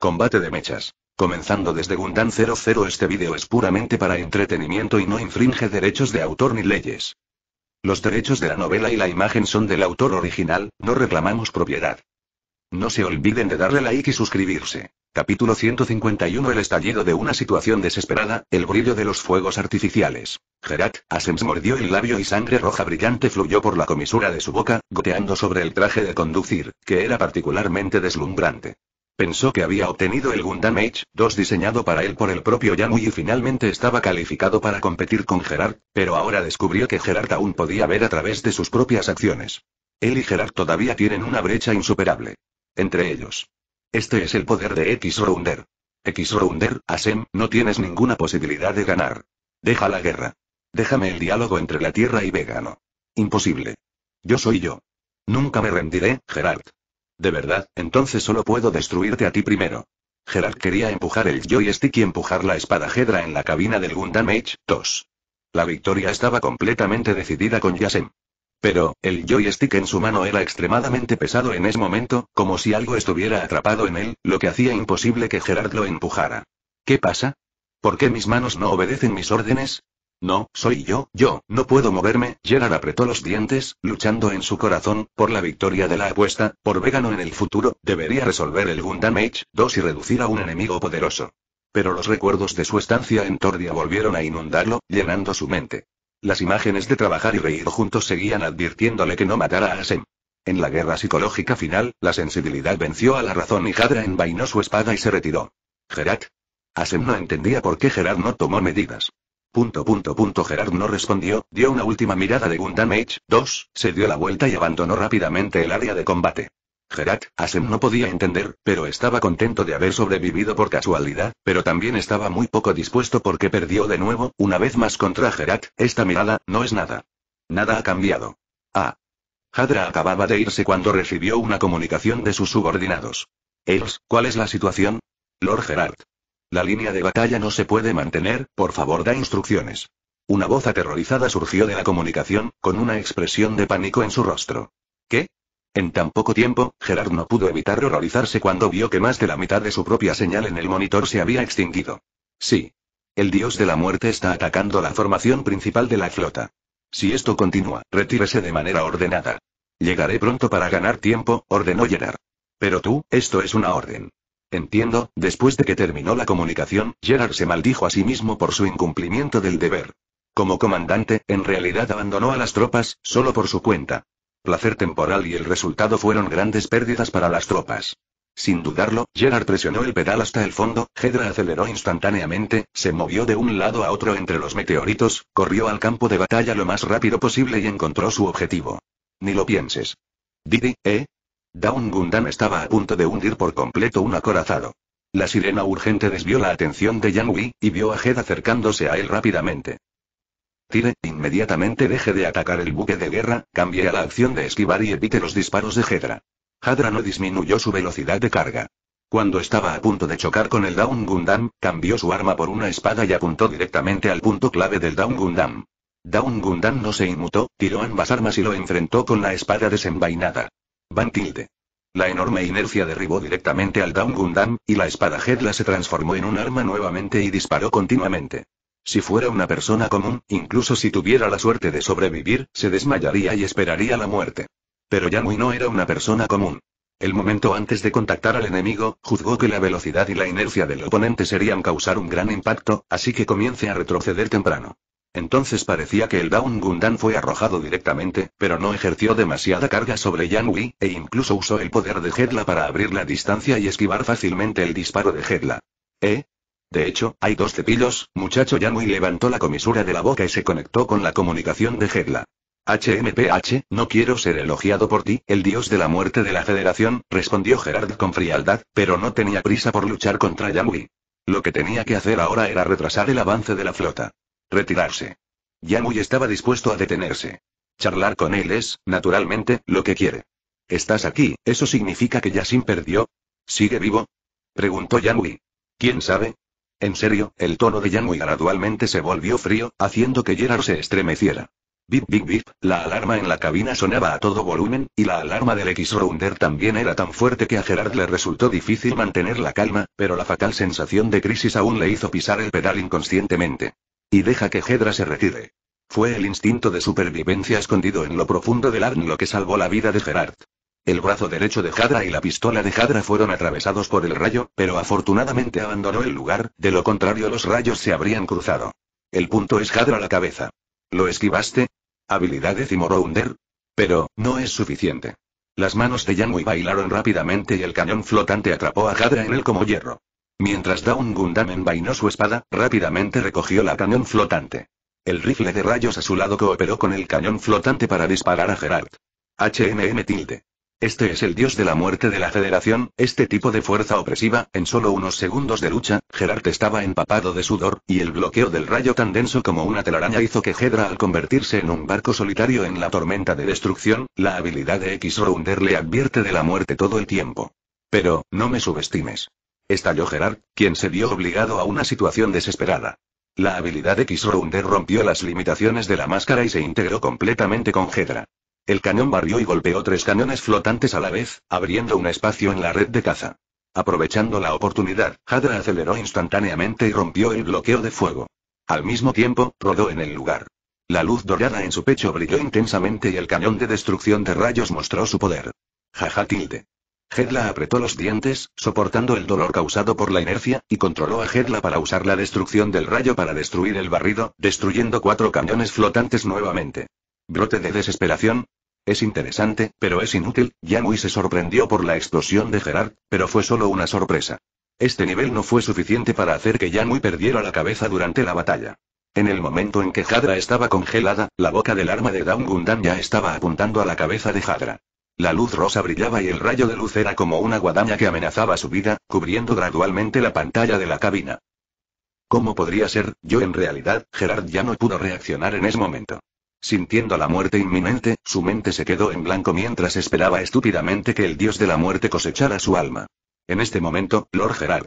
Combate de mechas. Comenzando desde Gundam 00 este video es puramente para entretenimiento y no infringe derechos de autor ni leyes. Los derechos de la novela y la imagen son del autor original, no reclamamos propiedad. No se olviden de darle like y suscribirse. Capítulo 151 El estallido de una situación desesperada, el brillo de los fuegos artificiales. Gerat, Asems mordió el labio y sangre roja brillante fluyó por la comisura de su boca, goteando sobre el traje de conducir, que era particularmente deslumbrante. Pensó que había obtenido el Gundam H2 diseñado para él por el propio Yanui y finalmente estaba calificado para competir con Gerard, pero ahora descubrió que Gerard aún podía ver a través de sus propias acciones. Él y Gerard todavía tienen una brecha insuperable. Entre ellos. Este es el poder de X-Rounder. X-Rounder, Asem, no tienes ninguna posibilidad de ganar. Deja la guerra. Déjame el diálogo entre la Tierra y Vegano. Imposible. Yo soy yo. Nunca me rendiré, Gerard. De verdad, entonces solo puedo destruirte a ti primero. Gerard quería empujar el joystick y empujar la espada Hedra en la cabina del Gundam H-2. La victoria estaba completamente decidida con Yasem. Pero, el joystick en su mano era extremadamente pesado en ese momento, como si algo estuviera atrapado en él, lo que hacía imposible que Gerard lo empujara. ¿Qué pasa? ¿Por qué mis manos no obedecen mis órdenes? No, soy yo, yo, no puedo moverme. Gerard apretó los dientes, luchando en su corazón, por la victoria de la apuesta, por Vegano en el futuro, debería resolver el Gundam Age 2 y reducir a un enemigo poderoso. Pero los recuerdos de su estancia en Tordia volvieron a inundarlo, llenando su mente. Las imágenes de trabajar y reír juntos seguían advirtiéndole que no matara a Asem. En la guerra psicológica final, la sensibilidad venció a la razón y Hadra envainó su espada y se retiró. Gerard. Asem no entendía por qué Gerard no tomó medidas. Punto punto punto Gerard no respondió, dio una última mirada de Gundam 2, se dio la vuelta y abandonó rápidamente el área de combate. Gerard, Asem no podía entender, pero estaba contento de haber sobrevivido por casualidad, pero también estaba muy poco dispuesto porque perdió de nuevo, una vez más contra Gerard, esta mirada, no es nada. Nada ha cambiado. Ah. Hadra acababa de irse cuando recibió una comunicación de sus subordinados. Els, ¿cuál es la situación? Lord Gerard. La línea de batalla no se puede mantener, por favor da instrucciones. Una voz aterrorizada surgió de la comunicación, con una expresión de pánico en su rostro. ¿Qué? En tan poco tiempo, Gerard no pudo evitar horrorizarse cuando vio que más de la mitad de su propia señal en el monitor se había extinguido. Sí. El dios de la muerte está atacando la formación principal de la flota. Si esto continúa, retírese de manera ordenada. Llegaré pronto para ganar tiempo, ordenó Gerard. Pero tú, esto es una orden. Entiendo, después de que terminó la comunicación, Gerard se maldijo a sí mismo por su incumplimiento del deber. Como comandante, en realidad abandonó a las tropas, solo por su cuenta. Placer temporal y el resultado fueron grandes pérdidas para las tropas. Sin dudarlo, Gerard presionó el pedal hasta el fondo, Hedra aceleró instantáneamente, se movió de un lado a otro entre los meteoritos, corrió al campo de batalla lo más rápido posible y encontró su objetivo. Ni lo pienses. Didi, ¿eh? Down estaba a punto de hundir por completo un acorazado. La sirena urgente desvió la atención de Yang y vio a Jed acercándose a él rápidamente. Tire, inmediatamente deje de atacar el buque de guerra, cambie a la acción de esquivar y evite los disparos de Hedra. Hadra no disminuyó su velocidad de carga. Cuando estaba a punto de chocar con el Down Gundam, cambió su arma por una espada y apuntó directamente al punto clave del Down Gundam. Down Gundam no se inmutó, tiró ambas armas y lo enfrentó con la espada desenvainada. Van Tilde. La enorme inercia derribó directamente al Down Gundam, y la espada Hedla se transformó en un arma nuevamente y disparó continuamente. Si fuera una persona común, incluso si tuviera la suerte de sobrevivir, se desmayaría y esperaría la muerte. Pero Yanui no era una persona común. El momento antes de contactar al enemigo, juzgó que la velocidad y la inercia del oponente serían causar un gran impacto, así que comience a retroceder temprano. Entonces parecía que el Daungundan fue arrojado directamente, pero no ejerció demasiada carga sobre Yanui, e incluso usó el poder de Hedla para abrir la distancia y esquivar fácilmente el disparo de Hedla. ¿Eh? De hecho, hay dos cepillos, muchacho Yanui levantó la comisura de la boca y se conectó con la comunicación de Hedla. HMPH, no quiero ser elogiado por ti, el dios de la muerte de la federación, respondió Gerard con frialdad, pero no tenía prisa por luchar contra Yanui. Lo que tenía que hacer ahora era retrasar el avance de la flota. Retirarse. Yanui estaba dispuesto a detenerse. Charlar con él es, naturalmente, lo que quiere. Estás aquí, ¿eso significa que Yasin perdió? ¿Sigue vivo? Preguntó Yanui. ¿Quién sabe? En serio, el tono de Yanui gradualmente se volvió frío, haciendo que Gerard se estremeciera. Bip bip bip, la alarma en la cabina sonaba a todo volumen, y la alarma del X-Rounder también era tan fuerte que a Gerard le resultó difícil mantener la calma, pero la fatal sensación de crisis aún le hizo pisar el pedal inconscientemente. Y deja que Hedra se retire. Fue el instinto de supervivencia escondido en lo profundo del Arn lo que salvó la vida de Gerard. El brazo derecho de Hadra y la pistola de Hadra fueron atravesados por el rayo, pero afortunadamente abandonó el lugar, de lo contrario los rayos se habrían cruzado. El punto es Hadra la cabeza. ¿Lo esquivaste? Habilidad de hunder? Pero, no es suficiente. Las manos de Yanui bailaron rápidamente y el cañón flotante atrapó a Hadra en él como hierro. Mientras Dawn Gundam envainó su espada, rápidamente recogió la cañón flotante. El rifle de rayos a su lado cooperó con el cañón flotante para disparar a Gerard. HMM tilde. Este es el dios de la muerte de la Federación, este tipo de fuerza opresiva, en solo unos segundos de lucha, Gerard estaba empapado de sudor, y el bloqueo del rayo tan denso como una telaraña hizo que Hedra al convertirse en un barco solitario en la tormenta de destrucción, la habilidad de X-Rounder le advierte de la muerte todo el tiempo. Pero, no me subestimes. Estalló Gerard, quien se vio obligado a una situación desesperada. La habilidad X-Rounder rompió las limitaciones de la máscara y se integró completamente con Hedra. El cañón barrió y golpeó tres cañones flotantes a la vez, abriendo un espacio en la red de caza. Aprovechando la oportunidad, Hadra aceleró instantáneamente y rompió el bloqueo de fuego. Al mismo tiempo, rodó en el lugar. La luz dorada en su pecho brilló intensamente y el cañón de destrucción de rayos mostró su poder. Jaja tilde. Hedla apretó los dientes, soportando el dolor causado por la inercia, y controló a Hedla para usar la destrucción del rayo para destruir el barrido, destruyendo cuatro camiones flotantes nuevamente. Brote de desesperación, es interesante, pero es inútil, Yanui se sorprendió por la explosión de Gerard, pero fue solo una sorpresa. Este nivel no fue suficiente para hacer que Yanui perdiera la cabeza durante la batalla. En el momento en que Hadra estaba congelada, la boca del arma de Daungundan ya estaba apuntando a la cabeza de Hadra. La luz rosa brillaba y el rayo de luz era como una guadaña que amenazaba su vida, cubriendo gradualmente la pantalla de la cabina. ¿Cómo podría ser? Yo en realidad, Gerard ya no pudo reaccionar en ese momento. Sintiendo la muerte inminente, su mente se quedó en blanco mientras esperaba estúpidamente que el dios de la muerte cosechara su alma. En este momento, Lord Gerard.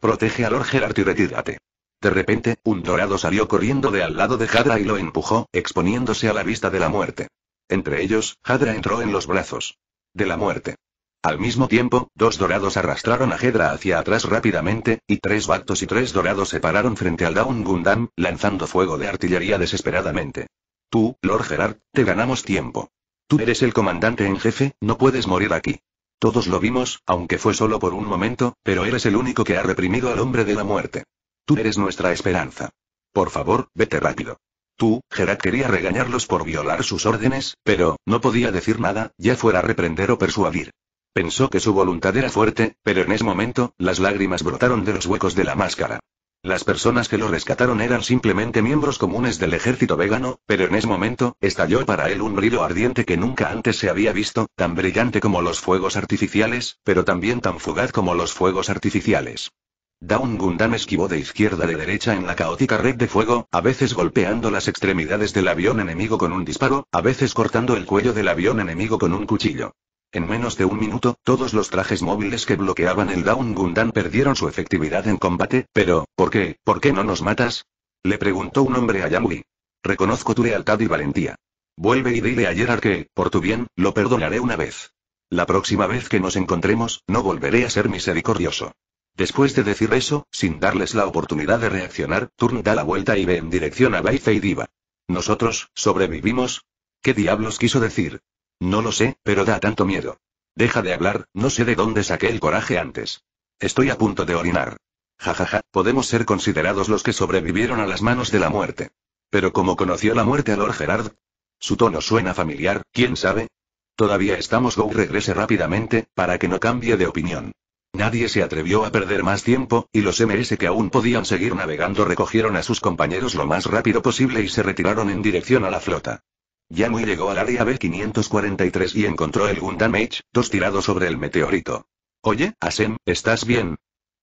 Protege a Lord Gerard y retírate. De repente, un dorado salió corriendo de al lado de Hadra y lo empujó, exponiéndose a la vista de la muerte. Entre ellos, Hadra entró en los brazos. De la muerte. Al mismo tiempo, dos dorados arrastraron a Hedra hacia atrás rápidamente, y tres bactos y tres dorados se pararon frente al Daun Gundam, lanzando fuego de artillería desesperadamente. Tú, Lord Gerard, te ganamos tiempo. Tú eres el comandante en jefe, no puedes morir aquí. Todos lo vimos, aunque fue solo por un momento, pero eres el único que ha reprimido al hombre de la muerte. Tú eres nuestra esperanza. Por favor, vete rápido. Tú, Gerard quería regañarlos por violar sus órdenes, pero, no podía decir nada, ya fuera reprender o persuadir. Pensó que su voluntad era fuerte, pero en ese momento, las lágrimas brotaron de los huecos de la máscara. Las personas que lo rescataron eran simplemente miembros comunes del ejército vegano, pero en ese momento, estalló para él un brillo ardiente que nunca antes se había visto, tan brillante como los fuegos artificiales, pero también tan fugaz como los fuegos artificiales. Down Gundam esquivó de izquierda de derecha en la caótica red de fuego, a veces golpeando las extremidades del avión enemigo con un disparo, a veces cortando el cuello del avión enemigo con un cuchillo. En menos de un minuto, todos los trajes móviles que bloqueaban el Dawn Gundam perdieron su efectividad en combate, pero, ¿por qué, por qué no nos matas? Le preguntó un hombre a Yamui. Reconozco tu lealtad y valentía. Vuelve y dile a Gerard que, por tu bien, lo perdonaré una vez. La próxima vez que nos encontremos, no volveré a ser misericordioso. Después de decir eso, sin darles la oportunidad de reaccionar, Turn da la vuelta y ve en dirección a Baife y Diva. ¿Nosotros, sobrevivimos? ¿Qué diablos quiso decir? No lo sé, pero da tanto miedo. Deja de hablar, no sé de dónde saqué el coraje antes. Estoy a punto de orinar. Jajaja, ja, ja, podemos ser considerados los que sobrevivieron a las manos de la muerte. Pero como conoció la muerte a Lord Gerard? Su tono suena familiar, ¿quién sabe? Todavía estamos go regrese rápidamente, para que no cambie de opinión. Nadie se atrevió a perder más tiempo, y los MS que aún podían seguir navegando recogieron a sus compañeros lo más rápido posible y se retiraron en dirección a la flota. Yanui llegó al área B-543 y encontró el Gundam dos tirados tirado sobre el meteorito. Oye, Asem, ¿estás bien?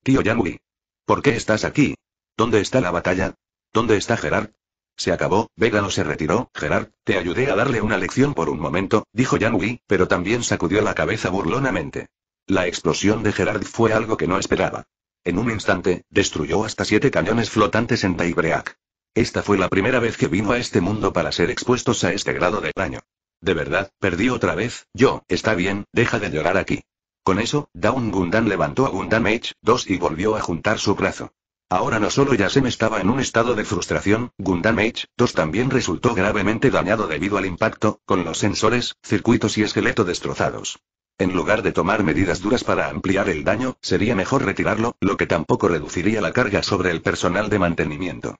Tío Yanui. ¿Por qué estás aquí? ¿Dónde está la batalla? ¿Dónde está Gerard? Se acabó, Vega no se retiró, Gerard, te ayudé a darle una lección por un momento, dijo Yanui, pero también sacudió la cabeza burlonamente. La explosión de Gerard fue algo que no esperaba. En un instante, destruyó hasta siete cañones flotantes en Taibreak. Esta fue la primera vez que vino a este mundo para ser expuestos a este grado de daño. De verdad, perdí otra vez, yo, está bien, deja de llorar aquí. Con eso, Dawn Gundan levantó a Gundam H2 y volvió a juntar su brazo. Ahora no solo me estaba en un estado de frustración, Gundam H2 también resultó gravemente dañado debido al impacto, con los sensores, circuitos y esqueleto destrozados. En lugar de tomar medidas duras para ampliar el daño, sería mejor retirarlo, lo que tampoco reduciría la carga sobre el personal de mantenimiento.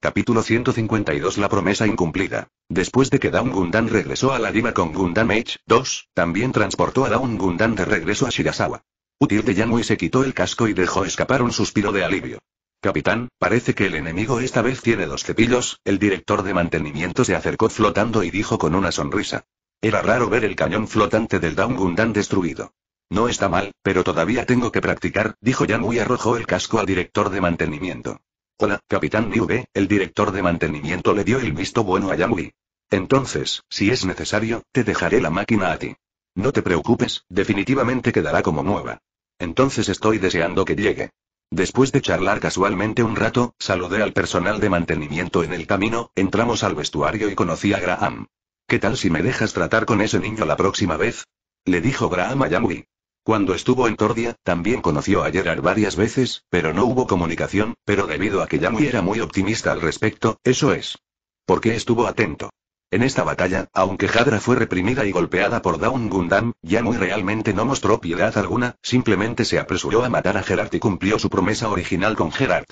Capítulo 152 La promesa incumplida. Después de que Daungundan Gundam regresó a la diva con Gundam H2, también transportó a Daungundan Gundam de regreso a Shirasawa. Util de Yanui se quitó el casco y dejó escapar un suspiro de alivio. Capitán, parece que el enemigo esta vez tiene dos cepillos, el director de mantenimiento se acercó flotando y dijo con una sonrisa. Era raro ver el cañón flotante del Daungundan destruido. No está mal, pero todavía tengo que practicar, dijo Yamui y arrojó el casco al director de mantenimiento. Hola, capitán Niube, el director de mantenimiento le dio el visto bueno a Yamui. Entonces, si es necesario, te dejaré la máquina a ti. No te preocupes, definitivamente quedará como nueva. Entonces estoy deseando que llegue. Después de charlar casualmente un rato, saludé al personal de mantenimiento en el camino, entramos al vestuario y conocí a Graham. ¿Qué tal si me dejas tratar con ese niño la próxima vez? Le dijo Graham a Yamui. Cuando estuvo en Tordia, también conoció a Gerard varias veces, pero no hubo comunicación, pero debido a que Yamui era muy optimista al respecto, eso es. Porque estuvo atento. En esta batalla, aunque Hadra fue reprimida y golpeada por Daun Gundam, Yamui realmente no mostró piedad alguna, simplemente se apresuró a matar a Gerard y cumplió su promesa original con Gerard.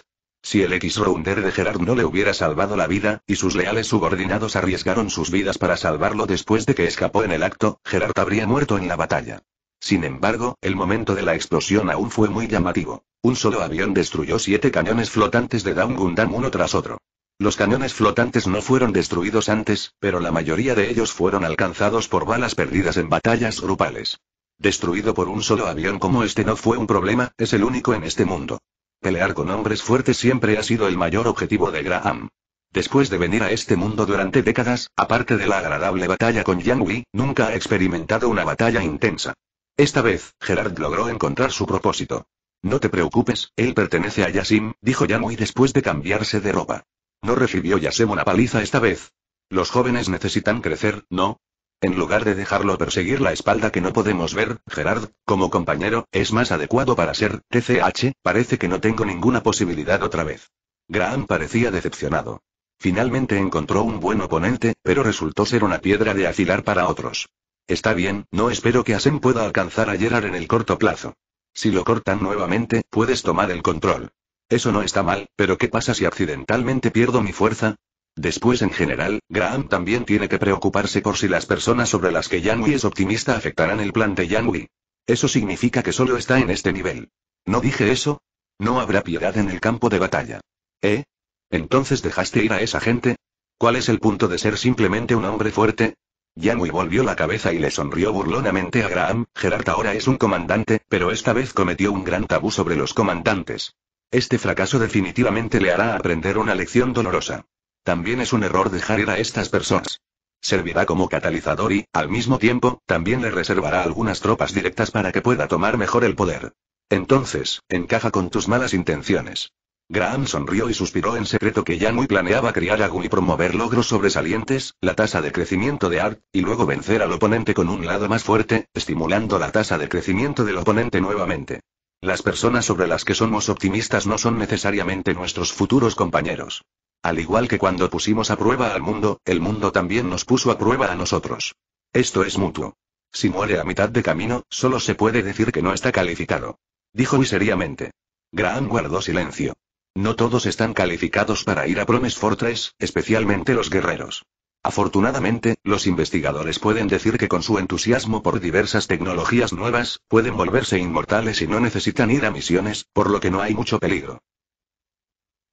Si el X-Rounder de Gerard no le hubiera salvado la vida, y sus leales subordinados arriesgaron sus vidas para salvarlo después de que escapó en el acto, Gerard habría muerto en la batalla. Sin embargo, el momento de la explosión aún fue muy llamativo. Un solo avión destruyó siete cañones flotantes de Down Gundam uno tras otro. Los cañones flotantes no fueron destruidos antes, pero la mayoría de ellos fueron alcanzados por balas perdidas en batallas grupales. Destruido por un solo avión como este no fue un problema, es el único en este mundo. Pelear con hombres fuertes siempre ha sido el mayor objetivo de Graham. Después de venir a este mundo durante décadas, aparte de la agradable batalla con Yang Wei, nunca ha experimentado una batalla intensa. Esta vez, Gerard logró encontrar su propósito. No te preocupes, él pertenece a Yasim, dijo Yang Wei después de cambiarse de ropa. No recibió Yasem una paliza esta vez. Los jóvenes necesitan crecer, ¿no? En lugar de dejarlo perseguir la espalda que no podemos ver, Gerard, como compañero, es más adecuado para ser TCH, parece que no tengo ninguna posibilidad otra vez. Graham parecía decepcionado. Finalmente encontró un buen oponente, pero resultó ser una piedra de afilar para otros. Está bien, no espero que Asen pueda alcanzar a Gerard en el corto plazo. Si lo cortan nuevamente, puedes tomar el control. Eso no está mal, pero ¿qué pasa si accidentalmente pierdo mi fuerza? Después en general, Graham también tiene que preocuparse por si las personas sobre las que Yanui es optimista afectarán el plan de Yanui. Eso significa que solo está en este nivel. ¿No dije eso? No habrá piedad en el campo de batalla. ¿Eh? ¿Entonces dejaste ir a esa gente? ¿Cuál es el punto de ser simplemente un hombre fuerte? Yanui volvió la cabeza y le sonrió burlonamente a Graham, Gerard ahora es un comandante, pero esta vez cometió un gran tabú sobre los comandantes. Este fracaso definitivamente le hará aprender una lección dolorosa. También es un error dejar ir a estas personas. Servirá como catalizador y, al mismo tiempo, también le reservará algunas tropas directas para que pueda tomar mejor el poder. Entonces, encaja con tus malas intenciones. Graham sonrió y suspiró en secreto que ya muy planeaba criar a Gun y promover logros sobresalientes, la tasa de crecimiento de Art, y luego vencer al oponente con un lado más fuerte, estimulando la tasa de crecimiento del oponente nuevamente. Las personas sobre las que somos optimistas no son necesariamente nuestros futuros compañeros. Al igual que cuando pusimos a prueba al mundo, el mundo también nos puso a prueba a nosotros. Esto es mutuo. Si muere a mitad de camino, solo se puede decir que no está calificado. Dijo muy seriamente. Graham guardó silencio. No todos están calificados para ir a Promes Fortress, especialmente los guerreros. Afortunadamente, los investigadores pueden decir que con su entusiasmo por diversas tecnologías nuevas, pueden volverse inmortales y no necesitan ir a misiones, por lo que no hay mucho peligro.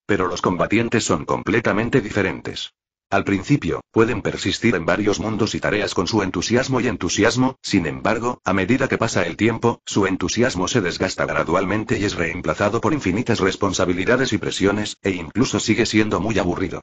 Pero los combatientes son completamente diferentes. Al principio, pueden persistir en varios mundos y tareas con su entusiasmo y entusiasmo, sin embargo, a medida que pasa el tiempo, su entusiasmo se desgasta gradualmente y es reemplazado por infinitas responsabilidades y presiones, e incluso sigue siendo muy aburrido.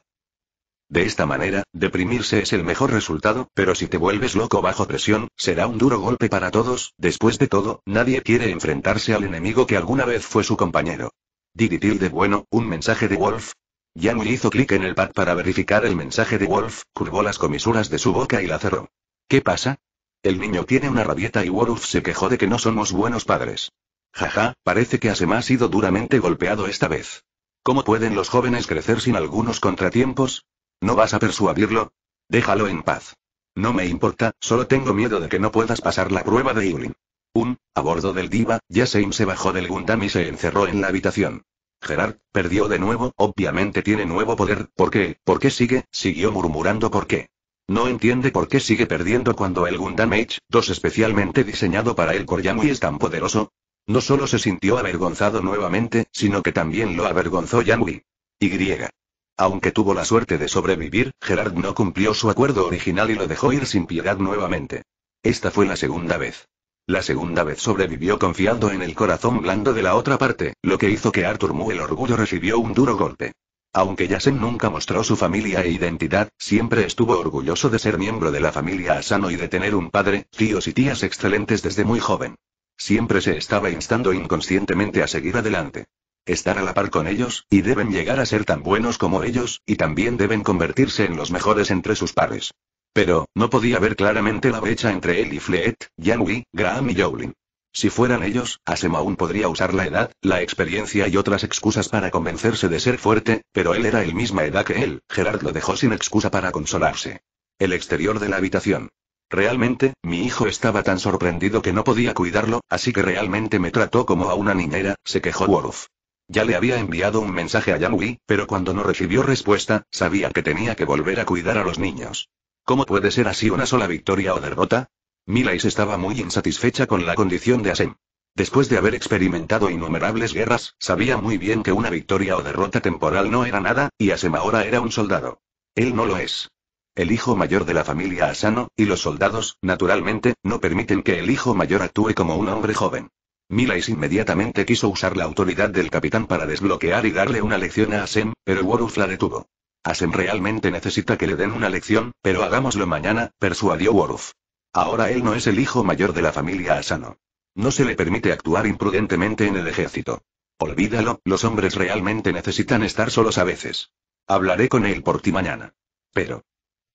De esta manera, deprimirse es el mejor resultado, pero si te vuelves loco bajo presión, será un duro golpe para todos, después de todo, nadie quiere enfrentarse al enemigo que alguna vez fue su compañero. Digitil de bueno, un mensaje de Wolf. Yamu hizo clic en el pad para verificar el mensaje de Wolf, curvó las comisuras de su boca y la cerró. ¿Qué pasa? El niño tiene una rabieta y Wolf se quejó de que no somos buenos padres. Jaja, parece que Asema ha sido duramente golpeado esta vez. ¿Cómo pueden los jóvenes crecer sin algunos contratiempos? ¿No vas a persuadirlo? Déjalo en paz. No me importa, solo tengo miedo de que no puedas pasar la prueba de Yulin. Un, a bordo del Diva, Yasein se bajó del Gundam y se encerró en la habitación. Gerard, perdió de nuevo, obviamente tiene nuevo poder, ¿por qué? ¿Por qué sigue? Siguió murmurando por qué. No entiende por qué sigue perdiendo cuando el Gundam H2 especialmente diseñado para el Koryamui es tan poderoso. No solo se sintió avergonzado nuevamente, sino que también lo avergonzó Yanui. Y. Aunque tuvo la suerte de sobrevivir, Gerard no cumplió su acuerdo original y lo dejó ir sin piedad nuevamente. Esta fue la segunda vez. La segunda vez sobrevivió confiando en el corazón blando de la otra parte, lo que hizo que Arthur Mu el orgullo recibió un duro golpe. Aunque Yasen nunca mostró su familia e identidad, siempre estuvo orgulloso de ser miembro de la familia Asano y de tener un padre, tíos y tías excelentes desde muy joven. Siempre se estaba instando inconscientemente a seguir adelante estar a la par con ellos, y deben llegar a ser tan buenos como ellos, y también deben convertirse en los mejores entre sus pares. Pero, no podía ver claramente la brecha entre él y Fleet, Yanui, Graham y Jolin. Si fueran ellos, aún podría usar la edad, la experiencia y otras excusas para convencerse de ser fuerte, pero él era el misma edad que él, Gerard lo dejó sin excusa para consolarse. El exterior de la habitación. Realmente, mi hijo estaba tan sorprendido que no podía cuidarlo, así que realmente me trató como a una niñera, se quejó Worf. Ya le había enviado un mensaje a Yamui, pero cuando no recibió respuesta, sabía que tenía que volver a cuidar a los niños. ¿Cómo puede ser así una sola victoria o derrota? Milais estaba muy insatisfecha con la condición de Asem. Después de haber experimentado innumerables guerras, sabía muy bien que una victoria o derrota temporal no era nada, y Asem ahora era un soldado. Él no lo es. El hijo mayor de la familia Asano, y los soldados, naturalmente, no permiten que el hijo mayor actúe como un hombre joven. Milais inmediatamente quiso usar la autoridad del capitán para desbloquear y darle una lección a Asem, pero Woruf la detuvo. Asem realmente necesita que le den una lección, pero hagámoslo mañana, persuadió Woruf. Ahora él no es el hijo mayor de la familia Asano. No se le permite actuar imprudentemente en el ejército. Olvídalo, los hombres realmente necesitan estar solos a veces. Hablaré con él por ti mañana. Pero.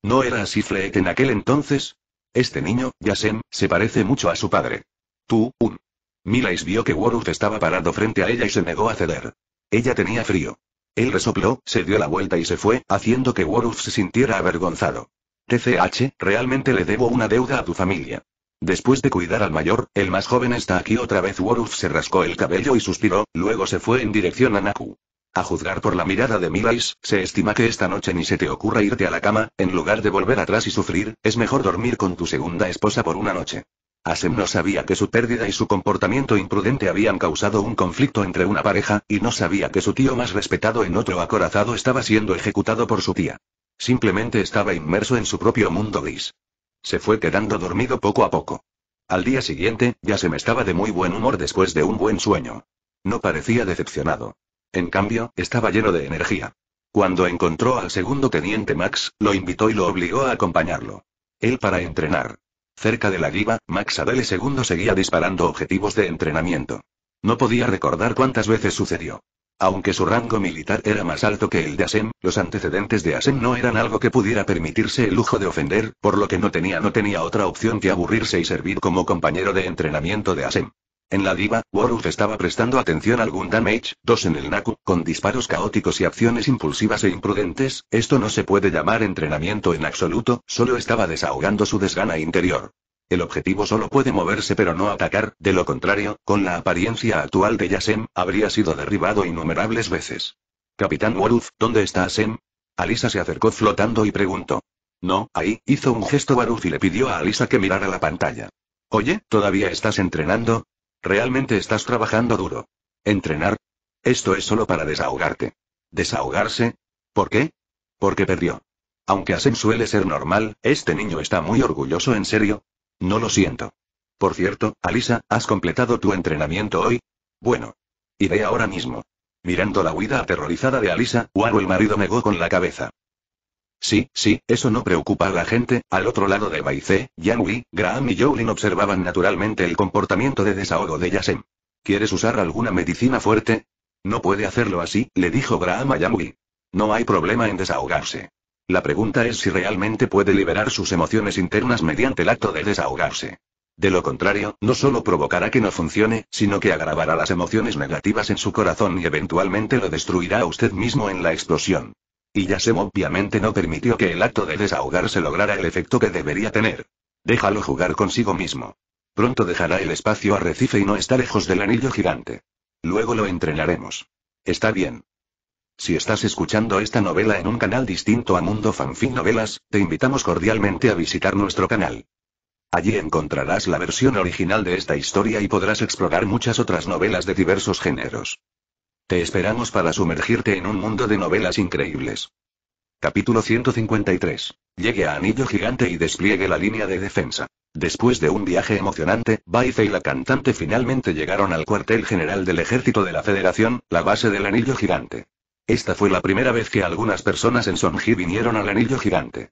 ¿No era así Fleet en aquel entonces? Este niño, Yasem, se parece mucho a su padre. Tú, un. Milais vio que Worth estaba parado frente a ella y se negó a ceder. Ella tenía frío. Él resopló, se dio la vuelta y se fue, haciendo que Worth se sintiera avergonzado. TCH, realmente le debo una deuda a tu familia. Después de cuidar al mayor, el más joven está aquí otra vez. Worth se rascó el cabello y suspiró, luego se fue en dirección a Naku. A juzgar por la mirada de Milais, se estima que esta noche ni se te ocurra irte a la cama, en lugar de volver atrás y sufrir, es mejor dormir con tu segunda esposa por una noche. Asem no sabía que su pérdida y su comportamiento imprudente habían causado un conflicto entre una pareja, y no sabía que su tío más respetado en otro acorazado estaba siendo ejecutado por su tía. Simplemente estaba inmerso en su propio mundo gris. Se fue quedando dormido poco a poco. Al día siguiente, ya se me estaba de muy buen humor después de un buen sueño. No parecía decepcionado. En cambio, estaba lleno de energía. Cuando encontró al segundo teniente Max, lo invitó y lo obligó a acompañarlo. Él para entrenar. Cerca de la guiva, Max Adele II seguía disparando objetivos de entrenamiento. No podía recordar cuántas veces sucedió. Aunque su rango militar era más alto que el de Asem, los antecedentes de Asem no eran algo que pudiera permitirse el lujo de ofender, por lo que no tenía no tenía otra opción que aburrirse y servir como compañero de entrenamiento de Asem. En la diva, Warwick estaba prestando atención a algún damage, dos en el Naku, con disparos caóticos y acciones impulsivas e imprudentes, esto no se puede llamar entrenamiento en absoluto, solo estaba desahogando su desgana interior. El objetivo solo puede moverse pero no atacar, de lo contrario, con la apariencia actual de Yasem, habría sido derribado innumerables veces. Capitán Waruth, ¿dónde está Sem? Alisa se acercó flotando y preguntó. No, ahí, hizo un gesto Waruth y le pidió a Alisa que mirara la pantalla. Oye, ¿todavía estás entrenando? Realmente estás trabajando duro. ¿Entrenar? Esto es solo para desahogarte. ¿Desahogarse? ¿Por qué? Porque perdió. Aunque Asen suele ser normal, este niño está muy orgulloso en serio. No lo siento. Por cierto, Alisa, ¿has completado tu entrenamiento hoy? Bueno. Iré ahora mismo. Mirando la huida aterrorizada de Alisa, Waro el marido negó con la cabeza. Sí, sí, eso no preocupa a la gente. Al otro lado de Baizé, Yang Graham y Jolin observaban naturalmente el comportamiento de desahogo de Yasem. ¿Quieres usar alguna medicina fuerte? No puede hacerlo así, le dijo Graham a Yanui. No hay problema en desahogarse. La pregunta es si realmente puede liberar sus emociones internas mediante el acto de desahogarse. De lo contrario, no solo provocará que no funcione, sino que agravará las emociones negativas en su corazón y eventualmente lo destruirá a usted mismo en la explosión. Y Yasem obviamente no permitió que el acto de desahogarse lograra el efecto que debería tener. Déjalo jugar consigo mismo. Pronto dejará el espacio arrecife y no está lejos del anillo gigante. Luego lo entrenaremos. Está bien. Si estás escuchando esta novela en un canal distinto a Mundo Fanfic Novelas, te invitamos cordialmente a visitar nuestro canal. Allí encontrarás la versión original de esta historia y podrás explorar muchas otras novelas de diversos géneros. Te esperamos para sumergirte en un mundo de novelas increíbles. Capítulo 153. Llegue a Anillo Gigante y despliegue la línea de defensa. Después de un viaje emocionante, Baife y la cantante finalmente llegaron al cuartel general del Ejército de la Federación, la base del Anillo Gigante. Esta fue la primera vez que algunas personas en Sonji vinieron al Anillo Gigante.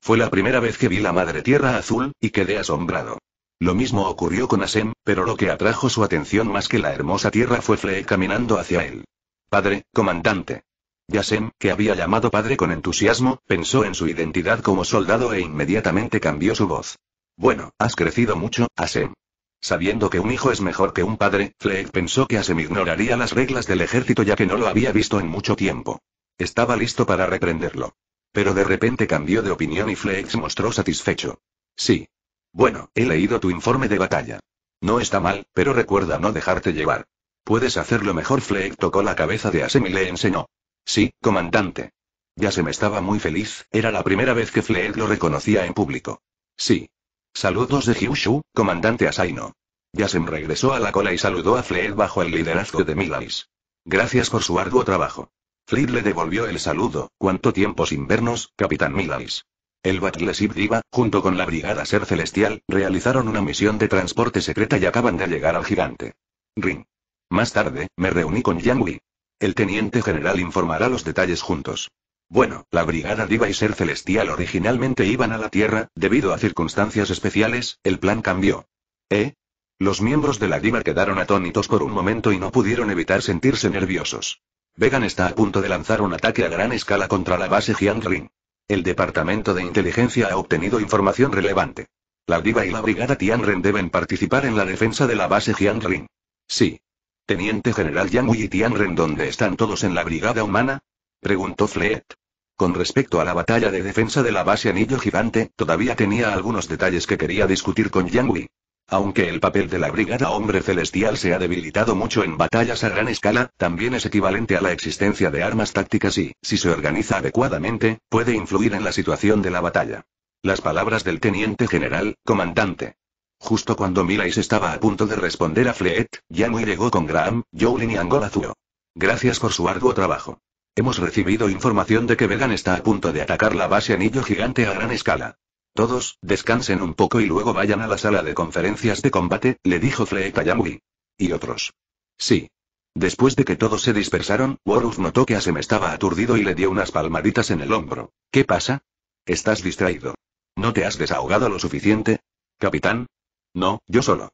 Fue la primera vez que vi la Madre Tierra Azul, y quedé asombrado. Lo mismo ocurrió con Asem, pero lo que atrajo su atención más que la hermosa tierra fue Fleck caminando hacia él. Padre, comandante. Yasem, que había llamado padre con entusiasmo, pensó en su identidad como soldado e inmediatamente cambió su voz. Bueno, has crecido mucho, Asem. Sabiendo que un hijo es mejor que un padre, Fleck pensó que Asem ignoraría las reglas del ejército ya que no lo había visto en mucho tiempo. Estaba listo para reprenderlo. Pero de repente cambió de opinión y Fleck se mostró satisfecho. Sí, bueno, he leído tu informe de batalla. No está mal, pero recuerda no dejarte llevar. Puedes hacerlo mejor. Fleck tocó la cabeza de Asem y le enseñó. Sí, comandante. Ya se me estaba muy feliz, era la primera vez que Fleck lo reconocía en público. Sí. Saludos de Hyushu, comandante Asaino. Yasem regresó a la cola y saludó a Fleet bajo el liderazgo de Milais. Gracias por su arduo trabajo. Fleet le devolvió el saludo, ¿cuánto tiempo sin vernos, capitán Milais? El Battleship Diva, junto con la Brigada Ser Celestial, realizaron una misión de transporte secreta y acaban de llegar al gigante. Ring. Más tarde, me reuní con Yang Wei. El teniente general informará los detalles juntos. Bueno, la Brigada Diva y Ser Celestial originalmente iban a la Tierra, debido a circunstancias especiales, el plan cambió. ¿Eh? Los miembros de la Diva quedaron atónitos por un momento y no pudieron evitar sentirse nerviosos. Vegan está a punto de lanzar un ataque a gran escala contra la base Jiang Ring. El Departamento de Inteligencia ha obtenido información relevante. La Diva y la Brigada Tianren deben participar en la defensa de la base Jianrin. Sí. Teniente General Yang y Tianren, ¿dónde están todos en la Brigada Humana? Preguntó Fleet. Con respecto a la batalla de defensa de la base Anillo Gigante, todavía tenía algunos detalles que quería discutir con Yang aunque el papel de la Brigada Hombre Celestial se ha debilitado mucho en batallas a gran escala, también es equivalente a la existencia de armas tácticas y, si se organiza adecuadamente, puede influir en la situación de la batalla. Las palabras del teniente general, comandante. Justo cuando Milais estaba a punto de responder a Fleet, Yanui llegó con Graham, Jolin y Angola Zuo. Gracias por su arduo trabajo. Hemos recibido información de que Vegan está a punto de atacar la base anillo gigante a gran escala. Todos, descansen un poco y luego vayan a la sala de conferencias de combate, le dijo Fleet a ¿Y otros? Sí. Después de que todos se dispersaron, Woruf notó que Asem estaba aturdido y le dio unas palmaditas en el hombro. ¿Qué pasa? Estás distraído. ¿No te has desahogado lo suficiente? Capitán. No, yo solo.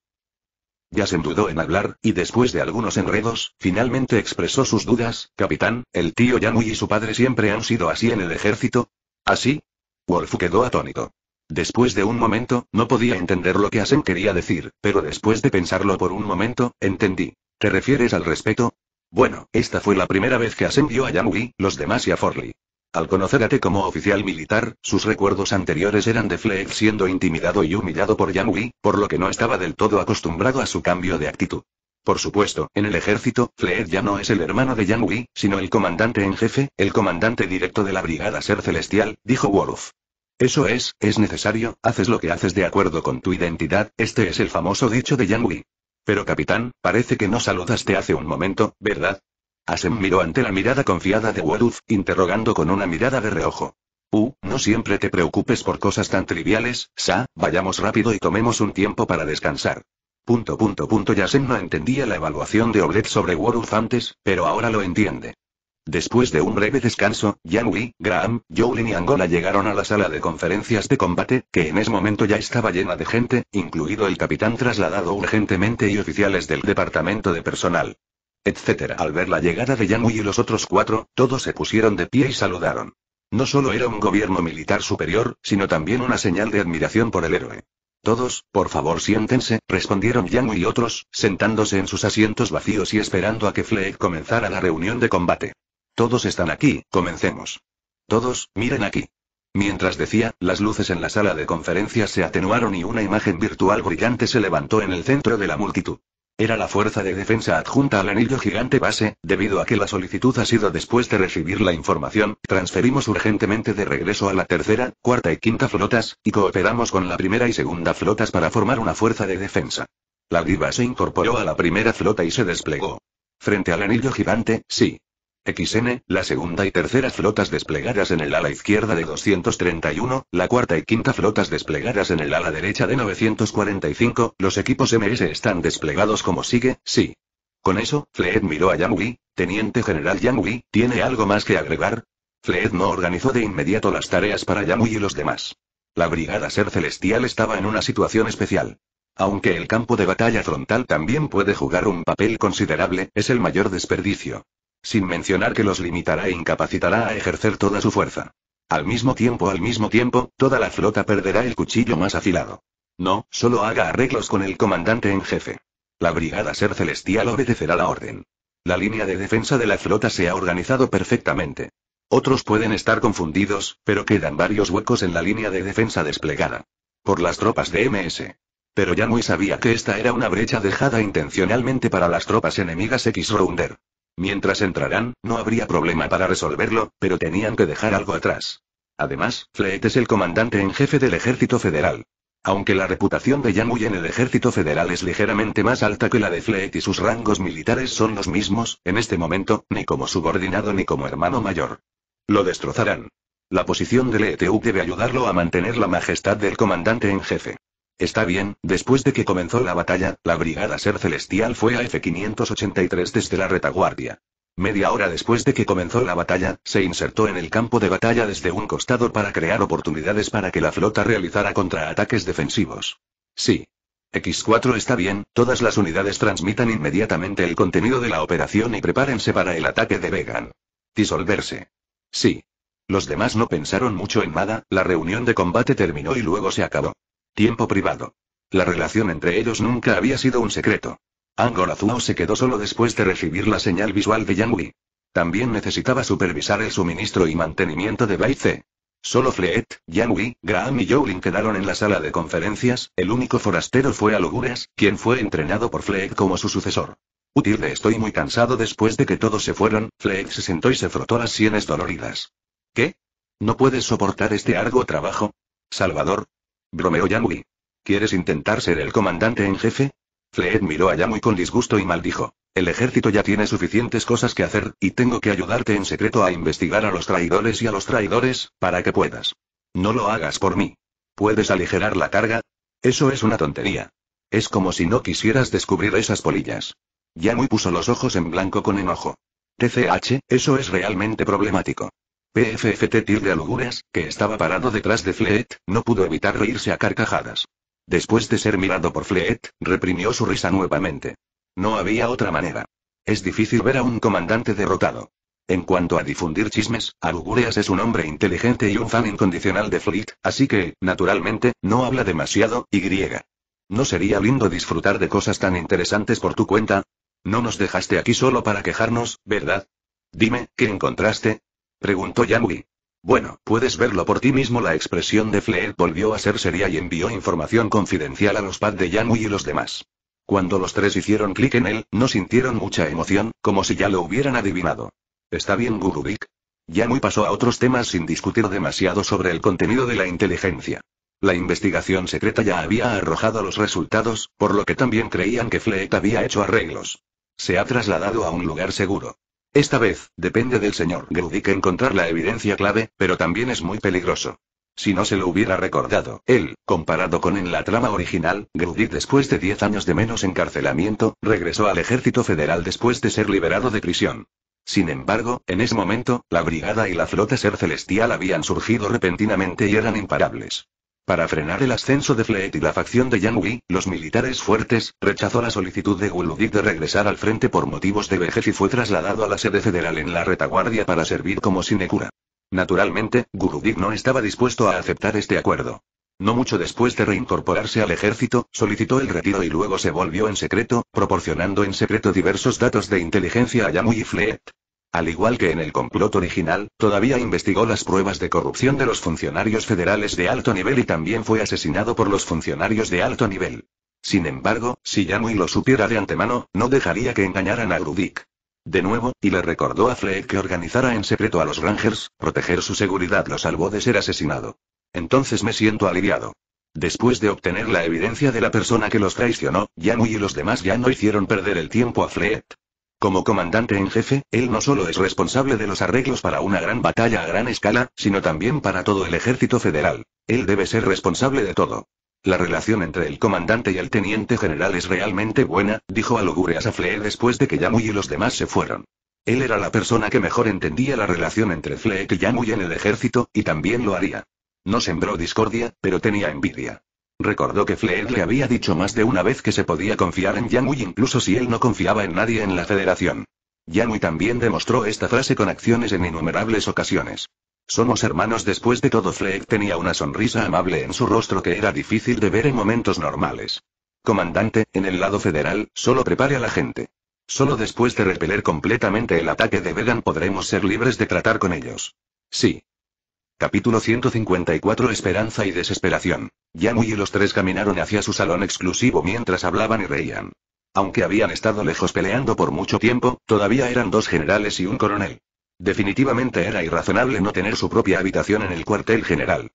Ya se dudó en hablar, y después de algunos enredos, finalmente expresó sus dudas, Capitán, el tío Yanui y su padre siempre han sido así en el ejército. ¿Así? Wolf quedó atónito. Después de un momento, no podía entender lo que Asen quería decir, pero después de pensarlo por un momento, entendí. ¿Te refieres al respeto? Bueno, esta fue la primera vez que Asen vio a Yamui, los demás y a Forley. Al conocer a T como oficial militar, sus recuerdos anteriores eran de Fleck siendo intimidado y humillado por Yamui, por lo que no estaba del todo acostumbrado a su cambio de actitud. Por supuesto, en el ejército, Fleet ya no es el hermano de Yang sino el comandante en jefe, el comandante directo de la Brigada Ser Celestial, dijo Wolof. Eso es, es necesario, haces lo que haces de acuerdo con tu identidad, este es el famoso dicho de Yang Pero capitán, parece que no saludaste hace un momento, ¿verdad? Asen miró ante la mirada confiada de Waruth interrogando con una mirada de reojo. Uh, no siempre te preocupes por cosas tan triviales, Sa, vayamos rápido y tomemos un tiempo para descansar. Punto punto punto no entendía la evaluación de Oblet sobre Woruf antes, pero ahora lo entiende. Después de un breve descanso, Yan Graham, Jowlin y Angola llegaron a la sala de conferencias de combate, que en ese momento ya estaba llena de gente, incluido el capitán trasladado urgentemente y oficiales del departamento de personal. Etc. Al ver la llegada de Yan y los otros cuatro, todos se pusieron de pie y saludaron. No solo era un gobierno militar superior, sino también una señal de admiración por el héroe. Todos, por favor siéntense, respondieron Yang y otros, sentándose en sus asientos vacíos y esperando a que Fleck comenzara la reunión de combate. Todos están aquí, comencemos. Todos, miren aquí. Mientras decía, las luces en la sala de conferencias se atenuaron y una imagen virtual brillante se levantó en el centro de la multitud. Era la fuerza de defensa adjunta al anillo gigante base, debido a que la solicitud ha sido después de recibir la información, transferimos urgentemente de regreso a la tercera, cuarta y quinta flotas, y cooperamos con la primera y segunda flotas para formar una fuerza de defensa. La diva se incorporó a la primera flota y se desplegó. Frente al anillo gigante, sí. XN, la segunda y tercera flotas desplegadas en el ala izquierda de 231, la cuarta y quinta flotas desplegadas en el ala derecha de 945, los equipos MS están desplegados como sigue, sí. Con eso, Fleet miró a YAMUI, Teniente General YAMUI, ¿tiene algo más que agregar? Fleet no organizó de inmediato las tareas para YAMUI y los demás. La Brigada Ser Celestial estaba en una situación especial. Aunque el campo de batalla frontal también puede jugar un papel considerable, es el mayor desperdicio. Sin mencionar que los limitará e incapacitará a ejercer toda su fuerza. Al mismo tiempo, al mismo tiempo, toda la flota perderá el cuchillo más afilado. No, solo haga arreglos con el comandante en jefe. La Brigada Ser Celestial obedecerá la orden. La línea de defensa de la flota se ha organizado perfectamente. Otros pueden estar confundidos, pero quedan varios huecos en la línea de defensa desplegada. Por las tropas de MS. Pero ya muy sabía que esta era una brecha dejada intencionalmente para las tropas enemigas X-Rounder. Mientras entrarán, no habría problema para resolverlo, pero tenían que dejar algo atrás. Además, Fleet es el comandante en jefe del ejército federal. Aunque la reputación de Yanui en el ejército federal es ligeramente más alta que la de Fleet y sus rangos militares son los mismos, en este momento, ni como subordinado ni como hermano mayor. Lo destrozarán. La posición del ETU debe ayudarlo a mantener la majestad del comandante en jefe. Está bien, después de que comenzó la batalla, la Brigada Ser Celestial fue a F-583 desde la retaguardia. Media hora después de que comenzó la batalla, se insertó en el campo de batalla desde un costado para crear oportunidades para que la flota realizara contraataques defensivos. Sí. X4 está bien, todas las unidades transmitan inmediatamente el contenido de la operación y prepárense para el ataque de Vegan. Disolverse. Sí. Los demás no pensaron mucho en nada, la reunión de combate terminó y luego se acabó. Tiempo privado. La relación entre ellos nunca había sido un secreto. Angora se quedó solo después de recibir la señal visual de Yang También necesitaba supervisar el suministro y mantenimiento de Baize. Solo Fleet, Yang Graham y Yowlin quedaron en la sala de conferencias, el único forastero fue Aluguras, quien fue entrenado por Fleet como su sucesor. Útil de estoy muy cansado después de que todos se fueron, Fleet se sentó y se frotó las sienes doloridas. ¿Qué? ¿No puedes soportar este arduo trabajo? Salvador, Bromeó Yamui. ¿Quieres intentar ser el comandante en jefe? Fleet miró a Yamui con disgusto y maldijo. El ejército ya tiene suficientes cosas que hacer, y tengo que ayudarte en secreto a investigar a los traidores y a los traidores, para que puedas. No lo hagas por mí. ¿Puedes aligerar la carga? Eso es una tontería. Es como si no quisieras descubrir esas polillas. Yamui puso los ojos en blanco con enojo. TCH, eso es realmente problemático. PFFT tilde Alugureas, que estaba parado detrás de Fleet, no pudo evitar reírse a carcajadas. Después de ser mirado por Fleet, reprimió su risa nuevamente. No había otra manera. Es difícil ver a un comandante derrotado. En cuanto a difundir chismes, Alugureas es un hombre inteligente y un fan incondicional de Fleet, así que, naturalmente, no habla demasiado, y griega. ¿No sería lindo disfrutar de cosas tan interesantes por tu cuenta? No nos dejaste aquí solo para quejarnos, ¿verdad? Dime, ¿qué encontraste? Preguntó Yamui. Bueno, puedes verlo por ti mismo. La expresión de Fleet volvió a ser seria y envió información confidencial a los pad de Yamui y los demás. Cuando los tres hicieron clic en él, no sintieron mucha emoción, como si ya lo hubieran adivinado. Está bien, Gurubik. Yanui pasó a otros temas sin discutir demasiado sobre el contenido de la inteligencia. La investigación secreta ya había arrojado los resultados, por lo que también creían que Fleet había hecho arreglos. Se ha trasladado a un lugar seguro. Esta vez, depende del señor Grudik encontrar la evidencia clave, pero también es muy peligroso. Si no se lo hubiera recordado, él, comparado con en la trama original, Grudik después de 10 años de menos encarcelamiento, regresó al ejército federal después de ser liberado de prisión. Sin embargo, en ese momento, la brigada y la flota ser celestial habían surgido repentinamente y eran imparables. Para frenar el ascenso de Fleet y la facción de Yang los militares fuertes, rechazó la solicitud de Guludik de regresar al frente por motivos de vejez y fue trasladado a la sede federal en la retaguardia para servir como sinecura. Naturalmente, Gurudik no estaba dispuesto a aceptar este acuerdo. No mucho después de reincorporarse al ejército, solicitó el retiro y luego se volvió en secreto, proporcionando en secreto diversos datos de inteligencia a Yamu y Fleet. Al igual que en el complot original, todavía investigó las pruebas de corrupción de los funcionarios federales de alto nivel y también fue asesinado por los funcionarios de alto nivel. Sin embargo, si Yanui lo supiera de antemano, no dejaría que engañaran a Rudik. De nuevo, y le recordó a Fleet que organizara en secreto a los Rangers, proteger su seguridad lo salvó de ser asesinado. Entonces me siento aliviado. Después de obtener la evidencia de la persona que los traicionó, Yanui y los demás ya no hicieron perder el tiempo a Fleet. Como comandante en jefe, él no solo es responsable de los arreglos para una gran batalla a gran escala, sino también para todo el ejército federal. Él debe ser responsable de todo. La relación entre el comandante y el teniente general es realmente buena, dijo Alugureas a Fleet después de que Yamu y los demás se fueron. Él era la persona que mejor entendía la relación entre Fleck y Yamuy en el ejército, y también lo haría. No sembró discordia, pero tenía envidia. Recordó que Flair le había dicho más de una vez que se podía confiar en Yang incluso si él no confiaba en nadie en la federación. Yanui también demostró esta frase con acciones en innumerables ocasiones. Somos hermanos después de todo. Flair tenía una sonrisa amable en su rostro que era difícil de ver en momentos normales. Comandante, en el lado federal, solo prepare a la gente. Solo después de repeler completamente el ataque de Vegan podremos ser libres de tratar con ellos. Sí. Capítulo 154 Esperanza y desesperación. Yamu y los tres caminaron hacia su salón exclusivo mientras hablaban y reían. Aunque habían estado lejos peleando por mucho tiempo, todavía eran dos generales y un coronel. Definitivamente era irrazonable no tener su propia habitación en el cuartel general.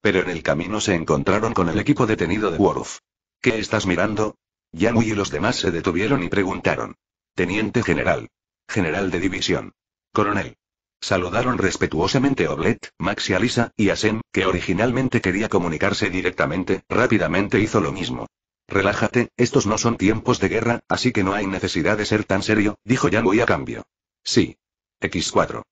Pero en el camino se encontraron con el equipo detenido de Worf. ¿Qué estás mirando? Yamu y los demás se detuvieron y preguntaron. Teniente general. General de división. Coronel. Saludaron respetuosamente Oblet, Max y Alisa, y Asen, que originalmente quería comunicarse directamente, rápidamente hizo lo mismo. Relájate, estos no son tiempos de guerra, así que no hay necesidad de ser tan serio, dijo Yangui a cambio. Sí. X4.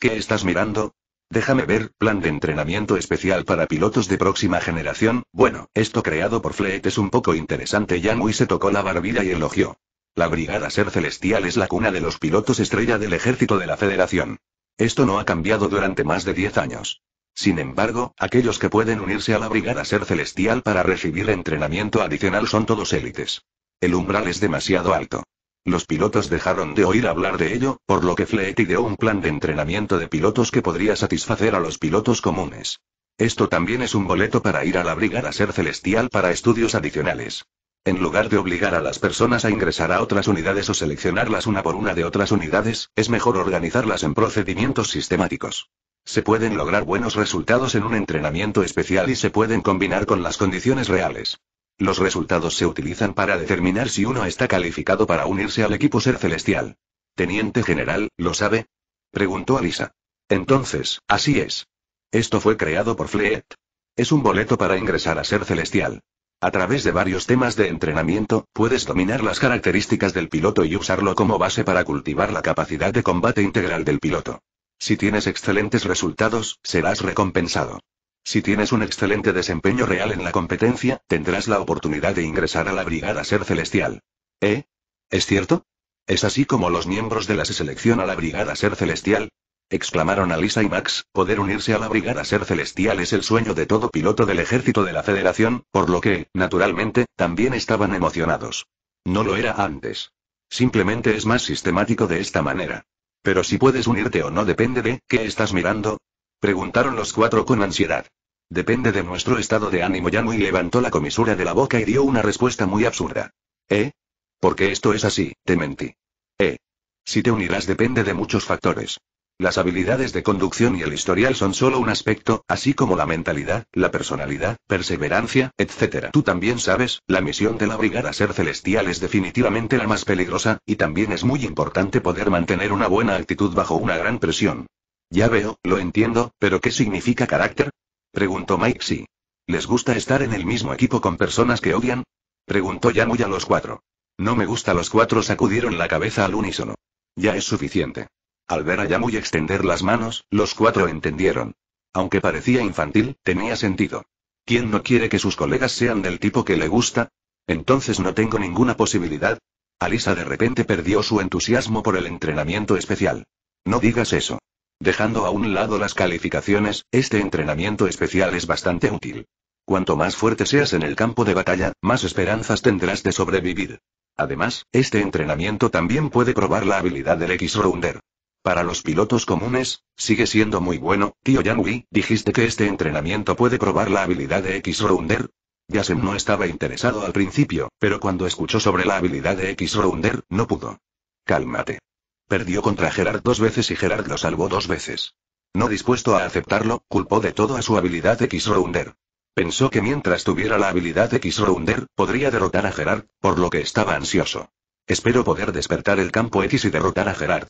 ¿Qué estás mirando? Déjame ver, plan de entrenamiento especial para pilotos de próxima generación. Bueno, esto creado por Fleet es un poco interesante. Yangui se tocó la barbilla y elogió. La Brigada Ser Celestial es la cuna de los pilotos estrella del ejército de la Federación. Esto no ha cambiado durante más de 10 años. Sin embargo, aquellos que pueden unirse a la Brigada Ser Celestial para recibir entrenamiento adicional son todos élites. El umbral es demasiado alto. Los pilotos dejaron de oír hablar de ello, por lo que Fleet ideó un plan de entrenamiento de pilotos que podría satisfacer a los pilotos comunes. Esto también es un boleto para ir a la Brigada Ser Celestial para estudios adicionales. En lugar de obligar a las personas a ingresar a otras unidades o seleccionarlas una por una de otras unidades, es mejor organizarlas en procedimientos sistemáticos. Se pueden lograr buenos resultados en un entrenamiento especial y se pueden combinar con las condiciones reales. Los resultados se utilizan para determinar si uno está calificado para unirse al equipo ser celestial. Teniente General, ¿lo sabe? Preguntó Alisa. Entonces, así es. Esto fue creado por Fleet. Es un boleto para ingresar a ser celestial. A través de varios temas de entrenamiento, puedes dominar las características del piloto y usarlo como base para cultivar la capacidad de combate integral del piloto. Si tienes excelentes resultados, serás recompensado. Si tienes un excelente desempeño real en la competencia, tendrás la oportunidad de ingresar a la Brigada Ser Celestial. ¿Eh? ¿Es cierto? ¿Es así como los miembros de la selección a la Brigada Ser Celestial? exclamaron Alisa y Max, poder unirse a la Brigada Ser Celestial es el sueño de todo piloto del ejército de la Federación, por lo que, naturalmente, también estaban emocionados. No lo era antes. Simplemente es más sistemático de esta manera. Pero si puedes unirte o no depende de, ¿qué estás mirando? Preguntaron los cuatro con ansiedad. Depende de nuestro estado de ánimo. Yanui levantó la comisura de la boca y dio una respuesta muy absurda. ¿Eh? Porque esto es así, te mentí. ¿Eh? Si te unirás depende de muchos factores. Las habilidades de conducción y el historial son solo un aspecto, así como la mentalidad, la personalidad, perseverancia, etc. Tú también sabes, la misión de la Brigada Ser Celestial es definitivamente la más peligrosa, y también es muy importante poder mantener una buena actitud bajo una gran presión. Ya veo, lo entiendo, pero ¿qué significa carácter? Preguntó Mike si. ¿Les gusta estar en el mismo equipo con personas que odian? Preguntó Yamuy a los cuatro. No me gusta los cuatro sacudieron la cabeza al unísono. Ya es suficiente. Al ver a Yamu extender las manos, los cuatro entendieron. Aunque parecía infantil, tenía sentido. ¿Quién no quiere que sus colegas sean del tipo que le gusta? Entonces no tengo ninguna posibilidad. Alisa de repente perdió su entusiasmo por el entrenamiento especial. No digas eso. Dejando a un lado las calificaciones, este entrenamiento especial es bastante útil. Cuanto más fuerte seas en el campo de batalla, más esperanzas tendrás de sobrevivir. Además, este entrenamiento también puede probar la habilidad del X-Rounder. Para los pilotos comunes, sigue siendo muy bueno, tío Yanui, dijiste que este entrenamiento puede probar la habilidad de X-Rounder. Yasem no estaba interesado al principio, pero cuando escuchó sobre la habilidad de X-Rounder, no pudo. Cálmate. Perdió contra Gerard dos veces y Gerard lo salvó dos veces. No dispuesto a aceptarlo, culpó de todo a su habilidad X-Rounder. Pensó que mientras tuviera la habilidad X-Rounder, podría derrotar a Gerard, por lo que estaba ansioso. Espero poder despertar el campo X y derrotar a Gerard.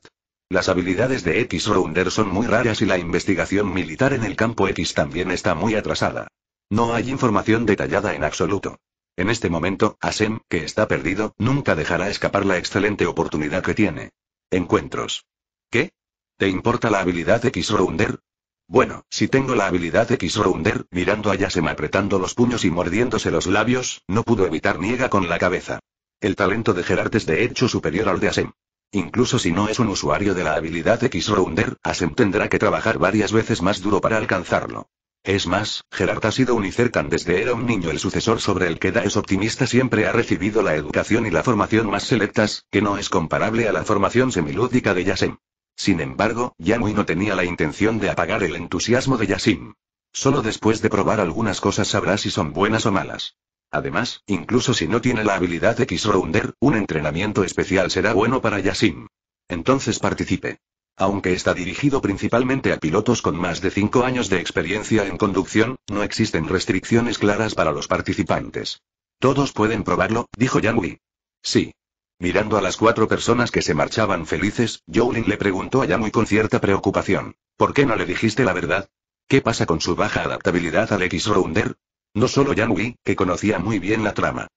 Las habilidades de X-Rounder son muy raras y la investigación militar en el campo X también está muy atrasada. No hay información detallada en absoluto. En este momento, Asem, que está perdido, nunca dejará escapar la excelente oportunidad que tiene. Encuentros. ¿Qué? ¿Te importa la habilidad X-Rounder? Bueno, si tengo la habilidad X-Rounder, mirando a Yasem apretando los puños y mordiéndose los labios, no pudo evitar niega con la cabeza. El talento de Gerard es de hecho superior al de Asem. Incluso si no es un usuario de la habilidad X-Rounder, Asem tendrá que trabajar varias veces más duro para alcanzarlo. Es más, Gerard ha sido un Unicercan desde era un niño el sucesor sobre el que Daes Optimista siempre ha recibido la educación y la formación más selectas, que no es comparable a la formación semilúdica de Yasem. Sin embargo, Yamui no tenía la intención de apagar el entusiasmo de Yasim. Solo después de probar algunas cosas sabrá si son buenas o malas. Además, incluso si no tiene la habilidad X-Rounder, un entrenamiento especial será bueno para Yasim. Entonces participe. Aunque está dirigido principalmente a pilotos con más de 5 años de experiencia en conducción, no existen restricciones claras para los participantes. Todos pueden probarlo, dijo Yanui. Sí. Mirando a las cuatro personas que se marchaban felices, Jolin le preguntó a Yanui con cierta preocupación. ¿Por qué no le dijiste la verdad? ¿Qué pasa con su baja adaptabilidad al X-Rounder? No solo Yanui, que conocía muy bien la trama.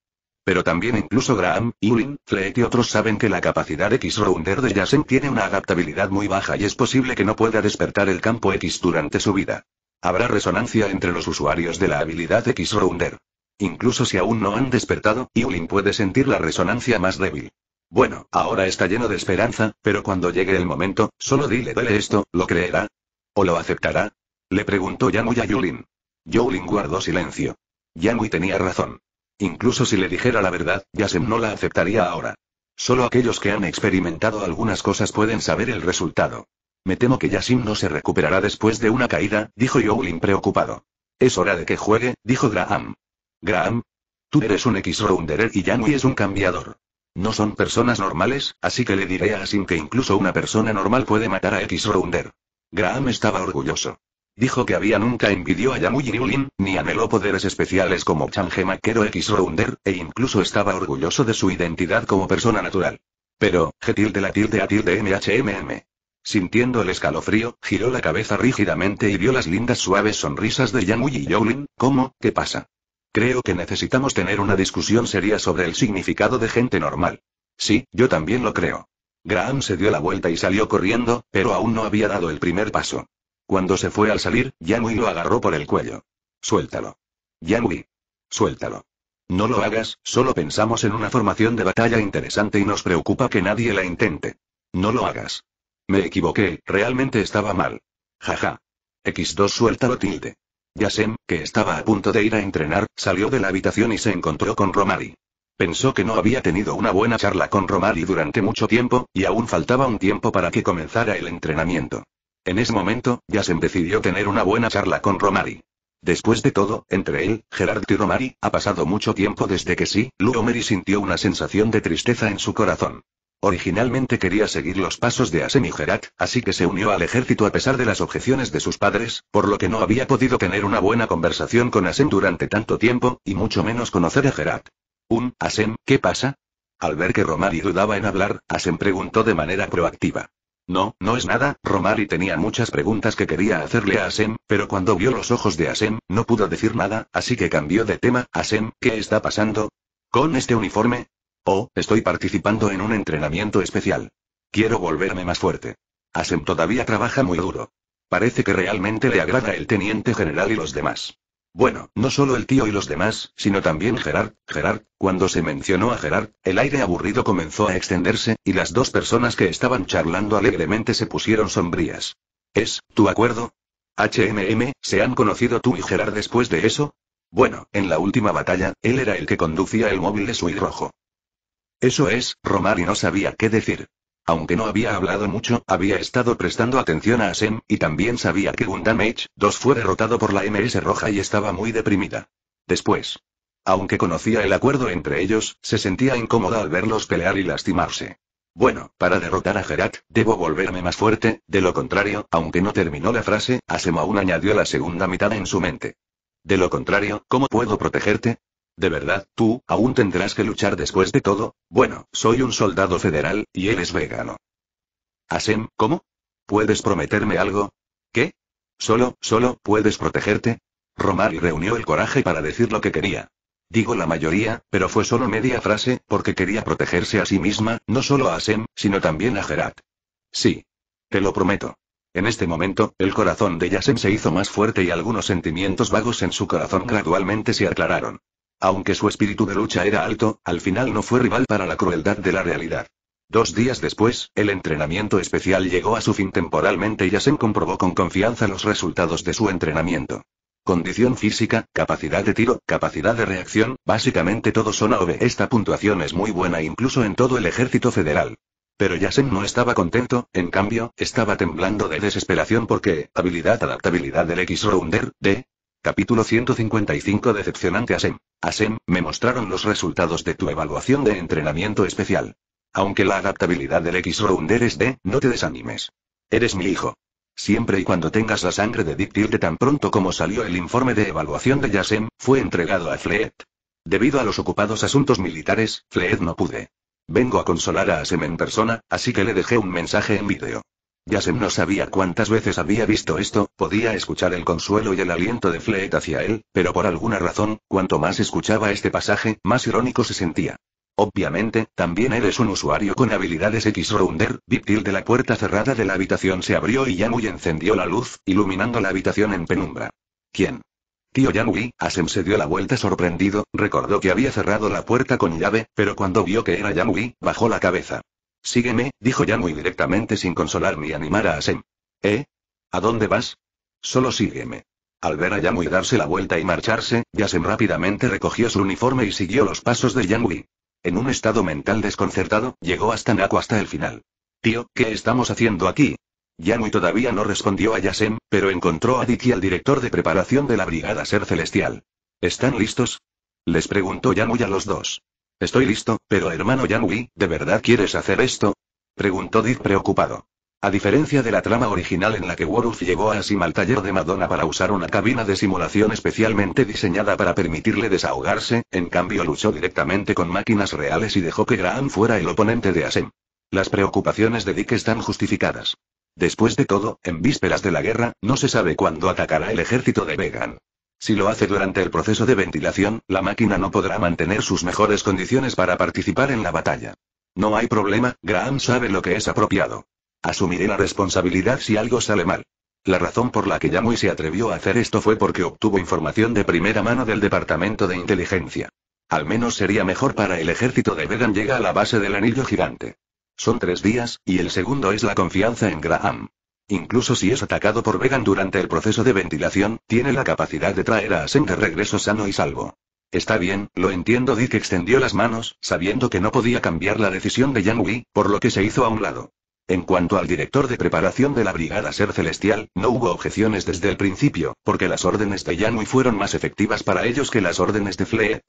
Pero también incluso Graham, Yulin, Fleet y otros saben que la capacidad X-Rounder de Yasen tiene una adaptabilidad muy baja y es posible que no pueda despertar el campo X durante su vida. Habrá resonancia entre los usuarios de la habilidad X-Rounder. Incluso si aún no han despertado, Yulin puede sentir la resonancia más débil. Bueno, ahora está lleno de esperanza, pero cuando llegue el momento, solo dile dele esto, ¿lo creerá? ¿O lo aceptará? Le preguntó a Yulin. Yowling guardó silencio. Yangui tenía razón. Incluso si le dijera la verdad, Yasem no la aceptaría ahora. Solo aquellos que han experimentado algunas cosas pueden saber el resultado. Me temo que Yasim no se recuperará después de una caída, dijo Yowling preocupado. Es hora de que juegue, dijo Graham. Graham, tú eres un x rounder y Yanui es un cambiador. No son personas normales, así que le diré a Asim que incluso una persona normal puede matar a X-Rounder. Graham estaba orgulloso. Dijo que había nunca envidió a Yamuy Yulin, ni anheló poderes especiales como Changemaquero Maquero X Rounder, e incluso estaba orgulloso de su identidad como persona natural. Pero, G tilde la tilde a tilde MHMM. Sintiendo el escalofrío, giró la cabeza rígidamente y vio las lindas suaves sonrisas de Yamuy y Yolin. ¿Cómo? ¿Qué pasa? Creo que necesitamos tener una discusión seria sobre el significado de gente normal. Sí, yo también lo creo. Graham se dio la vuelta y salió corriendo, pero aún no había dado el primer paso. Cuando se fue al salir, Yanui lo agarró por el cuello. Suéltalo. Yanui. Suéltalo. No lo hagas, solo pensamos en una formación de batalla interesante y nos preocupa que nadie la intente. No lo hagas. Me equivoqué, realmente estaba mal. Jaja. X2 suéltalo tilde. Yasem, que estaba a punto de ir a entrenar, salió de la habitación y se encontró con Romari. Pensó que no había tenido una buena charla con Romari durante mucho tiempo, y aún faltaba un tiempo para que comenzara el entrenamiento. En ese momento, Yasen decidió tener una buena charla con Romari. Después de todo, entre él, Gerard y Romari, ha pasado mucho tiempo desde que sí, Luomeri sintió una sensación de tristeza en su corazón. Originalmente quería seguir los pasos de Asem y Gerard, así que se unió al ejército a pesar de las objeciones de sus padres, por lo que no había podido tener una buena conversación con Asem durante tanto tiempo, y mucho menos conocer a Gerard. Un, Asem, ¿qué pasa? Al ver que Romari dudaba en hablar, Asem preguntó de manera proactiva. No, no es nada, Romari tenía muchas preguntas que quería hacerle a Asem, pero cuando vio los ojos de Asem, no pudo decir nada, así que cambió de tema. Asem, ¿qué está pasando? ¿Con este uniforme? Oh, estoy participando en un entrenamiento especial. Quiero volverme más fuerte. Asem todavía trabaja muy duro. Parece que realmente le agrada el teniente general y los demás. Bueno, no solo el tío y los demás, sino también Gerard, Gerard, cuando se mencionó a Gerard, el aire aburrido comenzó a extenderse, y las dos personas que estaban charlando alegremente se pusieron sombrías. ¿Es, tu acuerdo? HMM, ¿se han conocido tú y Gerard después de eso? Bueno, en la última batalla, él era el que conducía el móvil de su rojo. Eso es, Romari no sabía qué decir. Aunque no había hablado mucho, había estado prestando atención a Asem, y también sabía que Gundam H-2 fue derrotado por la MS Roja y estaba muy deprimida. Después. Aunque conocía el acuerdo entre ellos, se sentía incómoda al verlos pelear y lastimarse. Bueno, para derrotar a Gerat, debo volverme más fuerte, de lo contrario, aunque no terminó la frase, Asem aún añadió la segunda mitad en su mente. De lo contrario, ¿cómo puedo protegerte? ¿De verdad, tú, aún tendrás que luchar después de todo? Bueno, soy un soldado federal, y eres vegano. Asem, ¿cómo? ¿Puedes prometerme algo? ¿Qué? Solo, solo, ¿puedes protegerte? Romari reunió el coraje para decir lo que quería. Digo la mayoría, pero fue solo media frase, porque quería protegerse a sí misma, no solo a Asem, sino también a Gerat. Sí. Te lo prometo. En este momento, el corazón de Yasem se hizo más fuerte y algunos sentimientos vagos en su corazón gradualmente se aclararon. Aunque su espíritu de lucha era alto, al final no fue rival para la crueldad de la realidad. Dos días después, el entrenamiento especial llegó a su fin temporalmente y Yasen comprobó con confianza los resultados de su entrenamiento. Condición física, capacidad de tiro, capacidad de reacción, básicamente todo son AOB. Esta puntuación es muy buena incluso en todo el ejército federal. Pero Yasen no estaba contento, en cambio, estaba temblando de desesperación porque, habilidad adaptabilidad del X-Rounder, D, Capítulo 155 Decepcionante Asem. Asem, me mostraron los resultados de tu evaluación de entrenamiento especial. Aunque la adaptabilidad del X-Rounder es D, no te desanimes. Eres mi hijo. Siempre y cuando tengas la sangre de Dictil de tan pronto como salió el informe de evaluación de Yasem, fue entregado a Fleet. Debido a los ocupados asuntos militares, Fleet no pude. Vengo a consolar a Asem en persona, así que le dejé un mensaje en vídeo. Yasem no sabía cuántas veces había visto esto, podía escuchar el consuelo y el aliento de Fleet hacia él, pero por alguna razón, cuanto más escuchaba este pasaje, más irónico se sentía. Obviamente, también eres un usuario con habilidades X-Rounder, Víctil de la puerta cerrada de la habitación se abrió y Yanui encendió la luz, iluminando la habitación en penumbra. ¿Quién? Tío Yanui, Asem se dio la vuelta sorprendido, recordó que había cerrado la puerta con llave, pero cuando vio que era Yanui, bajó la cabeza. Sígueme, dijo ya directamente sin consolar ni animar a Asem. ¿Eh? ¿A dónde vas? Solo sígueme. Al ver a Yamui darse la vuelta y marcharse, Yasem rápidamente recogió su uniforme y siguió los pasos de Yamui. En un estado mental desconcertado, llegó hasta Naku hasta el final. Tío, ¿qué estamos haciendo aquí? Yamui todavía no respondió a Yasem, pero encontró a Diki al director de preparación de la brigada Ser Celestial. ¿Están listos? Les preguntó Yanui a los dos. Estoy listo, pero hermano Yanui, ¿de verdad quieres hacer esto? Preguntó Dick preocupado. A diferencia de la trama original en la que Worf llegó a Asim al taller de Madonna para usar una cabina de simulación especialmente diseñada para permitirle desahogarse, en cambio luchó directamente con máquinas reales y dejó que Graham fuera el oponente de Asim. Las preocupaciones de Dick están justificadas. Después de todo, en vísperas de la guerra, no se sabe cuándo atacará el ejército de Vegan. Si lo hace durante el proceso de ventilación, la máquina no podrá mantener sus mejores condiciones para participar en la batalla. No hay problema, Graham sabe lo que es apropiado. Asumiré la responsabilidad si algo sale mal. La razón por la que Yamui se atrevió a hacer esto fue porque obtuvo información de primera mano del Departamento de Inteligencia. Al menos sería mejor para el ejército de Vegan llega a la base del anillo gigante. Son tres días, y el segundo es la confianza en Graham. Incluso si es atacado por Vegan durante el proceso de ventilación, tiene la capacidad de traer a Asen de regreso sano y salvo. Está bien, lo entiendo. Dick extendió las manos, sabiendo que no podía cambiar la decisión de Yanui, por lo que se hizo a un lado. En cuanto al director de preparación de la Brigada Ser Celestial, no hubo objeciones desde el principio, porque las órdenes de Yanui fueron más efectivas para ellos que las órdenes de Fleet.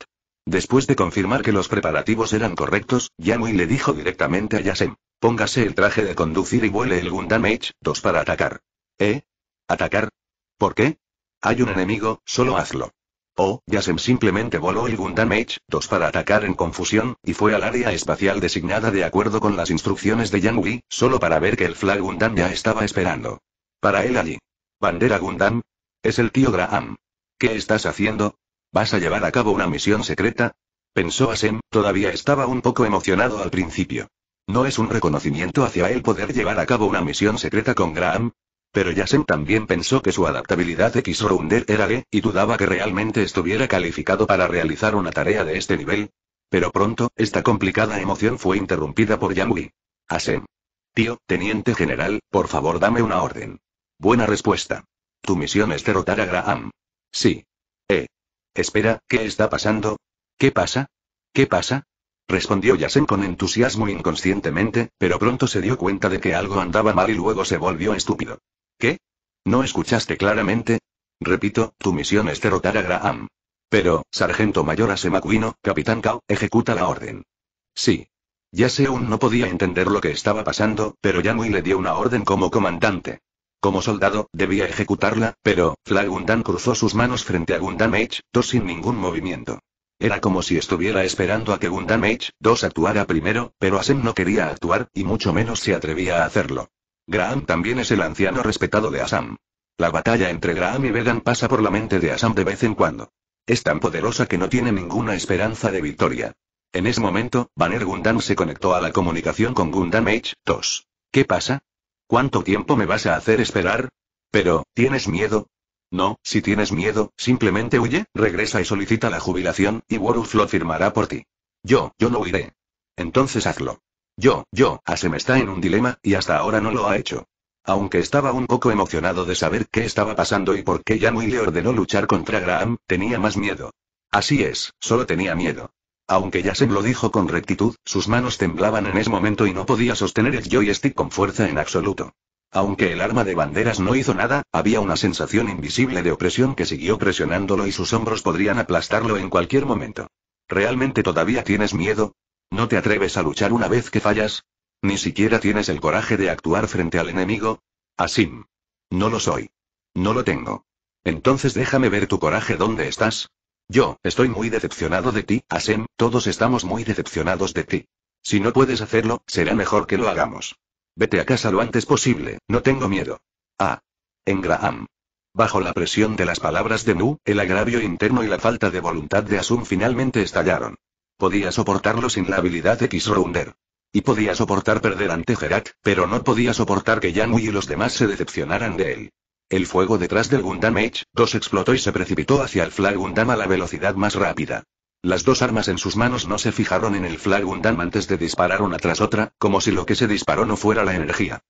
Después de confirmar que los preparativos eran correctos, Yanui le dijo directamente a Yasem. Póngase el traje de conducir y vuele el Gundam H2 para atacar. ¿Eh? ¿Atacar? ¿Por qué? Hay un enemigo, solo hazlo. O, oh, Yasem simplemente voló el Gundam H2 para atacar en confusión, y fue al área espacial designada de acuerdo con las instrucciones de Yanui, solo para ver que el Flag Gundam ya estaba esperando. Para él allí. Bandera Gundam. Es el tío Graham. ¿Qué estás haciendo? ¿Vas a llevar a cabo una misión secreta? Pensó Asem, todavía estaba un poco emocionado al principio. ¿No es un reconocimiento hacia él poder llevar a cabo una misión secreta con Graham? Pero Yasem también pensó que su adaptabilidad X-Rounder era G, y dudaba que realmente estuviera calificado para realizar una tarea de este nivel. Pero pronto, esta complicada emoción fue interrumpida por Yamui. Asem. Tío, teniente general, por favor dame una orden. Buena respuesta. Tu misión es derrotar a Graham. Sí, Espera, ¿qué está pasando? ¿Qué pasa? ¿Qué pasa? Respondió Yasen con entusiasmo inconscientemente, pero pronto se dio cuenta de que algo andaba mal y luego se volvió estúpido. ¿Qué? ¿No escuchaste claramente? Repito, tu misión es derrotar a Graham. Pero, sargento mayor Asemacuino, capitán Kao, ejecuta la orden. Sí. Yase aún no podía entender lo que estaba pasando, pero Yanui le dio una orden como comandante. Como soldado, debía ejecutarla, pero, Gundam cruzó sus manos frente a Gundam h 2 sin ningún movimiento. Era como si estuviera esperando a que Gundam h 2 actuara primero, pero Asem no quería actuar, y mucho menos se atrevía a hacerlo. Graham también es el anciano respetado de Asam. La batalla entre Graham y Vegan pasa por la mente de Asam de vez en cuando. Es tan poderosa que no tiene ninguna esperanza de victoria. En ese momento, Banner Gundam se conectó a la comunicación con Gundam H2. ¿Qué pasa? ¿Cuánto tiempo me vas a hacer esperar? Pero, ¿tienes miedo? No, si tienes miedo, simplemente huye, regresa y solicita la jubilación, y Woruf lo firmará por ti. Yo, yo no huiré. Entonces hazlo. Yo, yo, ah, me está en un dilema, y hasta ahora no lo ha hecho. Aunque estaba un poco emocionado de saber qué estaba pasando y por qué Yanui le ordenó luchar contra Graham, tenía más miedo. Así es, solo tenía miedo. Aunque ya lo dijo con rectitud, sus manos temblaban en ese momento y no podía sostener el joystick con fuerza en absoluto. Aunque el arma de banderas no hizo nada, había una sensación invisible de opresión que siguió presionándolo y sus hombros podrían aplastarlo en cualquier momento. ¿Realmente todavía tienes miedo? ¿No te atreves a luchar una vez que fallas? ¿Ni siquiera tienes el coraje de actuar frente al enemigo? Asim. No lo soy. No lo tengo. Entonces déjame ver tu coraje dónde estás, yo, estoy muy decepcionado de ti, Asem, todos estamos muy decepcionados de ti. Si no puedes hacerlo, será mejor que lo hagamos. Vete a casa lo antes posible, no tengo miedo. Ah. En Graham. Bajo la presión de las palabras de Nu, el agravio interno y la falta de voluntad de Asum finalmente estallaron. Podía soportarlo sin la habilidad X-Rounder. Y podía soportar perder ante Gerat, pero no podía soportar que Yanui y los demás se decepcionaran de él. El fuego detrás del Gundam H-2 explotó y se precipitó hacia el Flag Gundam a la velocidad más rápida. Las dos armas en sus manos no se fijaron en el Flag Gundam antes de disparar una tras otra, como si lo que se disparó no fuera la energía.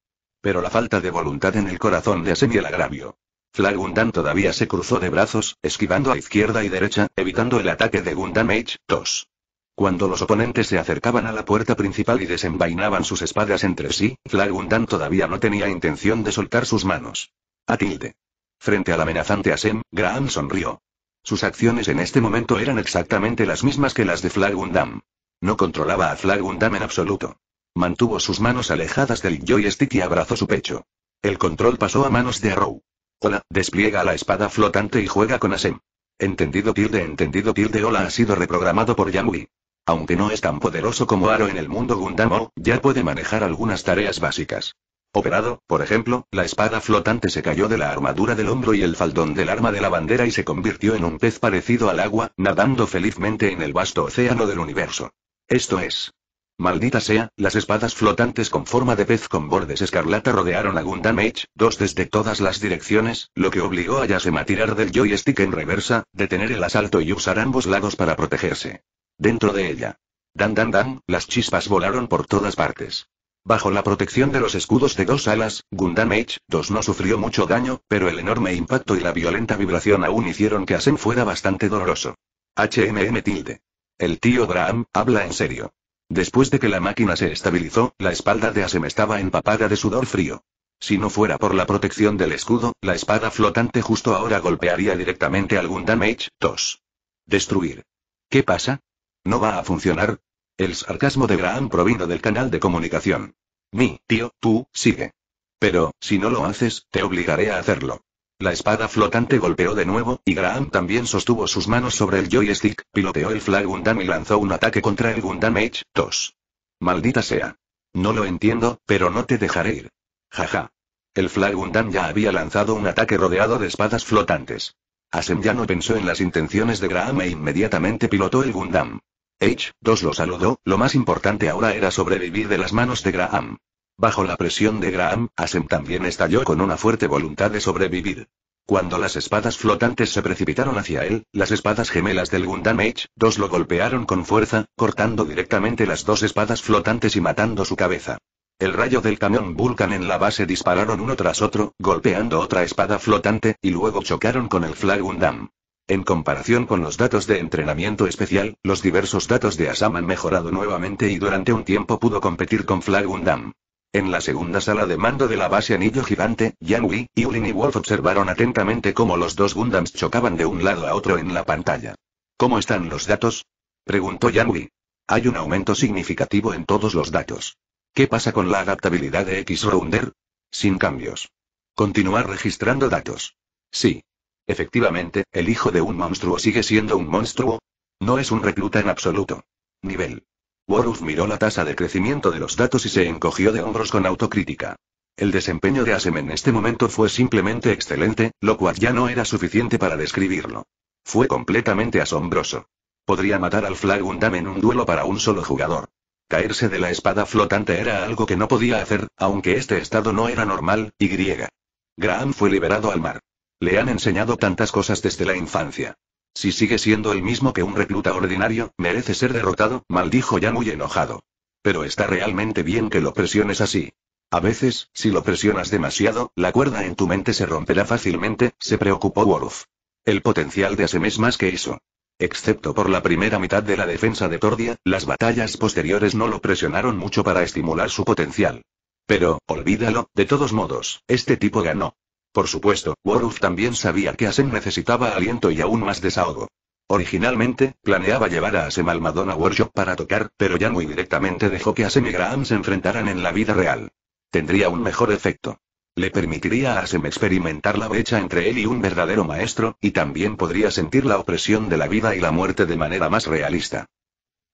Pero la falta de voluntad en el corazón de y el agravio. Flag Gundam todavía se cruzó de brazos, esquivando a izquierda y derecha, evitando el ataque de Gundam H-2. Cuando los oponentes se acercaban a la puerta principal y desenvainaban sus espadas entre sí, Flag Gundam todavía no tenía intención de soltar sus manos. A tilde. Frente al amenazante Asem, Graham sonrió. Sus acciones en este momento eran exactamente las mismas que las de Flagundam. No controlaba a Flagundam en absoluto. Mantuvo sus manos alejadas del joystick y abrazó su pecho. El control pasó a manos de Arrow. Hola, despliega la espada flotante y juega con Asem. Entendido tilde, entendido tilde, Hola ha sido reprogramado por Yamui. Aunque no es tan poderoso como Aro en el mundo Gundam, oh, ya puede manejar algunas tareas básicas. Operado, por ejemplo, la espada flotante se cayó de la armadura del hombro y el faldón del arma de la bandera y se convirtió en un pez parecido al agua, nadando felizmente en el vasto océano del universo. Esto es. Maldita sea, las espadas flotantes con forma de pez con bordes escarlata rodearon a Gundam Age, dos desde todas las direcciones, lo que obligó a Yasem a tirar del joystick en reversa, detener el asalto y usar ambos lados para protegerse. Dentro de ella. Dan dan dan, las chispas volaron por todas partes. Bajo la protección de los escudos de dos alas, Gundam H-2 no sufrió mucho daño, pero el enorme impacto y la violenta vibración aún hicieron que Asen fuera bastante doloroso. HMM tilde. El tío Graham, habla en serio. Después de que la máquina se estabilizó, la espalda de Asem estaba empapada de sudor frío. Si no fuera por la protección del escudo, la espada flotante justo ahora golpearía directamente al Gundam H-2. Destruir. ¿Qué pasa? ¿No va a funcionar? El sarcasmo de Graham provino del canal de comunicación. Mi, tío, tú, sigue. Pero, si no lo haces, te obligaré a hacerlo. La espada flotante golpeó de nuevo, y Graham también sostuvo sus manos sobre el joystick, piloteó el Flag Gundam y lanzó un ataque contra el Gundam h 2. Maldita sea. No lo entiendo, pero no te dejaré ir. Jaja. El Flag Gundam ya había lanzado un ataque rodeado de espadas flotantes. Asem ya no pensó en las intenciones de Graham e inmediatamente pilotó el Gundam. H2 lo saludó, lo más importante ahora era sobrevivir de las manos de Graham. Bajo la presión de Graham, Asem también estalló con una fuerte voluntad de sobrevivir. Cuando las espadas flotantes se precipitaron hacia él, las espadas gemelas del Gundam H2 lo golpearon con fuerza, cortando directamente las dos espadas flotantes y matando su cabeza. El rayo del camión Vulcan en la base dispararon uno tras otro, golpeando otra espada flotante, y luego chocaron con el Flag Gundam. En comparación con los datos de entrenamiento especial, los diversos datos de Asam han mejorado nuevamente y durante un tiempo pudo competir con Flag Gundam. En la segunda sala de mando de la base Anillo Gigante, Yanui, Yulin y Wolf observaron atentamente cómo los dos Gundams chocaban de un lado a otro en la pantalla. ¿Cómo están los datos? preguntó Yanui. Hay un aumento significativo en todos los datos. ¿Qué pasa con la adaptabilidad de X-Rounder? Sin cambios. Continuar registrando datos. Sí, Efectivamente, el hijo de un monstruo sigue siendo un monstruo. No es un recluta en absoluto. Nivel. Waruth miró la tasa de crecimiento de los datos y se encogió de hombros con autocrítica. El desempeño de Asem en este momento fue simplemente excelente, lo cual ya no era suficiente para describirlo. Fue completamente asombroso. Podría matar al Flagundam en un duelo para un solo jugador. Caerse de la espada flotante era algo que no podía hacer, aunque este estado no era normal, y griega. Graham fue liberado al mar. Le han enseñado tantas cosas desde la infancia. Si sigue siendo el mismo que un recluta ordinario, merece ser derrotado, maldijo ya muy enojado. Pero está realmente bien que lo presiones así. A veces, si lo presionas demasiado, la cuerda en tu mente se romperá fácilmente, se preocupó Worf. El potencial de Asem es más que eso. Excepto por la primera mitad de la defensa de Tordia, las batallas posteriores no lo presionaron mucho para estimular su potencial. Pero, olvídalo, de todos modos, este tipo ganó. Por supuesto, Woruf también sabía que Asen necesitaba aliento y aún más desahogo. Originalmente, planeaba llevar a Asem al Madonna Workshop para tocar, pero ya muy directamente dejó que Asem y Graham se enfrentaran en la vida real. Tendría un mejor efecto. Le permitiría a Asem experimentar la brecha entre él y un verdadero maestro, y también podría sentir la opresión de la vida y la muerte de manera más realista.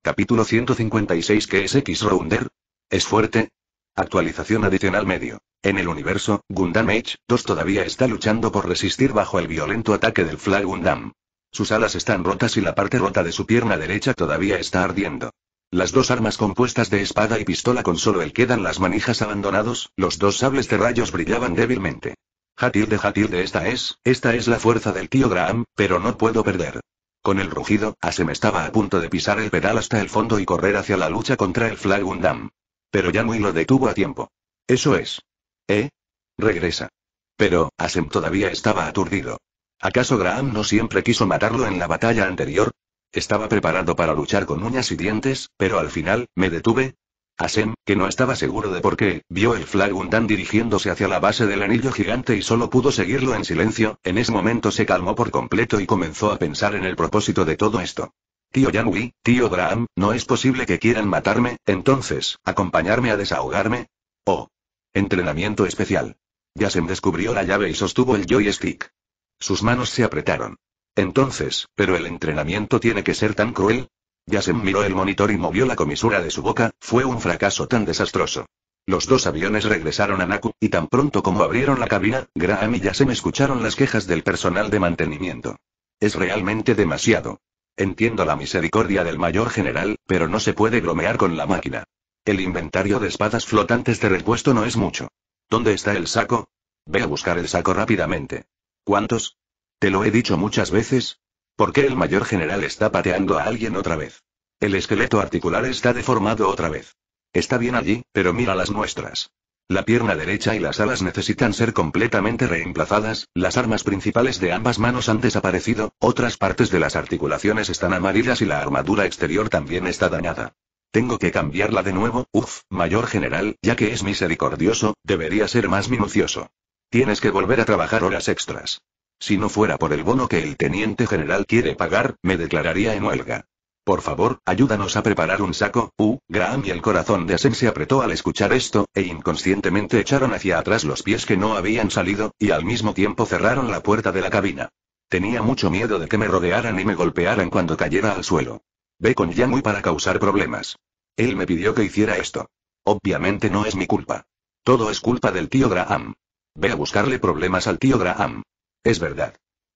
Capítulo 156 ¿Qué es X Rounder? ¿Es fuerte? Actualización adicional medio. En el universo, Gundam Age 2 todavía está luchando por resistir bajo el violento ataque del Flag Gundam. Sus alas están rotas y la parte rota de su pierna derecha todavía está ardiendo. Las dos armas compuestas de espada y pistola con solo el quedan las manijas abandonados, los dos sables de rayos brillaban débilmente. Hatilde de esta es, esta es la fuerza del tío Graham, pero no puedo perder. Con el rugido, Asem ah, estaba a punto de pisar el pedal hasta el fondo y correr hacia la lucha contra el Flag Gundam. Pero muy lo detuvo a tiempo. Eso es. ¿Eh? Regresa. Pero, Asem todavía estaba aturdido. ¿Acaso Graham no siempre quiso matarlo en la batalla anterior? Estaba preparado para luchar con uñas y dientes, pero al final, me detuve. Asem, que no estaba seguro de por qué, vio el Flagundan dirigiéndose hacia la base del anillo gigante y solo pudo seguirlo en silencio, en ese momento se calmó por completo y comenzó a pensar en el propósito de todo esto. Tío Yanui, tío Graham, ¿no es posible que quieran matarme, entonces, acompañarme a desahogarme? Oh. Entrenamiento especial. Yasem descubrió la llave y sostuvo el joystick. Sus manos se apretaron. Entonces, ¿pero el entrenamiento tiene que ser tan cruel? Yasem miró el monitor y movió la comisura de su boca, fue un fracaso tan desastroso. Los dos aviones regresaron a Naku, y tan pronto como abrieron la cabina, Graham y Yasem escucharon las quejas del personal de mantenimiento. Es realmente demasiado. Entiendo la misericordia del mayor general, pero no se puede bromear con la máquina. El inventario de espadas flotantes de repuesto no es mucho. ¿Dónde está el saco? Ve a buscar el saco rápidamente. ¿Cuántos? Te lo he dicho muchas veces. ¿Por qué el mayor general está pateando a alguien otra vez? El esqueleto articular está deformado otra vez. Está bien allí, pero mira las nuestras. La pierna derecha y las alas necesitan ser completamente reemplazadas, las armas principales de ambas manos han desaparecido, otras partes de las articulaciones están amarillas y la armadura exterior también está dañada. Tengo que cambiarla de nuevo, uff, mayor general, ya que es misericordioso, debería ser más minucioso. Tienes que volver a trabajar horas extras. Si no fuera por el bono que el teniente general quiere pagar, me declararía en huelga. Por favor, ayúdanos a preparar un saco, uh, Graham y el corazón de Asen se apretó al escuchar esto, e inconscientemente echaron hacia atrás los pies que no habían salido, y al mismo tiempo cerraron la puerta de la cabina. Tenía mucho miedo de que me rodearan y me golpearan cuando cayera al suelo. Ve con Yamui para causar problemas. Él me pidió que hiciera esto. Obviamente no es mi culpa. Todo es culpa del tío Graham. Ve a buscarle problemas al tío Graham. Es verdad.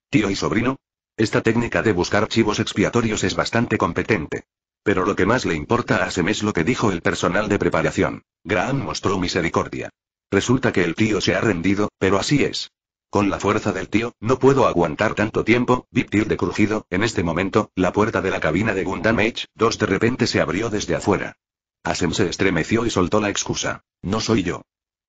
Tío y sobrino, esta técnica de buscar chivos expiatorios es bastante competente. Pero lo que más le importa a Asem es lo que dijo el personal de preparación. Graham mostró misericordia. Resulta que el tío se ha rendido, pero así es. Con la fuerza del tío, no puedo aguantar tanto tiempo, Biptil de crujido, en este momento, la puerta de la cabina de Gundam H2 de repente se abrió desde afuera. Asem se estremeció y soltó la excusa. No soy yo.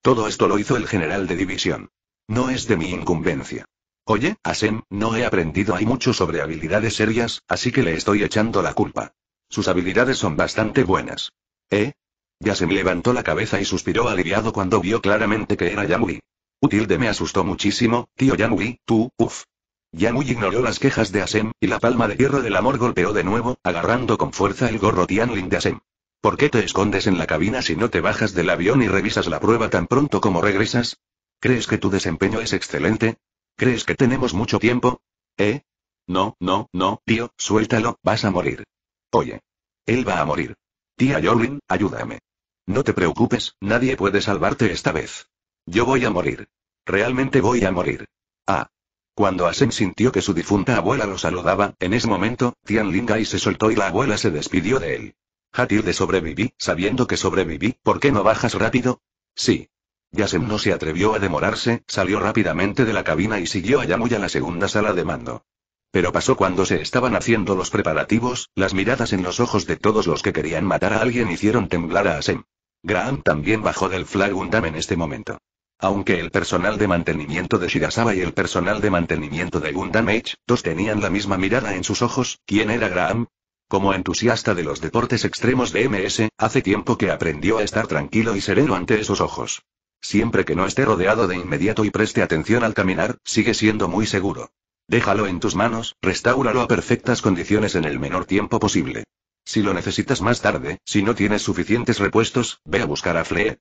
Todo esto lo hizo el general de división. No es de mi incumbencia. Oye, Asem, no he aprendido hay mucho sobre habilidades serias, así que le estoy echando la culpa. Sus habilidades son bastante buenas. ¿Eh? Yasem levantó la cabeza y suspiró aliviado cuando vio claramente que era Yamui. Utilde me asustó muchísimo, tío Yamui, tú, uff. Yamui ignoró las quejas de Asem, y la palma de hierro del amor golpeó de nuevo, agarrando con fuerza el gorro Tianlin de Asem. ¿Por qué te escondes en la cabina si no te bajas del avión y revisas la prueba tan pronto como regresas? ¿Crees que tu desempeño es excelente? ¿Crees que tenemos mucho tiempo? ¿Eh? No, no, no, tío, suéltalo, vas a morir. Oye. Él va a morir. Tía Jolin, ayúdame. No te preocupes, nadie puede salvarte esta vez. Yo voy a morir. Realmente voy a morir. Ah. Cuando Asen sintió que su difunta abuela lo saludaba, en ese momento, Tian Lingai se soltó y la abuela se despidió de él. de sobreviví, sabiendo que sobreviví, ¿por qué no bajas rápido? Sí. Yasem no se atrevió a demorarse, salió rápidamente de la cabina y siguió a Yamuya a la segunda sala de mando. Pero pasó cuando se estaban haciendo los preparativos, las miradas en los ojos de todos los que querían matar a alguien hicieron temblar a Asem. Graham también bajó del Flag Gundam en este momento. Aunque el personal de mantenimiento de Shirasaba y el personal de mantenimiento de Gundam H, dos tenían la misma mirada en sus ojos, ¿quién era Graham? Como entusiasta de los deportes extremos de MS, hace tiempo que aprendió a estar tranquilo y sereno ante esos ojos. Siempre que no esté rodeado de inmediato y preste atención al caminar, sigue siendo muy seguro. Déjalo en tus manos, restáuralo a perfectas condiciones en el menor tiempo posible. Si lo necesitas más tarde, si no tienes suficientes repuestos, ve a buscar a Fleet.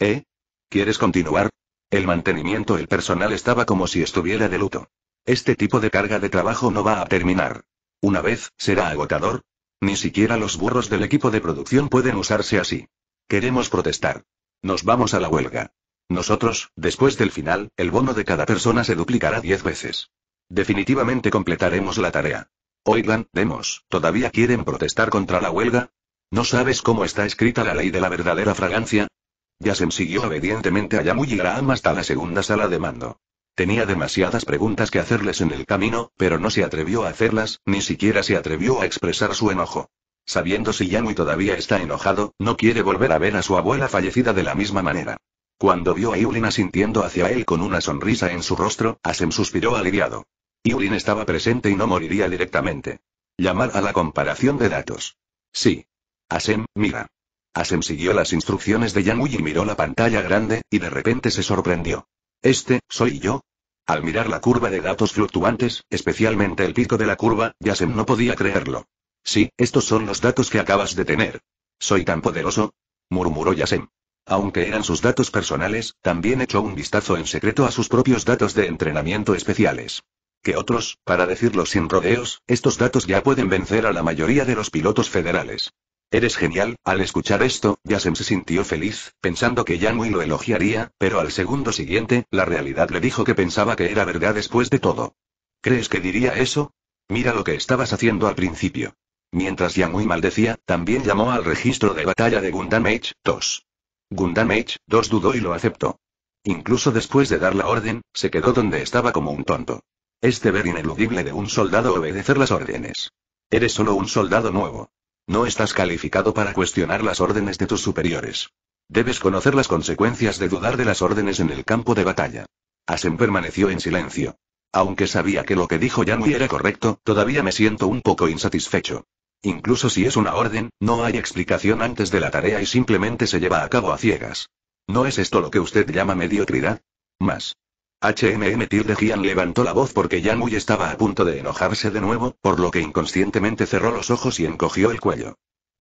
¿Eh? ¿Quieres continuar? El mantenimiento, el personal estaba como si estuviera de luto. Este tipo de carga de trabajo no va a terminar. Una vez, será agotador. Ni siquiera los burros del equipo de producción pueden usarse así. Queremos protestar. Nos vamos a la huelga. Nosotros, después del final, el bono de cada persona se duplicará diez veces. Definitivamente completaremos la tarea. Oigan, Demos, ¿todavía quieren protestar contra la huelga? ¿No sabes cómo está escrita la ley de la verdadera fragancia? Yasem siguió obedientemente a Yamu y Graham hasta la segunda sala de mando. Tenía demasiadas preguntas que hacerles en el camino, pero no se atrevió a hacerlas, ni siquiera se atrevió a expresar su enojo. Sabiendo si Yamui todavía está enojado, no quiere volver a ver a su abuela fallecida de la misma manera. Cuando vio a Yulin asintiendo hacia él con una sonrisa en su rostro, Asem suspiró aliviado. Yulin estaba presente y no moriría directamente. Llamar a la comparación de datos. Sí. Asem, mira. Asem siguió las instrucciones de Yang y miró la pantalla grande, y de repente se sorprendió. ¿Este, soy yo? Al mirar la curva de datos fluctuantes, especialmente el pico de la curva, Yasem no podía creerlo. Sí, estos son los datos que acabas de tener. Soy tan poderoso. murmuró Yasem. Aunque eran sus datos personales, también echó un vistazo en secreto a sus propios datos de entrenamiento especiales. Que otros, para decirlo sin rodeos, estos datos ya pueden vencer a la mayoría de los pilotos federales. Eres genial, al escuchar esto, Yasem se sintió feliz, pensando que Yanui lo elogiaría, pero al segundo siguiente, la realidad le dijo que pensaba que era verdad después de todo. ¿Crees que diría eso? Mira lo que estabas haciendo al principio. Mientras Yanui maldecía, también llamó al registro de batalla de Gundam Age 2. Gundam h 2 dudó y lo aceptó. Incluso después de dar la orden, se quedó donde estaba como un tonto. Este ver ineludible de un soldado obedecer las órdenes. Eres solo un soldado nuevo. No estás calificado para cuestionar las órdenes de tus superiores. Debes conocer las consecuencias de dudar de las órdenes en el campo de batalla. Asen permaneció en silencio. Aunque sabía que lo que dijo Yanui era correcto, todavía me siento un poco insatisfecho. Incluso si es una orden, no hay explicación antes de la tarea y simplemente se lleva a cabo a ciegas. ¿No es esto lo que usted llama mediocridad? Más. HMM Tilde Gian levantó la voz porque ya muy estaba a punto de enojarse de nuevo, por lo que inconscientemente cerró los ojos y encogió el cuello.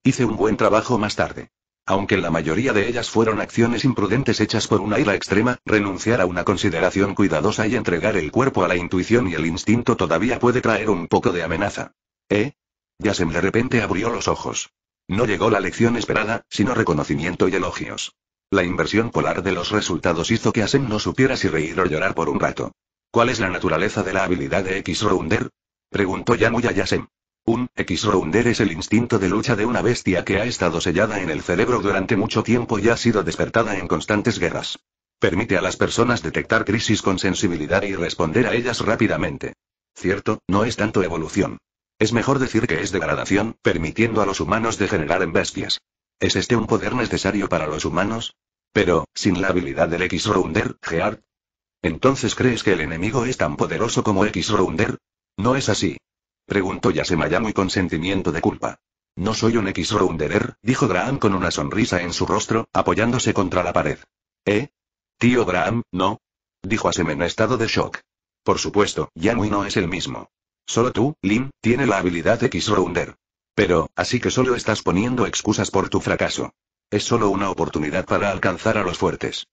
Hice un buen trabajo más tarde. Aunque la mayoría de ellas fueron acciones imprudentes hechas por una ira extrema, renunciar a una consideración cuidadosa y entregar el cuerpo a la intuición y el instinto todavía puede traer un poco de amenaza. ¿Eh? Yasem de repente abrió los ojos. No llegó la lección esperada, sino reconocimiento y elogios. La inversión polar de los resultados hizo que Asem no supiera si reír o llorar por un rato. ¿Cuál es la naturaleza de la habilidad de X-Rounder? Preguntó Yamuya Yasem. Un X-Rounder es el instinto de lucha de una bestia que ha estado sellada en el cerebro durante mucho tiempo y ha sido despertada en constantes guerras. Permite a las personas detectar crisis con sensibilidad y responder a ellas rápidamente. Cierto, no es tanto evolución. Es mejor decir que es degradación, permitiendo a los humanos degenerar en bestias. ¿Es este un poder necesario para los humanos? Pero, sin la habilidad del X-Rounder, Geart. ¿Entonces crees que el enemigo es tan poderoso como X-Rounder? No es así. Preguntó Yasemayamui con sentimiento de culpa. No soy un X-Rounderer, dijo Graham con una sonrisa en su rostro, apoyándose contra la pared. ¿Eh? Tío Graham, no. Dijo Asem en estado de shock. Por supuesto, Yamui no es el mismo. Solo tú, Lim, tiene la habilidad X-Rounder. Pero, así que solo estás poniendo excusas por tu fracaso. Es solo una oportunidad para alcanzar a los fuertes.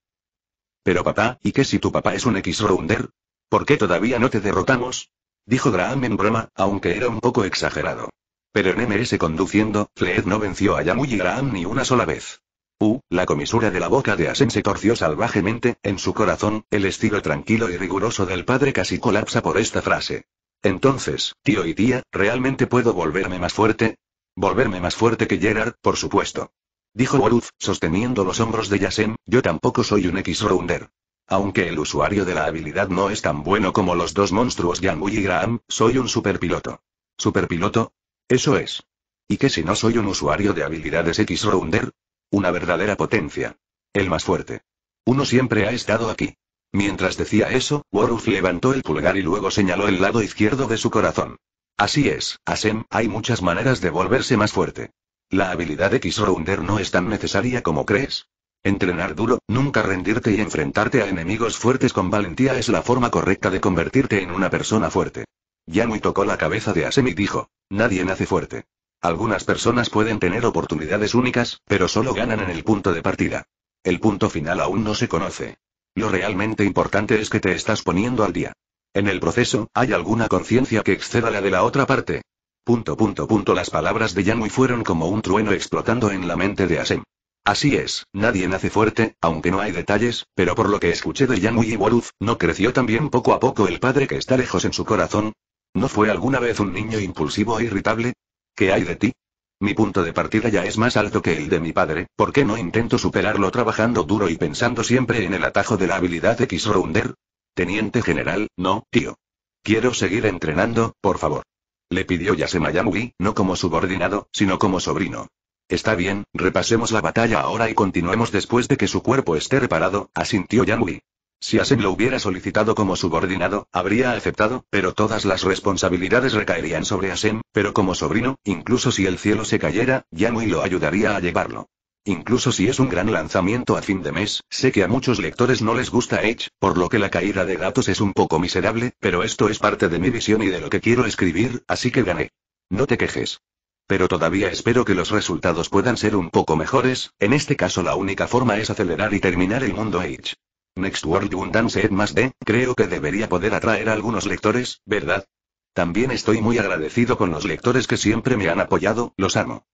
Pero papá, ¿y qué si tu papá es un X-Rounder? ¿Por qué todavía no te derrotamos? Dijo Graham en broma, aunque era un poco exagerado. Pero en MS conduciendo, Fleet no venció a Yamu y Graham ni una sola vez. Uh, la comisura de la boca de Asen se torció salvajemente, en su corazón, el estilo tranquilo y riguroso del padre casi colapsa por esta frase. Entonces, tío y tía, ¿realmente puedo volverme más fuerte? Volverme más fuerte que Gerard, por supuesto. Dijo Boruz, sosteniendo los hombros de Yasem, yo tampoco soy un X-Rounder. Aunque el usuario de la habilidad no es tan bueno como los dos monstruos Yangui y Graham, soy un superpiloto. ¿Superpiloto? Eso es. ¿Y qué si no soy un usuario de habilidades X-Rounder? Una verdadera potencia. El más fuerte. Uno siempre ha estado aquí. Mientras decía eso, Worf levantó el pulgar y luego señaló el lado izquierdo de su corazón. Así es, Asem, hay muchas maneras de volverse más fuerte. La habilidad X-Rounder no es tan necesaria como crees. Entrenar duro, nunca rendirte y enfrentarte a enemigos fuertes con valentía es la forma correcta de convertirte en una persona fuerte. Yanui tocó la cabeza de Asem y dijo, nadie nace fuerte. Algunas personas pueden tener oportunidades únicas, pero solo ganan en el punto de partida. El punto final aún no se conoce. Lo realmente importante es que te estás poniendo al día. En el proceso, hay alguna conciencia que exceda la de la otra parte. Punto, punto, punto. Las palabras de Yanui fueron como un trueno explotando en la mente de Asem. Así es, nadie nace fuerte, aunque no hay detalles, pero por lo que escuché de Yanui y Waluz, ¿no creció también poco a poco el padre que está lejos en su corazón? ¿No fue alguna vez un niño impulsivo e irritable? ¿Qué hay de ti? Mi punto de partida ya es más alto que el de mi padre, ¿por qué no intento superarlo trabajando duro y pensando siempre en el atajo de la habilidad X-Rounder? Teniente general, no, tío. Quiero seguir entrenando, por favor. Le pidió Yamui, no como subordinado, sino como sobrino. Está bien, repasemos la batalla ahora y continuemos después de que su cuerpo esté reparado, asintió Yamui. Si Asem lo hubiera solicitado como subordinado, habría aceptado, pero todas las responsabilidades recaerían sobre Asem, pero como sobrino, incluso si el cielo se cayera, Yamui lo ayudaría a llevarlo. Incluso si es un gran lanzamiento a fin de mes, sé que a muchos lectores no les gusta Edge, por lo que la caída de datos es un poco miserable, pero esto es parte de mi visión y de lo que quiero escribir, así que gané. No te quejes. Pero todavía espero que los resultados puedan ser un poco mejores, en este caso la única forma es acelerar y terminar el mundo Edge. Next World Gundam set más D, creo que debería poder atraer a algunos lectores, ¿verdad? También estoy muy agradecido con los lectores que siempre me han apoyado, los amo.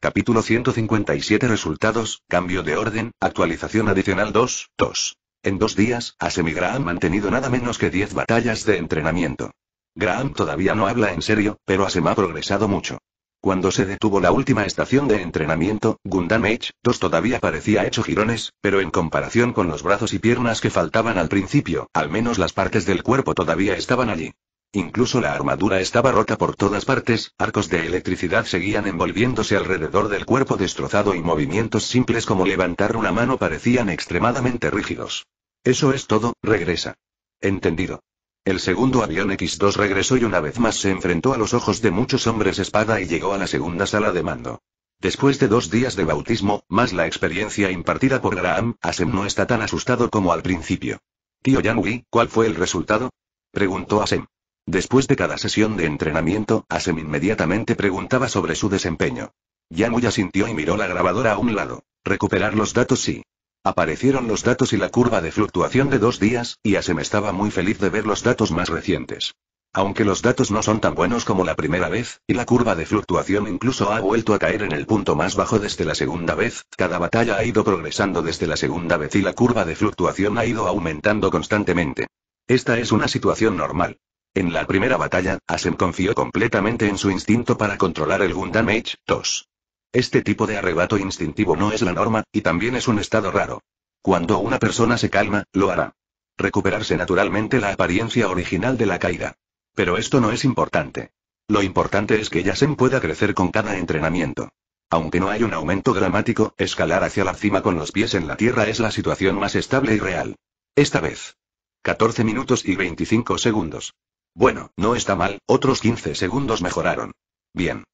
Capítulo 157 Resultados, cambio de orden, actualización adicional 2, 2. En dos días, Graham ha mantenido nada menos que 10 batallas de entrenamiento. Graham todavía no habla en serio, pero Asem ha progresado mucho. Cuando se detuvo la última estación de entrenamiento, Gundam H-2 todavía parecía hecho jirones, pero en comparación con los brazos y piernas que faltaban al principio, al menos las partes del cuerpo todavía estaban allí. Incluso la armadura estaba rota por todas partes, arcos de electricidad seguían envolviéndose alrededor del cuerpo destrozado y movimientos simples como levantar una mano parecían extremadamente rígidos. Eso es todo, regresa. Entendido. El segundo avión X-2 regresó y una vez más se enfrentó a los ojos de muchos hombres espada y llegó a la segunda sala de mando. Después de dos días de bautismo, más la experiencia impartida por Graham, Asem no está tan asustado como al principio. Tío Yanui, ¿cuál fue el resultado? Preguntó Asem. Después de cada sesión de entrenamiento, Asem inmediatamente preguntaba sobre su desempeño. Yanui asintió y miró la grabadora a un lado. Recuperar los datos sí. Aparecieron los datos y la curva de fluctuación de dos días, y Asem estaba muy feliz de ver los datos más recientes. Aunque los datos no son tan buenos como la primera vez, y la curva de fluctuación incluso ha vuelto a caer en el punto más bajo desde la segunda vez, cada batalla ha ido progresando desde la segunda vez y la curva de fluctuación ha ido aumentando constantemente. Esta es una situación normal. En la primera batalla, Asem confió completamente en su instinto para controlar el Gundam H2. Este tipo de arrebato instintivo no es la norma, y también es un estado raro. Cuando una persona se calma, lo hará. Recuperarse naturalmente la apariencia original de la caída. Pero esto no es importante. Lo importante es que Yasen pueda crecer con cada entrenamiento. Aunque no hay un aumento dramático, escalar hacia la cima con los pies en la tierra es la situación más estable y real. Esta vez. 14 minutos y 25 segundos. Bueno, no está mal, otros 15 segundos mejoraron. Bien.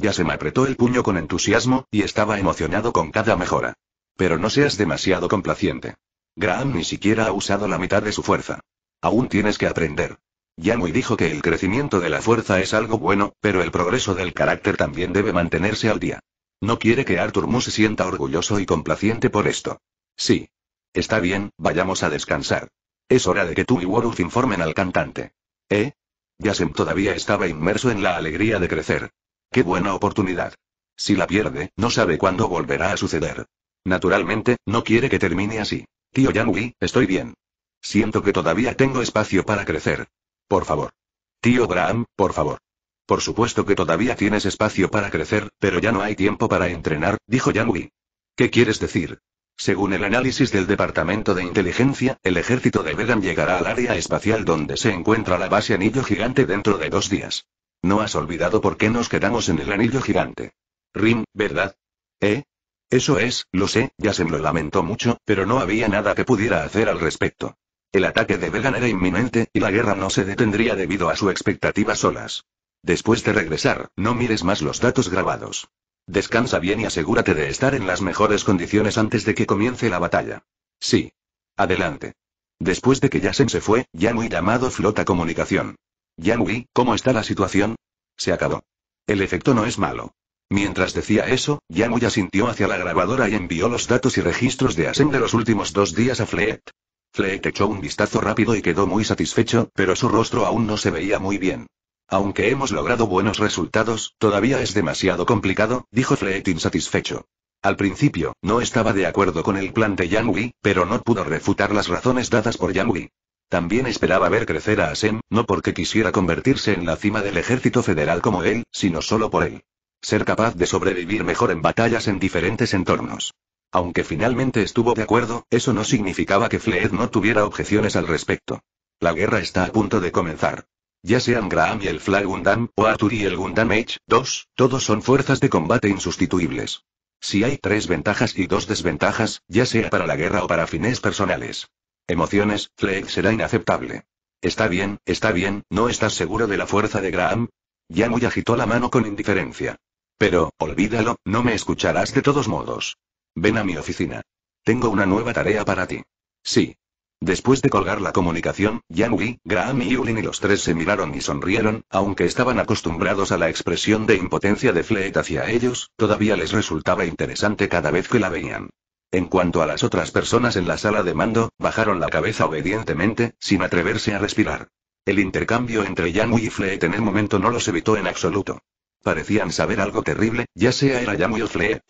Ya se me apretó el puño con entusiasmo, y estaba emocionado con cada mejora. Pero no seas demasiado complaciente. Graham ni siquiera ha usado la mitad de su fuerza. Aún tienes que aprender. muy dijo que el crecimiento de la fuerza es algo bueno, pero el progreso del carácter también debe mantenerse al día. No quiere que Arthur Mu se sienta orgulloso y complaciente por esto. Sí. Está bien, vayamos a descansar. Es hora de que tú y Woruf informen al cantante. ¿Eh? Yasem todavía estaba inmerso en la alegría de crecer. Qué buena oportunidad. Si la pierde, no sabe cuándo volverá a suceder. Naturalmente, no quiere que termine así. Tío Yanui, estoy bien. Siento que todavía tengo espacio para crecer. Por favor. Tío Graham, por favor. Por supuesto que todavía tienes espacio para crecer, pero ya no hay tiempo para entrenar, dijo Yanui. ¿Qué quieres decir? Según el análisis del Departamento de Inteligencia, el ejército de Vegan llegará al área espacial donde se encuentra la base Anillo Gigante dentro de dos días. No has olvidado por qué nos quedamos en el anillo gigante. Rim, ¿verdad? ¿Eh? Eso es, lo sé, Yasen lo lamentó mucho, pero no había nada que pudiera hacer al respecto. El ataque de Vegan era inminente, y la guerra no se detendría debido a su expectativa solas. Después de regresar, no mires más los datos grabados. Descansa bien y asegúrate de estar en las mejores condiciones antes de que comience la batalla. Sí. Adelante. Después de que Yasen se fue, ya muy llamado flota comunicación. Yangui, ¿cómo está la situación? Se acabó. El efecto no es malo. Mientras decía eso, Yangui asintió hacia la grabadora y envió los datos y registros de Asen de los últimos dos días a Fleet. Fleet echó un vistazo rápido y quedó muy satisfecho, pero su rostro aún no se veía muy bien. Aunque hemos logrado buenos resultados, todavía es demasiado complicado, dijo Fleet insatisfecho. Al principio, no estaba de acuerdo con el plan de Yangui, pero no pudo refutar las razones dadas por Yangui. También esperaba ver crecer a Asem, no porque quisiera convertirse en la cima del ejército federal como él, sino solo por él. Ser capaz de sobrevivir mejor en batallas en diferentes entornos. Aunque finalmente estuvo de acuerdo, eso no significaba que Fleed no tuviera objeciones al respecto. La guerra está a punto de comenzar. Ya sean Graham y el Flag Gundam, o Arthur y el Gundam H2, todos son fuerzas de combate insustituibles. Si hay tres ventajas y dos desventajas, ya sea para la guerra o para fines personales. Emociones, Fleet será inaceptable. Está bien, está bien, ¿no estás seguro de la fuerza de Graham? yanui agitó la mano con indiferencia. Pero, olvídalo, no me escucharás de todos modos. Ven a mi oficina. Tengo una nueva tarea para ti. Sí. Después de colgar la comunicación, Yanui, Graham y Yulin y los tres se miraron y sonrieron, aunque estaban acostumbrados a la expresión de impotencia de Fleet hacia ellos, todavía les resultaba interesante cada vez que la veían. En cuanto a las otras personas en la sala de mando, bajaron la cabeza obedientemente, sin atreverse a respirar. El intercambio entre Yamui y Fleet en el momento no los evitó en absoluto. Parecían saber algo terrible, ya sea era Yamui o Fleet.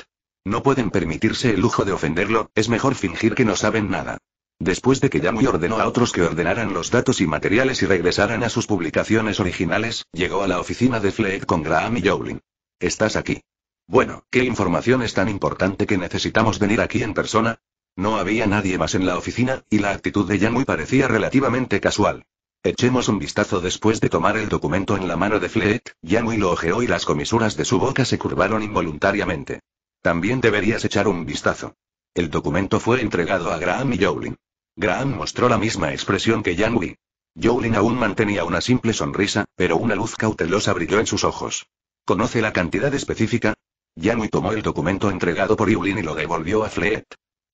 No pueden permitirse el lujo de ofenderlo, es mejor fingir que no saben nada. Después de que Yamui ordenó a otros que ordenaran los datos y materiales y regresaran a sus publicaciones originales, llegó a la oficina de Fleet con Graham y Jowlin. Estás aquí. Bueno, ¿qué información es tan importante que necesitamos venir aquí en persona? No había nadie más en la oficina, y la actitud de Yanui parecía relativamente casual. Echemos un vistazo después de tomar el documento en la mano de Fleet, Yanui lo ojeó y las comisuras de su boca se curvaron involuntariamente. También deberías echar un vistazo. El documento fue entregado a Graham y Jolin. Graham mostró la misma expresión que Yanui. Jolin aún mantenía una simple sonrisa, pero una luz cautelosa brilló en sus ojos. ¿Conoce la cantidad específica? Yanui tomó el documento entregado por Yulin y lo devolvió a Fleet.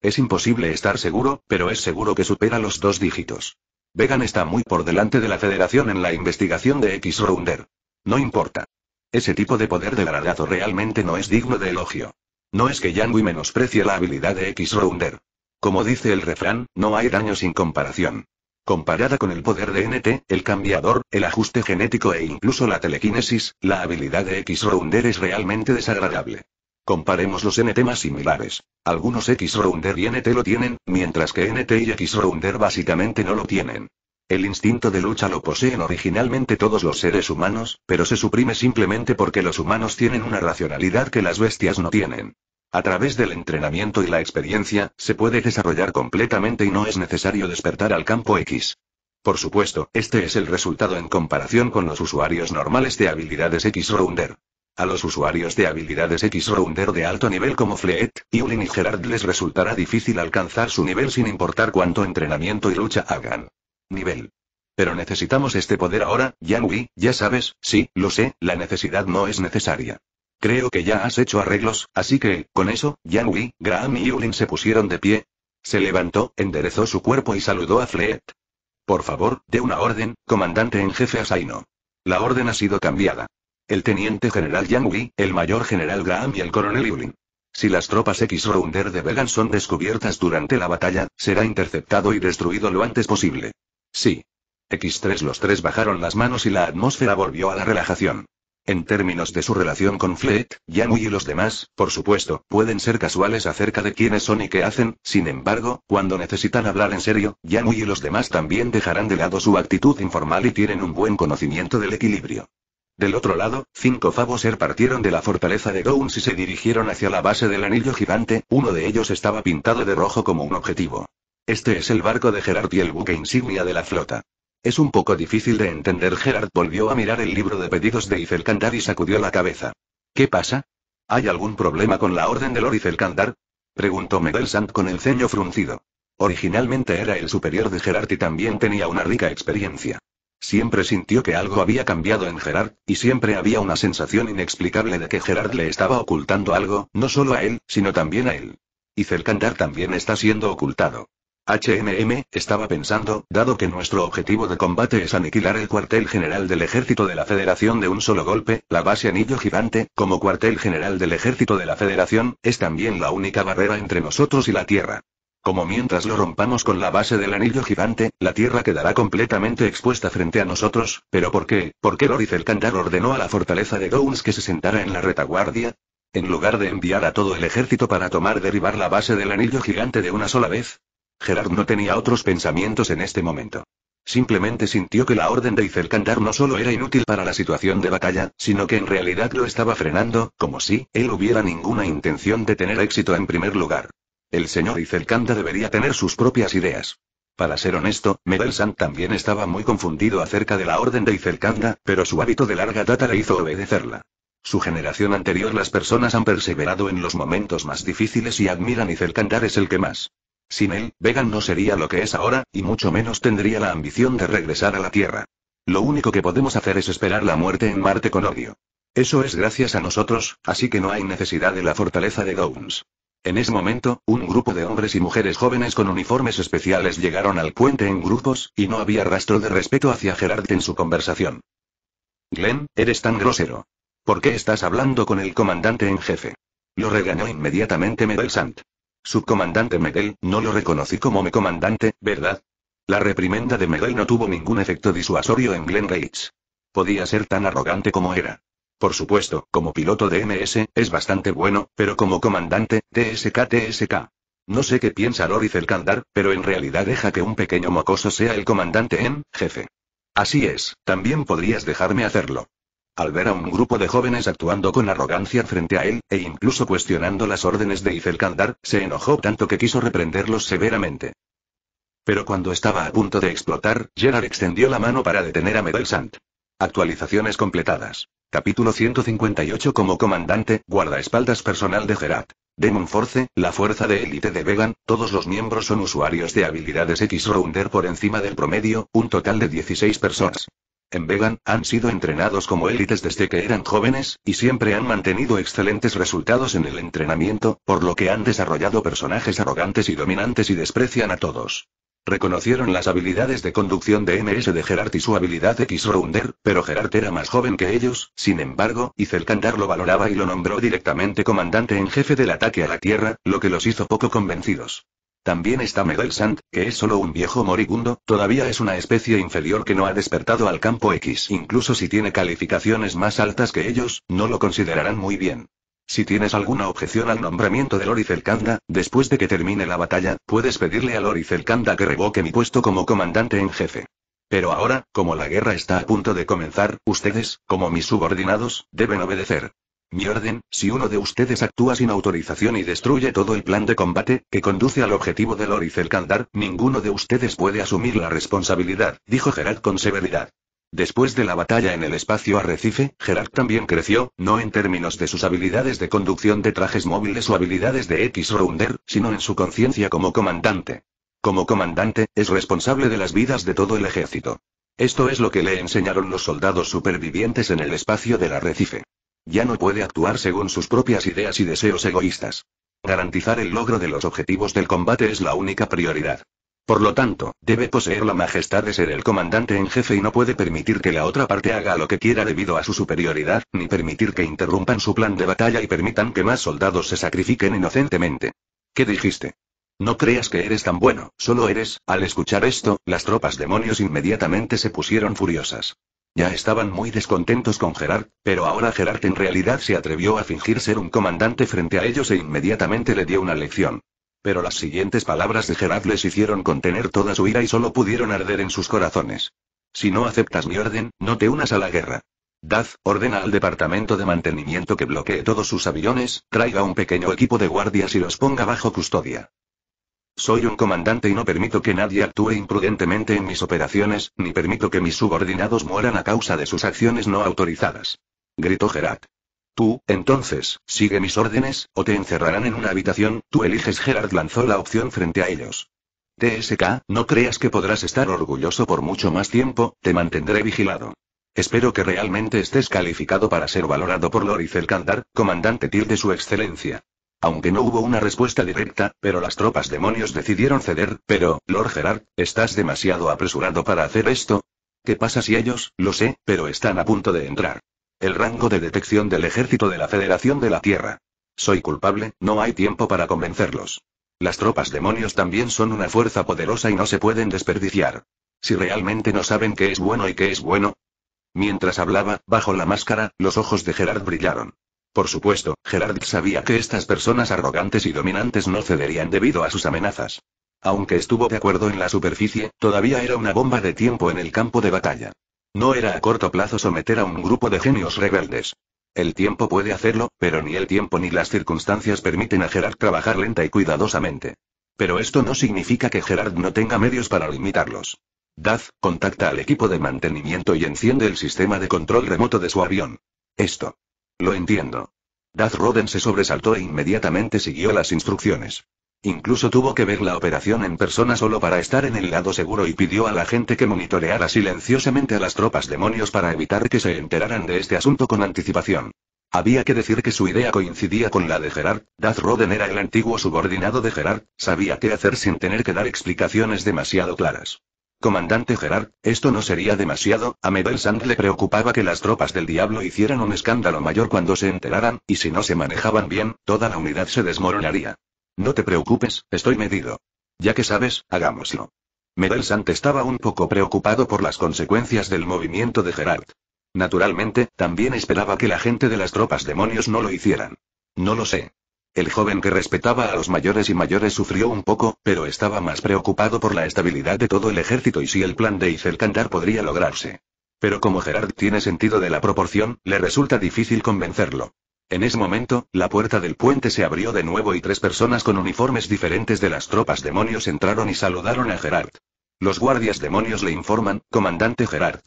Es imposible estar seguro, pero es seguro que supera los dos dígitos. Vegan está muy por delante de la Federación en la investigación de X-Rounder. No importa. Ese tipo de poder del realmente no es digno de elogio. No es que Yanui menosprecie la habilidad de X-Rounder. Como dice el refrán, no hay daño sin comparación. Comparada con el poder de NT, el cambiador, el ajuste genético e incluso la telequinesis, la habilidad de X-Rounder es realmente desagradable. Comparemos los NT más similares. Algunos X-Rounder y NT lo tienen, mientras que NT y X-Rounder básicamente no lo tienen. El instinto de lucha lo poseen originalmente todos los seres humanos, pero se suprime simplemente porque los humanos tienen una racionalidad que las bestias no tienen. A través del entrenamiento y la experiencia, se puede desarrollar completamente y no es necesario despertar al campo X. Por supuesto, este es el resultado en comparación con los usuarios normales de habilidades X-Rounder. A los usuarios de habilidades X-Rounder de alto nivel como Fleet, Yulin y Gerard les resultará difícil alcanzar su nivel sin importar cuánto entrenamiento y lucha hagan. Nivel. Pero necesitamos este poder ahora, Yanui, ya sabes, sí, lo sé, la necesidad no es necesaria. Creo que ya has hecho arreglos, así que, con eso, Yang Wei, Graham y Yulin se pusieron de pie. Se levantó, enderezó su cuerpo y saludó a Fleet. Por favor, dé una orden, comandante en jefe Asaino. La orden ha sido cambiada. El teniente general Yang Wei, el mayor general Graham y el coronel Yulin. Si las tropas X-Rounder de Vegan son descubiertas durante la batalla, será interceptado y destruido lo antes posible. Sí. X3 Los tres bajaron las manos y la atmósfera volvió a la relajación. En términos de su relación con Fleet, Yanui y los demás, por supuesto, pueden ser casuales acerca de quiénes son y qué hacen, sin embargo, cuando necesitan hablar en serio, Yanui y los demás también dejarán de lado su actitud informal y tienen un buen conocimiento del equilibrio. Del otro lado, cinco Faboser partieron de la fortaleza de Downs y se dirigieron hacia la base del anillo gigante, uno de ellos estaba pintado de rojo como un objetivo. Este es el barco de Gerard y el buque insignia de la flota. Es un poco difícil de entender. Gerard volvió a mirar el libro de pedidos de Ifelkandar y sacudió la cabeza. ¿Qué pasa? ¿Hay algún problema con la orden de Lord Ifelkandar? Preguntó Medelsand con el ceño fruncido. Originalmente era el superior de Gerard y también tenía una rica experiencia. Siempre sintió que algo había cambiado en Gerard, y siempre había una sensación inexplicable de que Gerard le estaba ocultando algo, no solo a él, sino también a él. Y también está siendo ocultado. HMM, estaba pensando, dado que nuestro objetivo de combate es aniquilar el cuartel general del ejército de la Federación de un solo golpe, la base Anillo Gigante, como cuartel general del ejército de la Federación, es también la única barrera entre nosotros y la Tierra. Como mientras lo rompamos con la base del anillo gigante, la Tierra quedará completamente expuesta frente a nosotros, pero ¿por qué? ¿Por qué Loris el Cantar ordenó a la fortaleza de Downs que se sentara en la retaguardia? En lugar de enviar a todo el ejército para tomar derribar la base del anillo gigante de una sola vez, Gerard no tenía otros pensamientos en este momento. Simplemente sintió que la orden de Izelkandar no solo era inútil para la situación de batalla, sino que en realidad lo estaba frenando, como si él hubiera ninguna intención de tener éxito en primer lugar. El señor Icelcanda debería tener sus propias ideas. Para ser honesto, Medelsan también estaba muy confundido acerca de la orden de Izelkanda, pero su hábito de larga data le hizo obedecerla. Su generación anterior las personas han perseverado en los momentos más difíciles y admiran Izelkandar es el que más. Sin él, Vegan no sería lo que es ahora, y mucho menos tendría la ambición de regresar a la Tierra. Lo único que podemos hacer es esperar la muerte en Marte con odio. Eso es gracias a nosotros, así que no hay necesidad de la fortaleza de Downs. En ese momento, un grupo de hombres y mujeres jóvenes con uniformes especiales llegaron al puente en grupos, y no había rastro de respeto hacia Gerard en su conversación. Glenn, eres tan grosero. ¿Por qué estás hablando con el comandante en jefe? Lo regañó inmediatamente Medelsant. Subcomandante Medel, no lo reconocí como mi comandante, ¿verdad? La reprimenda de Medel no tuvo ningún efecto disuasorio en Glen Reitz. Podía ser tan arrogante como era. Por supuesto, como piloto de MS, es bastante bueno, pero como comandante, TSK-TSK. No sé qué piensa Loris el pero en realidad deja que un pequeño mocoso sea el comandante en jefe. Así es, también podrías dejarme hacerlo. Al ver a un grupo de jóvenes actuando con arrogancia frente a él, e incluso cuestionando las órdenes de Ifelkandar, se enojó tanto que quiso reprenderlos severamente. Pero cuando estaba a punto de explotar, Gerard extendió la mano para detener a Sant. Actualizaciones completadas. Capítulo 158 Como comandante, guardaespaldas personal de Gerard. Demon Force, la fuerza de élite de Vegan, todos los miembros son usuarios de habilidades X-Rounder por encima del promedio, un total de 16 personas. En Vegan, han sido entrenados como élites desde que eran jóvenes, y siempre han mantenido excelentes resultados en el entrenamiento, por lo que han desarrollado personajes arrogantes y dominantes y desprecian a todos. Reconocieron las habilidades de conducción de MS de Gerard y su habilidad X-Rounder, pero Gerard era más joven que ellos, sin embargo, y lo valoraba y lo nombró directamente comandante en jefe del ataque a la Tierra, lo que los hizo poco convencidos. También está Medelsand, que es solo un viejo moribundo, todavía es una especie inferior que no ha despertado al campo X. Incluso si tiene calificaciones más altas que ellos, no lo considerarán muy bien. Si tienes alguna objeción al nombramiento de Lorifel Kanda, después de que termine la batalla, puedes pedirle a Lorifel Kanda que revoque mi puesto como comandante en jefe. Pero ahora, como la guerra está a punto de comenzar, ustedes, como mis subordinados, deben obedecer. Mi orden, si uno de ustedes actúa sin autorización y destruye todo el plan de combate, que conduce al objetivo de Loris el ninguno de ustedes puede asumir la responsabilidad, dijo Gerard con severidad. Después de la batalla en el espacio arrecife, Gerard también creció, no en términos de sus habilidades de conducción de trajes móviles o habilidades de X-Rounder, sino en su conciencia como comandante. Como comandante, es responsable de las vidas de todo el ejército. Esto es lo que le enseñaron los soldados supervivientes en el espacio del arrecife. Ya no puede actuar según sus propias ideas y deseos egoístas. Garantizar el logro de los objetivos del combate es la única prioridad. Por lo tanto, debe poseer la majestad de ser el comandante en jefe y no puede permitir que la otra parte haga lo que quiera debido a su superioridad, ni permitir que interrumpan su plan de batalla y permitan que más soldados se sacrifiquen inocentemente. ¿Qué dijiste? No creas que eres tan bueno, solo eres, al escuchar esto, las tropas demonios inmediatamente se pusieron furiosas. Ya estaban muy descontentos con Gerard, pero ahora Gerard en realidad se atrevió a fingir ser un comandante frente a ellos e inmediatamente le dio una lección. Pero las siguientes palabras de Gerard les hicieron contener toda su ira y solo pudieron arder en sus corazones. Si no aceptas mi orden, no te unas a la guerra. Daz ordena al departamento de mantenimiento que bloquee todos sus aviones, traiga un pequeño equipo de guardias y los ponga bajo custodia. Soy un comandante y no permito que nadie actúe imprudentemente en mis operaciones, ni permito que mis subordinados mueran a causa de sus acciones no autorizadas. Gritó Gerard. Tú, entonces, sigue mis órdenes, o te encerrarán en una habitación, tú eliges Gerard lanzó la opción frente a ellos. TSK, no creas que podrás estar orgulloso por mucho más tiempo, te mantendré vigilado. Espero que realmente estés calificado para ser valorado por Loris el comandante Til de su excelencia. Aunque no hubo una respuesta directa, pero las tropas demonios decidieron ceder, pero, Lord Gerard, estás demasiado apresurado para hacer esto. ¿Qué pasa si ellos, lo sé, pero están a punto de entrar? El rango de detección del ejército de la Federación de la Tierra. Soy culpable, no hay tiempo para convencerlos. Las tropas demonios también son una fuerza poderosa y no se pueden desperdiciar. Si realmente no saben qué es bueno y qué es bueno. Mientras hablaba, bajo la máscara, los ojos de Gerard brillaron. Por supuesto, Gerard sabía que estas personas arrogantes y dominantes no cederían debido a sus amenazas. Aunque estuvo de acuerdo en la superficie, todavía era una bomba de tiempo en el campo de batalla. No era a corto plazo someter a un grupo de genios rebeldes. El tiempo puede hacerlo, pero ni el tiempo ni las circunstancias permiten a Gerard trabajar lenta y cuidadosamente. Pero esto no significa que Gerard no tenga medios para limitarlos. Daz, contacta al equipo de mantenimiento y enciende el sistema de control remoto de su avión. Esto lo entiendo. Dath Roden se sobresaltó e inmediatamente siguió las instrucciones. Incluso tuvo que ver la operación en persona solo para estar en el lado seguro y pidió a la gente que monitoreara silenciosamente a las tropas demonios para evitar que se enteraran de este asunto con anticipación. Había que decir que su idea coincidía con la de Gerard, Darth Roden era el antiguo subordinado de Gerard, sabía qué hacer sin tener que dar explicaciones demasiado claras. Comandante Gerard, esto no sería demasiado, a Medelsand le preocupaba que las tropas del diablo hicieran un escándalo mayor cuando se enteraran, y si no se manejaban bien, toda la unidad se desmoronaría. No te preocupes, estoy medido. Ya que sabes, hagámoslo. Medelsand estaba un poco preocupado por las consecuencias del movimiento de Gerard. Naturalmente, también esperaba que la gente de las tropas demonios no lo hicieran. No lo sé. El joven que respetaba a los mayores y mayores sufrió un poco, pero estaba más preocupado por la estabilidad de todo el ejército y si el plan de Iselkandar podría lograrse. Pero como Gerard tiene sentido de la proporción, le resulta difícil convencerlo. En ese momento, la puerta del puente se abrió de nuevo y tres personas con uniformes diferentes de las tropas demonios entraron y saludaron a Gerard. Los guardias demonios le informan, comandante Gerard.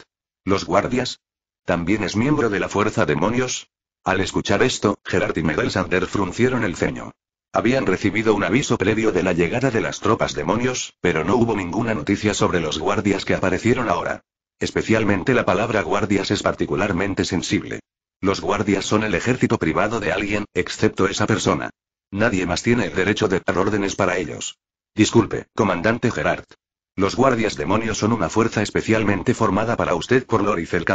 ¿Los guardias? ¿También es miembro de la fuerza demonios? Al escuchar esto, Gerard y Medelsander Sander fruncieron el ceño. Habían recibido un aviso previo de la llegada de las tropas demonios, pero no hubo ninguna noticia sobre los guardias que aparecieron ahora. Especialmente la palabra guardias es particularmente sensible. Los guardias son el ejército privado de alguien, excepto esa persona. Nadie más tiene el derecho de dar órdenes para ellos. Disculpe, comandante Gerard. Los guardias demonios son una fuerza especialmente formada para usted por Loris el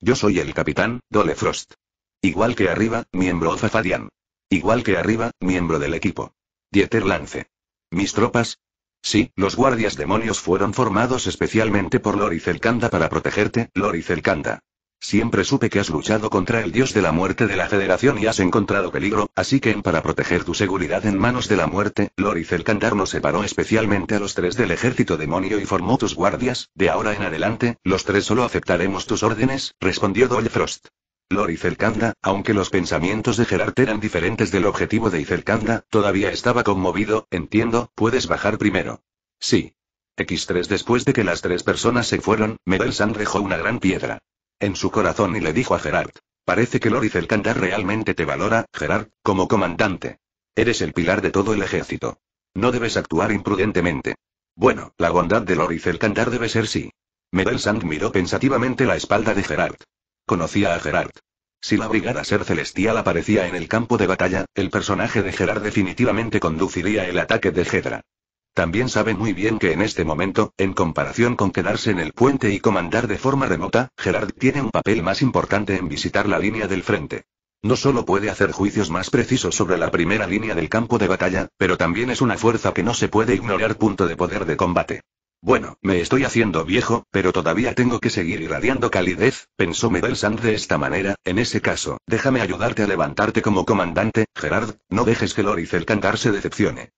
Yo soy el capitán, Dole Frost. Igual que arriba, miembro Zafadian. Igual que arriba, miembro del equipo. Dieter Lance. ¿Mis tropas? Sí, los guardias demonios fueron formados especialmente por Lori Elkanda para protegerte, Lorizelkanda. Elkanda. Siempre supe que has luchado contra el dios de la muerte de la Federación y has encontrado peligro, así que para proteger tu seguridad en manos de la muerte, Loris nos separó especialmente a los tres del ejército demonio y formó tus guardias, de ahora en adelante, los tres solo aceptaremos tus órdenes, respondió Doyle Frost. Lori aunque los pensamientos de Gerard eran diferentes del objetivo de Izelkanda, todavía estaba conmovido, entiendo, puedes bajar primero. Sí. X3 Después de que las tres personas se fueron, Medelsand dejó una gran piedra. En su corazón y le dijo a Gerard. Parece que Lord realmente te valora, Gerard, como comandante. Eres el pilar de todo el ejército. No debes actuar imprudentemente. Bueno, la bondad de Lori debe ser sí. Medelsand miró pensativamente la espalda de Gerard. Conocía a Gerard. Si la brigada ser celestial aparecía en el campo de batalla, el personaje de Gerard definitivamente conduciría el ataque de Hedra. También sabe muy bien que en este momento, en comparación con quedarse en el puente y comandar de forma remota, Gerard tiene un papel más importante en visitar la línea del frente. No solo puede hacer juicios más precisos sobre la primera línea del campo de batalla, pero también es una fuerza que no se puede ignorar punto de poder de combate. Bueno, me estoy haciendo viejo, pero todavía tengo que seguir irradiando calidez, pensó Medelsand de esta manera, en ese caso, déjame ayudarte a levantarte como comandante, Gerard, no dejes que el cantar se decepcione.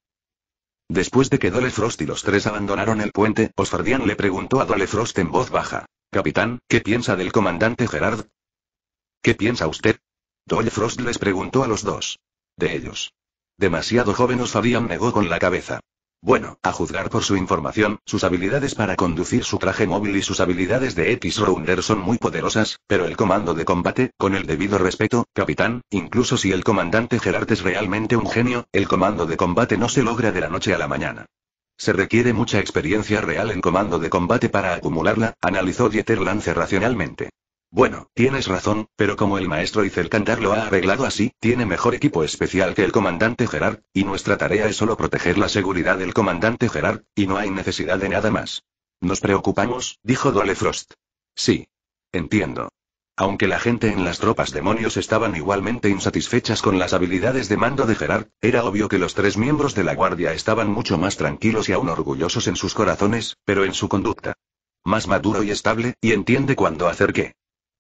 Después de que Dole Frost y los tres abandonaron el puente, Osfardian le preguntó a Dole Frost en voz baja. Capitán, ¿qué piensa del comandante Gerard? ¿Qué piensa usted? Dole Frost les preguntó a los dos. De ellos. Demasiado joven Osfardian negó con la cabeza. Bueno, a juzgar por su información, sus habilidades para conducir su traje móvil y sus habilidades de X-Rounder son muy poderosas, pero el comando de combate, con el debido respeto, capitán, incluso si el comandante Gerard es realmente un genio, el comando de combate no se logra de la noche a la mañana. Se requiere mucha experiencia real en comando de combate para acumularla, analizó Dieter Lance racionalmente. Bueno, tienes razón, pero como el maestro cantar lo ha arreglado así, tiene mejor equipo especial que el comandante Gerard, y nuestra tarea es solo proteger la seguridad del comandante Gerard, y no hay necesidad de nada más. Nos preocupamos, dijo Dole Frost. Sí. Entiendo. Aunque la gente en las tropas demonios estaban igualmente insatisfechas con las habilidades de mando de Gerard, era obvio que los tres miembros de la guardia estaban mucho más tranquilos y aún orgullosos en sus corazones, pero en su conducta. Más maduro y estable, y entiende cuándo hacer qué.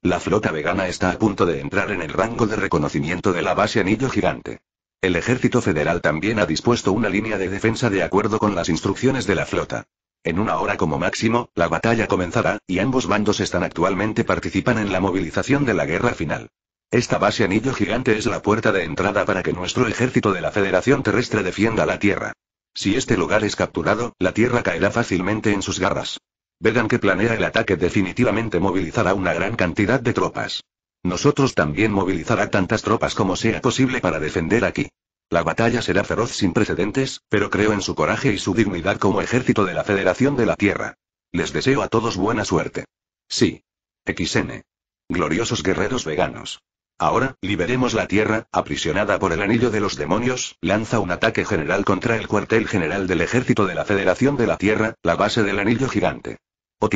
La flota vegana está a punto de entrar en el rango de reconocimiento de la base Anillo Gigante. El ejército federal también ha dispuesto una línea de defensa de acuerdo con las instrucciones de la flota. En una hora como máximo, la batalla comenzará, y ambos bandos están actualmente participan en la movilización de la guerra final. Esta base anillo gigante es la puerta de entrada para que nuestro ejército de la Federación Terrestre defienda la Tierra. Si este lugar es capturado, la Tierra caerá fácilmente en sus garras. Vegan que planea el ataque definitivamente movilizará una gran cantidad de tropas. Nosotros también movilizará tantas tropas como sea posible para defender aquí. La batalla será feroz sin precedentes, pero creo en su coraje y su dignidad como ejército de la Federación de la Tierra. Les deseo a todos buena suerte. Sí. XN. Gloriosos guerreros veganos. Ahora, liberemos la Tierra, aprisionada por el Anillo de los Demonios, lanza un ataque general contra el cuartel general del Ejército de la Federación de la Tierra, la base del Anillo Gigante. O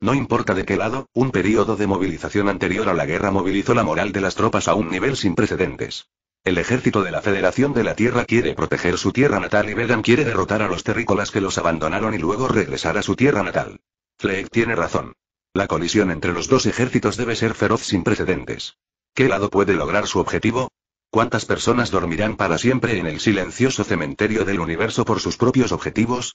No importa de qué lado, un periodo de movilización anterior a la guerra movilizó la moral de las tropas a un nivel sin precedentes. El ejército de la Federación de la Tierra quiere proteger su tierra natal y vegan quiere derrotar a los terrícolas que los abandonaron y luego regresar a su tierra natal. Fleck tiene razón. La colisión entre los dos ejércitos debe ser feroz sin precedentes. ¿Qué lado puede lograr su objetivo? ¿Cuántas personas dormirán para siempre en el silencioso cementerio del universo por sus propios objetivos?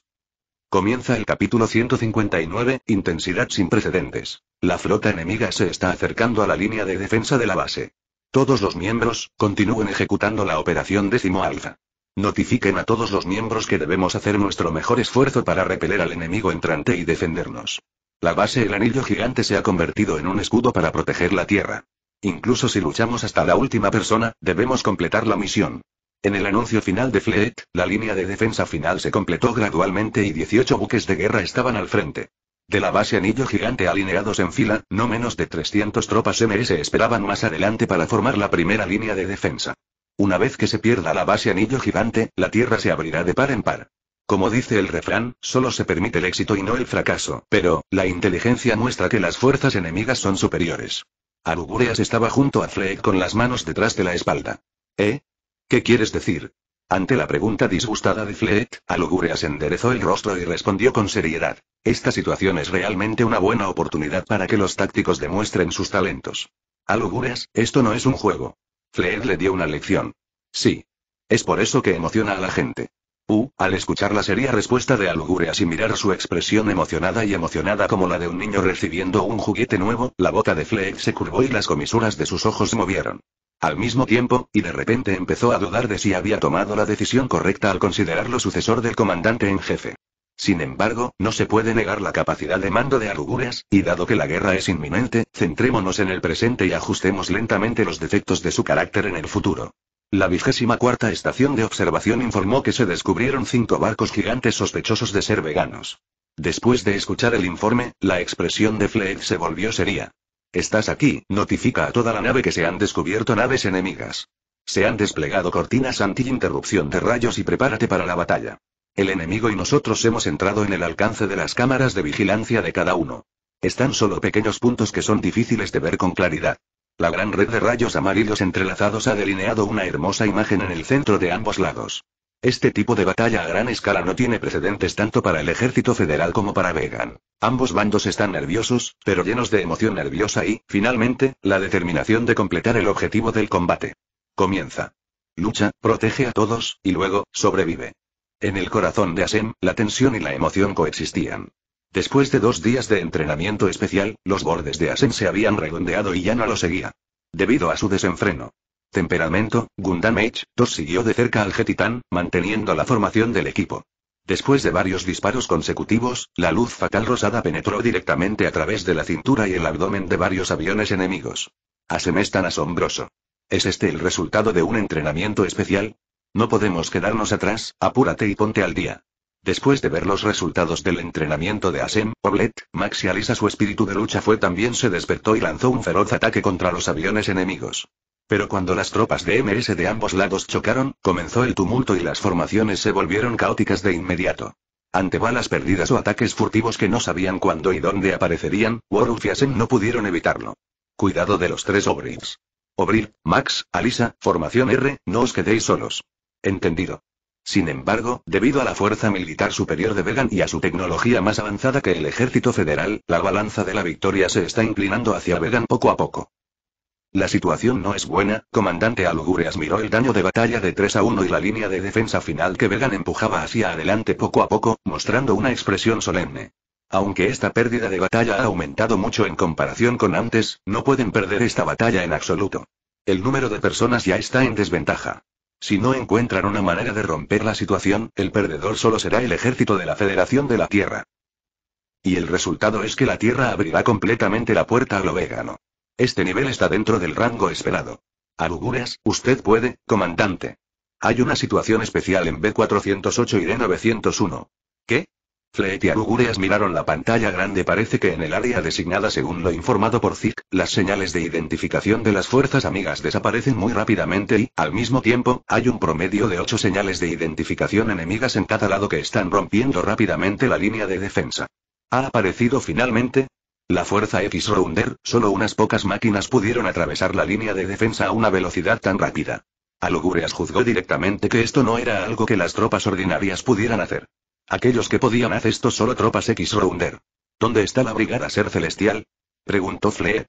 Comienza el capítulo 159, intensidad sin precedentes. La flota enemiga se está acercando a la línea de defensa de la base. Todos los miembros, continúen ejecutando la operación décimo alfa. Notifiquen a todos los miembros que debemos hacer nuestro mejor esfuerzo para repeler al enemigo entrante y defendernos. La base El Anillo Gigante se ha convertido en un escudo para proteger la Tierra. Incluso si luchamos hasta la última persona, debemos completar la misión. En el anuncio final de Fleet, la línea de defensa final se completó gradualmente y 18 buques de guerra estaban al frente. De la base anillo gigante alineados en fila, no menos de 300 tropas MS esperaban más adelante para formar la primera línea de defensa. Una vez que se pierda la base anillo gigante, la tierra se abrirá de par en par. Como dice el refrán, solo se permite el éxito y no el fracaso, pero, la inteligencia muestra que las fuerzas enemigas son superiores. Arugureas estaba junto a FLEET con las manos detrás de la espalda. ¿Eh? ¿Qué quieres decir? Ante la pregunta disgustada de Fleet, Alugureas enderezó el rostro y respondió con seriedad. Esta situación es realmente una buena oportunidad para que los tácticos demuestren sus talentos. Alugureas, esto no es un juego. Fleet le dio una lección. Sí. Es por eso que emociona a la gente. U, al escuchar la seria respuesta de Alugureas y mirar su expresión emocionada y emocionada como la de un niño recibiendo un juguete nuevo, la boca de Fleet se curvó y las comisuras de sus ojos movieron. Al mismo tiempo, y de repente empezó a dudar de si había tomado la decisión correcta al considerarlo sucesor del comandante en jefe. Sin embargo, no se puede negar la capacidad de mando de Aruguras, y dado que la guerra es inminente, centrémonos en el presente y ajustemos lentamente los defectos de su carácter en el futuro. La vigésima cuarta estación de observación informó que se descubrieron cinco barcos gigantes sospechosos de ser veganos. Después de escuchar el informe, la expresión de Fleet se volvió seria. Estás aquí, notifica a toda la nave que se han descubierto naves enemigas. Se han desplegado cortinas anti-interrupción de rayos y prepárate para la batalla. El enemigo y nosotros hemos entrado en el alcance de las cámaras de vigilancia de cada uno. Están solo pequeños puntos que son difíciles de ver con claridad. La gran red de rayos amarillos entrelazados ha delineado una hermosa imagen en el centro de ambos lados. Este tipo de batalla a gran escala no tiene precedentes tanto para el ejército federal como para Vegan. Ambos bandos están nerviosos, pero llenos de emoción nerviosa y, finalmente, la determinación de completar el objetivo del combate. Comienza. Lucha, protege a todos, y luego, sobrevive. En el corazón de Asen, la tensión y la emoción coexistían. Después de dos días de entrenamiento especial, los bordes de Asen se habían redondeado y ya no lo seguía. Debido a su desenfreno. Temperamento, Gundam h 2 siguió de cerca al G-Titan, manteniendo la formación del equipo. Después de varios disparos consecutivos, la luz fatal rosada penetró directamente a través de la cintura y el abdomen de varios aviones enemigos. hace es tan asombroso. ¿Es este el resultado de un entrenamiento especial? No podemos quedarnos atrás, apúrate y ponte al día. Después de ver los resultados del entrenamiento de Asem, Oblet, Max y Alisa su espíritu de lucha fue también se despertó y lanzó un feroz ataque contra los aviones enemigos. Pero cuando las tropas de MS de ambos lados chocaron, comenzó el tumulto y las formaciones se volvieron caóticas de inmediato. Ante balas perdidas o ataques furtivos que no sabían cuándo y dónde aparecerían, Waruf y Asem no pudieron evitarlo. Cuidado de los tres Obrils. Obril, Max, Alisa, Formación R, no os quedéis solos. Entendido. Sin embargo, debido a la fuerza militar superior de Vegan y a su tecnología más avanzada que el ejército federal, la balanza de la victoria se está inclinando hacia Vegan poco a poco. La situación no es buena, comandante Alugurias miró el daño de batalla de 3 a 1 y la línea de defensa final que Vegan empujaba hacia adelante poco a poco, mostrando una expresión solemne. Aunque esta pérdida de batalla ha aumentado mucho en comparación con antes, no pueden perder esta batalla en absoluto. El número de personas ya está en desventaja. Si no encuentran una manera de romper la situación, el perdedor solo será el ejército de la Federación de la Tierra. Y el resultado es que la Tierra abrirá completamente la puerta a lo vegano. Este nivel está dentro del rango esperado. ¿Aluguras, usted puede, comandante. Hay una situación especial en B408 y D901. ¿Qué? Fleet y Alugureas miraron la pantalla grande. Parece que en el área designada según lo informado por Zik, las señales de identificación de las fuerzas amigas desaparecen muy rápidamente y, al mismo tiempo, hay un promedio de ocho señales de identificación enemigas en cada lado que están rompiendo rápidamente la línea de defensa. ¿Ha aparecido finalmente? La fuerza X-Rounder, solo unas pocas máquinas pudieron atravesar la línea de defensa a una velocidad tan rápida. Alugureas juzgó directamente que esto no era algo que las tropas ordinarias pudieran hacer. Aquellos que podían hacer esto solo tropas X-Rounder. ¿Dónde está la brigada Ser Celestial? Preguntó Fleet.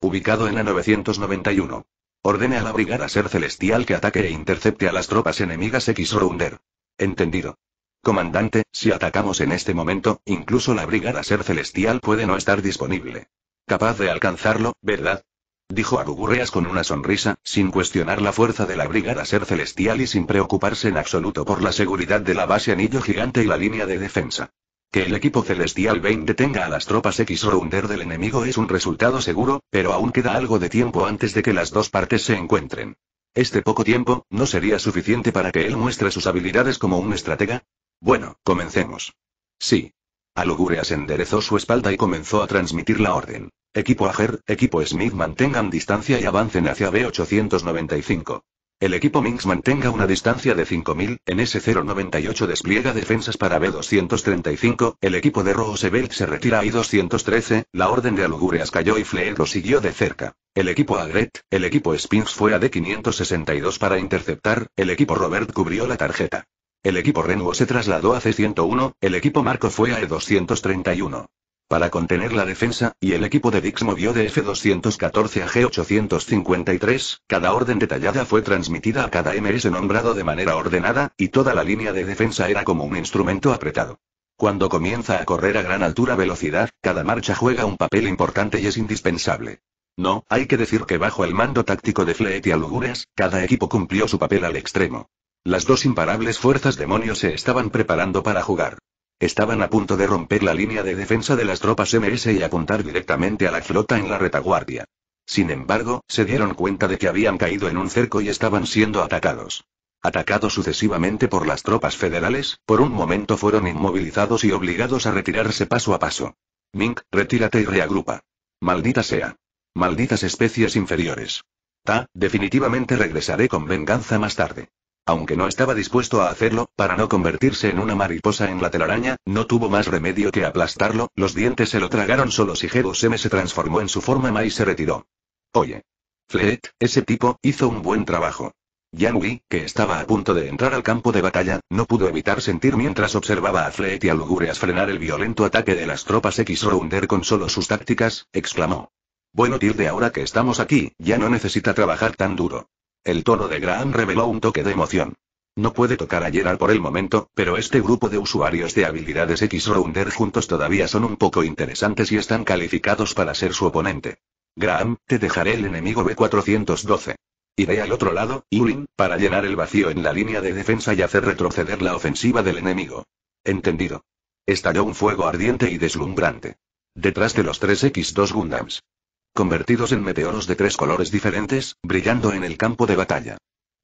Ubicado en a 991. Ordene a la brigada Ser Celestial que ataque e intercepte a las tropas enemigas X-Rounder. Entendido. Comandante, si atacamos en este momento, incluso la brigada Ser Celestial puede no estar disponible. Capaz de alcanzarlo, ¿verdad? dijo Arugureas con una sonrisa, sin cuestionar la fuerza de la brigada ser celestial y sin preocuparse en absoluto por la seguridad de la base anillo gigante y la línea de defensa. Que el equipo celestial 20 detenga a las tropas X-Rounder del enemigo es un resultado seguro, pero aún queda algo de tiempo antes de que las dos partes se encuentren. Este poco tiempo, ¿no sería suficiente para que él muestre sus habilidades como un estratega? Bueno, comencemos. Sí. Alugureas enderezó su espalda y comenzó a transmitir la orden. Equipo Ager, equipo Smith mantengan distancia y avancen hacia B895. El equipo Minx mantenga una distancia de 5000, en S098 despliega defensas para B235, el equipo de Roosevelt se retira a I213, la orden de Alugureas cayó y Fleer lo siguió de cerca. El equipo Agret, el equipo Spinks fue a D562 para interceptar, el equipo Robert cubrió la tarjeta. El equipo Renuo se trasladó a C101, el equipo Marco fue a E231 para contener la defensa, y el equipo de Dix movió de F-214 a G-853, cada orden detallada fue transmitida a cada MS nombrado de manera ordenada, y toda la línea de defensa era como un instrumento apretado. Cuando comienza a correr a gran altura velocidad, cada marcha juega un papel importante y es indispensable. No, hay que decir que bajo el mando táctico de Fleet y Alugures, cada equipo cumplió su papel al extremo. Las dos imparables fuerzas demonios se estaban preparando para jugar. Estaban a punto de romper la línea de defensa de las tropas MS y apuntar directamente a la flota en la retaguardia. Sin embargo, se dieron cuenta de que habían caído en un cerco y estaban siendo atacados. Atacados sucesivamente por las tropas federales, por un momento fueron inmovilizados y obligados a retirarse paso a paso. Mink, retírate y reagrupa. Maldita sea. Malditas especies inferiores. Ta, definitivamente regresaré con venganza más tarde. Aunque no estaba dispuesto a hacerlo, para no convertirse en una mariposa en la telaraña, no tuvo más remedio que aplastarlo, los dientes se lo tragaron solo y Jero se transformó en su forma ma y se retiró. Oye. Fleet, ese tipo, hizo un buen trabajo. Yang que estaba a punto de entrar al campo de batalla, no pudo evitar sentir mientras observaba a Fleet y a Lugureas frenar el violento ataque de las tropas X-Rounder con solo sus tácticas, exclamó. Bueno Tilde ahora que estamos aquí, ya no necesita trabajar tan duro. El tono de Graham reveló un toque de emoción. No puede tocar a Gerard por el momento, pero este grupo de usuarios de habilidades X-Rounder juntos todavía son un poco interesantes y están calificados para ser su oponente. Graham, te dejaré el enemigo B412. Iré al otro lado, Yulin, para llenar el vacío en la línea de defensa y hacer retroceder la ofensiva del enemigo. Entendido. Estalló un fuego ardiente y deslumbrante. Detrás de los tres X2 Gundams convertidos en meteoros de tres colores diferentes, brillando en el campo de batalla.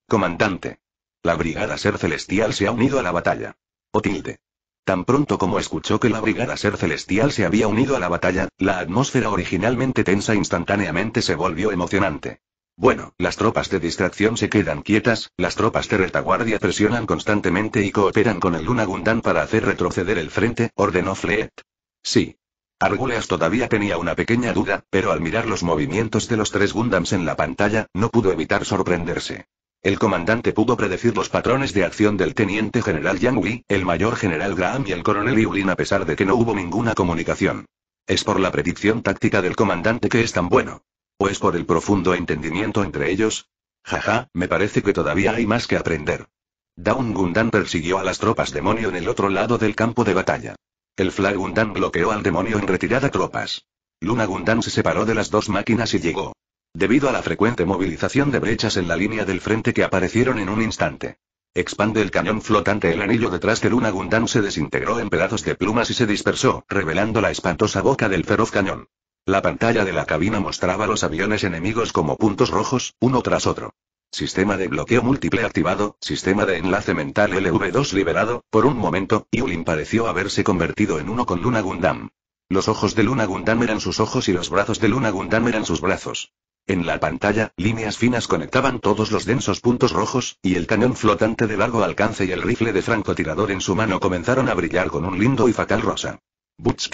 Comandante. La Brigada Ser Celestial se ha unido a la batalla. Otilde. Tan pronto como escuchó que la Brigada Ser Celestial se había unido a la batalla, la atmósfera originalmente tensa instantáneamente se volvió emocionante. Bueno, las tropas de distracción se quedan quietas, las tropas de retaguardia presionan constantemente y cooperan con el Luna para hacer retroceder el frente, ordenó Fleet. Sí, Arguleas todavía tenía una pequeña duda, pero al mirar los movimientos de los tres Gundams en la pantalla, no pudo evitar sorprenderse. El comandante pudo predecir los patrones de acción del teniente general Yang Wei, el mayor general Graham y el coronel Yulin a pesar de que no hubo ninguna comunicación. ¿Es por la predicción táctica del comandante que es tan bueno? ¿O es por el profundo entendimiento entre ellos? Jaja, me parece que todavía hay más que aprender. Daun Gundam persiguió a las tropas demonio en el otro lado del campo de batalla. El Flag Gundam bloqueó al demonio en retirada tropas. Luna Gundam se separó de las dos máquinas y llegó. Debido a la frecuente movilización de brechas en la línea del frente que aparecieron en un instante. Expande el cañón flotante. El anillo detrás de Luna Gundam se desintegró en pedazos de plumas y se dispersó, revelando la espantosa boca del feroz cañón. La pantalla de la cabina mostraba los aviones enemigos como puntos rojos, uno tras otro. Sistema de bloqueo múltiple activado, sistema de enlace mental LV2 liberado, por un momento, Yulin pareció haberse convertido en uno con Luna Gundam. Los ojos de Luna Gundam eran sus ojos y los brazos de Luna Gundam eran sus brazos. En la pantalla, líneas finas conectaban todos los densos puntos rojos, y el cañón flotante de largo alcance y el rifle de francotirador en su mano comenzaron a brillar con un lindo y fatal rosa. Butch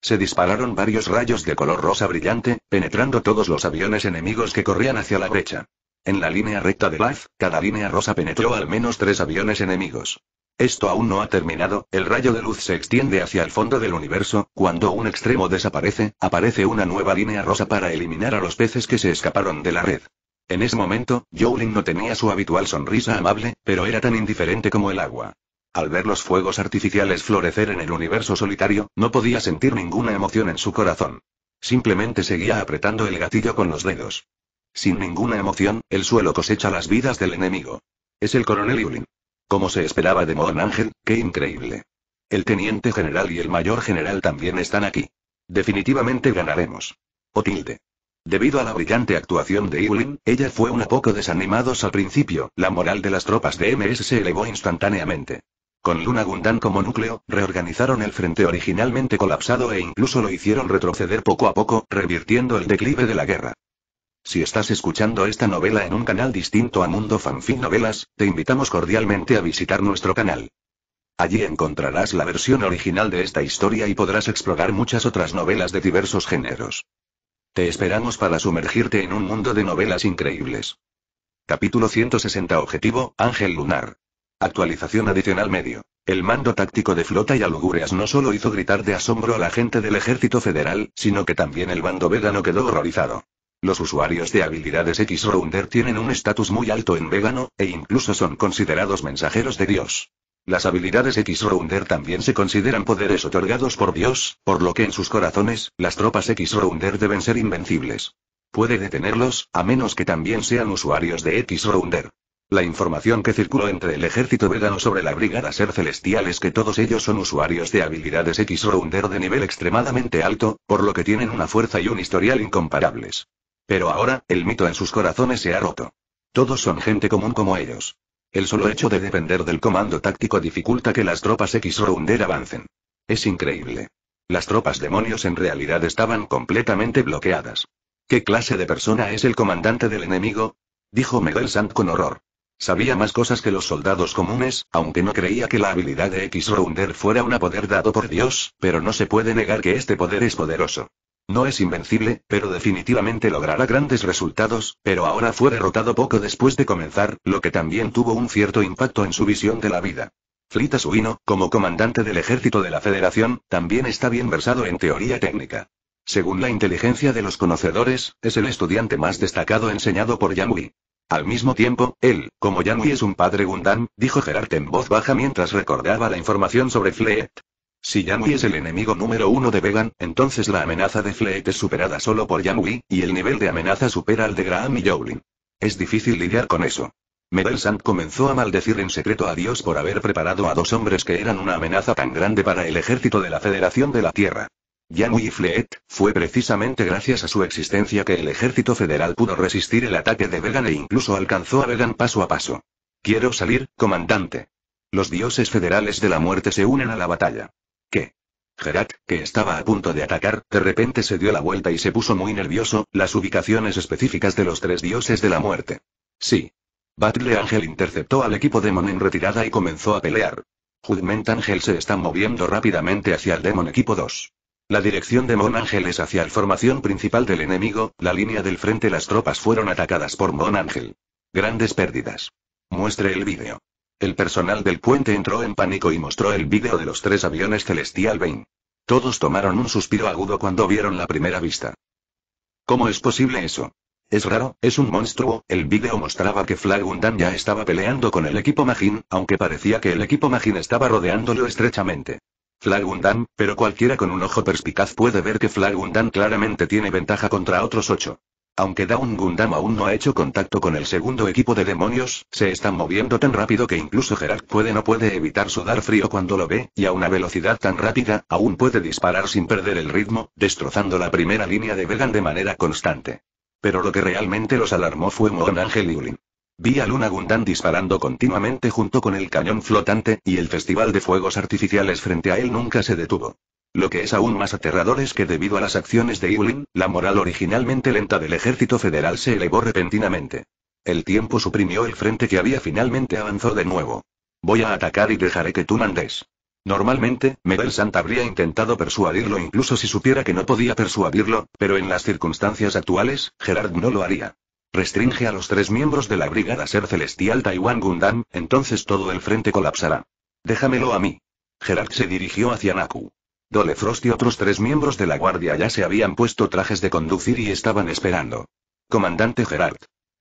Se dispararon varios rayos de color rosa brillante, penetrando todos los aviones enemigos que corrían hacia la brecha. En la línea recta de Life, cada línea rosa penetró al menos tres aviones enemigos. Esto aún no ha terminado, el rayo de luz se extiende hacia el fondo del universo, cuando un extremo desaparece, aparece una nueva línea rosa para eliminar a los peces que se escaparon de la red. En ese momento, Jowling no tenía su habitual sonrisa amable, pero era tan indiferente como el agua. Al ver los fuegos artificiales florecer en el universo solitario, no podía sentir ninguna emoción en su corazón. Simplemente seguía apretando el gatillo con los dedos. Sin ninguna emoción, el suelo cosecha las vidas del enemigo. Es el coronel Yulin. Como se esperaba de Moon Ángel, qué increíble. El teniente general y el mayor general también están aquí. Definitivamente ganaremos. Otilde. Debido a la brillante actuación de Yulin, ella fue un poco desanimados al principio, la moral de las tropas de MS se elevó instantáneamente. Con Luna Gundan como núcleo, reorganizaron el frente originalmente colapsado e incluso lo hicieron retroceder poco a poco, revirtiendo el declive de la guerra. Si estás escuchando esta novela en un canal distinto a Mundo Fanfic Novelas, te invitamos cordialmente a visitar nuestro canal. Allí encontrarás la versión original de esta historia y podrás explorar muchas otras novelas de diversos géneros. Te esperamos para sumergirte en un mundo de novelas increíbles. Capítulo 160 Objetivo, Ángel Lunar. Actualización adicional medio. El mando táctico de flota y alugureas no solo hizo gritar de asombro a la gente del ejército federal, sino que también el bando vegano quedó horrorizado. Los usuarios de habilidades X-Rounder tienen un estatus muy alto en Vegano, e incluso son considerados mensajeros de Dios. Las habilidades X-Rounder también se consideran poderes otorgados por Dios, por lo que en sus corazones, las tropas X-Rounder deben ser invencibles. Puede detenerlos, a menos que también sean usuarios de X-Rounder. La información que circuló entre el ejército vegano sobre la brigada ser celestial es que todos ellos son usuarios de habilidades X-Rounder de nivel extremadamente alto, por lo que tienen una fuerza y un historial incomparables. Pero ahora, el mito en sus corazones se ha roto. Todos son gente común como ellos. El solo hecho de depender del comando táctico dificulta que las tropas X-Rounder avancen. Es increíble. Las tropas demonios en realidad estaban completamente bloqueadas. ¿Qué clase de persona es el comandante del enemigo? Dijo Sand con horror. Sabía más cosas que los soldados comunes, aunque no creía que la habilidad de X-Rounder fuera un poder dado por Dios, pero no se puede negar que este poder es poderoso. No es invencible, pero definitivamente logrará grandes resultados, pero ahora fue derrotado poco después de comenzar, lo que también tuvo un cierto impacto en su visión de la vida. Flita Suino, como comandante del ejército de la Federación, también está bien versado en teoría técnica. Según la inteligencia de los conocedores, es el estudiante más destacado enseñado por Yamui. Al mismo tiempo, él, como Yamui es un padre Gundam, dijo Gerard en voz baja mientras recordaba la información sobre Fleet, si Yamui es el enemigo número uno de Vegan, entonces la amenaza de Fleet es superada solo por Yamui, y el nivel de amenaza supera al de Graham y Jowlin. Es difícil lidiar con eso. Medelsand comenzó a maldecir en secreto a Dios por haber preparado a dos hombres que eran una amenaza tan grande para el ejército de la Federación de la Tierra. Yamui y Fleet, fue precisamente gracias a su existencia que el ejército federal pudo resistir el ataque de Vegan e incluso alcanzó a Vegan paso a paso. Quiero salir, comandante. Los dioses federales de la muerte se unen a la batalla. ¿Qué? Gerard, que estaba a punto de atacar, de repente se dio la vuelta y se puso muy nervioso, las ubicaciones específicas de los tres dioses de la muerte. Sí. Battle Angel interceptó al equipo Demon en retirada y comenzó a pelear. Judgment Angel se está moviendo rápidamente hacia el Demon Equipo 2. La dirección de Mon Angel es hacia la formación principal del enemigo, la línea del frente las tropas fueron atacadas por Mon Ángel. Grandes pérdidas. Muestre el vídeo. El personal del puente entró en pánico y mostró el vídeo de los tres aviones Celestial Bane. Todos tomaron un suspiro agudo cuando vieron la primera vista. ¿Cómo es posible eso? Es raro, es un monstruo. El vídeo mostraba que Flagundan ya estaba peleando con el equipo Magin, aunque parecía que el equipo Magin estaba rodeándolo estrechamente. Flagundan, pero cualquiera con un ojo perspicaz puede ver que Flagundan claramente tiene ventaja contra otros ocho. Aunque Dawn Gundam aún no ha hecho contacto con el segundo equipo de demonios, se están moviendo tan rápido que incluso Gerard puede no puede evitar sudar frío cuando lo ve, y a una velocidad tan rápida, aún puede disparar sin perder el ritmo, destrozando la primera línea de Vegan de manera constante. Pero lo que realmente los alarmó fue Moon Angel Yulin. Vi a Luna Gundam disparando continuamente junto con el cañón flotante, y el festival de fuegos artificiales frente a él nunca se detuvo. Lo que es aún más aterrador es que debido a las acciones de Yulin, la moral originalmente lenta del ejército federal se elevó repentinamente. El tiempo suprimió el frente que había finalmente avanzó de nuevo. Voy a atacar y dejaré que tú mandes. Normalmente, Medel Sant habría intentado persuadirlo incluso si supiera que no podía persuadirlo, pero en las circunstancias actuales, Gerard no lo haría. Restringe a los tres miembros de la Brigada Ser Celestial Taiwan Gundam, entonces todo el frente colapsará. Déjamelo a mí. Gerard se dirigió hacia Naku. Dole Frost y otros tres miembros de la guardia ya se habían puesto trajes de conducir y estaban esperando. Comandante Gerard.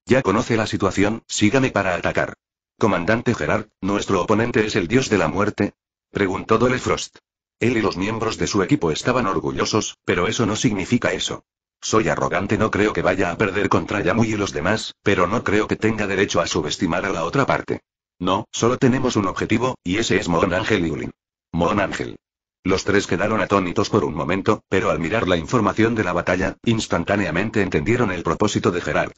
Ya conoce la situación, sígame para atacar. Comandante Gerard, ¿nuestro oponente es el dios de la muerte? Preguntó Dole Frost. Él y los miembros de su equipo estaban orgullosos, pero eso no significa eso. Soy arrogante, no creo que vaya a perder contra Yamui y los demás, pero no creo que tenga derecho a subestimar a la otra parte. No, solo tenemos un objetivo, y ese es Mon Ángel y Ulin. Mon Ángel. Los tres quedaron atónitos por un momento, pero al mirar la información de la batalla, instantáneamente entendieron el propósito de Gerard.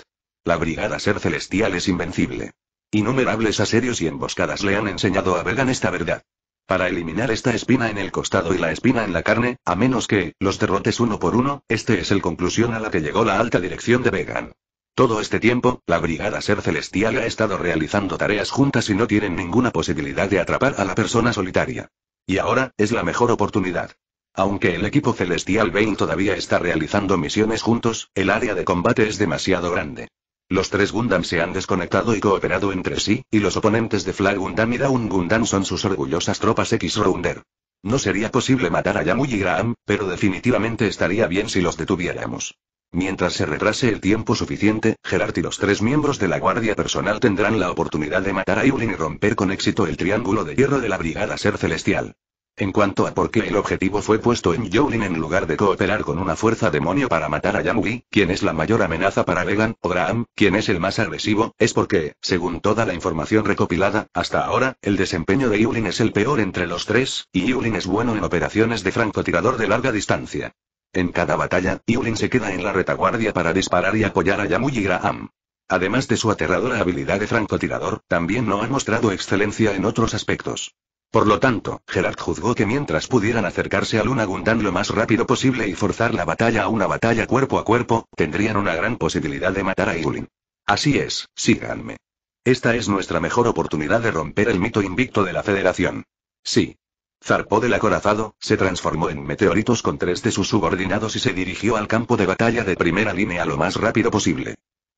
La brigada ser celestial es invencible. Innumerables asedios y emboscadas le han enseñado a Vegan esta verdad. Para eliminar esta espina en el costado y la espina en la carne, a menos que los derrotes uno por uno, este es el conclusión a la que llegó la alta dirección de Vegan. Todo este tiempo, la Brigada Ser Celestial ha estado realizando tareas juntas y no tienen ninguna posibilidad de atrapar a la persona solitaria. Y ahora, es la mejor oportunidad. Aunque el equipo Celestial Bale todavía está realizando misiones juntos, el área de combate es demasiado grande. Los tres Gundam se han desconectado y cooperado entre sí, y los oponentes de Flag Gundam y Down Gundam son sus orgullosas tropas X-Rounder. No sería posible matar a Yamu y Graham, pero definitivamente estaría bien si los detuviéramos. Mientras se retrase el tiempo suficiente, Gerard y los tres miembros de la Guardia Personal tendrán la oportunidad de matar a Yulin y romper con éxito el triángulo de hierro de la Brigada Ser Celestial. En cuanto a por qué el objetivo fue puesto en Yulin en lugar de cooperar con una fuerza demonio para matar a Yamui, quien es la mayor amenaza para Legan, o Graham, quien es el más agresivo, es porque, según toda la información recopilada, hasta ahora, el desempeño de Yulin es el peor entre los tres, y Yulin es bueno en operaciones de francotirador de larga distancia. En cada batalla, Yulin se queda en la retaguardia para disparar y apoyar a Yamuy y Graham. Además de su aterradora habilidad de francotirador, también no ha mostrado excelencia en otros aspectos. Por lo tanto, Gerard juzgó que mientras pudieran acercarse a Luna lo más rápido posible y forzar la batalla a una batalla cuerpo a cuerpo, tendrían una gran posibilidad de matar a Yulin. Así es, síganme. Esta es nuestra mejor oportunidad de romper el mito invicto de la Federación. Sí, Zarpó del acorazado, se transformó en meteoritos con tres de sus subordinados y se dirigió al campo de batalla de primera línea lo más rápido posible.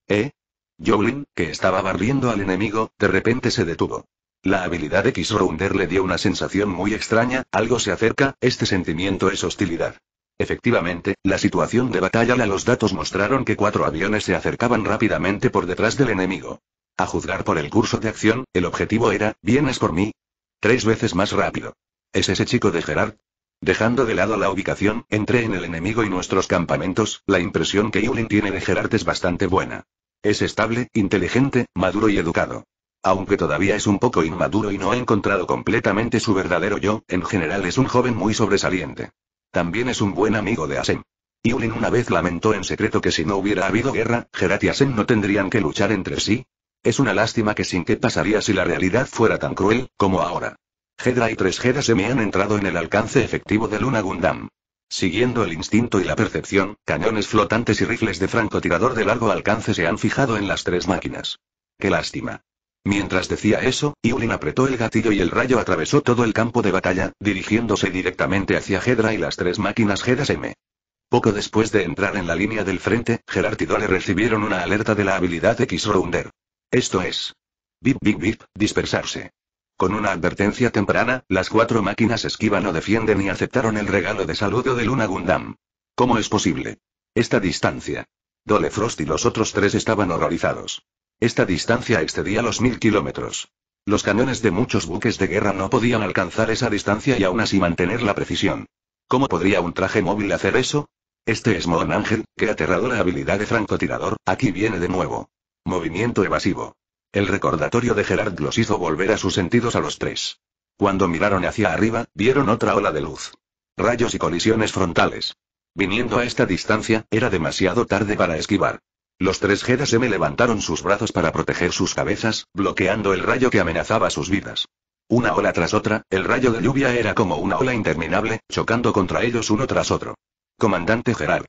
¿Eh? Jolin, que estaba barriendo al enemigo, de repente se detuvo. La habilidad X-Rounder le dio una sensación muy extraña, algo se acerca, este sentimiento es hostilidad. Efectivamente, la situación de batalla la los datos mostraron que cuatro aviones se acercaban rápidamente por detrás del enemigo. A juzgar por el curso de acción, el objetivo era, ¿vienes por mí? Tres veces más rápido. ¿Es ese chico de Gerard? Dejando de lado la ubicación, entre en el enemigo y nuestros campamentos, la impresión que Yulin tiene de Gerard es bastante buena. Es estable, inteligente, maduro y educado. Aunque todavía es un poco inmaduro y no ha encontrado completamente su verdadero yo, en general es un joven muy sobresaliente. También es un buen amigo de Asen. Yulin una vez lamentó en secreto que si no hubiera habido guerra, Gerard y Asen no tendrían que luchar entre sí. Es una lástima que sin qué pasaría si la realidad fuera tan cruel, como ahora. Hedra y tres jedra se me han entrado en el alcance efectivo de Luna Gundam. Siguiendo el instinto y la percepción, cañones flotantes y rifles de francotirador de largo alcance se han fijado en las tres máquinas. ¡Qué lástima! Mientras decía eso, Yulin apretó el gatillo y el rayo atravesó todo el campo de batalla, dirigiéndose directamente hacia Hedra y las tres máquinas Hedas M. Poco después de entrar en la línea del frente, Gerard y Dole recibieron una alerta de la habilidad X-Rounder. Esto es. Bip bip bip, dispersarse. Con una advertencia temprana, las cuatro máquinas esquivan o defienden y aceptaron el regalo de saludo de Luna Gundam. ¿Cómo es posible? Esta distancia. Dole Frost y los otros tres estaban horrorizados. Esta distancia excedía los mil kilómetros. Los cañones de muchos buques de guerra no podían alcanzar esa distancia y aún así mantener la precisión. ¿Cómo podría un traje móvil hacer eso? Este es Mon Ángel, qué aterradora habilidad de francotirador, aquí viene de nuevo. Movimiento evasivo. El recordatorio de Gerard los hizo volver a sus sentidos a los tres. Cuando miraron hacia arriba, vieron otra ola de luz. Rayos y colisiones frontales. Viniendo a esta distancia, era demasiado tarde para esquivar. Los tres se levantaron sus brazos para proteger sus cabezas, bloqueando el rayo que amenazaba sus vidas. Una ola tras otra, el rayo de lluvia era como una ola interminable, chocando contra ellos uno tras otro. Comandante Gerard.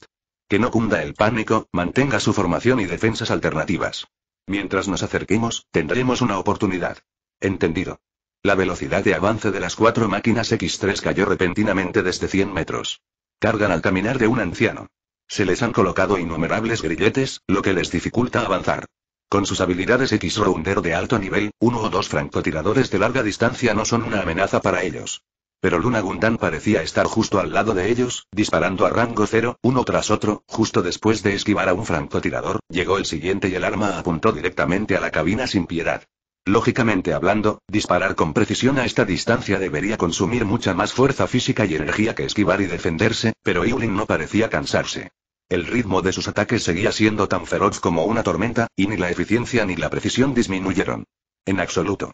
Que no cunda el pánico, mantenga su formación y defensas alternativas. Mientras nos acerquemos, tendremos una oportunidad. Entendido. La velocidad de avance de las cuatro máquinas X3 cayó repentinamente desde 100 metros. Cargan al caminar de un anciano. Se les han colocado innumerables grilletes, lo que les dificulta avanzar. Con sus habilidades x rounder de alto nivel, uno o dos francotiradores de larga distancia no son una amenaza para ellos. Pero Luna Gundam parecía estar justo al lado de ellos, disparando a rango cero, uno tras otro, justo después de esquivar a un francotirador, llegó el siguiente y el arma apuntó directamente a la cabina sin piedad. Lógicamente hablando, disparar con precisión a esta distancia debería consumir mucha más fuerza física y energía que esquivar y defenderse, pero Yulin no parecía cansarse. El ritmo de sus ataques seguía siendo tan feroz como una tormenta, y ni la eficiencia ni la precisión disminuyeron. En absoluto.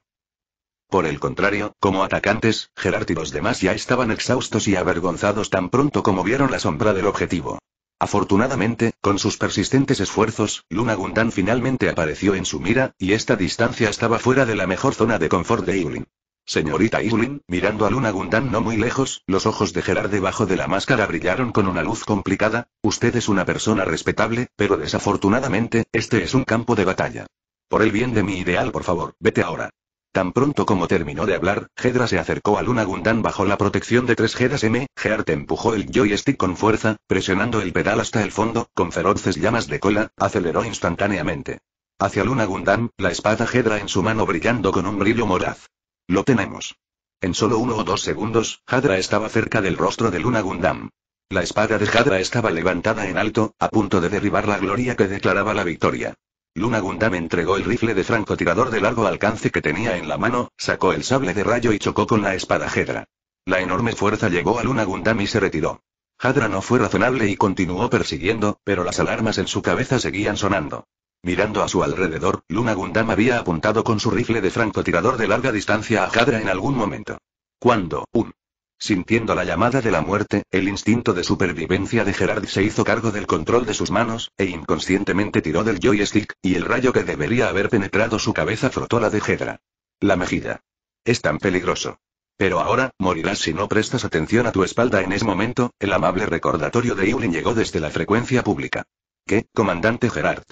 Por el contrario, como atacantes, Gerard y los demás ya estaban exhaustos y avergonzados tan pronto como vieron la sombra del objetivo. Afortunadamente, con sus persistentes esfuerzos, Luna Gundan finalmente apareció en su mira, y esta distancia estaba fuera de la mejor zona de confort de Iulin. Señorita Iulin, mirando a Luna Gundan no muy lejos, los ojos de Gerard debajo de la máscara brillaron con una luz complicada, usted es una persona respetable, pero desafortunadamente, este es un campo de batalla. Por el bien de mi ideal, por favor, vete ahora. Tan pronto como terminó de hablar, Hedra se acercó a Luna Gundam bajo la protección de tres Gedas M. Geart empujó el joystick con fuerza, presionando el pedal hasta el fondo, con feroces llamas de cola, aceleró instantáneamente. Hacia Luna Gundam, la espada Hedra en su mano brillando con un brillo moraz. Lo tenemos. En solo uno o dos segundos, Hadra estaba cerca del rostro de Luna Gundam. La espada de Hadra estaba levantada en alto, a punto de derribar la gloria que declaraba la victoria. Luna Gundam entregó el rifle de francotirador de largo alcance que tenía en la mano, sacó el sable de rayo y chocó con la espada Hedra. La enorme fuerza llegó a Luna Gundam y se retiró. Hadra no fue razonable y continuó persiguiendo, pero las alarmas en su cabeza seguían sonando. Mirando a su alrededor, Luna Gundam había apuntado con su rifle de francotirador de larga distancia a Hadra en algún momento. Cuando, un Sintiendo la llamada de la muerte, el instinto de supervivencia de Gerard se hizo cargo del control de sus manos, e inconscientemente tiró del joystick, y el rayo que debería haber penetrado su cabeza frotó la de Jedra. La mejilla. Es tan peligroso. Pero ahora, morirás si no prestas atención a tu espalda en ese momento, el amable recordatorio de Eulin llegó desde la frecuencia pública. ¿Qué, comandante Gerard?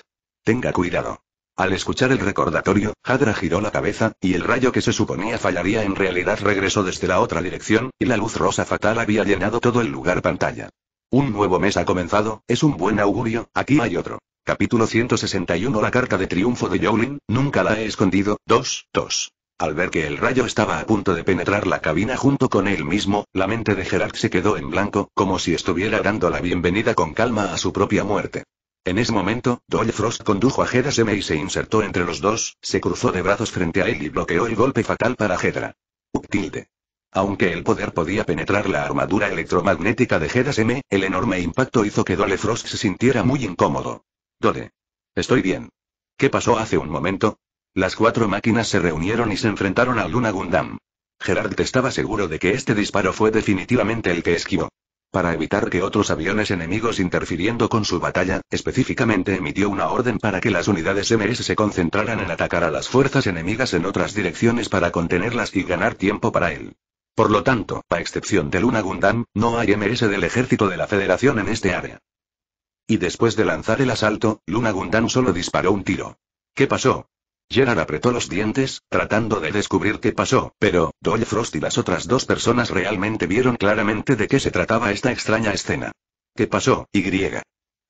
Tenga cuidado. Al escuchar el recordatorio, Hadra giró la cabeza, y el rayo que se suponía fallaría en realidad regresó desde la otra dirección, y la luz rosa fatal había llenado todo el lugar pantalla. Un nuevo mes ha comenzado, es un buen augurio, aquí hay otro. Capítulo 161 La carta de triunfo de Jolin, nunca la he escondido, 2, 2. Al ver que el rayo estaba a punto de penetrar la cabina junto con él mismo, la mente de Gerard se quedó en blanco, como si estuviera dando la bienvenida con calma a su propia muerte. En ese momento, Doyle Frost condujo a Hedra y se insertó entre los dos, se cruzó de brazos frente a él y bloqueó el golpe fatal para Hedra. Uptilde. Aunque el poder podía penetrar la armadura electromagnética de Hedra el enorme impacto hizo que Dole Frost se sintiera muy incómodo. Dole. Estoy bien. ¿Qué pasó hace un momento? Las cuatro máquinas se reunieron y se enfrentaron a Luna Gundam. Gerard estaba seguro de que este disparo fue definitivamente el que esquivó para evitar que otros aviones enemigos interfiriendo con su batalla, específicamente emitió una orden para que las unidades MS se concentraran en atacar a las fuerzas enemigas en otras direcciones para contenerlas y ganar tiempo para él. Por lo tanto, a excepción de Luna Gundam, no hay MS del ejército de la Federación en este área. Y después de lanzar el asalto, Luna Gundam solo disparó un tiro. ¿Qué pasó? Gerard apretó los dientes, tratando de descubrir qué pasó, pero, Doyle Frost y las otras dos personas realmente vieron claramente de qué se trataba esta extraña escena. ¿Qué pasó, Y?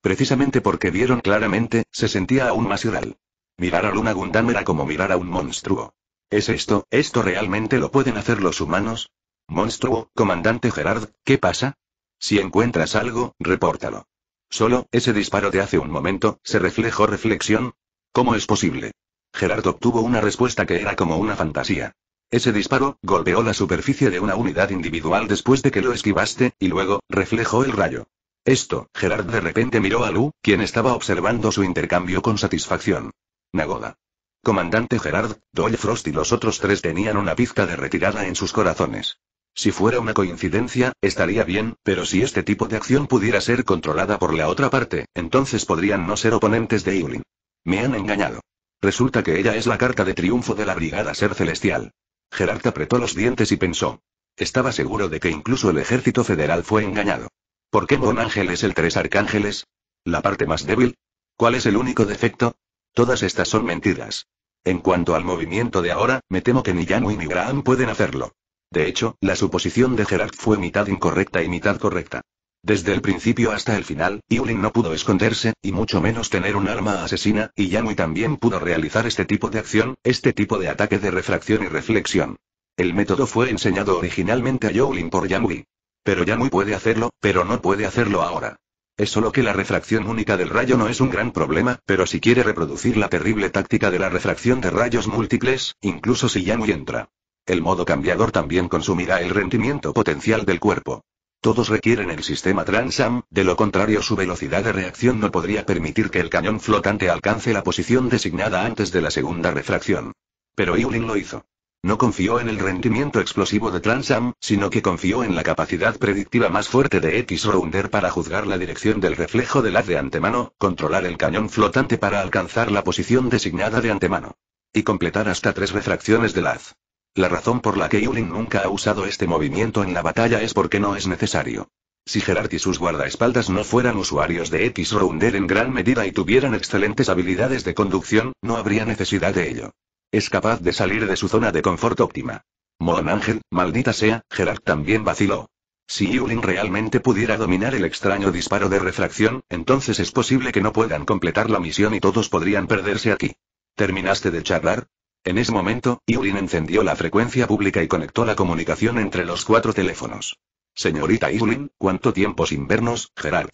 Precisamente porque vieron claramente, se sentía aún más iral. Mirar a Luna Gundam era como mirar a un monstruo. ¿Es esto, esto realmente lo pueden hacer los humanos? Monstruo, comandante Gerard, ¿qué pasa? Si encuentras algo, repórtalo. Solo, ese disparo de hace un momento, se reflejó reflexión. ¿Cómo es posible? Gerard obtuvo una respuesta que era como una fantasía. Ese disparo, golpeó la superficie de una unidad individual después de que lo esquivaste, y luego, reflejó el rayo. Esto, Gerard de repente miró a Lu, quien estaba observando su intercambio con satisfacción. Nagoda. Comandante Gerard, Doyle Frost y los otros tres tenían una pizca de retirada en sus corazones. Si fuera una coincidencia, estaría bien, pero si este tipo de acción pudiera ser controlada por la otra parte, entonces podrían no ser oponentes de Eulin. Me han engañado. Resulta que ella es la carta de triunfo de la Brigada Ser Celestial. Gerard apretó los dientes y pensó. Estaba seguro de que incluso el ejército federal fue engañado. ¿Por qué Mon Ángel es el Tres Arcángeles? ¿La parte más débil? ¿Cuál es el único defecto? Todas estas son mentiras. En cuanto al movimiento de ahora, me temo que ni Janu ni Graham pueden hacerlo. De hecho, la suposición de Gerard fue mitad incorrecta y mitad correcta. Desde el principio hasta el final, Yulin no pudo esconderse, y mucho menos tener un arma asesina, y Yanui también pudo realizar este tipo de acción, este tipo de ataque de refracción y reflexión. El método fue enseñado originalmente a Yulin por Yanui. Pero Yamui puede hacerlo, pero no puede hacerlo ahora. Es solo que la refracción única del rayo no es un gran problema, pero si quiere reproducir la terrible táctica de la refracción de rayos múltiples, incluso si Yanui entra. El modo cambiador también consumirá el rendimiento potencial del cuerpo. Todos requieren el sistema Transam, de lo contrario su velocidad de reacción no podría permitir que el cañón flotante alcance la posición designada antes de la segunda refracción. Pero Euling lo hizo. No confió en el rendimiento explosivo de Transam, sino que confió en la capacidad predictiva más fuerte de X-Rounder para juzgar la dirección del reflejo del haz de antemano, controlar el cañón flotante para alcanzar la posición designada de antemano. Y completar hasta tres refracciones del haz. La razón por la que Yulin nunca ha usado este movimiento en la batalla es porque no es necesario. Si Gerard y sus guardaespaldas no fueran usuarios de X-Rounder en gran medida y tuvieran excelentes habilidades de conducción, no habría necesidad de ello. Es capaz de salir de su zona de confort óptima. Mon Ángel, maldita sea, Gerard también vaciló. Si Yulin realmente pudiera dominar el extraño disparo de refracción, entonces es posible que no puedan completar la misión y todos podrían perderse aquí. ¿Terminaste de charlar? En ese momento, Yulin encendió la frecuencia pública y conectó la comunicación entre los cuatro teléfonos. Señorita Yulin, ¿cuánto tiempo sin vernos, Gerard?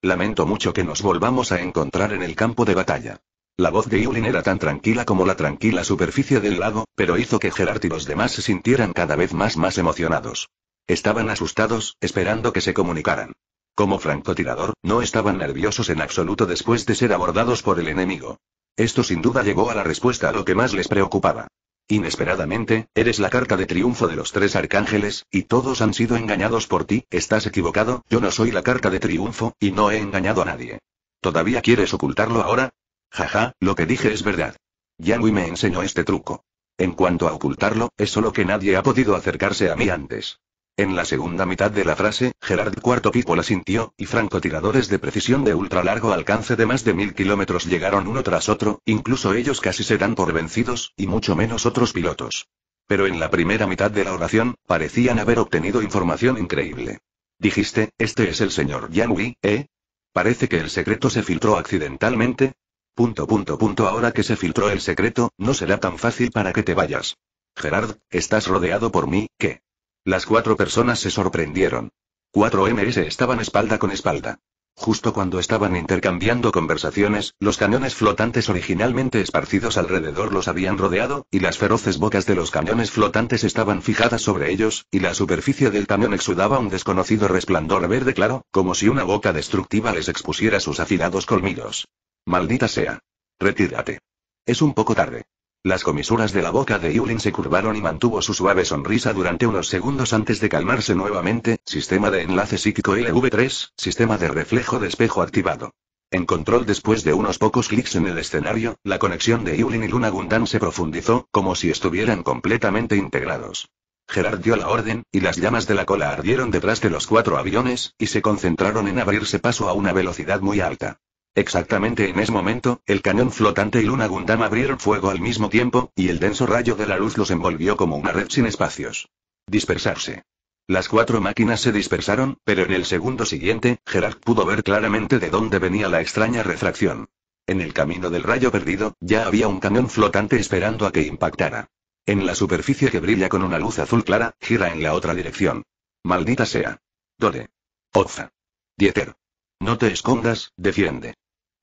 Lamento mucho que nos volvamos a encontrar en el campo de batalla. La voz de Yulin era tan tranquila como la tranquila superficie del lago, pero hizo que Gerard y los demás se sintieran cada vez más más emocionados. Estaban asustados, esperando que se comunicaran. Como francotirador, no estaban nerviosos en absoluto después de ser abordados por el enemigo. Esto sin duda llegó a la respuesta a lo que más les preocupaba. Inesperadamente, eres la carta de triunfo de los tres arcángeles, y todos han sido engañados por ti, estás equivocado, yo no soy la carta de triunfo, y no he engañado a nadie. ¿Todavía quieres ocultarlo ahora? Jaja, lo que dije es verdad. Yanui me enseñó este truco. En cuanto a ocultarlo, es solo que nadie ha podido acercarse a mí antes. En la segunda mitad de la frase, Gerard Cuarto Pipo sintió, y francotiradores de precisión de ultralargo alcance de más de mil kilómetros llegaron uno tras otro, incluso ellos casi se dan por vencidos, y mucho menos otros pilotos. Pero en la primera mitad de la oración, parecían haber obtenido información increíble. Dijiste, este es el señor Yang ¿eh? Parece que el secreto se filtró accidentalmente. Punto punto punto ahora que se filtró el secreto, no será tan fácil para que te vayas. Gerard, estás rodeado por mí, ¿qué? Las cuatro personas se sorprendieron. Cuatro MS estaban espalda con espalda. Justo cuando estaban intercambiando conversaciones, los cañones flotantes originalmente esparcidos alrededor los habían rodeado, y las feroces bocas de los cañones flotantes estaban fijadas sobre ellos, y la superficie del cañón exudaba un desconocido resplandor verde claro, como si una boca destructiva les expusiera sus afilados colmillos. Maldita sea. Retírate. Es un poco tarde. Las comisuras de la boca de Eulin se curvaron y mantuvo su suave sonrisa durante unos segundos antes de calmarse nuevamente. Sistema de enlace psíquico LV3, sistema de reflejo de espejo activado. En control después de unos pocos clics en el escenario, la conexión de Eulin y Luna Gundam se profundizó, como si estuvieran completamente integrados. Gerard dio la orden, y las llamas de la cola ardieron detrás de los cuatro aviones, y se concentraron en abrirse paso a una velocidad muy alta. Exactamente en ese momento, el cañón flotante y Luna Gundam abrieron fuego al mismo tiempo, y el denso rayo de la luz los envolvió como una red sin espacios. Dispersarse. Las cuatro máquinas se dispersaron, pero en el segundo siguiente, Gerard pudo ver claramente de dónde venía la extraña refracción. En el camino del rayo perdido, ya había un cañón flotante esperando a que impactara. En la superficie que brilla con una luz azul clara, gira en la otra dirección. Maldita sea. Dole. Oza. Dieter. No te escondas, defiende.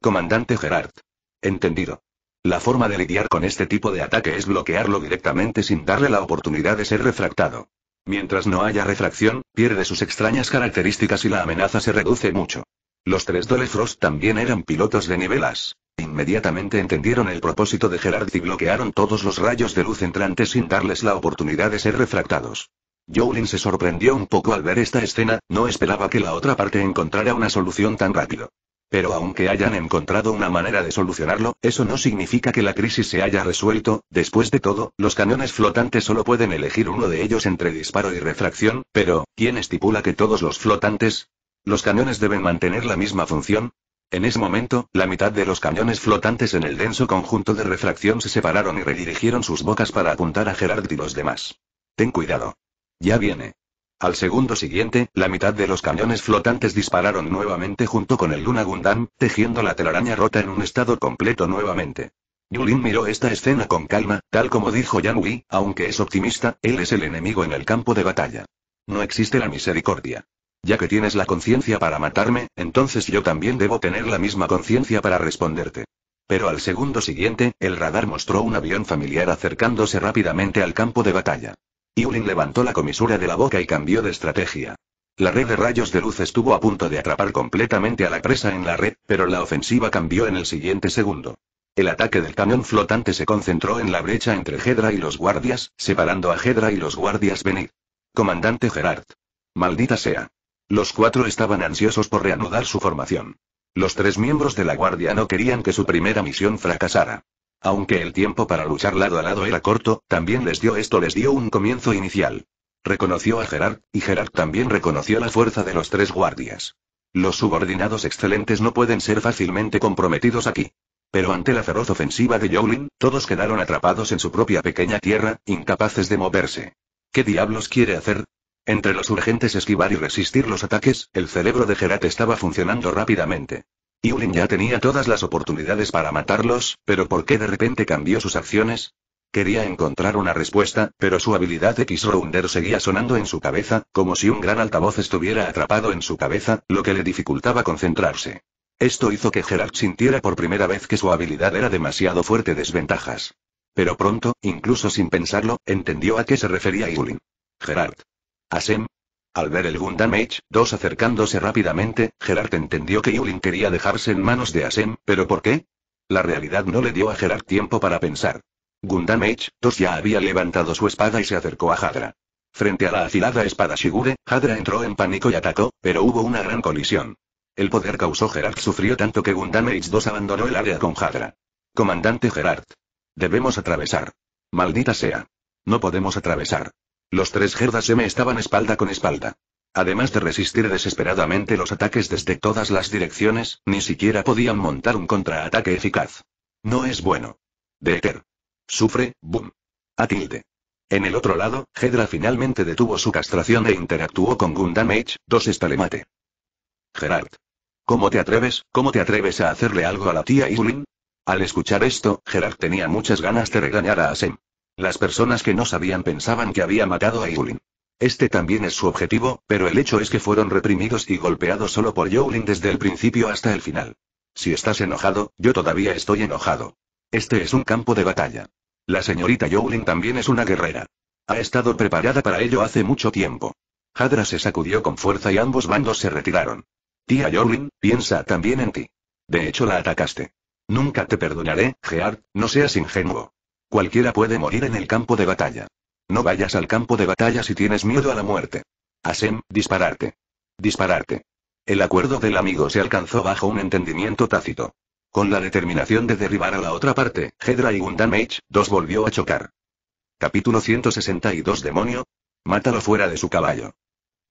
Comandante Gerard. Entendido. La forma de lidiar con este tipo de ataque es bloquearlo directamente sin darle la oportunidad de ser refractado. Mientras no haya refracción, pierde sus extrañas características y la amenaza se reduce mucho. Los tres Dolefrost también eran pilotos de nivelas. Inmediatamente entendieron el propósito de Gerard y bloquearon todos los rayos de luz entrantes sin darles la oportunidad de ser refractados. Jolin se sorprendió un poco al ver esta escena, no esperaba que la otra parte encontrara una solución tan rápido. Pero aunque hayan encontrado una manera de solucionarlo, eso no significa que la crisis se haya resuelto, después de todo, los cañones flotantes solo pueden elegir uno de ellos entre disparo y refracción, pero, ¿quién estipula que todos los flotantes? ¿Los cañones deben mantener la misma función? En ese momento, la mitad de los cañones flotantes en el denso conjunto de refracción se separaron y redirigieron sus bocas para apuntar a Gerard y los demás. Ten cuidado. Ya viene. Al segundo siguiente, la mitad de los cañones flotantes dispararon nuevamente junto con el Luna Gundam, tejiendo la telaraña rota en un estado completo nuevamente. Yulin miró esta escena con calma, tal como dijo Yanui, aunque es optimista, él es el enemigo en el campo de batalla. No existe la misericordia. Ya que tienes la conciencia para matarme, entonces yo también debo tener la misma conciencia para responderte. Pero al segundo siguiente, el radar mostró un avión familiar acercándose rápidamente al campo de batalla. Yulin levantó la comisura de la boca y cambió de estrategia. La red de rayos de luz estuvo a punto de atrapar completamente a la presa en la red, pero la ofensiva cambió en el siguiente segundo. El ataque del cañón flotante se concentró en la brecha entre Hedra y los guardias, separando a Hedra y los guardias venir. Comandante Gerard. Maldita sea. Los cuatro estaban ansiosos por reanudar su formación. Los tres miembros de la guardia no querían que su primera misión fracasara. Aunque el tiempo para luchar lado a lado era corto, también les dio esto les dio un comienzo inicial. Reconoció a Gerard, y Gerard también reconoció la fuerza de los tres guardias. Los subordinados excelentes no pueden ser fácilmente comprometidos aquí. Pero ante la feroz ofensiva de Yowlin, todos quedaron atrapados en su propia pequeña tierra, incapaces de moverse. ¿Qué diablos quiere hacer? Entre los urgentes esquivar y resistir los ataques, el cerebro de Gerard estaba funcionando rápidamente. Yulin ya tenía todas las oportunidades para matarlos, pero ¿por qué de repente cambió sus acciones? Quería encontrar una respuesta, pero su habilidad X-Rounder seguía sonando en su cabeza, como si un gran altavoz estuviera atrapado en su cabeza, lo que le dificultaba concentrarse. Esto hizo que Gerard sintiera por primera vez que su habilidad era demasiado fuerte desventajas. Pero pronto, incluso sin pensarlo, entendió a qué se refería Yulin. Gerard. Asem, al ver el Gundam H2 acercándose rápidamente, Gerard entendió que Yulin quería dejarse en manos de Asem, pero ¿por qué? La realidad no le dio a Gerard tiempo para pensar. Gundam H2 ya había levantado su espada y se acercó a Hadra. Frente a la afilada espada Shigure, Hadra entró en pánico y atacó, pero hubo una gran colisión. El poder causó Gerard sufrió tanto que Gundam H2 abandonó el área con Hadra. Comandante Gerard. Debemos atravesar. Maldita sea. No podemos atravesar. Los tres Gerdas se me estaban espalda con espalda. Además de resistir desesperadamente los ataques desde todas las direcciones, ni siquiera podían montar un contraataque eficaz. No es bueno. Deter. Sufre, boom. A tilde. En el otro lado, Hedra finalmente detuvo su castración e interactuó con Gundam H, dos estalemate. Gerard. ¿Cómo te atreves, cómo te atreves a hacerle algo a la tía Yulin? Al escuchar esto, Gerard tenía muchas ganas de regañar a Asem. Las personas que no sabían pensaban que había matado a Yulin. Este también es su objetivo, pero el hecho es que fueron reprimidos y golpeados solo por Yulin desde el principio hasta el final. Si estás enojado, yo todavía estoy enojado. Este es un campo de batalla. La señorita Yowling también es una guerrera. Ha estado preparada para ello hace mucho tiempo. Hadra se sacudió con fuerza y ambos bandos se retiraron. Tía Yowling, piensa también en ti. De hecho la atacaste. Nunca te perdonaré, Geart, no seas ingenuo. Cualquiera puede morir en el campo de batalla. No vayas al campo de batalla si tienes miedo a la muerte. Asem, dispararte. Dispararte. El acuerdo del amigo se alcanzó bajo un entendimiento tácito. Con la determinación de derribar a la otra parte, Hedra y Gundam h volvió a chocar. Capítulo 162 Demonio. Mátalo fuera de su caballo.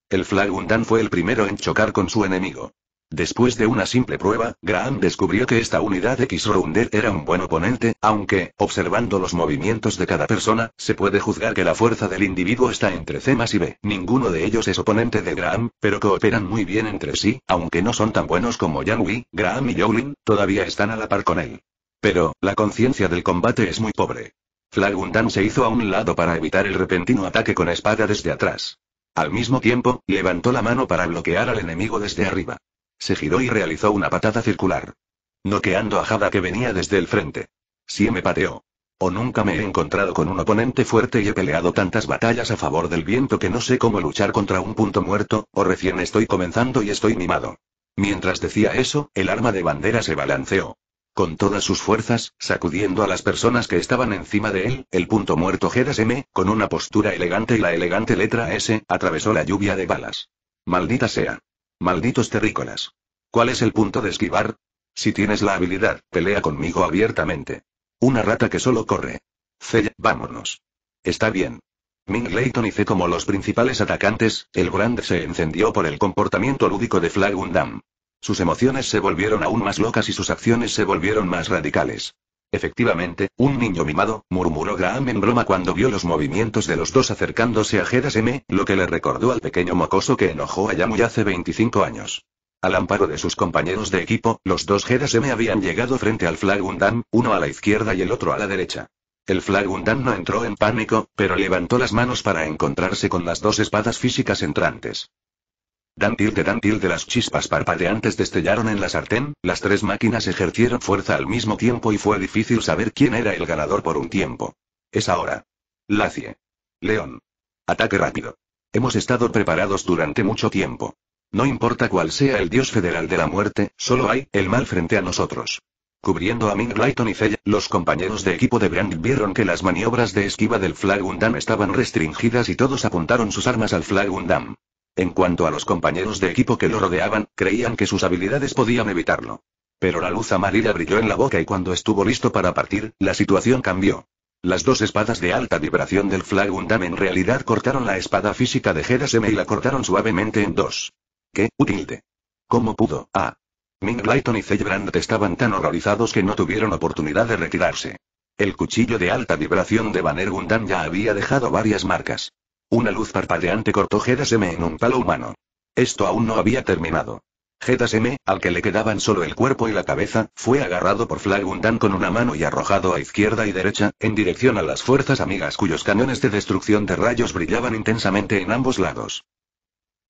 El Flag Gundam fue el primero en chocar con su enemigo. Después de una simple prueba, Graham descubrió que esta unidad X-Rounder era un buen oponente, aunque, observando los movimientos de cada persona, se puede juzgar que la fuerza del individuo está entre C más y B. Ninguno de ellos es oponente de Graham, pero cooperan muy bien entre sí, aunque no son tan buenos como Yang Wei, Graham y Jolin, todavía están a la par con él. Pero, la conciencia del combate es muy pobre. Flagundan se hizo a un lado para evitar el repentino ataque con espada desde atrás. Al mismo tiempo, levantó la mano para bloquear al enemigo desde arriba. Se giró y realizó una patada circular. Noqueando a Jada que venía desde el frente. Si me pateó. O nunca me he encontrado con un oponente fuerte y he peleado tantas batallas a favor del viento que no sé cómo luchar contra un punto muerto, o recién estoy comenzando y estoy mimado. Mientras decía eso, el arma de bandera se balanceó. Con todas sus fuerzas, sacudiendo a las personas que estaban encima de él, el punto muerto Geras M, con una postura elegante y la elegante letra S, atravesó la lluvia de balas. Maldita sea. Malditos terrícolas. ¿Cuál es el punto de esquivar? Si tienes la habilidad, pelea conmigo abiertamente. Una rata que solo corre. Cella, vámonos. Está bien. Ming Layton y C como los principales atacantes, el Grand se encendió por el comportamiento lúdico de Flagundam. Sus emociones se volvieron aún más locas y sus acciones se volvieron más radicales. Efectivamente, un niño mimado, murmuró Graham en broma cuando vio los movimientos de los dos acercándose a Geras M, lo que le recordó al pequeño mocoso que enojó a muy hace 25 años. Al amparo de sus compañeros de equipo, los dos Geras M habían llegado frente al flag undam, uno a la izquierda y el otro a la derecha. El Flagundam no entró en pánico, pero levantó las manos para encontrarse con las dos espadas físicas entrantes. Dan de dan de las chispas parpadeantes destellaron en la sartén, las tres máquinas ejercieron fuerza al mismo tiempo y fue difícil saber quién era el ganador por un tiempo. Es ahora. Lacie. León. Ataque rápido. Hemos estado preparados durante mucho tiempo. No importa cuál sea el dios federal de la muerte, solo hay el mal frente a nosotros. Cubriendo a Ming lighton y Fella, los compañeros de equipo de Brand vieron que las maniobras de esquiva del Flagundam estaban restringidas y todos apuntaron sus armas al Flagundam. En cuanto a los compañeros de equipo que lo rodeaban, creían que sus habilidades podían evitarlo. Pero la luz amarilla brilló en la boca y cuando estuvo listo para partir, la situación cambió. Las dos espadas de alta vibración del Gundam en realidad cortaron la espada física de Geraseme y la cortaron suavemente en dos. ¡Qué útil! ¿Cómo pudo? Ah. Ming Lighton y Zeybrand estaban tan horrorizados que no tuvieron oportunidad de retirarse. El cuchillo de alta vibración de Banner Gundam ya había dejado varias marcas. Una luz parpadeante cortó Gedas en un palo humano. Esto aún no había terminado. Gedas al que le quedaban solo el cuerpo y la cabeza, fue agarrado por Flagundan con una mano y arrojado a izquierda y derecha, en dirección a las fuerzas amigas cuyos cañones de destrucción de rayos brillaban intensamente en ambos lados.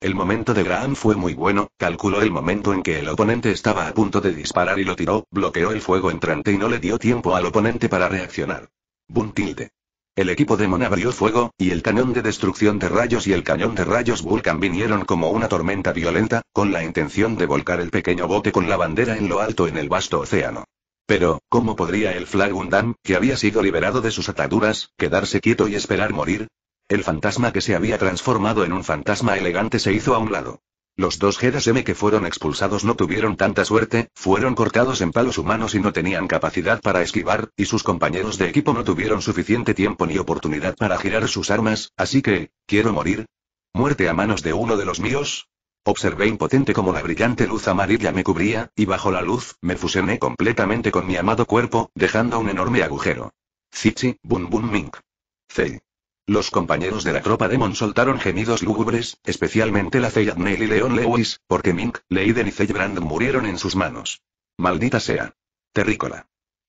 El momento de Graham fue muy bueno, calculó el momento en que el oponente estaba a punto de disparar y lo tiró, bloqueó el fuego entrante y no le dio tiempo al oponente para reaccionar. Buntilde. El equipo Demon abrió fuego, y el cañón de destrucción de rayos y el cañón de rayos Vulcan vinieron como una tormenta violenta, con la intención de volcar el pequeño bote con la bandera en lo alto en el vasto océano. Pero, ¿cómo podría el Flagundam, que había sido liberado de sus ataduras, quedarse quieto y esperar morir? El fantasma que se había transformado en un fantasma elegante se hizo a un lado. Los dos Geras M que fueron expulsados no tuvieron tanta suerte, fueron cortados en palos humanos y no tenían capacidad para esquivar, y sus compañeros de equipo no tuvieron suficiente tiempo ni oportunidad para girar sus armas, así que, ¿quiero morir? ¿Muerte a manos de uno de los míos? Observé impotente como la brillante luz amarilla me cubría, y bajo la luz, me fusioné completamente con mi amado cuerpo, dejando un enorme agujero. Zichi, bum bum Mink. C. Los compañeros de la tropa Demon soltaron gemidos lúgubres, especialmente la Ceyad y Leon Lewis, porque Mink, Leiden y Zeybrand murieron en sus manos. Maldita sea. Terrícola.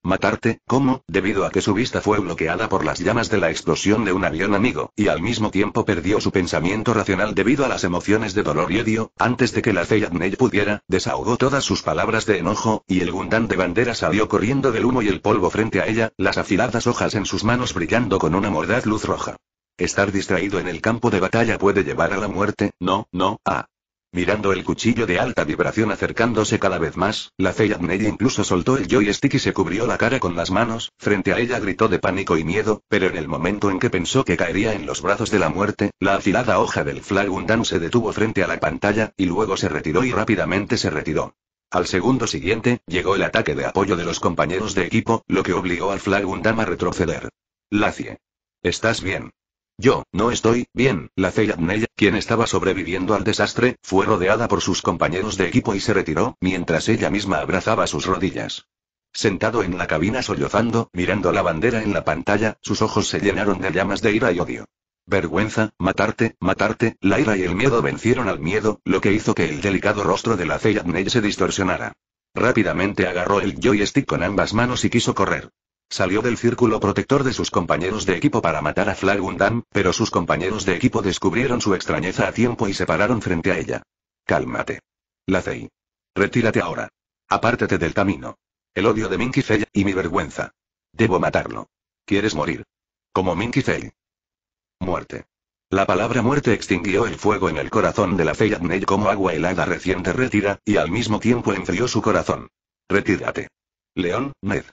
¿Matarte? ¿Cómo? Debido a que su vista fue bloqueada por las llamas de la explosión de un avión amigo, y al mismo tiempo perdió su pensamiento racional debido a las emociones de dolor y odio, antes de que la Ney pudiera, desahogó todas sus palabras de enojo, y el Gundan de bandera salió corriendo del humo y el polvo frente a ella, las afiladas hojas en sus manos brillando con una mordaz luz roja. Estar distraído en el campo de batalla puede llevar a la muerte, no, no, ah mirando el cuchillo de alta vibración acercándose cada vez más, la Feyadney incluso soltó el joystick y se cubrió la cara con las manos, frente a ella gritó de pánico y miedo, pero en el momento en que pensó que caería en los brazos de la muerte, la afilada hoja del Flagundan se detuvo frente a la pantalla, y luego se retiró y rápidamente se retiró. Al segundo siguiente, llegó el ataque de apoyo de los compañeros de equipo, lo que obligó al flag Flagundam a retroceder. Lacie. ¿Estás bien? Yo, no estoy, bien, la Ceyadney, quien estaba sobreviviendo al desastre, fue rodeada por sus compañeros de equipo y se retiró, mientras ella misma abrazaba sus rodillas. Sentado en la cabina sollozando, mirando la bandera en la pantalla, sus ojos se llenaron de llamas de ira y odio. Vergüenza, matarte, matarte, la ira y el miedo vencieron al miedo, lo que hizo que el delicado rostro de la Ceyadney se distorsionara. Rápidamente agarró el joystick con ambas manos y quiso correr. Salió del círculo protector de sus compañeros de equipo para matar a Flag pero sus compañeros de equipo descubrieron su extrañeza a tiempo y se pararon frente a ella. Cálmate. La Zey. Retírate ahora. Apártate del camino. El odio de Minky Fey y mi vergüenza. Debo matarlo. ¿Quieres morir? Como Minky Fey. Muerte. La palabra muerte extinguió el fuego en el corazón de la Adney como agua helada reciente retira, y al mismo tiempo enfrió su corazón. Retírate. León, Ned.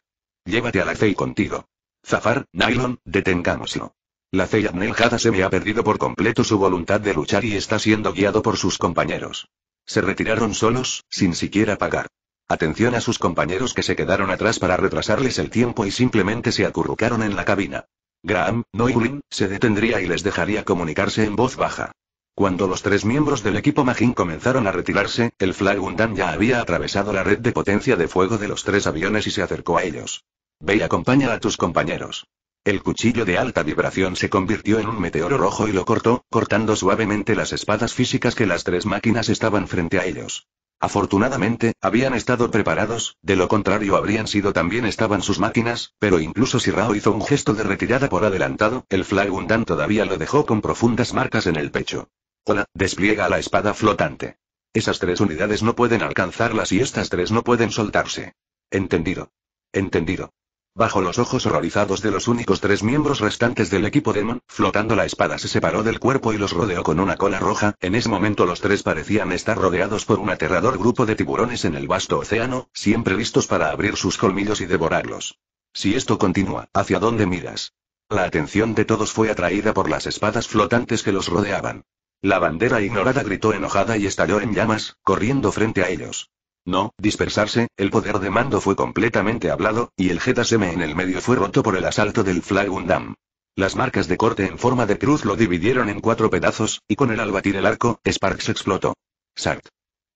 Llévate a la contigo. Zafar, Nylon, detengámoslo. La Zei Adnel se me ha perdido por completo su voluntad de luchar y está siendo guiado por sus compañeros. Se retiraron solos, sin siquiera pagar. Atención a sus compañeros que se quedaron atrás para retrasarles el tiempo y simplemente se acurrucaron en la cabina. Graham, Noiglin, se detendría y les dejaría comunicarse en voz baja. Cuando los tres miembros del equipo Majin comenzaron a retirarse, el Flag Gundam ya había atravesado la red de potencia de fuego de los tres aviones y se acercó a ellos. Ve y acompaña a tus compañeros. El cuchillo de alta vibración se convirtió en un meteoro rojo y lo cortó, cortando suavemente las espadas físicas que las tres máquinas estaban frente a ellos. Afortunadamente, habían estado preparados, de lo contrario habrían sido también estaban sus máquinas, pero incluso si Rao hizo un gesto de retirada por adelantado, el Flag Gundam todavía lo dejó con profundas marcas en el pecho. Hola, despliega la espada flotante. Esas tres unidades no pueden alcanzarlas y estas tres no pueden soltarse. Entendido. Entendido. Bajo los ojos horrorizados de los únicos tres miembros restantes del equipo Demon, flotando la espada se separó del cuerpo y los rodeó con una cola roja, en ese momento los tres parecían estar rodeados por un aterrador grupo de tiburones en el vasto océano, siempre listos para abrir sus colmillos y devorarlos. Si esto continúa, ¿hacia dónde miras? La atención de todos fue atraída por las espadas flotantes que los rodeaban. La bandera ignorada gritó enojada y estalló en llamas, corriendo frente a ellos. No, dispersarse, el poder de mando fue completamente hablado, y el M en el medio fue roto por el asalto del Flagundam. Las marcas de corte en forma de cruz lo dividieron en cuatro pedazos, y con el albatir el arco, Sparks explotó. Sart.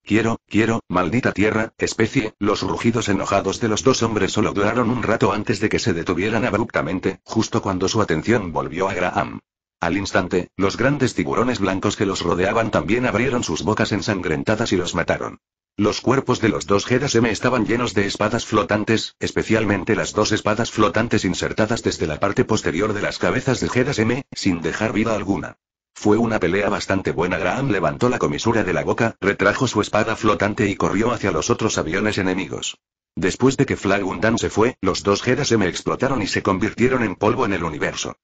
Quiero, quiero, maldita tierra, especie, los rugidos enojados de los dos hombres solo duraron un rato antes de que se detuvieran abruptamente, justo cuando su atención volvió a Graham. Al instante, los grandes tiburones blancos que los rodeaban también abrieron sus bocas ensangrentadas y los mataron. Los cuerpos de los dos M estaban llenos de espadas flotantes, especialmente las dos espadas flotantes insertadas desde la parte posterior de las cabezas de M, sin dejar vida alguna. Fue una pelea bastante buena. Graham levantó la comisura de la boca, retrajo su espada flotante y corrió hacia los otros aviones enemigos. Después de que Flagundan se fue, los dos M explotaron y se convirtieron en polvo en el universo.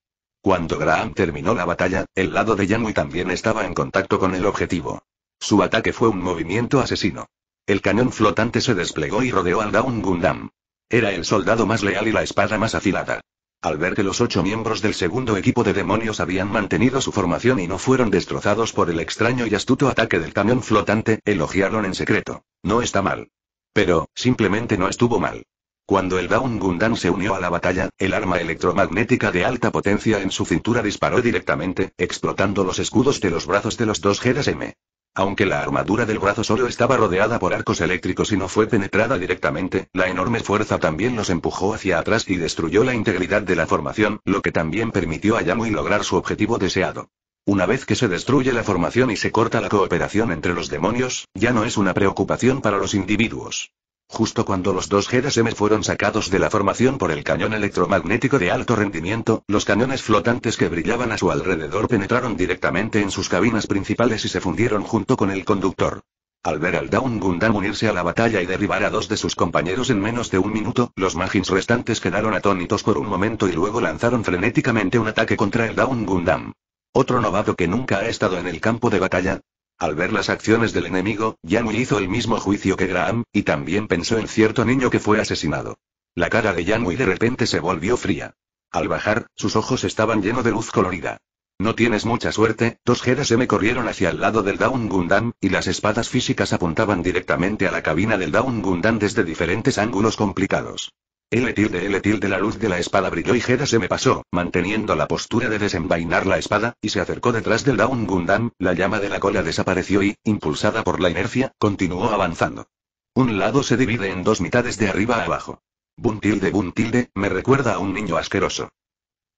Cuando Graham terminó la batalla, el lado de Yanui también estaba en contacto con el objetivo. Su ataque fue un movimiento asesino. El cañón flotante se desplegó y rodeó al Down Gundam. Era el soldado más leal y la espada más afilada. Al ver que los ocho miembros del segundo equipo de demonios habían mantenido su formación y no fueron destrozados por el extraño y astuto ataque del cañón flotante, elogiaron en secreto. No está mal. Pero, simplemente no estuvo mal. Cuando el Dawn Gundan se unió a la batalla, el arma electromagnética de alta potencia en su cintura disparó directamente, explotando los escudos de los brazos de los dos Geras M. Aunque la armadura del brazo solo estaba rodeada por arcos eléctricos y no fue penetrada directamente, la enorme fuerza también los empujó hacia atrás y destruyó la integridad de la formación, lo que también permitió a Yamui lograr su objetivo deseado. Una vez que se destruye la formación y se corta la cooperación entre los demonios, ya no es una preocupación para los individuos. Justo cuando los dos GSM fueron sacados de la formación por el cañón electromagnético de alto rendimiento, los cañones flotantes que brillaban a su alrededor penetraron directamente en sus cabinas principales y se fundieron junto con el conductor. Al ver al Down Gundam unirse a la batalla y derribar a dos de sus compañeros en menos de un minuto, los Magins restantes quedaron atónitos por un momento y luego lanzaron frenéticamente un ataque contra el Down Gundam. Otro novato que nunca ha estado en el campo de batalla, al ver las acciones del enemigo, Yanui hizo el mismo juicio que Graham, y también pensó en cierto niño que fue asesinado. La cara de Yanui de repente se volvió fría. Al bajar, sus ojos estaban llenos de luz colorida. No tienes mucha suerte, dos se me corrieron hacia el lado del Down Gundam, y las espadas físicas apuntaban directamente a la cabina del Down Gundam desde diferentes ángulos complicados. El tilde el tilde la luz de la espada brilló y Jeda se me pasó, manteniendo la postura de desenvainar la espada, y se acercó detrás del Daungundam, Gundam, la llama de la cola desapareció y, impulsada por la inercia, continuó avanzando. Un lado se divide en dos mitades de arriba a abajo. Buntilde Buntilde, me recuerda a un niño asqueroso.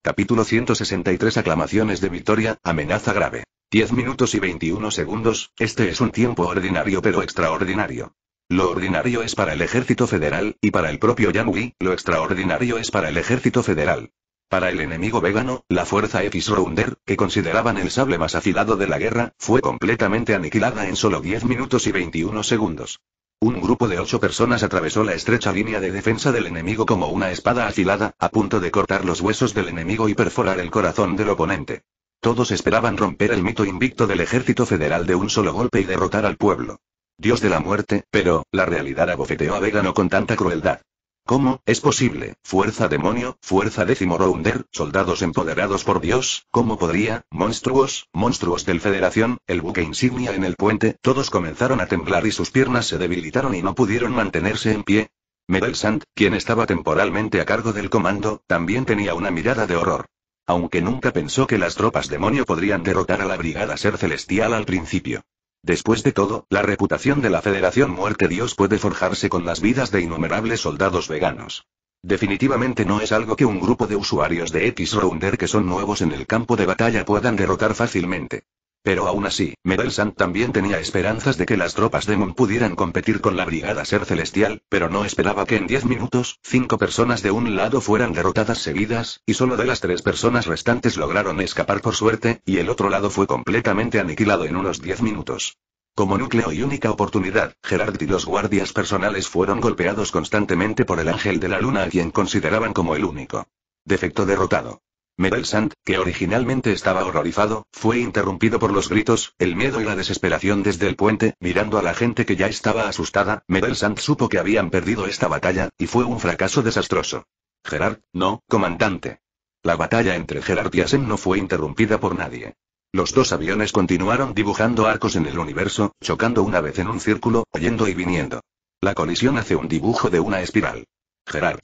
Capítulo 163 Aclamaciones de victoria, amenaza grave. 10 minutos y 21 segundos, este es un tiempo ordinario pero extraordinario. Lo ordinario es para el ejército federal, y para el propio Yanui, lo extraordinario es para el ejército federal. Para el enemigo vegano, la fuerza X-Rounder, que consideraban el sable más afilado de la guerra, fue completamente aniquilada en solo 10 minutos y 21 segundos. Un grupo de ocho personas atravesó la estrecha línea de defensa del enemigo como una espada afilada, a punto de cortar los huesos del enemigo y perforar el corazón del oponente. Todos esperaban romper el mito invicto del ejército federal de un solo golpe y derrotar al pueblo dios de la muerte, pero, la realidad abofeteó a Vega no con tanta crueldad. ¿Cómo? Es posible, fuerza demonio, fuerza décimo rounder, soldados empoderados por Dios, ¿cómo podría? Monstruos, monstruos del Federación, el buque insignia en el puente, todos comenzaron a temblar y sus piernas se debilitaron y no pudieron mantenerse en pie. Medelsand, quien estaba temporalmente a cargo del comando, también tenía una mirada de horror. Aunque nunca pensó que las tropas demonio podrían derrotar a la brigada ser celestial al principio. Después de todo, la reputación de la Federación Muerte Dios puede forjarse con las vidas de innumerables soldados veganos. Definitivamente no es algo que un grupo de usuarios de X-Rounder que son nuevos en el campo de batalla puedan derrotar fácilmente. Pero aún así, Medelsan también tenía esperanzas de que las tropas de Moon pudieran competir con la Brigada Ser Celestial, pero no esperaba que en 10 minutos, cinco personas de un lado fueran derrotadas seguidas, y solo de las tres personas restantes lograron escapar por suerte, y el otro lado fue completamente aniquilado en unos 10 minutos. Como núcleo y única oportunidad, Gerard y los guardias personales fueron golpeados constantemente por el Ángel de la Luna a quien consideraban como el único defecto derrotado. Medelsand, que originalmente estaba horrorizado, fue interrumpido por los gritos, el miedo y la desesperación desde el puente, mirando a la gente que ya estaba asustada, Medelsand supo que habían perdido esta batalla, y fue un fracaso desastroso. Gerard, no, comandante. La batalla entre Gerard y Asen no fue interrumpida por nadie. Los dos aviones continuaron dibujando arcos en el universo, chocando una vez en un círculo, oyendo y viniendo. La colisión hace un dibujo de una espiral. Gerard.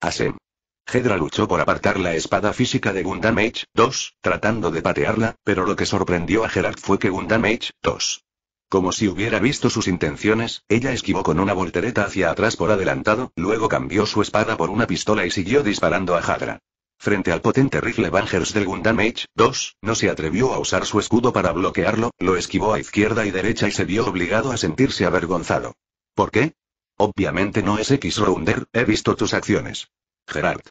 Asen. Hedra luchó por apartar la espada física de Gundam Age 2, tratando de patearla, pero lo que sorprendió a Gerard fue que Gundam Age 2. Como si hubiera visto sus intenciones, ella esquivó con una voltereta hacia atrás por adelantado, luego cambió su espada por una pistola y siguió disparando a Hadra. Frente al potente rifle Bangers del Gundam Age 2, no se atrevió a usar su escudo para bloquearlo, lo esquivó a izquierda y derecha y se vio obligado a sentirse avergonzado. ¿Por qué? Obviamente no es X-Rounder, he visto tus acciones. Gerard.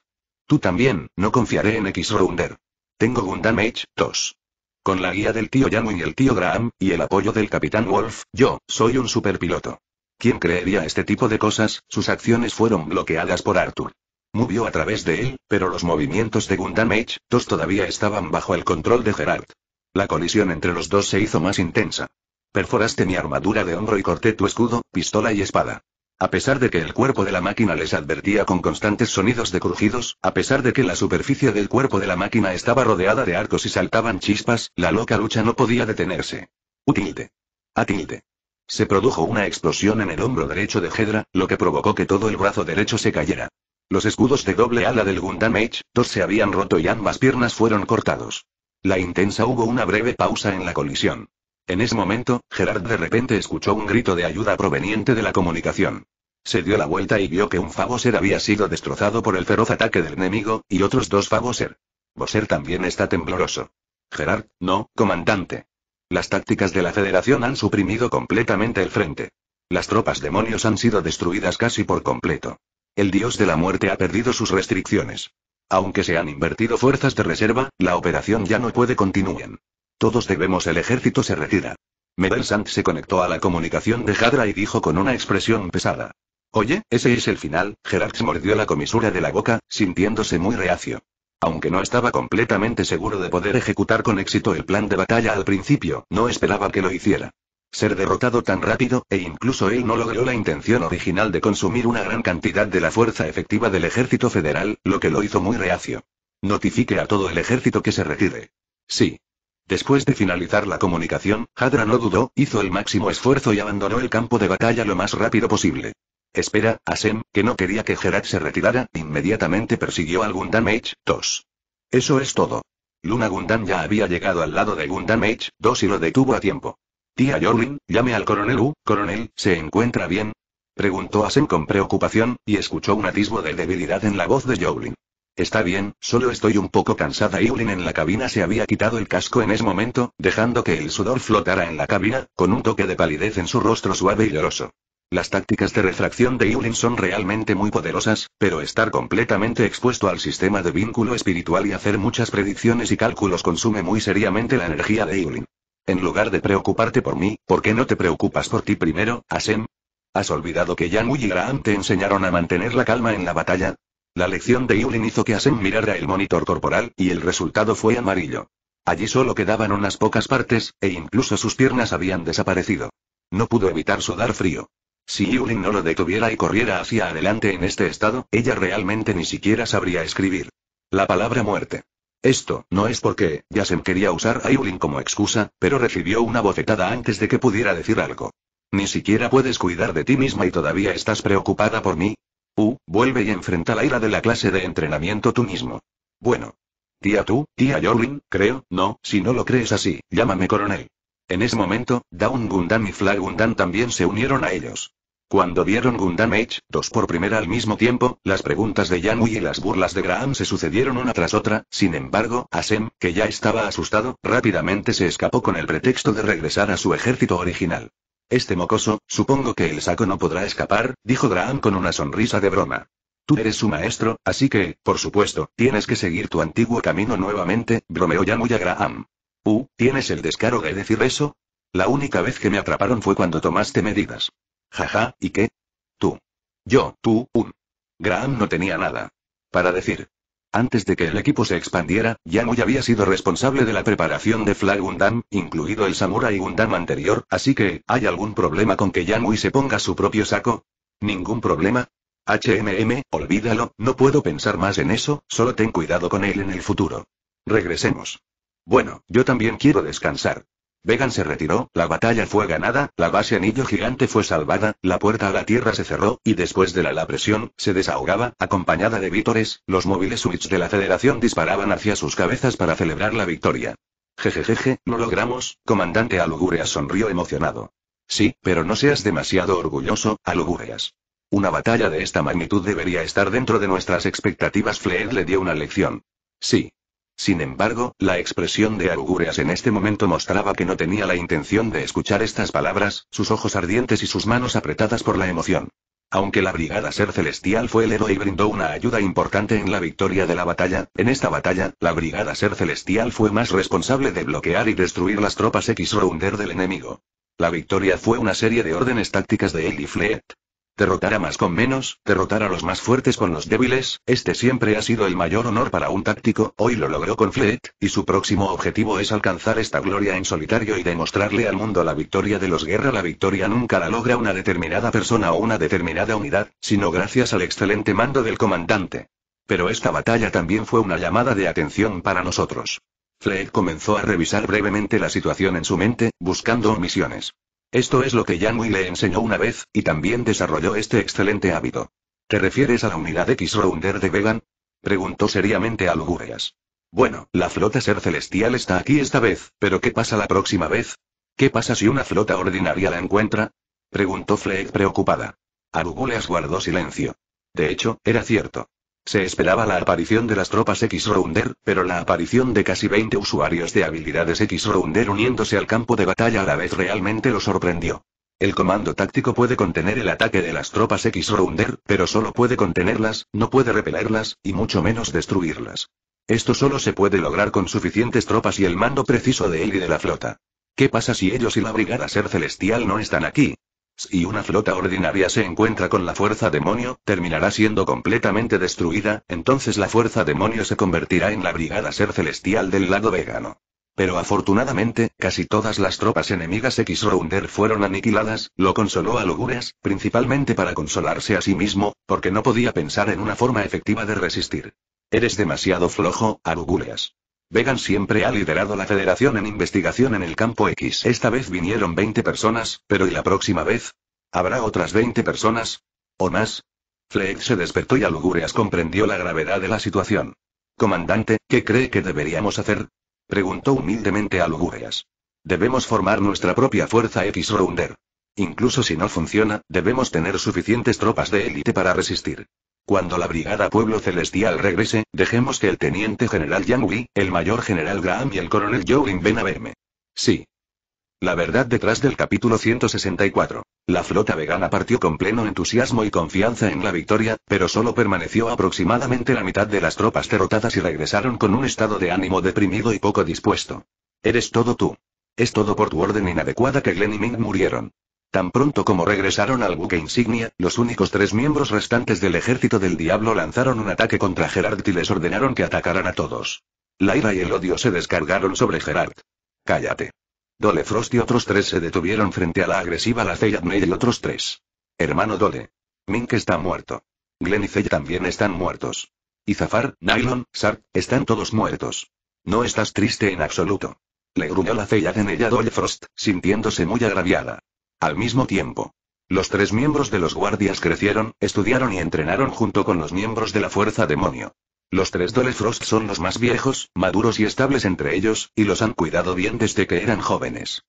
Tú también, no confiaré en X-Rounder. Tengo Gundam h 2. Con la guía del tío Yamu y el tío Graham, y el apoyo del capitán Wolf, yo, soy un superpiloto. ¿Quién creería este tipo de cosas? Sus acciones fueron bloqueadas por Arthur. Movió a través de él, pero los movimientos de Gundam h 2 todavía estaban bajo el control de Gerard. La colisión entre los dos se hizo más intensa. Perforaste mi armadura de hombro y corté tu escudo, pistola y espada. A pesar de que el cuerpo de la máquina les advertía con constantes sonidos de crujidos, a pesar de que la superficie del cuerpo de la máquina estaba rodeada de arcos y saltaban chispas, la loca lucha no podía detenerse. Utilde. Atilde. Se produjo una explosión en el hombro derecho de Hedra, lo que provocó que todo el brazo derecho se cayera. Los escudos de doble ala del Gundam h dos se habían roto y ambas piernas fueron cortados. La intensa hubo una breve pausa en la colisión. En ese momento, Gerard de repente escuchó un grito de ayuda proveniente de la comunicación. Se dio la vuelta y vio que un Favoser había sido destrozado por el feroz ataque del enemigo, y otros dos Faboser. Boser también está tembloroso. Gerard, no, comandante. Las tácticas de la Federación han suprimido completamente el frente. Las tropas demonios han sido destruidas casi por completo. El dios de la muerte ha perdido sus restricciones. Aunque se han invertido fuerzas de reserva, la operación ya no puede continuar. Todos debemos el ejército se retira. Meversant se conectó a la comunicación de Hadra y dijo con una expresión pesada. Oye, ese es el final, Gerards mordió la comisura de la boca, sintiéndose muy reacio. Aunque no estaba completamente seguro de poder ejecutar con éxito el plan de batalla al principio, no esperaba que lo hiciera. Ser derrotado tan rápido, e incluso él no logró la intención original de consumir una gran cantidad de la fuerza efectiva del ejército federal, lo que lo hizo muy reacio. Notifique a todo el ejército que se retire. Sí. Después de finalizar la comunicación, Hadra no dudó, hizo el máximo esfuerzo y abandonó el campo de batalla lo más rápido posible. Espera, Asem, que no quería que Gerard se retirara, inmediatamente persiguió al Gundam H-2. Eso es todo. Luna Gundam ya había llegado al lado de Gundam H-2 y lo detuvo a tiempo. Tía Jorlin, llame al coronel U, coronel, ¿se encuentra bien? Preguntó Asen con preocupación, y escuchó un atisbo de debilidad en la voz de Jolin. Está bien, solo estoy un poco cansada. Yulin en la cabina se había quitado el casco en ese momento, dejando que el sudor flotara en la cabina, con un toque de palidez en su rostro suave y lloroso. Las tácticas de refracción de Yulin son realmente muy poderosas, pero estar completamente expuesto al sistema de vínculo espiritual y hacer muchas predicciones y cálculos consume muy seriamente la energía de Yulin. En lugar de preocuparte por mí, ¿por qué no te preocupas por ti primero, Asem? ¿Has olvidado que Yang y Graham te enseñaron a mantener la calma en la batalla? La lección de Yulin hizo que Asen mirara el monitor corporal, y el resultado fue amarillo. Allí solo quedaban unas pocas partes, e incluso sus piernas habían desaparecido. No pudo evitar sudar frío. Si Yulin no lo detuviera y corriera hacia adelante en este estado, ella realmente ni siquiera sabría escribir. La palabra muerte. Esto, no es porque, Yasen quería usar a Yulin como excusa, pero recibió una bofetada antes de que pudiera decir algo. Ni siquiera puedes cuidar de ti misma y todavía estás preocupada por mí. Uh, vuelve y enfrenta la ira de la clase de entrenamiento tú mismo. Bueno. Tía tú, tía Jorlin, creo, no, si no lo crees así, llámame coronel. En ese momento, Dawn Gundam y Flag Gundam también se unieron a ellos. Cuando vieron Gundam H, dos por primera al mismo tiempo, las preguntas de Yanui y las burlas de Graham se sucedieron una tras otra, sin embargo, Asem, que ya estaba asustado, rápidamente se escapó con el pretexto de regresar a su ejército original. Este mocoso, supongo que el saco no podrá escapar, dijo Graham con una sonrisa de broma. Tú eres su maestro, así que, por supuesto, tienes que seguir tu antiguo camino nuevamente, bromeó ya muy a Graham. Uh, ¿tienes el descaro de decir eso? La única vez que me atraparon fue cuando tomaste medidas. Jaja, ¿y qué? Tú. Yo, tú, un. Graham no tenía nada. Para decir. Antes de que el equipo se expandiera, Yanui había sido responsable de la preparación de Flag Gundam, incluido el Samurai Gundam anterior, así que, ¿hay algún problema con que Yamui se ponga su propio saco? ¿Ningún problema? HMM, olvídalo, no puedo pensar más en eso, solo ten cuidado con él en el futuro. Regresemos. Bueno, yo también quiero descansar. Vegan se retiró, la batalla fue ganada, la base anillo gigante fue salvada, la puerta a la tierra se cerró, y después de la, la presión, se desahogaba, acompañada de vítores, los móviles switch de la federación disparaban hacia sus cabezas para celebrar la victoria. Jejejeje, no logramos, comandante Alugureas sonrió emocionado. Sí, pero no seas demasiado orgulloso, Alugureas. Una batalla de esta magnitud debería estar dentro de nuestras expectativas. Fleer le dio una lección. Sí, sin embargo, la expresión de Arugureas en este momento mostraba que no tenía la intención de escuchar estas palabras, sus ojos ardientes y sus manos apretadas por la emoción. Aunque la Brigada Ser Celestial fue el héroe y brindó una ayuda importante en la victoria de la batalla, en esta batalla, la Brigada Ser Celestial fue más responsable de bloquear y destruir las tropas X-Rounder del enemigo. La victoria fue una serie de órdenes tácticas de Eli Fleet, Derrotar a más con menos, derrotar a los más fuertes con los débiles, este siempre ha sido el mayor honor para un táctico, hoy lo logró con Fleet, y su próximo objetivo es alcanzar esta gloria en solitario y demostrarle al mundo la victoria de los guerra. La victoria nunca la logra una determinada persona o una determinada unidad, sino gracias al excelente mando del comandante. Pero esta batalla también fue una llamada de atención para nosotros. Fleet comenzó a revisar brevemente la situación en su mente, buscando omisiones. Esto es lo que Yanui le enseñó una vez, y también desarrolló este excelente hábito. ¿Te refieres a la unidad X-Rounder de Vegan? Preguntó seriamente a Bueno, la flota ser celestial está aquí esta vez, pero ¿qué pasa la próxima vez? ¿Qué pasa si una flota ordinaria la encuentra? Preguntó Fleck preocupada. Alugureas guardó silencio. De hecho, era cierto. Se esperaba la aparición de las tropas X-Rounder, pero la aparición de casi 20 usuarios de habilidades X-Rounder uniéndose al campo de batalla a la vez realmente lo sorprendió. El comando táctico puede contener el ataque de las tropas X-Rounder, pero solo puede contenerlas, no puede repelerlas, y mucho menos destruirlas. Esto solo se puede lograr con suficientes tropas y el mando preciso de él y de la flota. ¿Qué pasa si ellos y la Brigada Ser Celestial no están aquí? y una flota ordinaria se encuentra con la fuerza demonio, terminará siendo completamente destruida, entonces la fuerza demonio se convertirá en la brigada ser celestial del lado vegano. Pero afortunadamente, casi todas las tropas enemigas X-Rounder fueron aniquiladas, lo consoló a Luguras, principalmente para consolarse a sí mismo, porque no podía pensar en una forma efectiva de resistir. Eres demasiado flojo, Aruguras. Vegan siempre ha liderado la federación en investigación en el campo X. Esta vez vinieron 20 personas, pero ¿y la próxima vez? ¿Habrá otras 20 personas? ¿O más? Fleck se despertó y a lugurias comprendió la gravedad de la situación. Comandante, ¿qué cree que deberíamos hacer? Preguntó humildemente a lugurias. Debemos formar nuestra propia fuerza X-Rounder. Incluso si no funciona, debemos tener suficientes tropas de élite para resistir. Cuando la Brigada Pueblo Celestial regrese, dejemos que el Teniente General Yang Wei, el Mayor General Graham y el Coronel yorin ven a verme. Sí. La verdad detrás del capítulo 164. La flota vegana partió con pleno entusiasmo y confianza en la victoria, pero solo permaneció aproximadamente la mitad de las tropas derrotadas y regresaron con un estado de ánimo deprimido y poco dispuesto. Eres todo tú. Es todo por tu orden inadecuada que Glenn y Ming murieron. Tan pronto como regresaron al buque insignia, los únicos tres miembros restantes del ejército del diablo lanzaron un ataque contra Gerard y les ordenaron que atacaran a todos. La ira y el odio se descargaron sobre Gerard. Cállate. Dole Frost y otros tres se detuvieron frente a la agresiva la Zeyadne y otros tres. Hermano Dole. Mink está muerto. Glenn y también están muertos. Y Zafar, Nylon, Sark, están todos muertos. No estás triste en absoluto. Le gruñó la Zeyadne en ella Dole Frost, sintiéndose muy agraviada. Al mismo tiempo. Los tres miembros de los guardias crecieron, estudiaron y entrenaron junto con los miembros de la fuerza demonio. Los tres Dolefrost son los más viejos, maduros y estables entre ellos, y los han cuidado bien desde que eran jóvenes.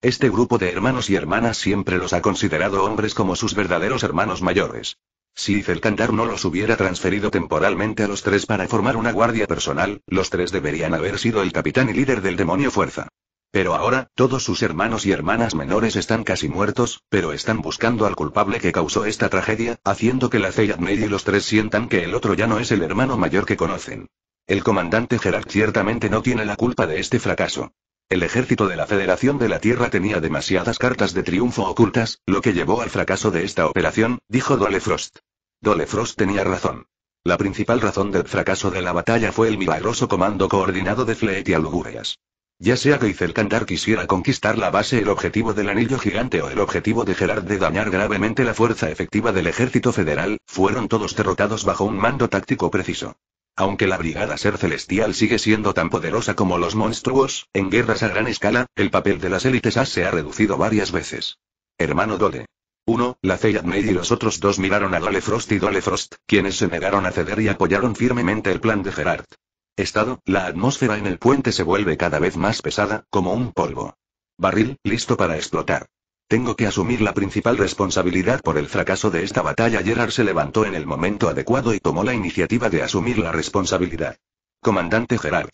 Este grupo de hermanos y hermanas siempre los ha considerado hombres como sus verdaderos hermanos mayores. Si Felcantar no los hubiera transferido temporalmente a los tres para formar una guardia personal, los tres deberían haber sido el capitán y líder del demonio fuerza. Pero ahora, todos sus hermanos y hermanas menores están casi muertos, pero están buscando al culpable que causó esta tragedia, haciendo que la Zeyadney y los tres sientan que el otro ya no es el hermano mayor que conocen. El comandante Gerard ciertamente no tiene la culpa de este fracaso. El ejército de la Federación de la Tierra tenía demasiadas cartas de triunfo ocultas, lo que llevó al fracaso de esta operación, dijo Dolefrost. Dolefrost Dole Frost tenía razón. La principal razón del fracaso de la batalla fue el milagroso comando coordinado de Fleet y Alugurias. Ya sea que Izelkandar quisiera conquistar la base, el objetivo del anillo gigante o el objetivo de Gerard de dañar gravemente la fuerza efectiva del ejército federal, fueron todos derrotados bajo un mando táctico preciso. Aunque la Brigada Ser Celestial sigue siendo tan poderosa como los monstruos, en guerras a gran escala, el papel de las élites A se ha reducido varias veces. Hermano Dole. 1. La Maid y los otros dos miraron a Dole Frost y Dole Frost, quienes se negaron a ceder y apoyaron firmemente el plan de Gerard estado, la atmósfera en el puente se vuelve cada vez más pesada, como un polvo. Barril, listo para explotar. Tengo que asumir la principal responsabilidad por el fracaso de esta batalla. Gerard se levantó en el momento adecuado y tomó la iniciativa de asumir la responsabilidad. Comandante Gerard.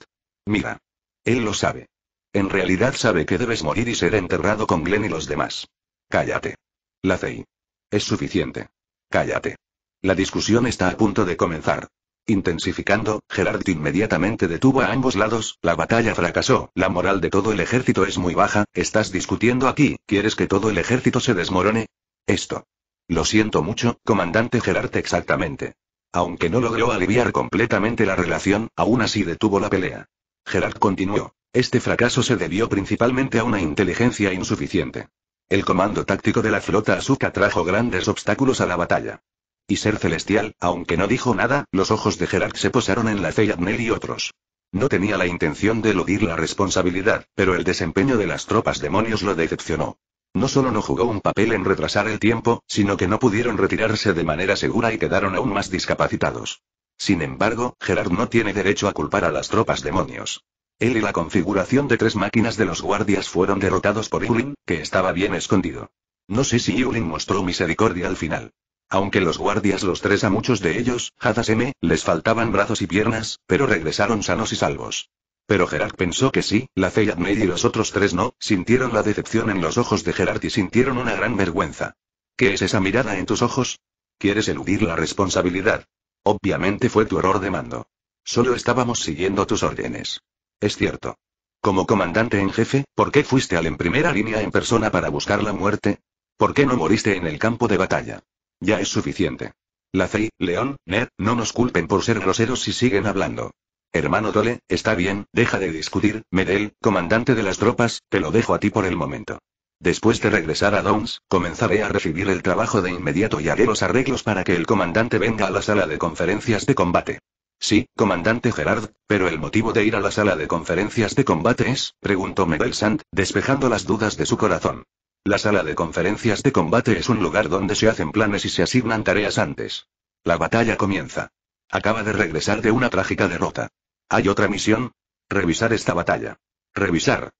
Mira. Él lo sabe. En realidad sabe que debes morir y ser enterrado con Glenn y los demás. Cállate. La CEI. Es suficiente. Cállate. La discusión está a punto de comenzar. Intensificando, Gerard inmediatamente detuvo a ambos lados, la batalla fracasó, la moral de todo el ejército es muy baja, estás discutiendo aquí, ¿quieres que todo el ejército se desmorone? Esto. Lo siento mucho, comandante Gerard exactamente. Aunque no logró aliviar completamente la relación, aún así detuvo la pelea. Gerard continuó. Este fracaso se debió principalmente a una inteligencia insuficiente. El comando táctico de la flota azúcar trajo grandes obstáculos a la batalla. Y ser celestial, aunque no dijo nada, los ojos de Gerard se posaron en la fe y otros. No tenía la intención de eludir la responsabilidad, pero el desempeño de las tropas demonios lo decepcionó. No solo no jugó un papel en retrasar el tiempo, sino que no pudieron retirarse de manera segura y quedaron aún más discapacitados. Sin embargo, Gerard no tiene derecho a culpar a las tropas demonios. Él y la configuración de tres máquinas de los guardias fueron derrotados por Yulin, que estaba bien escondido. No sé si Yulin mostró misericordia al final. Aunque los guardias los tres a muchos de ellos, jadaseme, les faltaban brazos y piernas, pero regresaron sanos y salvos. Pero Gerard pensó que sí, la Feyatmey y los otros tres no, sintieron la decepción en los ojos de Gerard y sintieron una gran vergüenza. ¿Qué es esa mirada en tus ojos? ¿Quieres eludir la responsabilidad? Obviamente fue tu error de mando. Solo estábamos siguiendo tus órdenes. Es cierto. Como comandante en jefe, ¿por qué fuiste al en primera línea en persona para buscar la muerte? ¿Por qué no moriste en el campo de batalla? Ya es suficiente. La Lacey, León, Ned, no nos culpen por ser groseros si siguen hablando. Hermano Dole, está bien, deja de discutir, Medel, comandante de las tropas, te lo dejo a ti por el momento. Después de regresar a Downs, comenzaré a recibir el trabajo de inmediato y haré los arreglos para que el comandante venga a la sala de conferencias de combate. Sí, comandante Gerard, pero el motivo de ir a la sala de conferencias de combate es, preguntó Medel Sand, despejando las dudas de su corazón. La sala de conferencias de combate es un lugar donde se hacen planes y se asignan tareas antes. La batalla comienza. Acaba de regresar de una trágica derrota. ¿Hay otra misión? Revisar esta batalla. Revisar.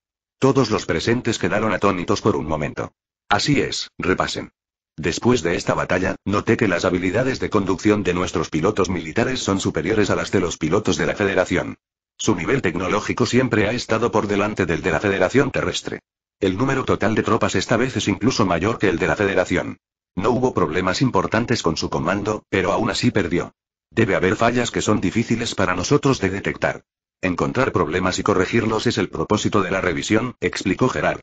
Todos los presentes quedaron atónitos por un momento. Así es, repasen. Después de esta batalla, noté que las habilidades de conducción de nuestros pilotos militares son superiores a las de los pilotos de la Federación. Su nivel tecnológico siempre ha estado por delante del de la Federación Terrestre. El número total de tropas esta vez es incluso mayor que el de la Federación. No hubo problemas importantes con su comando, pero aún así perdió. Debe haber fallas que son difíciles para nosotros de detectar. Encontrar problemas y corregirlos es el propósito de la revisión, explicó Gerard.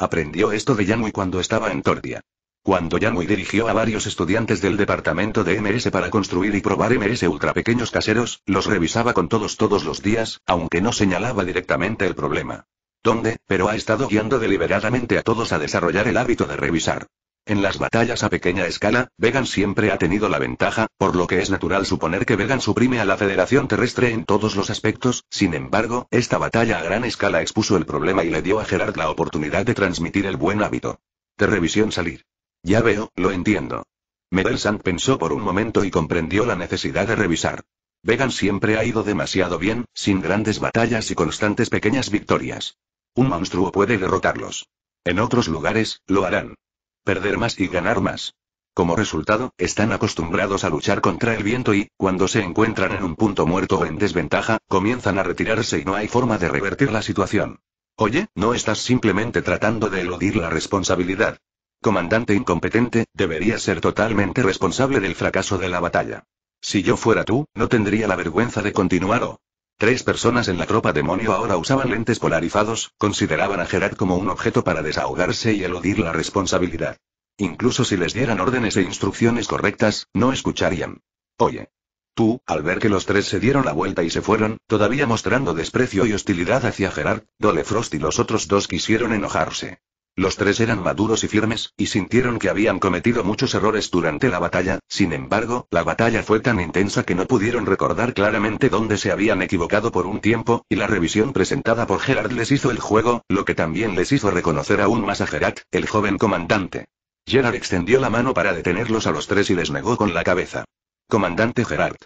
Aprendió esto de Yanui cuando estaba en Tordia. Cuando Yanui dirigió a varios estudiantes del departamento de MS para construir y probar MS ultrapequeños caseros, los revisaba con todos todos los días, aunque no señalaba directamente el problema dónde, pero ha estado guiando deliberadamente a todos a desarrollar el hábito de revisar. En las batallas a pequeña escala, Vegan siempre ha tenido la ventaja, por lo que es natural suponer que Vegan suprime a la Federación Terrestre en todos los aspectos, sin embargo, esta batalla a gran escala expuso el problema y le dio a Gerard la oportunidad de transmitir el buen hábito. De revisión salir. Ya veo, lo entiendo. Medelsand pensó por un momento y comprendió la necesidad de revisar. Vegan siempre ha ido demasiado bien, sin grandes batallas y constantes pequeñas victorias. Un monstruo puede derrotarlos. En otros lugares, lo harán. Perder más y ganar más. Como resultado, están acostumbrados a luchar contra el viento y, cuando se encuentran en un punto muerto o en desventaja, comienzan a retirarse y no hay forma de revertir la situación. Oye, no estás simplemente tratando de eludir la responsabilidad. Comandante incompetente, debería ser totalmente responsable del fracaso de la batalla. Si yo fuera tú, no tendría la vergüenza de continuar o... Oh. Tres personas en la tropa demonio ahora usaban lentes polarizados, consideraban a Gerard como un objeto para desahogarse y eludir la responsabilidad. Incluso si les dieran órdenes e instrucciones correctas, no escucharían. Oye. Tú, al ver que los tres se dieron la vuelta y se fueron, todavía mostrando desprecio y hostilidad hacia Gerard, Dole Frost y los otros dos quisieron enojarse. Los tres eran maduros y firmes, y sintieron que habían cometido muchos errores durante la batalla, sin embargo, la batalla fue tan intensa que no pudieron recordar claramente dónde se habían equivocado por un tiempo, y la revisión presentada por Gerard les hizo el juego, lo que también les hizo reconocer aún más a Gerard, el joven comandante. Gerard extendió la mano para detenerlos a los tres y les negó con la cabeza. Comandante Gerard.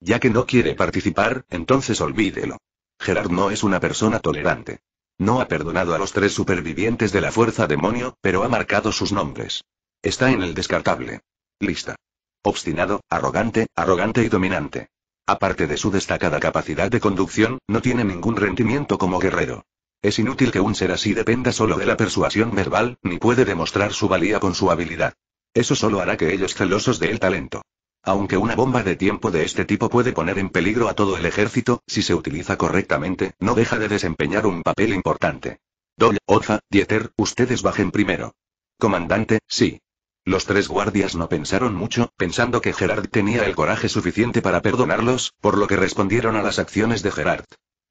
Ya que no quiere participar, entonces olvídelo. Gerard no es una persona tolerante. No ha perdonado a los tres supervivientes de la fuerza demonio, pero ha marcado sus nombres. Está en el descartable. Lista. Obstinado, arrogante, arrogante y dominante. Aparte de su destacada capacidad de conducción, no tiene ningún rendimiento como guerrero. Es inútil que un ser así dependa solo de la persuasión verbal, ni puede demostrar su valía con su habilidad. Eso solo hará que ellos celosos de el talento. Aunque una bomba de tiempo de este tipo puede poner en peligro a todo el ejército, si se utiliza correctamente, no deja de desempeñar un papel importante. Doll, Oza, Dieter, ustedes bajen primero. Comandante, sí. Los tres guardias no pensaron mucho, pensando que Gerard tenía el coraje suficiente para perdonarlos, por lo que respondieron a las acciones de Gerard.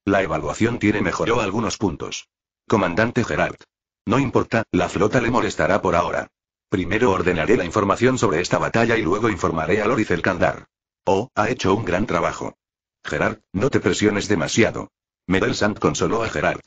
La evaluación tiene mejoró algunos puntos. Comandante Gerard. No importa, la flota le molestará por ahora. Primero ordenaré la información sobre esta batalla y luego informaré a Loris el Kandar. Oh, ha hecho un gran trabajo. Gerard, no te presiones demasiado. Medelsand consoló a Gerard.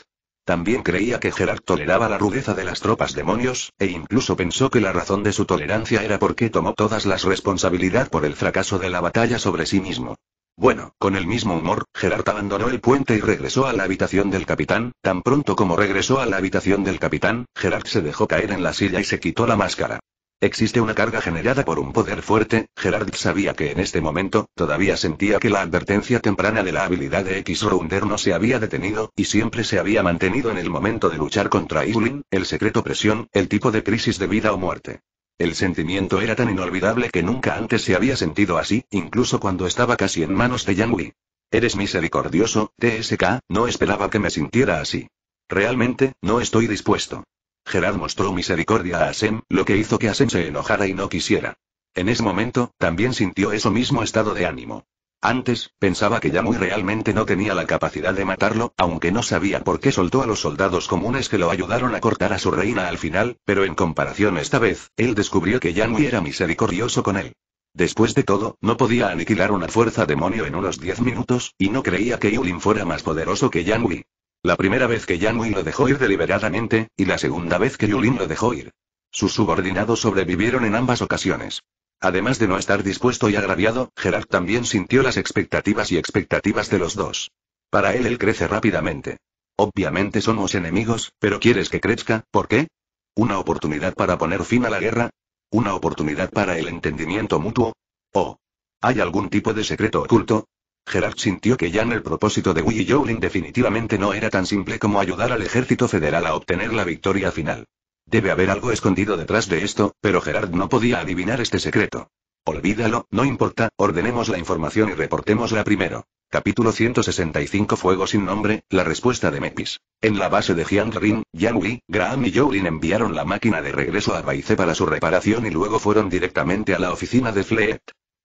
También creía que Gerard toleraba la rudeza de las tropas demonios, e incluso pensó que la razón de su tolerancia era porque tomó todas las responsabilidad por el fracaso de la batalla sobre sí mismo. Bueno, con el mismo humor, Gerard abandonó el puente y regresó a la habitación del capitán. Tan pronto como regresó a la habitación del capitán, Gerard se dejó caer en la silla y se quitó la máscara. Existe una carga generada por un poder fuerte, Gerard sabía que en este momento, todavía sentía que la advertencia temprana de la habilidad de X-Rounder no se había detenido, y siempre se había mantenido en el momento de luchar contra Yulin, el secreto presión, el tipo de crisis de vida o muerte. El sentimiento era tan inolvidable que nunca antes se había sentido así, incluso cuando estaba casi en manos de Yangui. Eres misericordioso, TSK, no esperaba que me sintiera así. Realmente, no estoy dispuesto. Gerard mostró misericordia a Asem, lo que hizo que Asem se enojara y no quisiera. En ese momento, también sintió ese mismo estado de ánimo. Antes, pensaba que Yanui realmente no tenía la capacidad de matarlo, aunque no sabía por qué soltó a los soldados comunes que lo ayudaron a cortar a su reina al final, pero en comparación esta vez, él descubrió que Yanui era misericordioso con él. Después de todo, no podía aniquilar una fuerza demonio en unos 10 minutos, y no creía que Yulin fuera más poderoso que Yanui. La primera vez que Yanui lo dejó ir deliberadamente, y la segunda vez que Yulin lo dejó ir. Sus subordinados sobrevivieron en ambas ocasiones. Además de no estar dispuesto y agraviado, Gerard también sintió las expectativas y expectativas de los dos. Para él él crece rápidamente. Obviamente somos enemigos, pero ¿quieres que crezca? ¿Por qué? ¿Una oportunidad para poner fin a la guerra? ¿Una oportunidad para el entendimiento mutuo? ¿O hay algún tipo de secreto oculto? Gerard sintió que ya en el propósito de y Jowling definitivamente no era tan simple como ayudar al ejército federal a obtener la victoria final. Debe haber algo escondido detrás de esto, pero Gerard no podía adivinar este secreto. Olvídalo, no importa, ordenemos la información y reportémosla primero. Capítulo 165 Fuego sin nombre, la respuesta de Mepis. En la base de Jian Rin, Yan Graham y Jolin enviaron la máquina de regreso a Baize para su reparación y luego fueron directamente a la oficina de Fleet.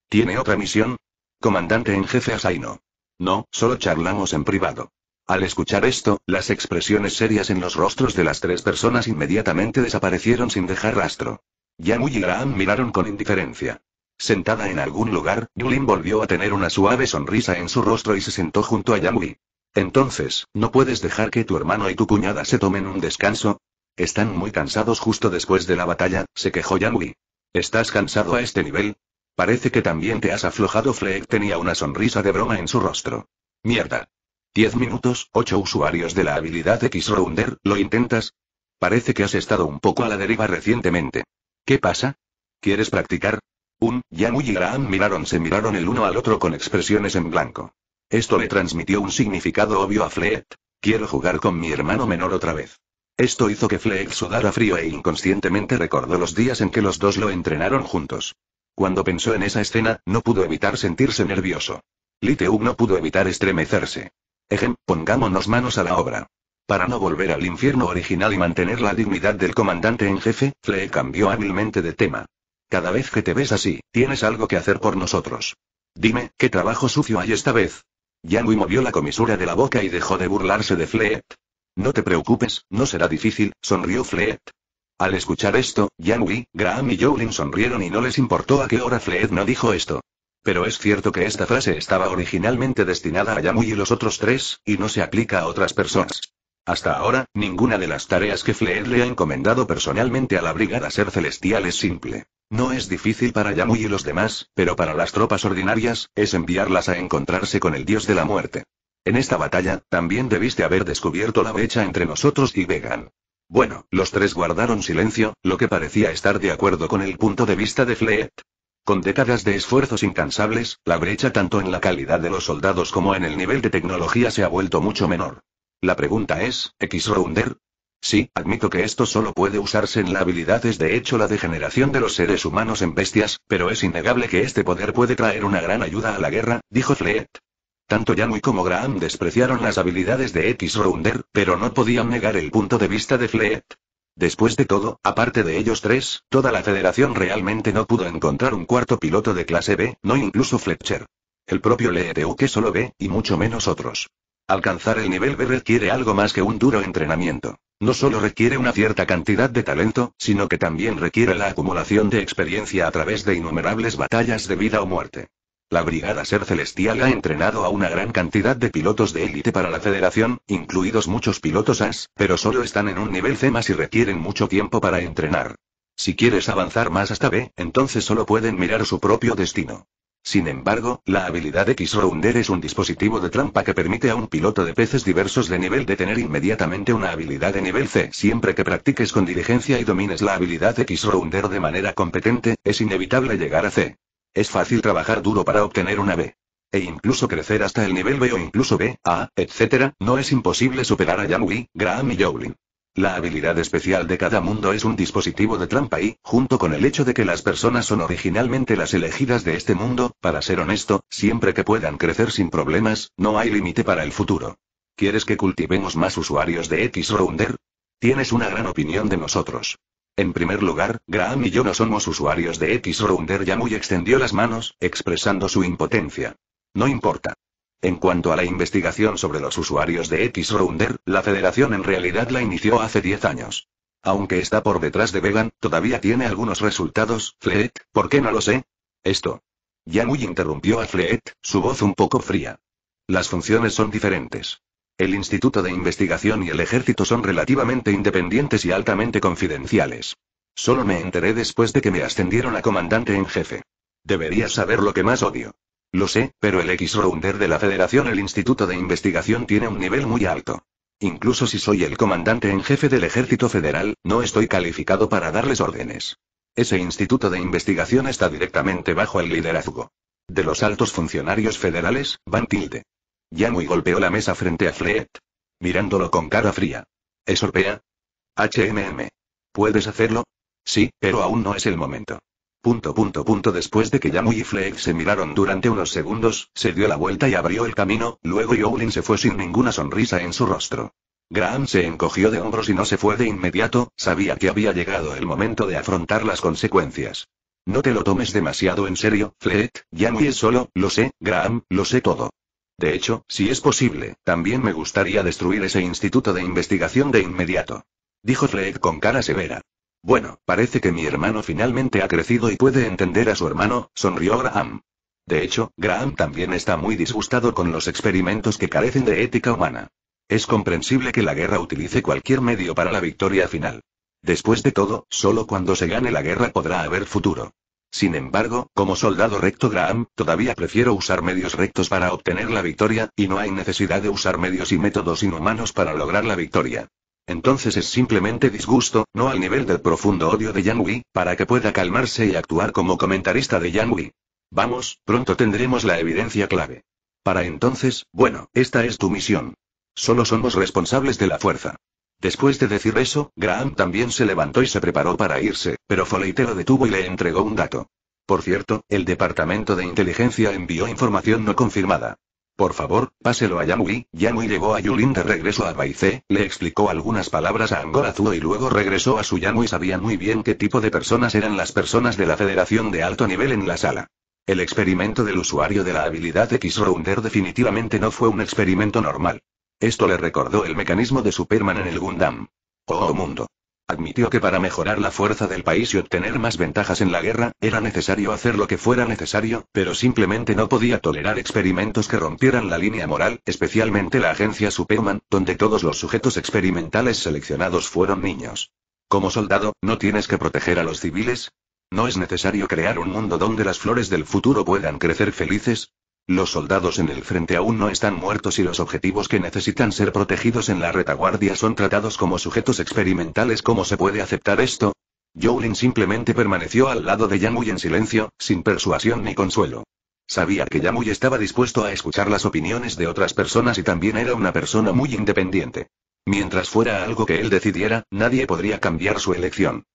¿Tiene otra misión? Comandante en jefe Asaino. No, solo charlamos en privado. Al escuchar esto, las expresiones serias en los rostros de las tres personas inmediatamente desaparecieron sin dejar rastro. Yamu y Graham miraron con indiferencia. Sentada en algún lugar, Yulin volvió a tener una suave sonrisa en su rostro y se sentó junto a Yamui. Entonces, ¿no puedes dejar que tu hermano y tu cuñada se tomen un descanso? Están muy cansados justo después de la batalla, se quejó Yamui. ¿Estás cansado a este nivel? Parece que también te has aflojado. Fleck tenía una sonrisa de broma en su rostro. Mierda. 10 minutos, 8 usuarios de la habilidad X-Rounder, ¿lo intentas? Parece que has estado un poco a la deriva recientemente. ¿Qué pasa? ¿Quieres practicar? Un, Yamu y Graham miraron, se miraron el uno al otro con expresiones en blanco. Esto le transmitió un significado obvio a Fleet. Quiero jugar con mi hermano menor otra vez. Esto hizo que Fleet sudara frío e inconscientemente recordó los días en que los dos lo entrenaron juntos. Cuando pensó en esa escena, no pudo evitar sentirse nervioso. Liteug no pudo evitar estremecerse. Ejem, pongámonos manos a la obra. Para no volver al infierno original y mantener la dignidad del comandante en jefe, Fleet cambió hábilmente de tema. Cada vez que te ves así, tienes algo que hacer por nosotros. Dime, ¿qué trabajo sucio hay esta vez? Yanui movió la comisura de la boca y dejó de burlarse de Fleet. No te preocupes, no será difícil, sonrió Fleet. Al escuchar esto, Yanui, Graham y Jolin sonrieron y no les importó a qué hora Fleet no dijo esto. Pero es cierto que esta frase estaba originalmente destinada a Yamui y los otros tres, y no se aplica a otras personas. Hasta ahora, ninguna de las tareas que Fleet le ha encomendado personalmente a la Brigada Ser Celestial es simple. No es difícil para Yamui y los demás, pero para las tropas ordinarias, es enviarlas a encontrarse con el dios de la muerte. En esta batalla, también debiste haber descubierto la brecha entre nosotros y Vegan. Bueno, los tres guardaron silencio, lo que parecía estar de acuerdo con el punto de vista de Fleet. Con décadas de esfuerzos incansables, la brecha tanto en la calidad de los soldados como en el nivel de tecnología se ha vuelto mucho menor. La pregunta es, ¿X-Rounder? Sí, admito que esto solo puede usarse en la habilidad es de hecho la degeneración de los seres humanos en bestias, pero es innegable que este poder puede traer una gran ayuda a la guerra, dijo Fleet. Tanto Yanui como Graham despreciaron las habilidades de X-Rounder, pero no podían negar el punto de vista de Fleet. Después de todo, aparte de ellos tres, toda la federación realmente no pudo encontrar un cuarto piloto de clase B, no incluso Fletcher. El propio LETU que solo ve, y mucho menos otros. Alcanzar el nivel B requiere algo más que un duro entrenamiento. No solo requiere una cierta cantidad de talento, sino que también requiere la acumulación de experiencia a través de innumerables batallas de vida o muerte. La Brigada Ser Celestial ha entrenado a una gran cantidad de pilotos de élite para la Federación, incluidos muchos pilotos AS, pero solo están en un nivel C más y requieren mucho tiempo para entrenar. Si quieres avanzar más hasta B, entonces solo pueden mirar su propio destino. Sin embargo, la habilidad X-Rounder es un dispositivo de trampa que permite a un piloto de peces diversos de nivel de tener inmediatamente una habilidad de nivel C. Siempre que practiques con diligencia y domines la habilidad X-Rounder de manera competente, es inevitable llegar a C. Es fácil trabajar duro para obtener una B. E incluso crecer hasta el nivel B o incluso B, A, etc. No es imposible superar a Yanui, Graham y Jowlin. La habilidad especial de cada mundo es un dispositivo de trampa y, junto con el hecho de que las personas son originalmente las elegidas de este mundo, para ser honesto, siempre que puedan crecer sin problemas, no hay límite para el futuro. ¿Quieres que cultivemos más usuarios de X-Rounder? Tienes una gran opinión de nosotros. En primer lugar, Graham y yo no somos usuarios de X-Rounder. muy extendió las manos, expresando su impotencia. No importa. En cuanto a la investigación sobre los usuarios de X-Rounder, la federación en realidad la inició hace 10 años. Aunque está por detrás de Vegan, todavía tiene algunos resultados, Fleet, ¿por qué no lo sé? Esto. Yamui interrumpió a Fleet, su voz un poco fría. Las funciones son diferentes. El Instituto de Investigación y el Ejército son relativamente independientes y altamente confidenciales. Solo me enteré después de que me ascendieron a comandante en jefe. Deberías saber lo que más odio. Lo sé, pero el X-Rounder de la Federación, el Instituto de Investigación, tiene un nivel muy alto. Incluso si soy el comandante en jefe del Ejército Federal, no estoy calificado para darles órdenes. Ese instituto de investigación está directamente bajo el liderazgo. De los altos funcionarios federales, Van Tilde. Yamui golpeó la mesa frente a Fred. Mirándolo con cara fría. ¿Es Orpea? HMM. ¿Puedes hacerlo? Sí, pero aún no es el momento. Punto punto punto después de que Yamui y Fleet se miraron durante unos segundos, se dio la vuelta y abrió el camino, luego Yowlin se fue sin ninguna sonrisa en su rostro. Graham se encogió de hombros y no se fue de inmediato, sabía que había llegado el momento de afrontar las consecuencias. No te lo tomes demasiado en serio, Fleck, Yamui es solo, lo sé, Graham, lo sé todo. De hecho, si es posible, también me gustaría destruir ese instituto de investigación de inmediato. Dijo Fred con cara severa. Bueno, parece que mi hermano finalmente ha crecido y puede entender a su hermano, sonrió Graham. De hecho, Graham también está muy disgustado con los experimentos que carecen de ética humana. Es comprensible que la guerra utilice cualquier medio para la victoria final. Después de todo, solo cuando se gane la guerra podrá haber futuro. Sin embargo, como soldado recto Graham, todavía prefiero usar medios rectos para obtener la victoria, y no hay necesidad de usar medios y métodos inhumanos para lograr la victoria. Entonces es simplemente disgusto, no al nivel del profundo odio de Yang Wei, para que pueda calmarse y actuar como comentarista de Yang Wei. Vamos, pronto tendremos la evidencia clave. Para entonces, bueno, esta es tu misión. Solo somos responsables de la fuerza. Después de decir eso, Graham también se levantó y se preparó para irse, pero Foley lo detuvo y le entregó un dato. Por cierto, el Departamento de Inteligencia envió información no confirmada. Por favor, páselo a Yamui. Yamui llevó a Yulin de regreso a Baizé, le explicó algunas palabras a Angora y luego regresó a su Yamui. Sabía muy bien qué tipo de personas eran las personas de la Federación de Alto Nivel en la sala. El experimento del usuario de la habilidad X-Rounder definitivamente no fue un experimento normal. Esto le recordó el mecanismo de Superman en el Gundam. Oh, oh, mundo. Admitió que para mejorar la fuerza del país y obtener más ventajas en la guerra, era necesario hacer lo que fuera necesario, pero simplemente no podía tolerar experimentos que rompieran la línea moral, especialmente la agencia Superman, donde todos los sujetos experimentales seleccionados fueron niños. Como soldado, ¿no tienes que proteger a los civiles? ¿No es necesario crear un mundo donde las flores del futuro puedan crecer felices? Los soldados en el frente aún no están muertos y los objetivos que necesitan ser protegidos en la retaguardia son tratados como sujetos experimentales. ¿Cómo se puede aceptar esto? Jolin simplemente permaneció al lado de Yamui en silencio, sin persuasión ni consuelo. Sabía que Yamui estaba dispuesto a escuchar las opiniones de otras personas y también era una persona muy independiente. Mientras fuera algo que él decidiera, nadie podría cambiar su elección.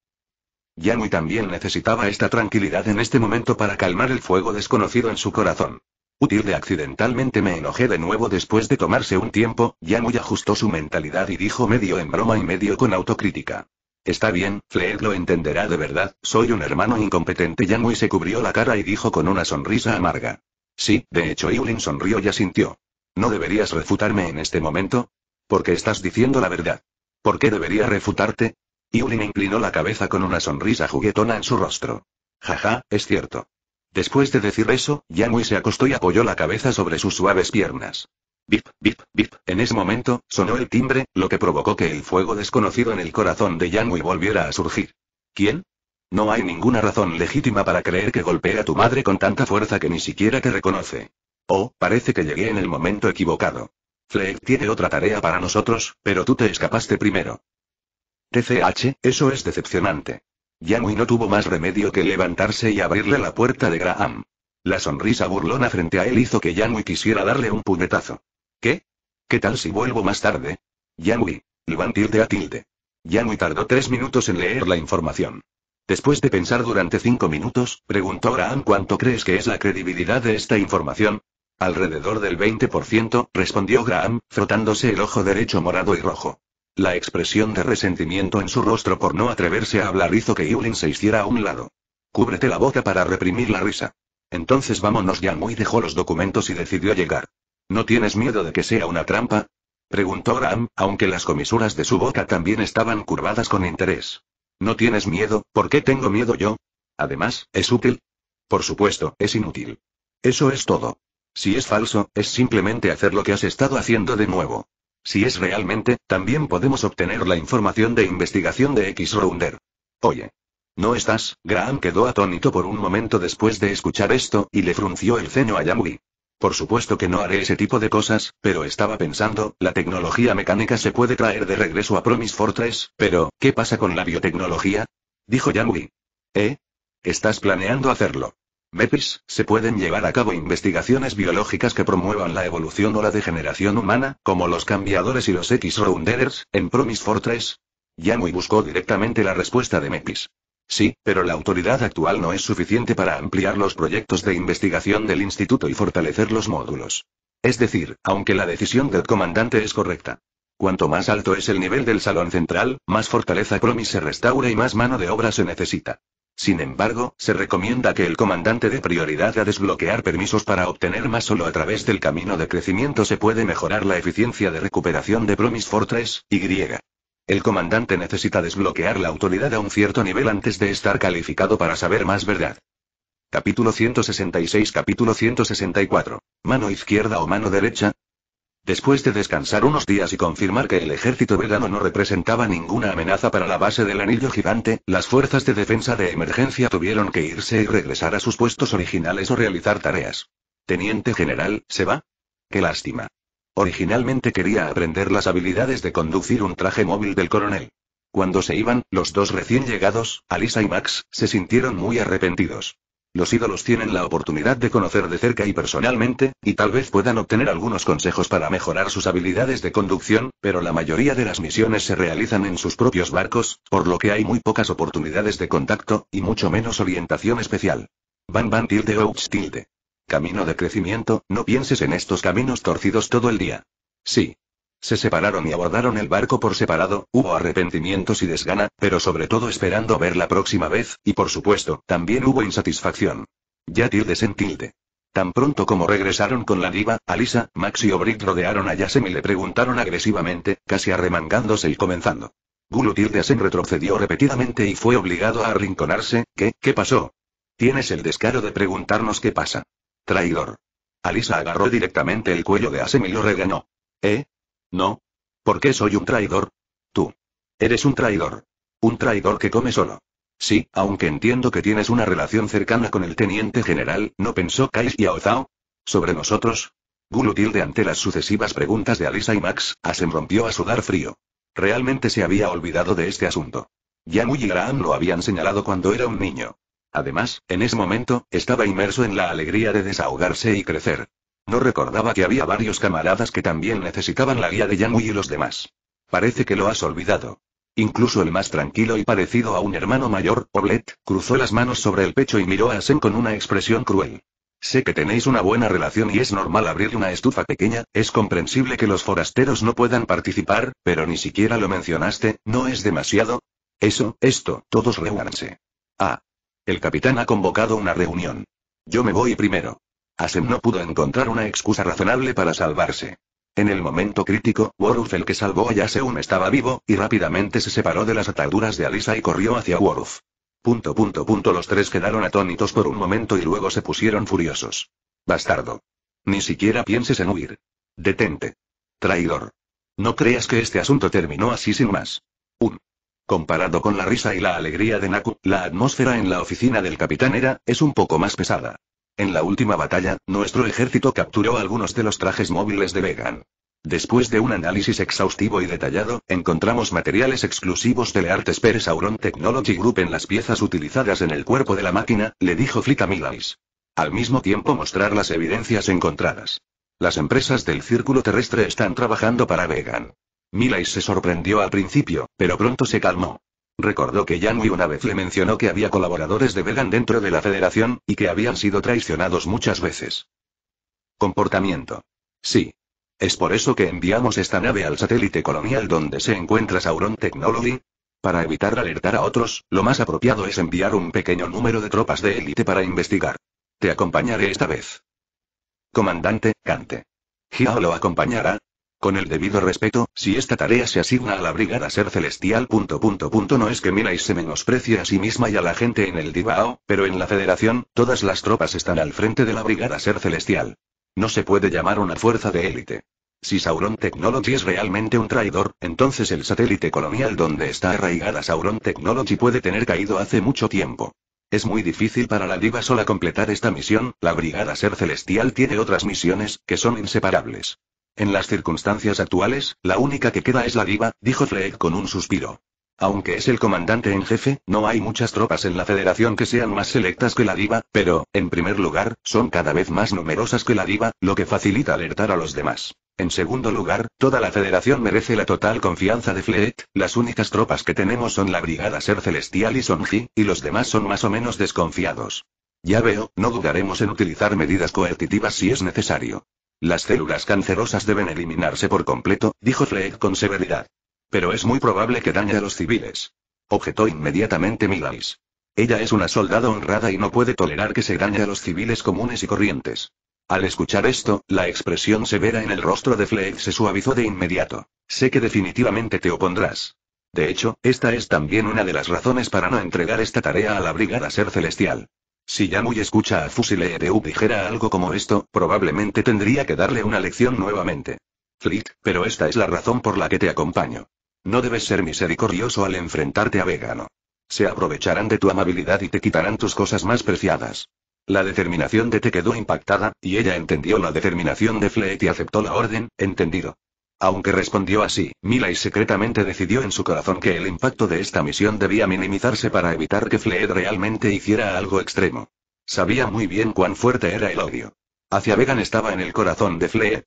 Yamuy también necesitaba esta tranquilidad en este momento para calmar el fuego desconocido en su corazón de accidentalmente me enojé de nuevo después de tomarse un tiempo, ya muy ajustó su mentalidad y dijo medio en broma y medio con autocrítica. Está bien, Fleet lo entenderá de verdad, soy un hermano incompetente. Ya muy se cubrió la cara y dijo con una sonrisa amarga. Sí, de hecho Yulin sonrió y asintió. ¿No deberías refutarme en este momento? Porque estás diciendo la verdad. ¿Por qué debería refutarte? Yulin inclinó la cabeza con una sonrisa juguetona en su rostro. Jaja, es cierto. Después de decir eso, Yanui se acostó y apoyó la cabeza sobre sus suaves piernas. Bip, bip, bip. En ese momento, sonó el timbre, lo que provocó que el fuego desconocido en el corazón de Yanui volviera a surgir. ¿Quién? No hay ninguna razón legítima para creer que golpee a tu madre con tanta fuerza que ni siquiera te reconoce. Oh, parece que llegué en el momento equivocado. Fleck tiene otra tarea para nosotros, pero tú te escapaste primero. TCH, eso es decepcionante. Yanui no tuvo más remedio que levantarse y abrirle la puerta de Graham. La sonrisa burlona frente a él hizo que Yanui quisiera darle un puñetazo. ¿Qué? ¿Qué tal si vuelvo más tarde? Yanui. Ivan tilde a tilde. Yanui tardó tres minutos en leer la información. Después de pensar durante cinco minutos, preguntó Graham cuánto crees que es la credibilidad de esta información. Alrededor del 20%, respondió Graham, frotándose el ojo derecho morado y rojo. La expresión de resentimiento en su rostro por no atreverse a hablar hizo que Yulin se hiciera a un lado. Cúbrete la boca para reprimir la risa. Entonces vámonos ya. Muy dejó los documentos y decidió llegar. ¿No tienes miedo de que sea una trampa? Preguntó Graham, aunque las comisuras de su boca también estaban curvadas con interés. ¿No tienes miedo? ¿Por qué tengo miedo yo? Además, ¿es útil? Por supuesto, es inútil. Eso es todo. Si es falso, es simplemente hacer lo que has estado haciendo de nuevo. Si es realmente, también podemos obtener la información de investigación de X-Rounder. Oye. ¿No estás? Graham quedó atónito por un momento después de escuchar esto, y le frunció el ceño a Yamui. Por supuesto que no haré ese tipo de cosas, pero estaba pensando, la tecnología mecánica se puede traer de regreso a Promise Fortress, pero, ¿qué pasa con la biotecnología? Dijo Yamui. ¿Eh? ¿Estás planeando hacerlo? MEPIS, se pueden llevar a cabo investigaciones biológicas que promuevan la evolución o la degeneración humana, como los cambiadores y los X-Rounders, en Promis Fortress. Yamui buscó directamente la respuesta de MEPIS. Sí, pero la autoridad actual no es suficiente para ampliar los proyectos de investigación del instituto y fortalecer los módulos. Es decir, aunque la decisión del comandante es correcta. Cuanto más alto es el nivel del salón central, más fortaleza Promis se restaura y más mano de obra se necesita. Sin embargo, se recomienda que el comandante dé prioridad a desbloquear permisos para obtener más solo a través del camino de crecimiento se puede mejorar la eficiencia de recuperación de Promise Fortress, Y. El comandante necesita desbloquear la autoridad a un cierto nivel antes de estar calificado para saber más verdad. Capítulo 166 Capítulo 164. Mano izquierda o mano derecha, Después de descansar unos días y confirmar que el ejército vegano no representaba ninguna amenaza para la base del anillo gigante, las fuerzas de defensa de emergencia tuvieron que irse y regresar a sus puestos originales o realizar tareas. Teniente general, ¿se va? Qué lástima. Originalmente quería aprender las habilidades de conducir un traje móvil del coronel. Cuando se iban, los dos recién llegados, Alisa y Max, se sintieron muy arrepentidos. Los ídolos tienen la oportunidad de conocer de cerca y personalmente, y tal vez puedan obtener algunos consejos para mejorar sus habilidades de conducción, pero la mayoría de las misiones se realizan en sus propios barcos, por lo que hay muy pocas oportunidades de contacto, y mucho menos orientación especial. Van van tilde ouch tilde. Camino de crecimiento, no pienses en estos caminos torcidos todo el día. Sí, se separaron y abordaron el barco por separado, hubo arrepentimientos y desgana, pero sobre todo esperando ver la próxima vez, y por supuesto, también hubo insatisfacción. Ya tilde en tilde. Tan pronto como regresaron con la diva, Alisa, Max y Obrick rodearon a Yasem y le preguntaron agresivamente, casi arremangándose y comenzando. Gulu Asen retrocedió repetidamente y fue obligado a arrinconarse, ¿qué, qué pasó? Tienes el descaro de preguntarnos qué pasa. Traidor. Alisa agarró directamente el cuello de Asem y lo regañó. ¿Eh? No. ¿Por qué soy un traidor? Tú. Eres un traidor. Un traidor que come solo. Sí, aunque entiendo que tienes una relación cercana con el teniente general, ¿no pensó Kais y Aozao? ¿Sobre nosotros? Gulu ante las sucesivas preguntas de Alisa y Max, Asen ah, rompió a sudar frío. Realmente se había olvidado de este asunto. Yamu y Graham lo habían señalado cuando era un niño. Además, en ese momento, estaba inmerso en la alegría de desahogarse y crecer. No recordaba que había varios camaradas que también necesitaban la guía de Yangui y los demás. Parece que lo has olvidado. Incluso el más tranquilo y parecido a un hermano mayor, Oblet, cruzó las manos sobre el pecho y miró a Sen con una expresión cruel. Sé que tenéis una buena relación y es normal abrir una estufa pequeña, es comprensible que los forasteros no puedan participar, pero ni siquiera lo mencionaste, ¿no es demasiado? Eso, esto, todos reúnanse. Ah. El capitán ha convocado una reunión. Yo me voy primero. Asem no pudo encontrar una excusa razonable para salvarse. En el momento crítico, Worf el que salvó a Yaseun estaba vivo, y rápidamente se separó de las ataduras de Alisa y corrió hacia Woruf. Punto punto punto los tres quedaron atónitos por un momento y luego se pusieron furiosos. Bastardo. Ni siquiera pienses en huir. Detente. Traidor. No creas que este asunto terminó así sin más. Un. Comparado con la risa y la alegría de Naku, la atmósfera en la oficina del capitán era, es un poco más pesada. En la última batalla, nuestro ejército capturó algunos de los trajes móviles de Vegan. Después de un análisis exhaustivo y detallado, encontramos materiales exclusivos de Leartes Per Sauron Technology Group en las piezas utilizadas en el cuerpo de la máquina, le dijo Flick a Al mismo tiempo mostrar las evidencias encontradas. Las empresas del círculo terrestre están trabajando para Vegan. Milais se sorprendió al principio, pero pronto se calmó. Recordó que ya una vez le mencionó que había colaboradores de Vegan dentro de la federación, y que habían sido traicionados muchas veces. Comportamiento. Sí. Es por eso que enviamos esta nave al satélite colonial donde se encuentra Sauron Technology. Para evitar alertar a otros, lo más apropiado es enviar un pequeño número de tropas de élite para investigar. Te acompañaré esta vez. Comandante, cante. ¿Hiao lo acompañará, con el debido respeto, si esta tarea se asigna a la brigada ser celestial. Punto, punto, no es que y se menosprecie a sí misma y a la gente en el Divao, pero en la Federación, todas las tropas están al frente de la brigada ser celestial. No se puede llamar una fuerza de élite. Si Sauron Technology es realmente un traidor, entonces el satélite colonial donde está arraigada Sauron Technology puede tener caído hace mucho tiempo. Es muy difícil para la diva sola completar esta misión, la Brigada Ser Celestial tiene otras misiones, que son inseparables. En las circunstancias actuales, la única que queda es la diva, dijo Fleet con un suspiro. Aunque es el comandante en jefe, no hay muchas tropas en la federación que sean más selectas que la diva, pero, en primer lugar, son cada vez más numerosas que la diva, lo que facilita alertar a los demás. En segundo lugar, toda la federación merece la total confianza de Fleet, las únicas tropas que tenemos son la Brigada Ser Celestial y Sonji, y los demás son más o menos desconfiados. Ya veo, no dudaremos en utilizar medidas coercitivas si es necesario. Las células cancerosas deben eliminarse por completo, dijo Fleck con severidad. Pero es muy probable que dañe a los civiles. Objetó inmediatamente Milais. Ella es una soldada honrada y no puede tolerar que se dañe a los civiles comunes y corrientes. Al escuchar esto, la expresión severa en el rostro de Fleck se suavizó de inmediato. Sé que definitivamente te opondrás. De hecho, esta es también una de las razones para no entregar esta tarea a la Brigada Ser Celestial. Si muy escucha a Fusile e U dijera algo como esto, probablemente tendría que darle una lección nuevamente. Fleet, pero esta es la razón por la que te acompaño. No debes ser misericordioso al enfrentarte a Vegano. Se aprovecharán de tu amabilidad y te quitarán tus cosas más preciadas. La determinación de Te quedó impactada, y ella entendió la determinación de Fleet y aceptó la orden, entendido. Aunque respondió así, Mila y secretamente decidió en su corazón que el impacto de esta misión debía minimizarse para evitar que Fleet realmente hiciera algo extremo. Sabía muy bien cuán fuerte era el odio. Hacia Vegan estaba en el corazón de Fleet.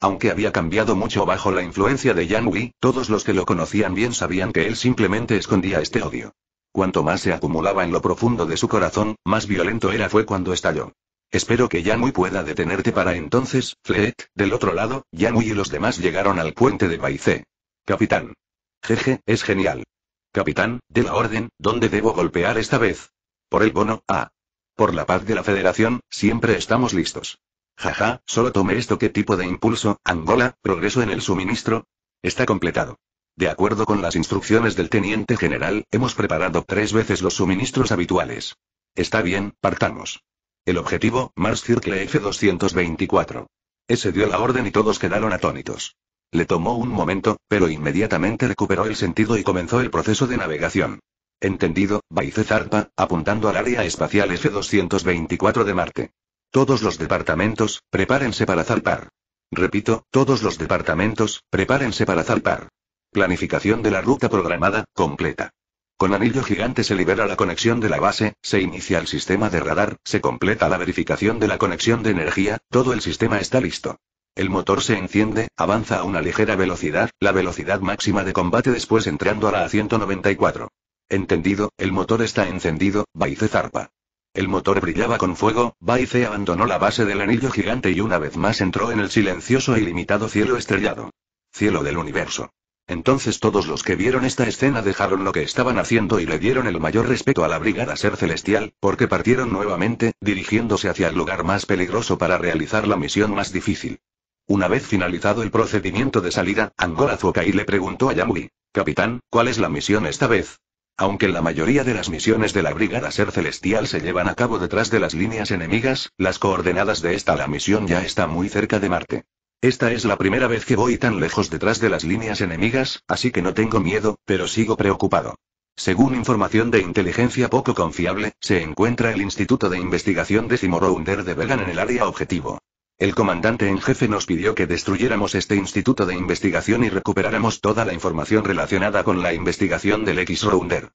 Aunque había cambiado mucho bajo la influencia de Yang Wei, todos los que lo conocían bien sabían que él simplemente escondía este odio. Cuanto más se acumulaba en lo profundo de su corazón, más violento era fue cuando estalló. Espero que Yanui pueda detenerte para entonces, Fleet. Del otro lado, Yanui y los demás llegaron al puente de Baicé. Capitán. Jeje, es genial. Capitán, de la orden, ¿dónde debo golpear esta vez? Por el bono, ah. Por la paz de la Federación, siempre estamos listos. Jaja, solo tome esto qué tipo de impulso, Angola, progreso en el suministro. Está completado. De acuerdo con las instrucciones del teniente general, hemos preparado tres veces los suministros habituales. Está bien, partamos. El objetivo, Mars Circle F-224. Ese dio la orden y todos quedaron atónitos. Le tomó un momento, pero inmediatamente recuperó el sentido y comenzó el proceso de navegación. Entendido, Baice zarpa, apuntando al área espacial F-224 de Marte. Todos los departamentos, prepárense para zarpar. Repito, todos los departamentos, prepárense para zarpar. Planificación de la ruta programada, completa. Con anillo gigante se libera la conexión de la base, se inicia el sistema de radar, se completa la verificación de la conexión de energía, todo el sistema está listo. El motor se enciende, avanza a una ligera velocidad, la velocidad máxima de combate después entrando a la A194. Entendido, el motor está encendido, Baice zarpa. El motor brillaba con fuego, Baice abandonó la base del anillo gigante y una vez más entró en el silencioso e ilimitado cielo estrellado. Cielo del universo. Entonces todos los que vieron esta escena dejaron lo que estaban haciendo y le dieron el mayor respeto a la brigada ser celestial, porque partieron nuevamente, dirigiéndose hacia el lugar más peligroso para realizar la misión más difícil. Una vez finalizado el procedimiento de salida, Angola Zuokai le preguntó a Yamui, Capitán, ¿cuál es la misión esta vez? Aunque la mayoría de las misiones de la Brigada Ser Celestial se llevan a cabo detrás de las líneas enemigas, las coordenadas de esta la misión ya está muy cerca de Marte. Esta es la primera vez que voy tan lejos detrás de las líneas enemigas, así que no tengo miedo, pero sigo preocupado. Según información de inteligencia poco confiable, se encuentra el Instituto de Investigación Décimo Rounder de Vegan en el área objetivo. El comandante en jefe nos pidió que destruyéramos este instituto de investigación y recuperáramos toda la información relacionada con la investigación del X-Rounder.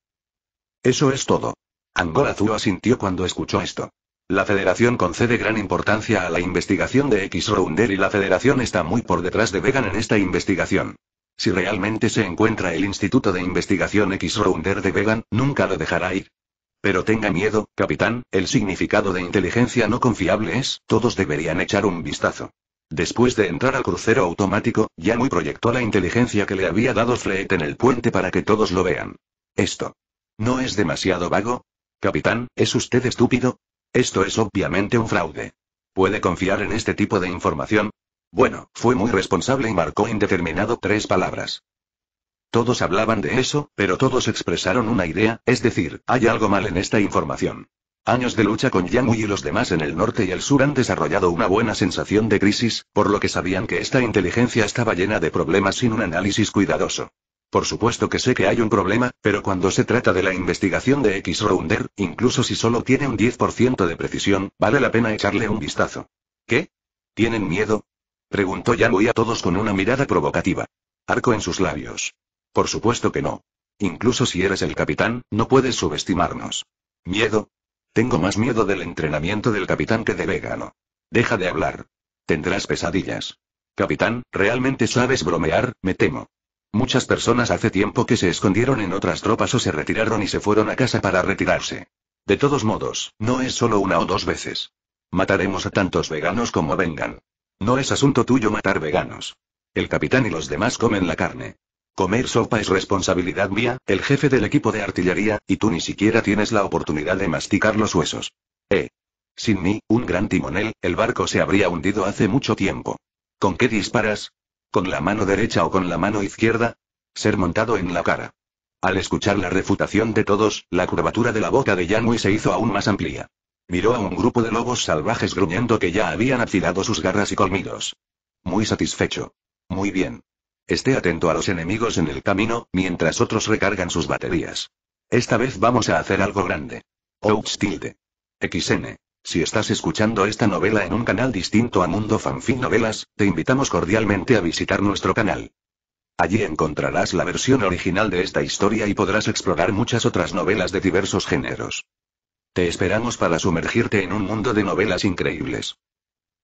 Eso es todo. Angola asintió cuando escuchó esto. La Federación concede gran importancia a la investigación de X-Rounder y la Federación está muy por detrás de Vegan en esta investigación. Si realmente se encuentra el Instituto de Investigación X-Rounder de Vegan, nunca lo dejará ir. Pero tenga miedo, capitán, el significado de inteligencia no confiable es, todos deberían echar un vistazo. Después de entrar al crucero automático, ya muy proyectó la inteligencia que le había dado Fleet en el puente para que todos lo vean. Esto. ¿No es demasiado vago? Capitán, ¿es usted estúpido? Esto es obviamente un fraude. ¿Puede confiar en este tipo de información? Bueno, fue muy responsable y marcó indeterminado tres palabras. Todos hablaban de eso, pero todos expresaron una idea, es decir, hay algo mal en esta información. Años de lucha con Yang y los demás en el norte y el sur han desarrollado una buena sensación de crisis, por lo que sabían que esta inteligencia estaba llena de problemas sin un análisis cuidadoso. Por supuesto que sé que hay un problema, pero cuando se trata de la investigación de X-Rounder, incluso si solo tiene un 10% de precisión, vale la pena echarle un vistazo. ¿Qué? ¿Tienen miedo? Preguntó y a todos con una mirada provocativa. Arco en sus labios. Por supuesto que no. Incluso si eres el capitán, no puedes subestimarnos. ¿Miedo? Tengo más miedo del entrenamiento del capitán que de Vegano. Deja de hablar. Tendrás pesadillas. Capitán, ¿realmente sabes bromear? Me temo. Muchas personas hace tiempo que se escondieron en otras tropas o se retiraron y se fueron a casa para retirarse. De todos modos, no es solo una o dos veces. Mataremos a tantos veganos como vengan. No es asunto tuyo matar veganos. El capitán y los demás comen la carne. Comer sopa es responsabilidad mía, el jefe del equipo de artillería, y tú ni siquiera tienes la oportunidad de masticar los huesos. Eh. Sin mí, un gran timonel, el barco se habría hundido hace mucho tiempo. ¿Con qué disparas? ¿Con la mano derecha o con la mano izquierda? Ser montado en la cara. Al escuchar la refutación de todos, la curvatura de la boca de Yanui se hizo aún más amplia. Miró a un grupo de lobos salvajes gruñendo que ya habían afilado sus garras y colmidos. Muy satisfecho. Muy bien. Esté atento a los enemigos en el camino, mientras otros recargan sus baterías. Esta vez vamos a hacer algo grande. Ouch tilde. XN. Si estás escuchando esta novela en un canal distinto a Mundo Fanfic Novelas, te invitamos cordialmente a visitar nuestro canal. Allí encontrarás la versión original de esta historia y podrás explorar muchas otras novelas de diversos géneros. Te esperamos para sumergirte en un mundo de novelas increíbles.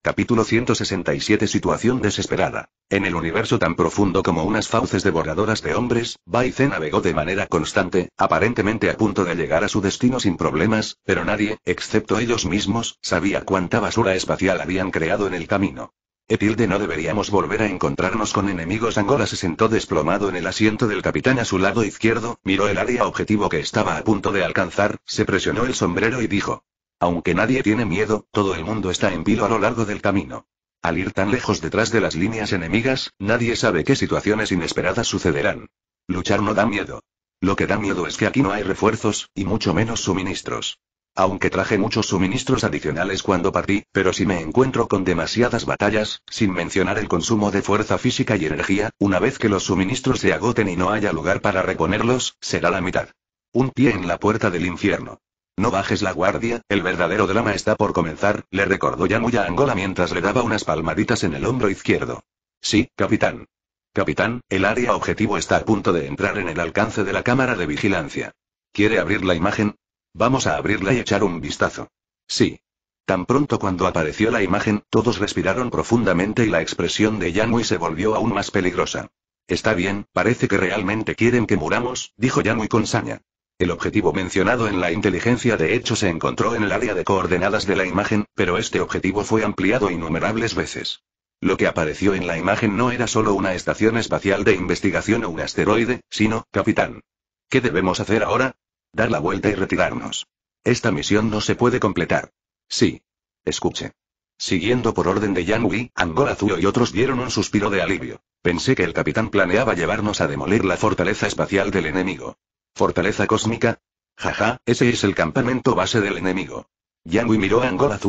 Capítulo 167 Situación desesperada. En el universo tan profundo como unas fauces devoradoras de hombres, Baize navegó de manera constante, aparentemente a punto de llegar a su destino sin problemas, pero nadie, excepto ellos mismos, sabía cuánta basura espacial habían creado en el camino. Etilde no deberíamos volver a encontrarnos con enemigos. Angola se sentó desplomado en el asiento del capitán a su lado izquierdo, miró el área objetivo que estaba a punto de alcanzar, se presionó el sombrero y dijo, aunque nadie tiene miedo, todo el mundo está en vilo a lo largo del camino. Al ir tan lejos detrás de las líneas enemigas, nadie sabe qué situaciones inesperadas sucederán. Luchar no da miedo. Lo que da miedo es que aquí no hay refuerzos, y mucho menos suministros. Aunque traje muchos suministros adicionales cuando partí, pero si me encuentro con demasiadas batallas, sin mencionar el consumo de fuerza física y energía, una vez que los suministros se agoten y no haya lugar para reponerlos, será la mitad. Un pie en la puerta del infierno. No bajes la guardia, el verdadero drama está por comenzar, le recordó ya a Angola mientras le daba unas palmaditas en el hombro izquierdo. Sí, capitán. Capitán, el área objetivo está a punto de entrar en el alcance de la cámara de vigilancia. ¿Quiere abrir la imagen? Vamos a abrirla y echar un vistazo. Sí. Tan pronto cuando apareció la imagen, todos respiraron profundamente y la expresión de Yanui se volvió aún más peligrosa. Está bien, parece que realmente quieren que muramos, dijo Yanui con saña. El objetivo mencionado en la inteligencia de hecho se encontró en el área de coordenadas de la imagen, pero este objetivo fue ampliado innumerables veces. Lo que apareció en la imagen no era solo una estación espacial de investigación o un asteroide, sino, capitán. ¿Qué debemos hacer ahora? Dar la vuelta y retirarnos. Esta misión no se puede completar. Sí. Escuche. Siguiendo por orden de Yang Wei, Angola y otros dieron un suspiro de alivio. Pensé que el capitán planeaba llevarnos a demolir la fortaleza espacial del enemigo. ¿Fortaleza cósmica? Jaja, ese es el campamento base del enemigo. Yanui miró a Angola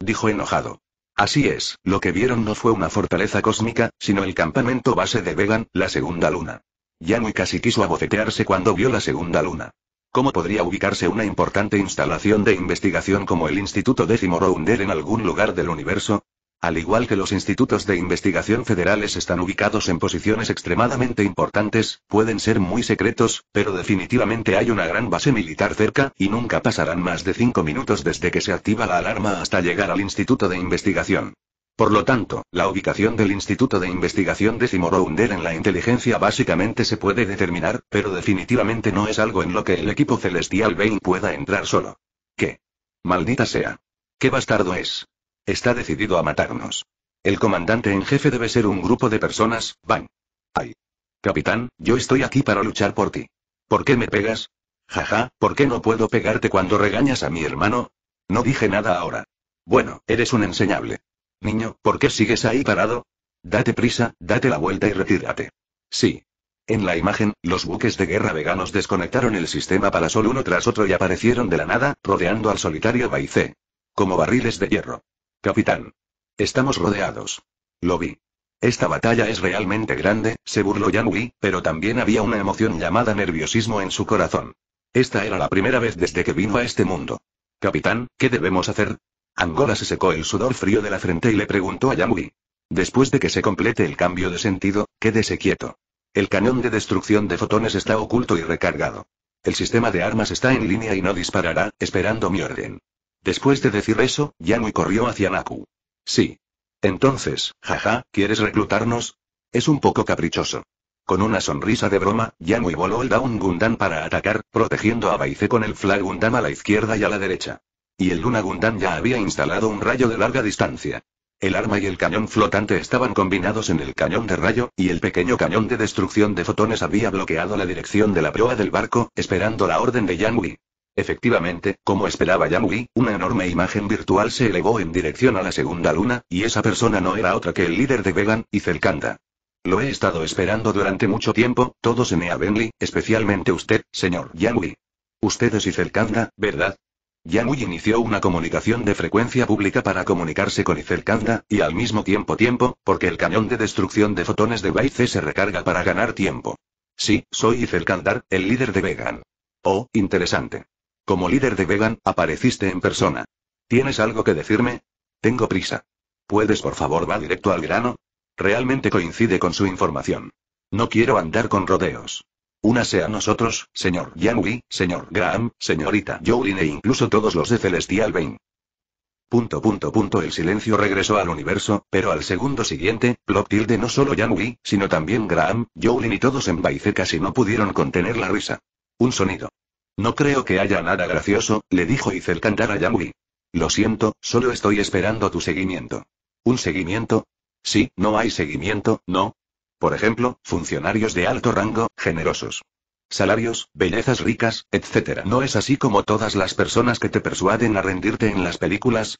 Dijo enojado. Así es, lo que vieron no fue una fortaleza cósmica, sino el campamento base de Vegan, la segunda luna. Yanui casi quiso abofetearse cuando vio la segunda luna. ¿Cómo podría ubicarse una importante instalación de investigación como el Instituto Décimo Rounder en algún lugar del universo? Al igual que los institutos de investigación federales están ubicados en posiciones extremadamente importantes, pueden ser muy secretos, pero definitivamente hay una gran base militar cerca, y nunca pasarán más de cinco minutos desde que se activa la alarma hasta llegar al instituto de investigación. Por lo tanto, la ubicación del Instituto de Investigación de Under en la inteligencia básicamente se puede determinar, pero definitivamente no es algo en lo que el equipo celestial Bane pueda entrar solo. ¿Qué? Maldita sea. ¿Qué bastardo es? Está decidido a matarnos. El comandante en jefe debe ser un grupo de personas, van. Ay. Capitán, yo estoy aquí para luchar por ti. ¿Por qué me pegas? Jaja, ¿por qué no puedo pegarte cuando regañas a mi hermano? No dije nada ahora. Bueno, eres un enseñable. Niño, ¿por qué sigues ahí parado? Date prisa, date la vuelta y retírate. Sí. En la imagen, los buques de guerra veganos desconectaron el sistema para sol uno tras otro y aparecieron de la nada, rodeando al solitario Baicé. Como barriles de hierro. Capitán. Estamos rodeados. Lo vi. Esta batalla es realmente grande, se burló Yanui, pero también había una emoción llamada nerviosismo en su corazón. Esta era la primera vez desde que vino a este mundo. Capitán, ¿qué debemos hacer? Angora se secó el sudor frío de la frente y le preguntó a Yanui. Después de que se complete el cambio de sentido, quédese quieto. El cañón de destrucción de fotones está oculto y recargado. El sistema de armas está en línea y no disparará, esperando mi orden. Después de decir eso, Yamui corrió hacia Naku. Sí. Entonces, jaja, ¿quieres reclutarnos? Es un poco caprichoso. Con una sonrisa de broma, Yamui voló el Down Gundam para atacar, protegiendo a Baize con el Flag Gundam a la izquierda y a la derecha. Y el Luna Gundam ya había instalado un rayo de larga distancia. El arma y el cañón flotante estaban combinados en el cañón de rayo, y el pequeño cañón de destrucción de fotones había bloqueado la dirección de la proa del barco, esperando la orden de Yamui. Efectivamente, como esperaba Yamui, una enorme imagen virtual se elevó en dirección a la segunda luna, y esa persona no era otra que el líder de Vegan, y Lo he estado esperando durante mucho tiempo, todos en Eavenly, especialmente usted, señor Yamui. Usted es Izelkanda, ¿verdad? Yamui inició una comunicación de frecuencia pública para comunicarse con Izelkanda, y al mismo tiempo tiempo, porque el cañón de destrucción de fotones de Baice se recarga para ganar tiempo. Sí, soy Izelkandar, el líder de Vegan. Oh, interesante. Como líder de Vegan, apareciste en persona. ¿Tienes algo que decirme? Tengo prisa. ¿Puedes por favor va directo al grano? Realmente coincide con su información. No quiero andar con rodeos. Únase a nosotros, señor Yanui, señor Graham, señorita Jolin e incluso todos los de Celestial Bane. Punto punto punto el silencio regresó al universo, pero al segundo siguiente, Plop tilde no solo Yanui, sino también Graham, Joulin y todos en Baice casi no pudieron contener la risa. Un sonido. No creo que haya nada gracioso, le dijo cantar a Yamui. Lo siento, solo estoy esperando tu seguimiento. ¿Un seguimiento? Sí, no hay seguimiento, ¿no? Por ejemplo, funcionarios de alto rango, generosos. Salarios, bellezas ricas, etc. ¿No es así como todas las personas que te persuaden a rendirte en las películas?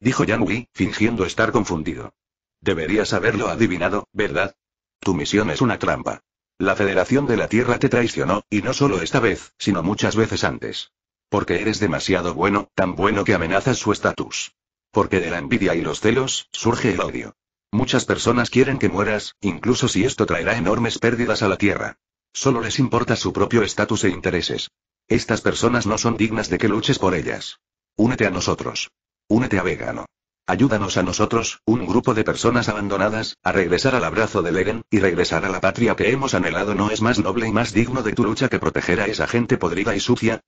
Dijo Yanui, fingiendo estar confundido. Deberías haberlo adivinado, ¿verdad? Tu misión es una trampa. La Federación de la Tierra te traicionó, y no solo esta vez, sino muchas veces antes. Porque eres demasiado bueno, tan bueno que amenazas su estatus. Porque de la envidia y los celos, surge el odio. Muchas personas quieren que mueras, incluso si esto traerá enormes pérdidas a la Tierra. Solo les importa su propio estatus e intereses. Estas personas no son dignas de que luches por ellas. Únete a nosotros. Únete a Vegano. Ayúdanos a nosotros, un grupo de personas abandonadas, a regresar al abrazo de Eren, y regresar a la patria que hemos anhelado no es más noble y más digno de tu lucha que proteger a esa gente podrida y sucia.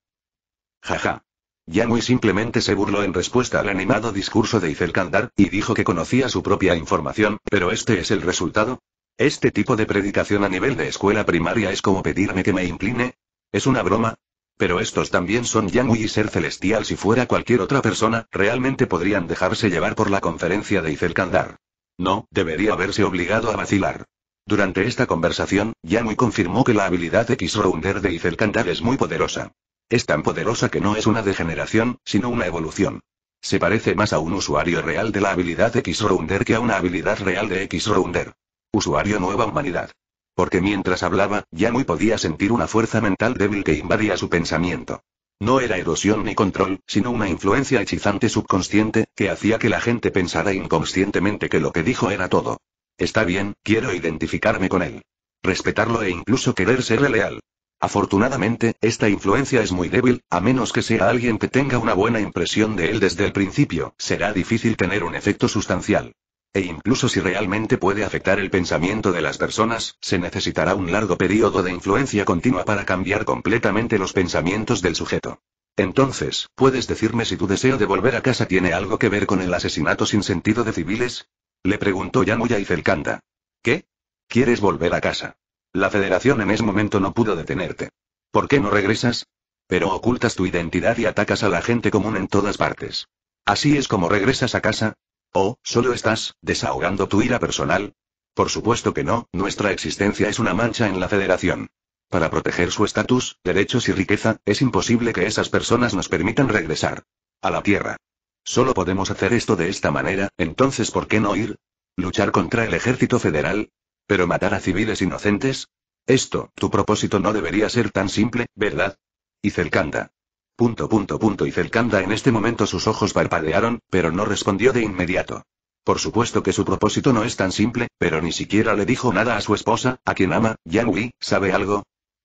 Jaja. Ya muy simplemente se burló en respuesta al animado discurso de Izelkandar, y dijo que conocía su propia información, pero este es el resultado. Este tipo de predicación a nivel de escuela primaria es como pedirme que me incline. ¿Es una broma? Pero estos también son Yang y ser celestial si fuera cualquier otra persona, realmente podrían dejarse llevar por la conferencia de Kandar. No, debería haberse obligado a vacilar. Durante esta conversación, Yanui confirmó que la habilidad X-Rounder de Kandar es muy poderosa. Es tan poderosa que no es una degeneración, sino una evolución. Se parece más a un usuario real de la habilidad X-Rounder que a una habilidad real de X-Rounder. Usuario Nueva Humanidad. Porque mientras hablaba, ya muy podía sentir una fuerza mental débil que invadía su pensamiento. No era erosión ni control, sino una influencia hechizante subconsciente, que hacía que la gente pensara inconscientemente que lo que dijo era todo. Está bien, quiero identificarme con él. Respetarlo e incluso querer ser leal. Afortunadamente, esta influencia es muy débil, a menos que sea alguien que tenga una buena impresión de él desde el principio, será difícil tener un efecto sustancial. E incluso si realmente puede afectar el pensamiento de las personas, se necesitará un largo periodo de influencia continua para cambiar completamente los pensamientos del sujeto. Entonces, ¿puedes decirme si tu deseo de volver a casa tiene algo que ver con el asesinato sin sentido de civiles? Le preguntó Yamuya y Felcanda. ¿Qué? ¿Quieres volver a casa? La federación en ese momento no pudo detenerte. ¿Por qué no regresas? Pero ocultas tu identidad y atacas a la gente común en todas partes. Así es como regresas a casa, Oh, solo estás, desahogando tu ira personal. Por supuesto que no, nuestra existencia es una mancha en la federación. Para proteger su estatus, derechos y riqueza, es imposible que esas personas nos permitan regresar a la Tierra. Solo podemos hacer esto de esta manera, entonces ¿por qué no ir? ¿Luchar contra el ejército federal? ¿Pero matar a civiles inocentes? Esto, tu propósito no debería ser tan simple, ¿verdad? Y Cercanda. Punto punto punto y Cercanda en este momento sus ojos parpadearon, pero no respondió de inmediato. Por supuesto que su propósito no es tan simple, pero ni siquiera le dijo nada a su esposa, a quien ama, Yanui, ¿sabe algo?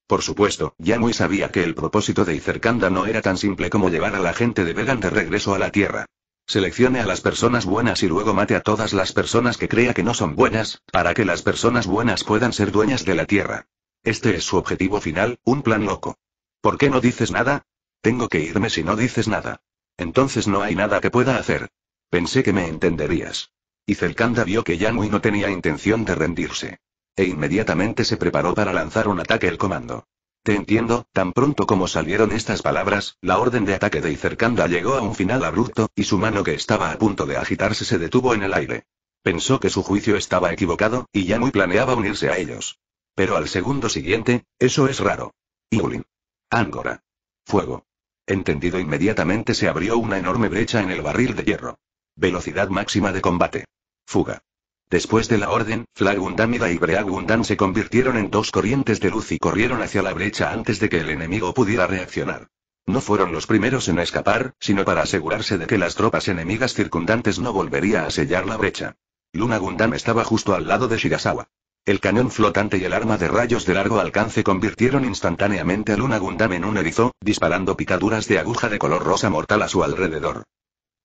Por supuesto, Yanui sabía que el propósito de Cercanda no era tan simple como llevar a la gente de Vegan de regreso a la Tierra. Seleccione a las personas buenas y luego mate a todas las personas que crea que no son buenas, para que las personas buenas puedan ser dueñas de la Tierra. Este es su objetivo final, un plan loco. ¿Por qué no dices nada? Tengo que irme si no dices nada. Entonces no hay nada que pueda hacer. Pensé que me entenderías. Y vio que Yanui no tenía intención de rendirse. E inmediatamente se preparó para lanzar un ataque el comando. Te entiendo, tan pronto como salieron estas palabras, la orden de ataque de Izerkanda llegó a un final abrupto, y su mano que estaba a punto de agitarse se detuvo en el aire. Pensó que su juicio estaba equivocado, y Yanui planeaba unirse a ellos. Pero al segundo siguiente, eso es raro. Yulin. Ángora. Fuego. Entendido inmediatamente se abrió una enorme brecha en el barril de hierro. Velocidad máxima de combate. Fuga. Después de la orden, Flagundamida y Breagundam se convirtieron en dos corrientes de luz y corrieron hacia la brecha antes de que el enemigo pudiera reaccionar. No fueron los primeros en escapar, sino para asegurarse de que las tropas enemigas circundantes no volvería a sellar la brecha. Luna estaba justo al lado de Shigasawa. El cañón flotante y el arma de rayos de largo alcance convirtieron instantáneamente a Luna Gundam en un erizo, disparando picaduras de aguja de color rosa mortal a su alrededor.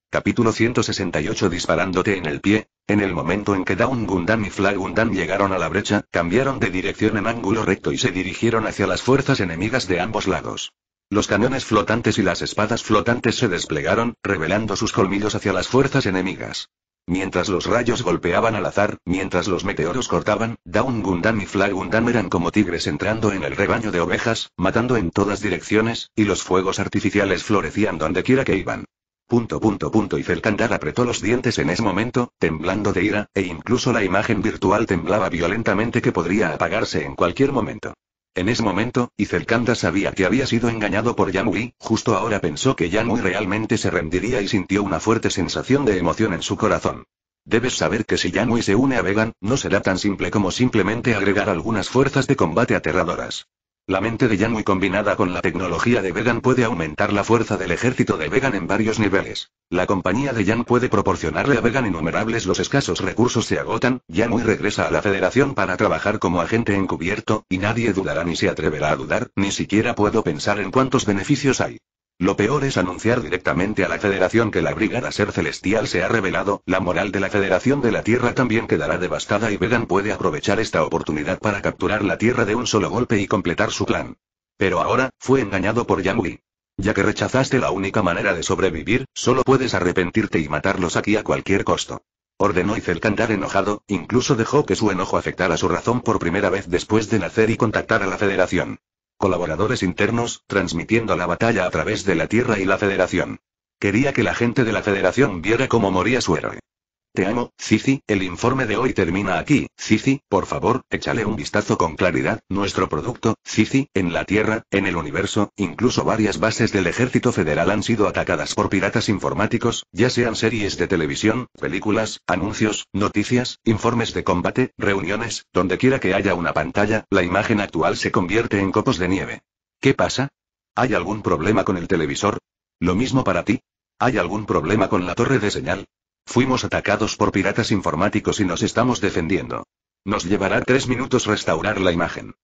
Capítulo 168 Disparándote en el pie. En el momento en que Dawn Gundam y Fly Gundam llegaron a la brecha, cambiaron de dirección en ángulo recto y se dirigieron hacia las fuerzas enemigas de ambos lados. Los cañones flotantes y las espadas flotantes se desplegaron, revelando sus colmillos hacia las fuerzas enemigas. Mientras los rayos golpeaban al azar, mientras los meteoros cortaban, Down Gundam y Fly Gundam eran como tigres entrando en el rebaño de ovejas, matando en todas direcciones, y los fuegos artificiales florecían donde quiera que iban. Punto punto punto y Felkandar apretó los dientes en ese momento, temblando de ira, e incluso la imagen virtual temblaba violentamente que podría apagarse en cualquier momento. En ese momento, Izelkanda sabía que había sido engañado por Yamui, justo ahora pensó que Yamui realmente se rendiría y sintió una fuerte sensación de emoción en su corazón. Debes saber que si Yamui se une a Vegan, no será tan simple como simplemente agregar algunas fuerzas de combate aterradoras. La mente de Yanui combinada con la tecnología de Vegan puede aumentar la fuerza del ejército de Vegan en varios niveles. La compañía de Yan puede proporcionarle a Vegan innumerables los escasos recursos se agotan, Yanui regresa a la federación para trabajar como agente encubierto, y nadie dudará ni se atreverá a dudar, ni siquiera puedo pensar en cuántos beneficios hay. Lo peor es anunciar directamente a la Federación que la Brigada Ser Celestial se ha revelado, la moral de la Federación de la Tierra también quedará devastada y Vegan puede aprovechar esta oportunidad para capturar la Tierra de un solo golpe y completar su plan. Pero ahora, fue engañado por Yamui. Ya que rechazaste la única manera de sobrevivir, solo puedes arrepentirte y matarlos aquí a cualquier costo. Ordenó y enojado, incluso dejó que su enojo afectara su razón por primera vez después de nacer y contactar a la Federación colaboradores internos, transmitiendo la batalla a través de la Tierra y la Federación. Quería que la gente de la Federación viera cómo moría su héroe. Te amo, Cici, el informe de hoy termina aquí, Cici, por favor, échale un vistazo con claridad, nuestro producto, Cici, en la Tierra, en el universo, incluso varias bases del ejército federal han sido atacadas por piratas informáticos, ya sean series de televisión, películas, anuncios, noticias, informes de combate, reuniones, donde quiera que haya una pantalla, la imagen actual se convierte en copos de nieve. ¿Qué pasa? ¿Hay algún problema con el televisor? Lo mismo para ti, ¿Hay algún problema con la torre de señal? Fuimos atacados por piratas informáticos y nos estamos defendiendo. Nos llevará tres minutos restaurar la imagen.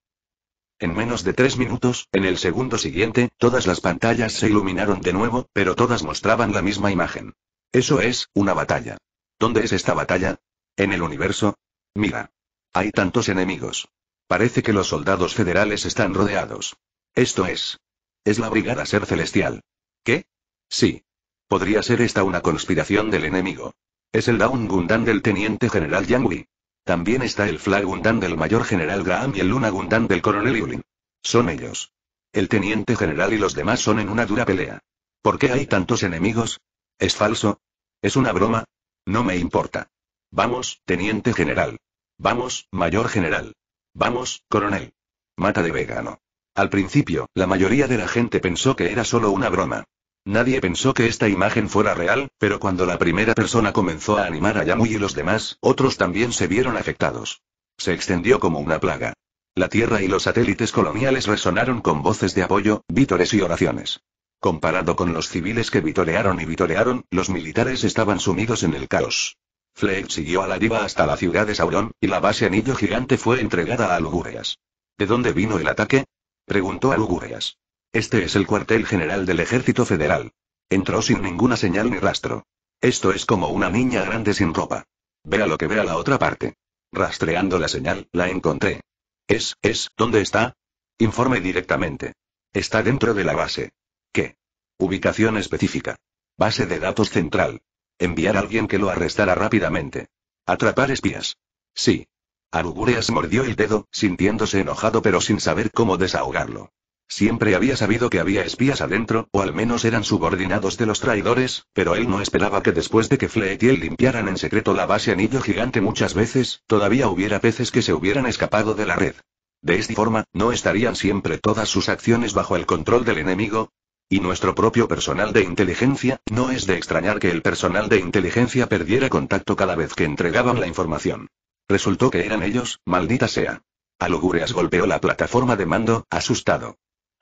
En menos de tres minutos, en el segundo siguiente, todas las pantallas se iluminaron de nuevo, pero todas mostraban la misma imagen. Eso es, una batalla. ¿Dónde es esta batalla? ¿En el universo? Mira. Hay tantos enemigos. Parece que los soldados federales están rodeados. Esto es. Es la Brigada Ser Celestial. ¿Qué? Sí. ¿Podría ser esta una conspiración del enemigo? Es el Daun Gundan del teniente general Yang Wei. También está el Flag del mayor general Graham y el Luna Gundan del coronel Yulin. Son ellos. El teniente general y los demás son en una dura pelea. ¿Por qué hay tantos enemigos? ¿Es falso? ¿Es una broma? No me importa. Vamos, teniente general. Vamos, mayor general. Vamos, coronel. Mata de vegano. Al principio, la mayoría de la gente pensó que era solo una broma. Nadie pensó que esta imagen fuera real, pero cuando la primera persona comenzó a animar a Yamui y los demás, otros también se vieron afectados. Se extendió como una plaga. La tierra y los satélites coloniales resonaron con voces de apoyo, vítores y oraciones. Comparado con los civiles que vitorearon y vitorearon, los militares estaban sumidos en el caos. Fleck siguió a la diva hasta la ciudad de Sauron, y la base anillo gigante fue entregada a Lugurias. ¿De dónde vino el ataque? Preguntó a Lugurias. Este es el cuartel general del Ejército Federal. Entró sin ninguna señal ni rastro. Esto es como una niña grande sin ropa. Vea lo que vea la otra parte. Rastreando la señal, la encontré. Es, es, ¿dónde está? Informe directamente. Está dentro de la base. ¿Qué? Ubicación específica. Base de datos central. Enviar a alguien que lo arrestara rápidamente. Atrapar espías. Sí. Arugureas mordió el dedo, sintiéndose enojado pero sin saber cómo desahogarlo. Siempre había sabido que había espías adentro, o al menos eran subordinados de los traidores, pero él no esperaba que después de que él limpiaran en secreto la base anillo gigante muchas veces, todavía hubiera peces que se hubieran escapado de la red. De esta forma, ¿no estarían siempre todas sus acciones bajo el control del enemigo? Y nuestro propio personal de inteligencia, no es de extrañar que el personal de inteligencia perdiera contacto cada vez que entregaban la información. Resultó que eran ellos, maldita sea. Alugureas golpeó la plataforma de mando, asustado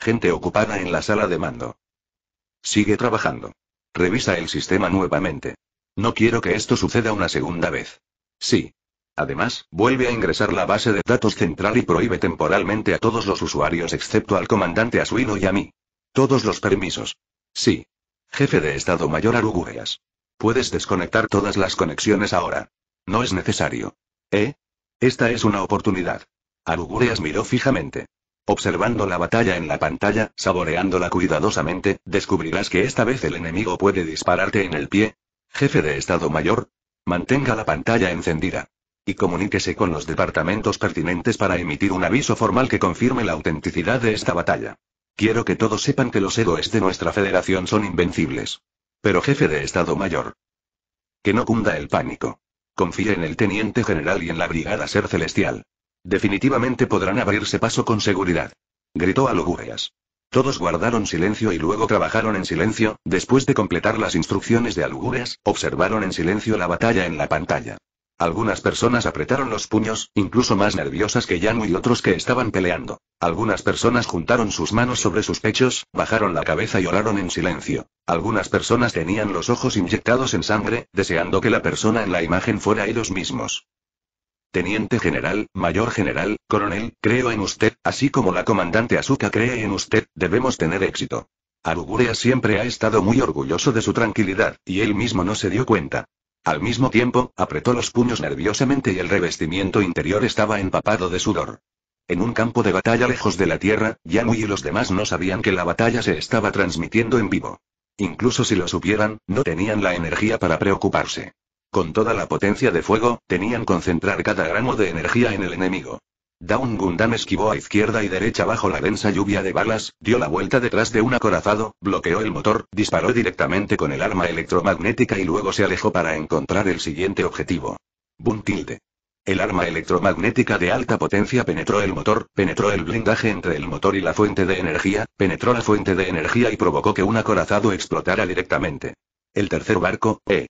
gente ocupada en la sala de mando. Sigue trabajando. Revisa el sistema nuevamente. No quiero que esto suceda una segunda vez. Sí. Además, vuelve a ingresar la base de datos central y prohíbe temporalmente a todos los usuarios excepto al comandante Asuino y a mí. Todos los permisos. Sí. Jefe de Estado Mayor Arugureas. Puedes desconectar todas las conexiones ahora. No es necesario. ¿Eh? Esta es una oportunidad. Arugureas miró fijamente. Observando la batalla en la pantalla, saboreándola cuidadosamente, descubrirás que esta vez el enemigo puede dispararte en el pie. Jefe de Estado Mayor, mantenga la pantalla encendida. Y comuníquese con los departamentos pertinentes para emitir un aviso formal que confirme la autenticidad de esta batalla. Quiero que todos sepan que los héroes de nuestra federación son invencibles. Pero jefe de Estado Mayor. Que no cunda el pánico. Confíe en el Teniente General y en la Brigada Ser Celestial. Definitivamente podrán abrirse paso con seguridad. Gritó a Todos guardaron silencio y luego trabajaron en silencio, después de completar las instrucciones de Algures, observaron en silencio la batalla en la pantalla. Algunas personas apretaron los puños, incluso más nerviosas que Yanu y otros que estaban peleando. Algunas personas juntaron sus manos sobre sus pechos, bajaron la cabeza y oraron en silencio. Algunas personas tenían los ojos inyectados en sangre, deseando que la persona en la imagen fuera ellos mismos. Teniente general, mayor general, coronel, creo en usted, así como la comandante Azuka cree en usted, debemos tener éxito. Arugurea siempre ha estado muy orgulloso de su tranquilidad, y él mismo no se dio cuenta. Al mismo tiempo, apretó los puños nerviosamente y el revestimiento interior estaba empapado de sudor. En un campo de batalla lejos de la tierra, Yamui y los demás no sabían que la batalla se estaba transmitiendo en vivo. Incluso si lo supieran, no tenían la energía para preocuparse. Con toda la potencia de fuego, tenían concentrar cada gramo de energía en el enemigo. Daun Gundam esquivó a izquierda y derecha bajo la densa lluvia de balas, dio la vuelta detrás de un acorazado, bloqueó el motor, disparó directamente con el arma electromagnética y luego se alejó para encontrar el siguiente objetivo. Buntilde. El arma electromagnética de alta potencia penetró el motor, penetró el blindaje entre el motor y la fuente de energía, penetró la fuente de energía y provocó que un acorazado explotara directamente. El tercer barco, E,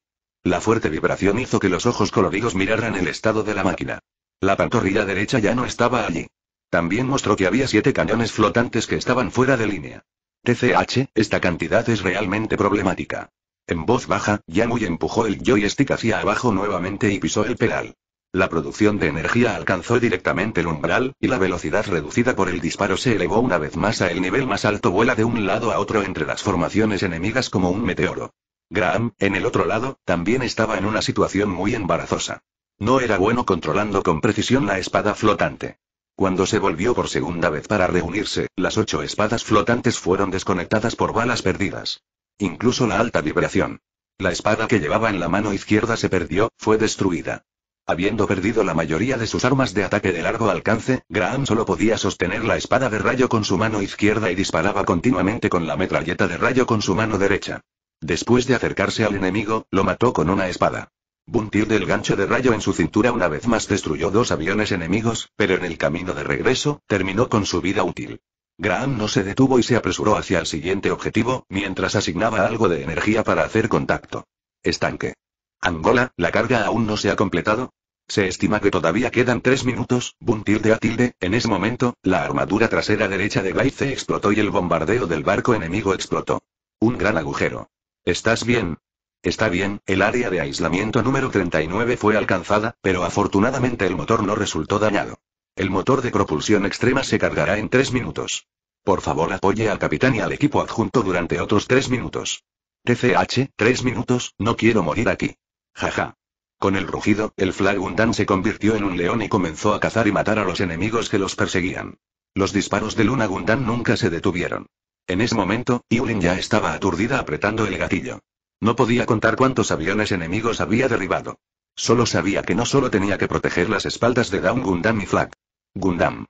la fuerte vibración hizo que los ojos coloridos miraran el estado de la máquina. La pantorrilla derecha ya no estaba allí. También mostró que había siete cañones flotantes que estaban fuera de línea. TCH, esta cantidad es realmente problemática. En voz baja, Yamui empujó el joystick hacia abajo nuevamente y pisó el pedal. La producción de energía alcanzó directamente el umbral, y la velocidad reducida por el disparo se elevó una vez más a el nivel más alto vuela de un lado a otro entre las formaciones enemigas como un meteoro. Graham, en el otro lado, también estaba en una situación muy embarazosa. No era bueno controlando con precisión la espada flotante. Cuando se volvió por segunda vez para reunirse, las ocho espadas flotantes fueron desconectadas por balas perdidas. Incluso la alta vibración. La espada que llevaba en la mano izquierda se perdió, fue destruida. Habiendo perdido la mayoría de sus armas de ataque de largo alcance, Graham solo podía sostener la espada de rayo con su mano izquierda y disparaba continuamente con la metralleta de rayo con su mano derecha. Después de acercarse al enemigo, lo mató con una espada. Buntir del gancho de rayo en su cintura una vez más destruyó dos aviones enemigos, pero en el camino de regreso, terminó con su vida útil. Graham no se detuvo y se apresuró hacia el siguiente objetivo, mientras asignaba algo de energía para hacer contacto. Estanque. Angola, la carga aún no se ha completado. Se estima que todavía quedan tres minutos, Buntir de a tilde, en ese momento, la armadura trasera derecha de Gaice explotó y el bombardeo del barco enemigo explotó. Un gran agujero. ¿Estás bien? Está bien, el área de aislamiento número 39 fue alcanzada, pero afortunadamente el motor no resultó dañado. El motor de propulsión extrema se cargará en tres minutos. Por favor apoye al capitán y al equipo adjunto durante otros tres minutos. TCH, tres minutos, no quiero morir aquí. Jaja. Con el rugido, el Flagundan se convirtió en un león y comenzó a cazar y matar a los enemigos que los perseguían. Los disparos de Luna Gundan nunca se detuvieron. En ese momento, Yulin ya estaba aturdida apretando el gatillo. No podía contar cuántos aviones enemigos había derribado. Solo sabía que no solo tenía que proteger las espaldas de Dawn Gundam y Flak. Gundam.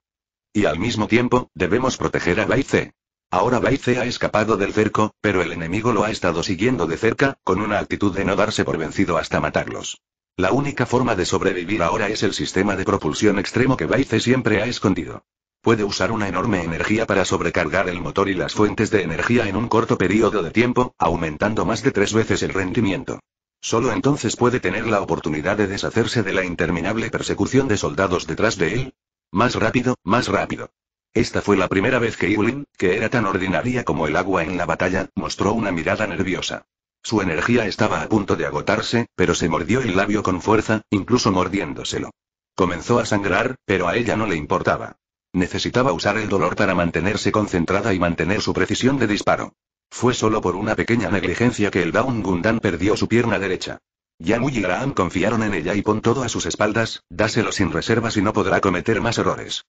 Y al mismo tiempo, debemos proteger a Baize. Ahora Baize ha escapado del cerco, pero el enemigo lo ha estado siguiendo de cerca, con una actitud de no darse por vencido hasta matarlos. La única forma de sobrevivir ahora es el sistema de propulsión extremo que Baize siempre ha escondido. Puede usar una enorme energía para sobrecargar el motor y las fuentes de energía en un corto periodo de tiempo, aumentando más de tres veces el rendimiento. Solo entonces puede tener la oportunidad de deshacerse de la interminable persecución de soldados detrás de él. Más rápido, más rápido. Esta fue la primera vez que Evelyn, que era tan ordinaria como el agua en la batalla, mostró una mirada nerviosa. Su energía estaba a punto de agotarse, pero se mordió el labio con fuerza, incluso mordiéndoselo. Comenzó a sangrar, pero a ella no le importaba. Necesitaba usar el dolor para mantenerse concentrada y mantener su precisión de disparo. Fue solo por una pequeña negligencia que el Daun Gundam perdió su pierna derecha. ya y Graham confiaron en ella y pon todo a sus espaldas, dáselo sin reservas y no podrá cometer más errores.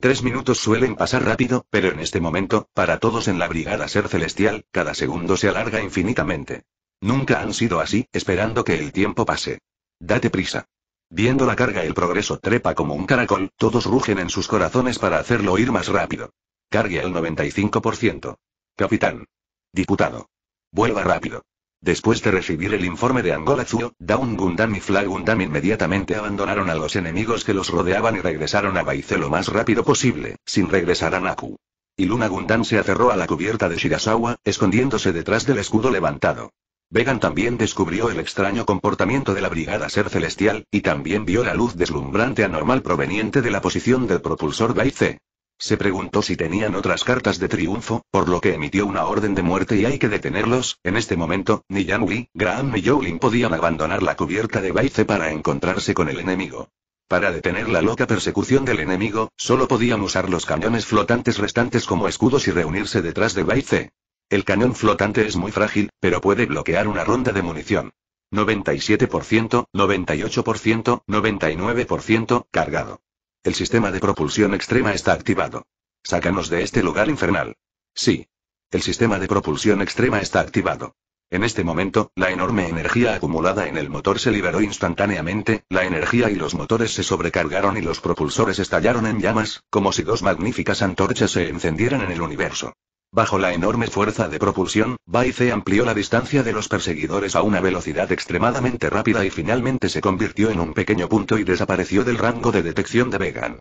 Tres minutos suelen pasar rápido, pero en este momento, para todos en la brigada ser celestial, cada segundo se alarga infinitamente. Nunca han sido así, esperando que el tiempo pase. Date prisa. Viendo la carga el progreso trepa como un caracol, todos rugen en sus corazones para hacerlo ir más rápido. Cargue el 95%. Capitán. Diputado. Vuelva rápido. Después de recibir el informe de Angola Zuo, Daun Gundam y Flag Gundam inmediatamente abandonaron a los enemigos que los rodeaban y regresaron a Baice lo más rápido posible, sin regresar a Naku. Y Luna Gundam se aferró a la cubierta de Shirasawa, escondiéndose detrás del escudo levantado. Vegan también descubrió el extraño comportamiento de la brigada ser celestial, y también vio la luz deslumbrante anormal proveniente de la posición del propulsor Baize. Se preguntó si tenían otras cartas de triunfo, por lo que emitió una orden de muerte y hay que detenerlos. En este momento, ni Graham ni Jolin podían abandonar la cubierta de Baize para encontrarse con el enemigo. Para detener la loca persecución del enemigo, solo podían usar los cañones flotantes restantes como escudos y reunirse detrás de Baize. El cañón flotante es muy frágil, pero puede bloquear una ronda de munición. 97%, 98%, 99%, cargado. El sistema de propulsión extrema está activado. Sácanos de este lugar infernal. Sí. El sistema de propulsión extrema está activado. En este momento, la enorme energía acumulada en el motor se liberó instantáneamente, la energía y los motores se sobrecargaron y los propulsores estallaron en llamas, como si dos magníficas antorchas se encendieran en el universo. Bajo la enorme fuerza de propulsión, Baize amplió la distancia de los perseguidores a una velocidad extremadamente rápida y finalmente se convirtió en un pequeño punto y desapareció del rango de detección de Vegan.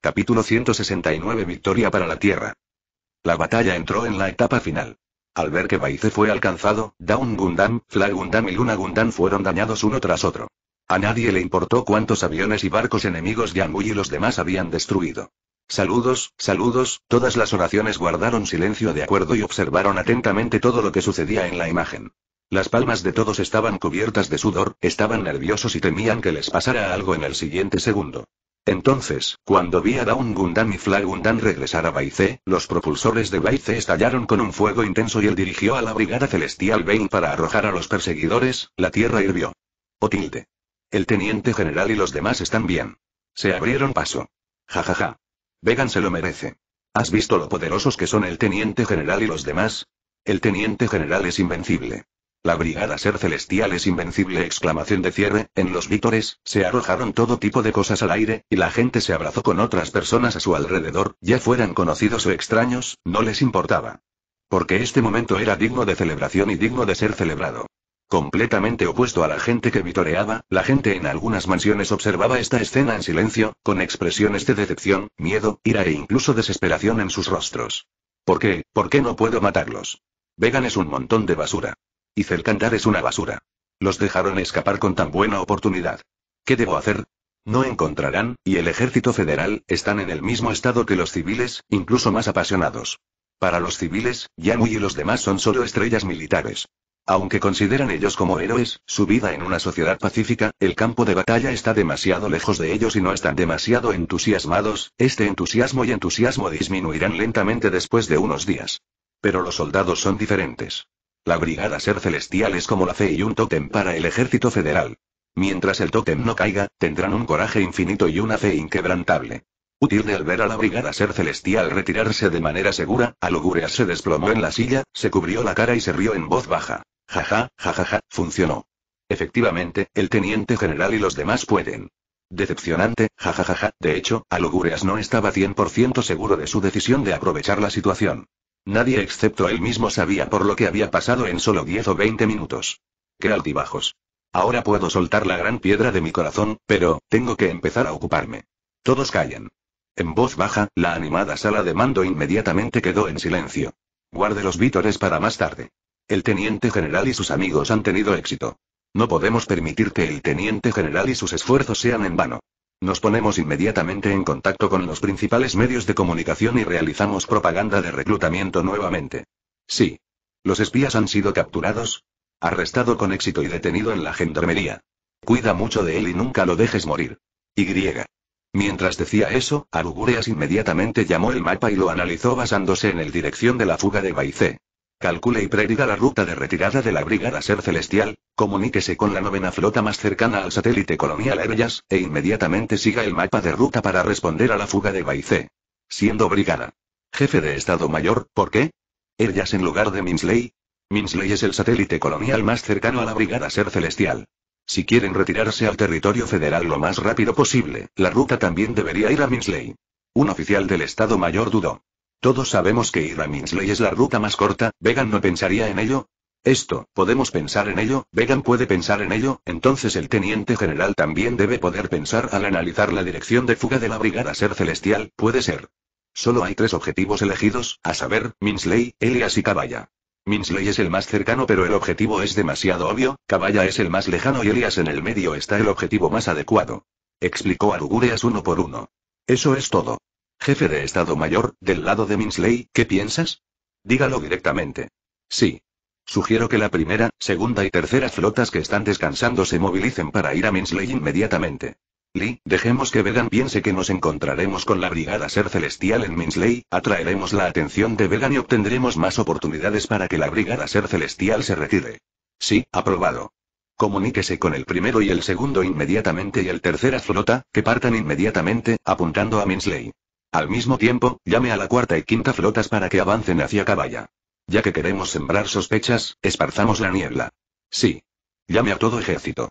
Capítulo 169 Victoria para la Tierra. La batalla entró en la etapa final. Al ver que Baize fue alcanzado, Down Gundam, Flag Gundam y Luna Gundam fueron dañados uno tras otro. A nadie le importó cuántos aviones y barcos enemigos Yangui y los demás habían destruido. Saludos, saludos, todas las oraciones guardaron silencio de acuerdo y observaron atentamente todo lo que sucedía en la imagen. Las palmas de todos estaban cubiertas de sudor, estaban nerviosos y temían que les pasara algo en el siguiente segundo. Entonces, cuando vi a Daun Gundam y Flag regresar a Baize, los propulsores de Baize estallaron con un fuego intenso y él dirigió a la Brigada Celestial Bane para arrojar a los perseguidores, la tierra hirvió. otilde El teniente general y los demás están bien. Se abrieron paso. Ja ja ja. Vegan se lo merece. ¿Has visto lo poderosos que son el teniente general y los demás? El teniente general es invencible. La brigada ser celestial es invencible. Exclamación de cierre. En los vítores, se arrojaron todo tipo de cosas al aire, y la gente se abrazó con otras personas a su alrededor, ya fueran conocidos o extraños, no les importaba. Porque este momento era digno de celebración y digno de ser celebrado. Completamente opuesto a la gente que vitoreaba, la gente en algunas mansiones observaba esta escena en silencio, con expresiones de decepción, miedo, ira e incluso desesperación en sus rostros. ¿Por qué? ¿Por qué no puedo matarlos? Vegan es un montón de basura. Y Celcantar es una basura. Los dejaron escapar con tan buena oportunidad. ¿Qué debo hacer? No encontrarán, y el ejército federal, están en el mismo estado que los civiles, incluso más apasionados. Para los civiles, Yanui y los demás son solo estrellas militares. Aunque consideran ellos como héroes, su vida en una sociedad pacífica, el campo de batalla está demasiado lejos de ellos y no están demasiado entusiasmados, este entusiasmo y entusiasmo disminuirán lentamente después de unos días. Pero los soldados son diferentes. La brigada ser celestial es como la fe y un tótem para el ejército federal. Mientras el tótem no caiga, tendrán un coraje infinito y una fe inquebrantable. Útil al ver a la brigada ser celestial retirarse de manera segura, Alugureas se desplomó en la silla, se cubrió la cara y se rió en voz baja. Jaja, jajaja, funcionó. Efectivamente, el teniente general y los demás pueden. Decepcionante, jajajaja, ja, de hecho, Alugureas no estaba 100% seguro de su decisión de aprovechar la situación. Nadie excepto él mismo sabía por lo que había pasado en solo 10 o 20 minutos. ¡Qué altibajos! Ahora puedo soltar la gran piedra de mi corazón, pero, tengo que empezar a ocuparme. Todos callan. En voz baja, la animada sala de mando inmediatamente quedó en silencio. Guarde los vítores para más tarde. El teniente general y sus amigos han tenido éxito. No podemos permitir que el teniente general y sus esfuerzos sean en vano. Nos ponemos inmediatamente en contacto con los principales medios de comunicación y realizamos propaganda de reclutamiento nuevamente. Sí. Los espías han sido capturados, arrestado con éxito y detenido en la gendarmería. Cuida mucho de él y nunca lo dejes morir. Y. Mientras decía eso, Arugureas inmediatamente llamó el mapa y lo analizó basándose en el dirección de la fuga de Baicé. Calcule y prediga la ruta de retirada de la Brigada Ser Celestial, comuníquese con la novena flota más cercana al satélite colonial Erjas, e inmediatamente siga el mapa de ruta para responder a la fuga de Baicé. Siendo Brigada. Jefe de Estado Mayor, ¿por qué? Erjas en lugar de Minsley. Minsley es el satélite colonial más cercano a la Brigada Ser Celestial. Si quieren retirarse al territorio federal lo más rápido posible, la ruta también debería ir a Minsley. Un oficial del Estado Mayor dudó. Todos sabemos que ir a Minsley es la ruta más corta, Vegan no pensaría en ello. Esto, podemos pensar en ello, Vegan puede pensar en ello, entonces el teniente general también debe poder pensar al analizar la dirección de fuga de la brigada ser celestial, puede ser. Solo hay tres objetivos elegidos, a saber, Minsley, Elias y Caballa. Minsley es el más cercano pero el objetivo es demasiado obvio, Caballa es el más lejano y Elias en el medio está el objetivo más adecuado. Explicó Arugureas uno por uno. Eso es todo. Jefe de Estado Mayor, del lado de Minsley, ¿qué piensas? Dígalo directamente. Sí. Sugiero que la primera, segunda y tercera flotas que están descansando se movilicen para ir a Minsley inmediatamente. Lee, dejemos que Vegan piense que nos encontraremos con la Brigada Ser Celestial en Minsley, atraeremos la atención de Vegan y obtendremos más oportunidades para que la Brigada Ser Celestial se retire. Sí, aprobado. Comuníquese con el primero y el segundo inmediatamente y el tercera flota, que partan inmediatamente, apuntando a Minsley. Al mismo tiempo, llame a la cuarta y quinta flotas para que avancen hacia Caballa. Ya que queremos sembrar sospechas, esparzamos la niebla. Sí. Llame a todo ejército.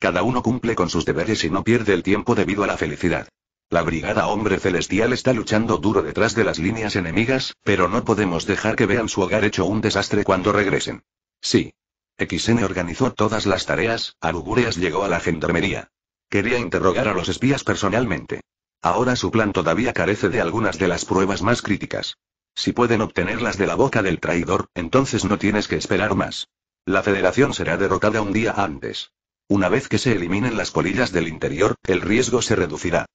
Cada uno cumple con sus deberes y no pierde el tiempo debido a la felicidad. La Brigada Hombre Celestial está luchando duro detrás de las líneas enemigas, pero no podemos dejar que vean su hogar hecho un desastre cuando regresen. Sí. XN organizó todas las tareas, Alugureas llegó a la gendarmería. Quería interrogar a los espías personalmente. Ahora su plan todavía carece de algunas de las pruebas más críticas. Si pueden obtenerlas de la boca del traidor, entonces no tienes que esperar más. La federación será derrotada un día antes. Una vez que se eliminen las colillas del interior, el riesgo se reducirá.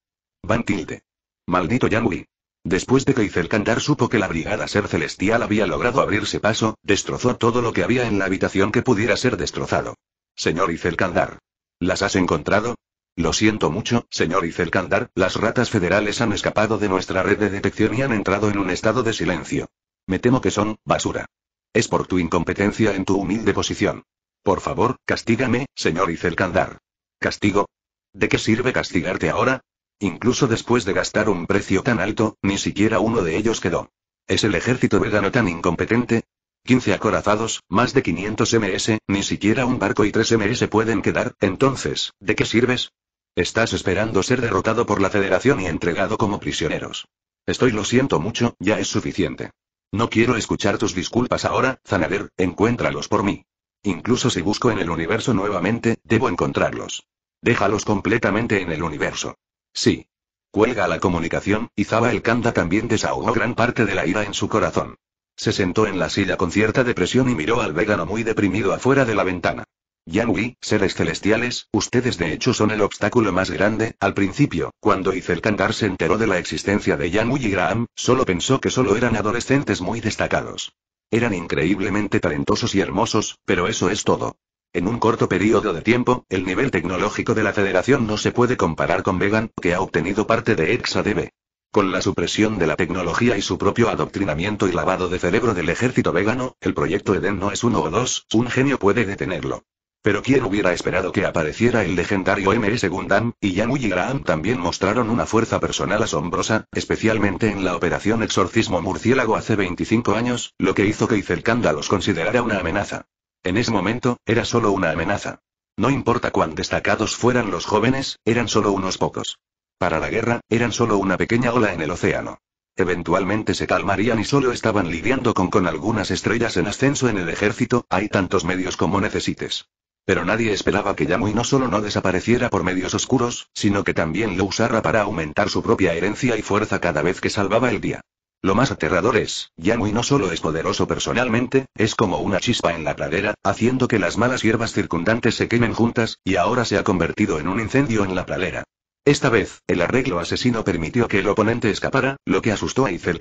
Van Tilde. Maldito Yangui. Después de que Izelkandar supo que la brigada ser celestial había logrado abrirse paso, destrozó todo lo que había en la habitación que pudiera ser destrozado. Señor Izelkandar. ¿Las has encontrado? Lo siento mucho, señor Izelkandar, las ratas federales han escapado de nuestra red de detección y han entrado en un estado de silencio. Me temo que son, basura. Es por tu incompetencia en tu humilde posición. Por favor, castígame, señor Izelkandar. ¿Castigo? ¿De qué sirve castigarte ahora? Incluso después de gastar un precio tan alto, ni siquiera uno de ellos quedó. ¿Es el ejército vegano tan incompetente? 15 acorazados, más de 500 MS, ni siquiera un barco y 3 MS pueden quedar, entonces, ¿de qué sirves? Estás esperando ser derrotado por la Federación y entregado como prisioneros. Estoy lo siento mucho, ya es suficiente. No quiero escuchar tus disculpas ahora, Zanader, encuéntralos por mí. Incluso si busco en el universo nuevamente, debo encontrarlos. Déjalos completamente en el universo. Sí. Cuelga la comunicación, y Zaba el Kanda también desahogó gran parte de la ira en su corazón. Se sentó en la silla con cierta depresión y miró al vegano muy deprimido afuera de la ventana. Yangui, seres celestiales, ustedes de hecho son el obstáculo más grande. Al principio, cuando cantar se enteró de la existencia de Yangui y Graham, solo pensó que solo eran adolescentes muy destacados. Eran increíblemente talentosos y hermosos, pero eso es todo. En un corto periodo de tiempo, el nivel tecnológico de la Federación no se puede comparar con Vegan, que ha obtenido parte de ExaDB. Con la supresión de la tecnología y su propio adoctrinamiento y lavado de cerebro del ejército vegano, el proyecto Eden no es uno o dos, un genio puede detenerlo. Pero quien hubiera esperado que apareciera el legendario MS Gundam, y Yanui y Graham también mostraron una fuerza personal asombrosa, especialmente en la operación Exorcismo Murciélago hace 25 años, lo que hizo que Izelkanda los considerara una amenaza. En ese momento, era solo una amenaza. No importa cuán destacados fueran los jóvenes, eran solo unos pocos. Para la guerra, eran solo una pequeña ola en el océano. Eventualmente se calmarían y solo estaban lidiando con, con algunas estrellas en ascenso en el ejército, hay tantos medios como necesites. Pero nadie esperaba que Yamui no solo no desapareciera por medios oscuros, sino que también lo usara para aumentar su propia herencia y fuerza cada vez que salvaba el día. Lo más aterrador es, Yamui no solo es poderoso personalmente, es como una chispa en la pradera, haciendo que las malas hierbas circundantes se quemen juntas, y ahora se ha convertido en un incendio en la pradera. Esta vez, el arreglo asesino permitió que el oponente escapara, lo que asustó a Izel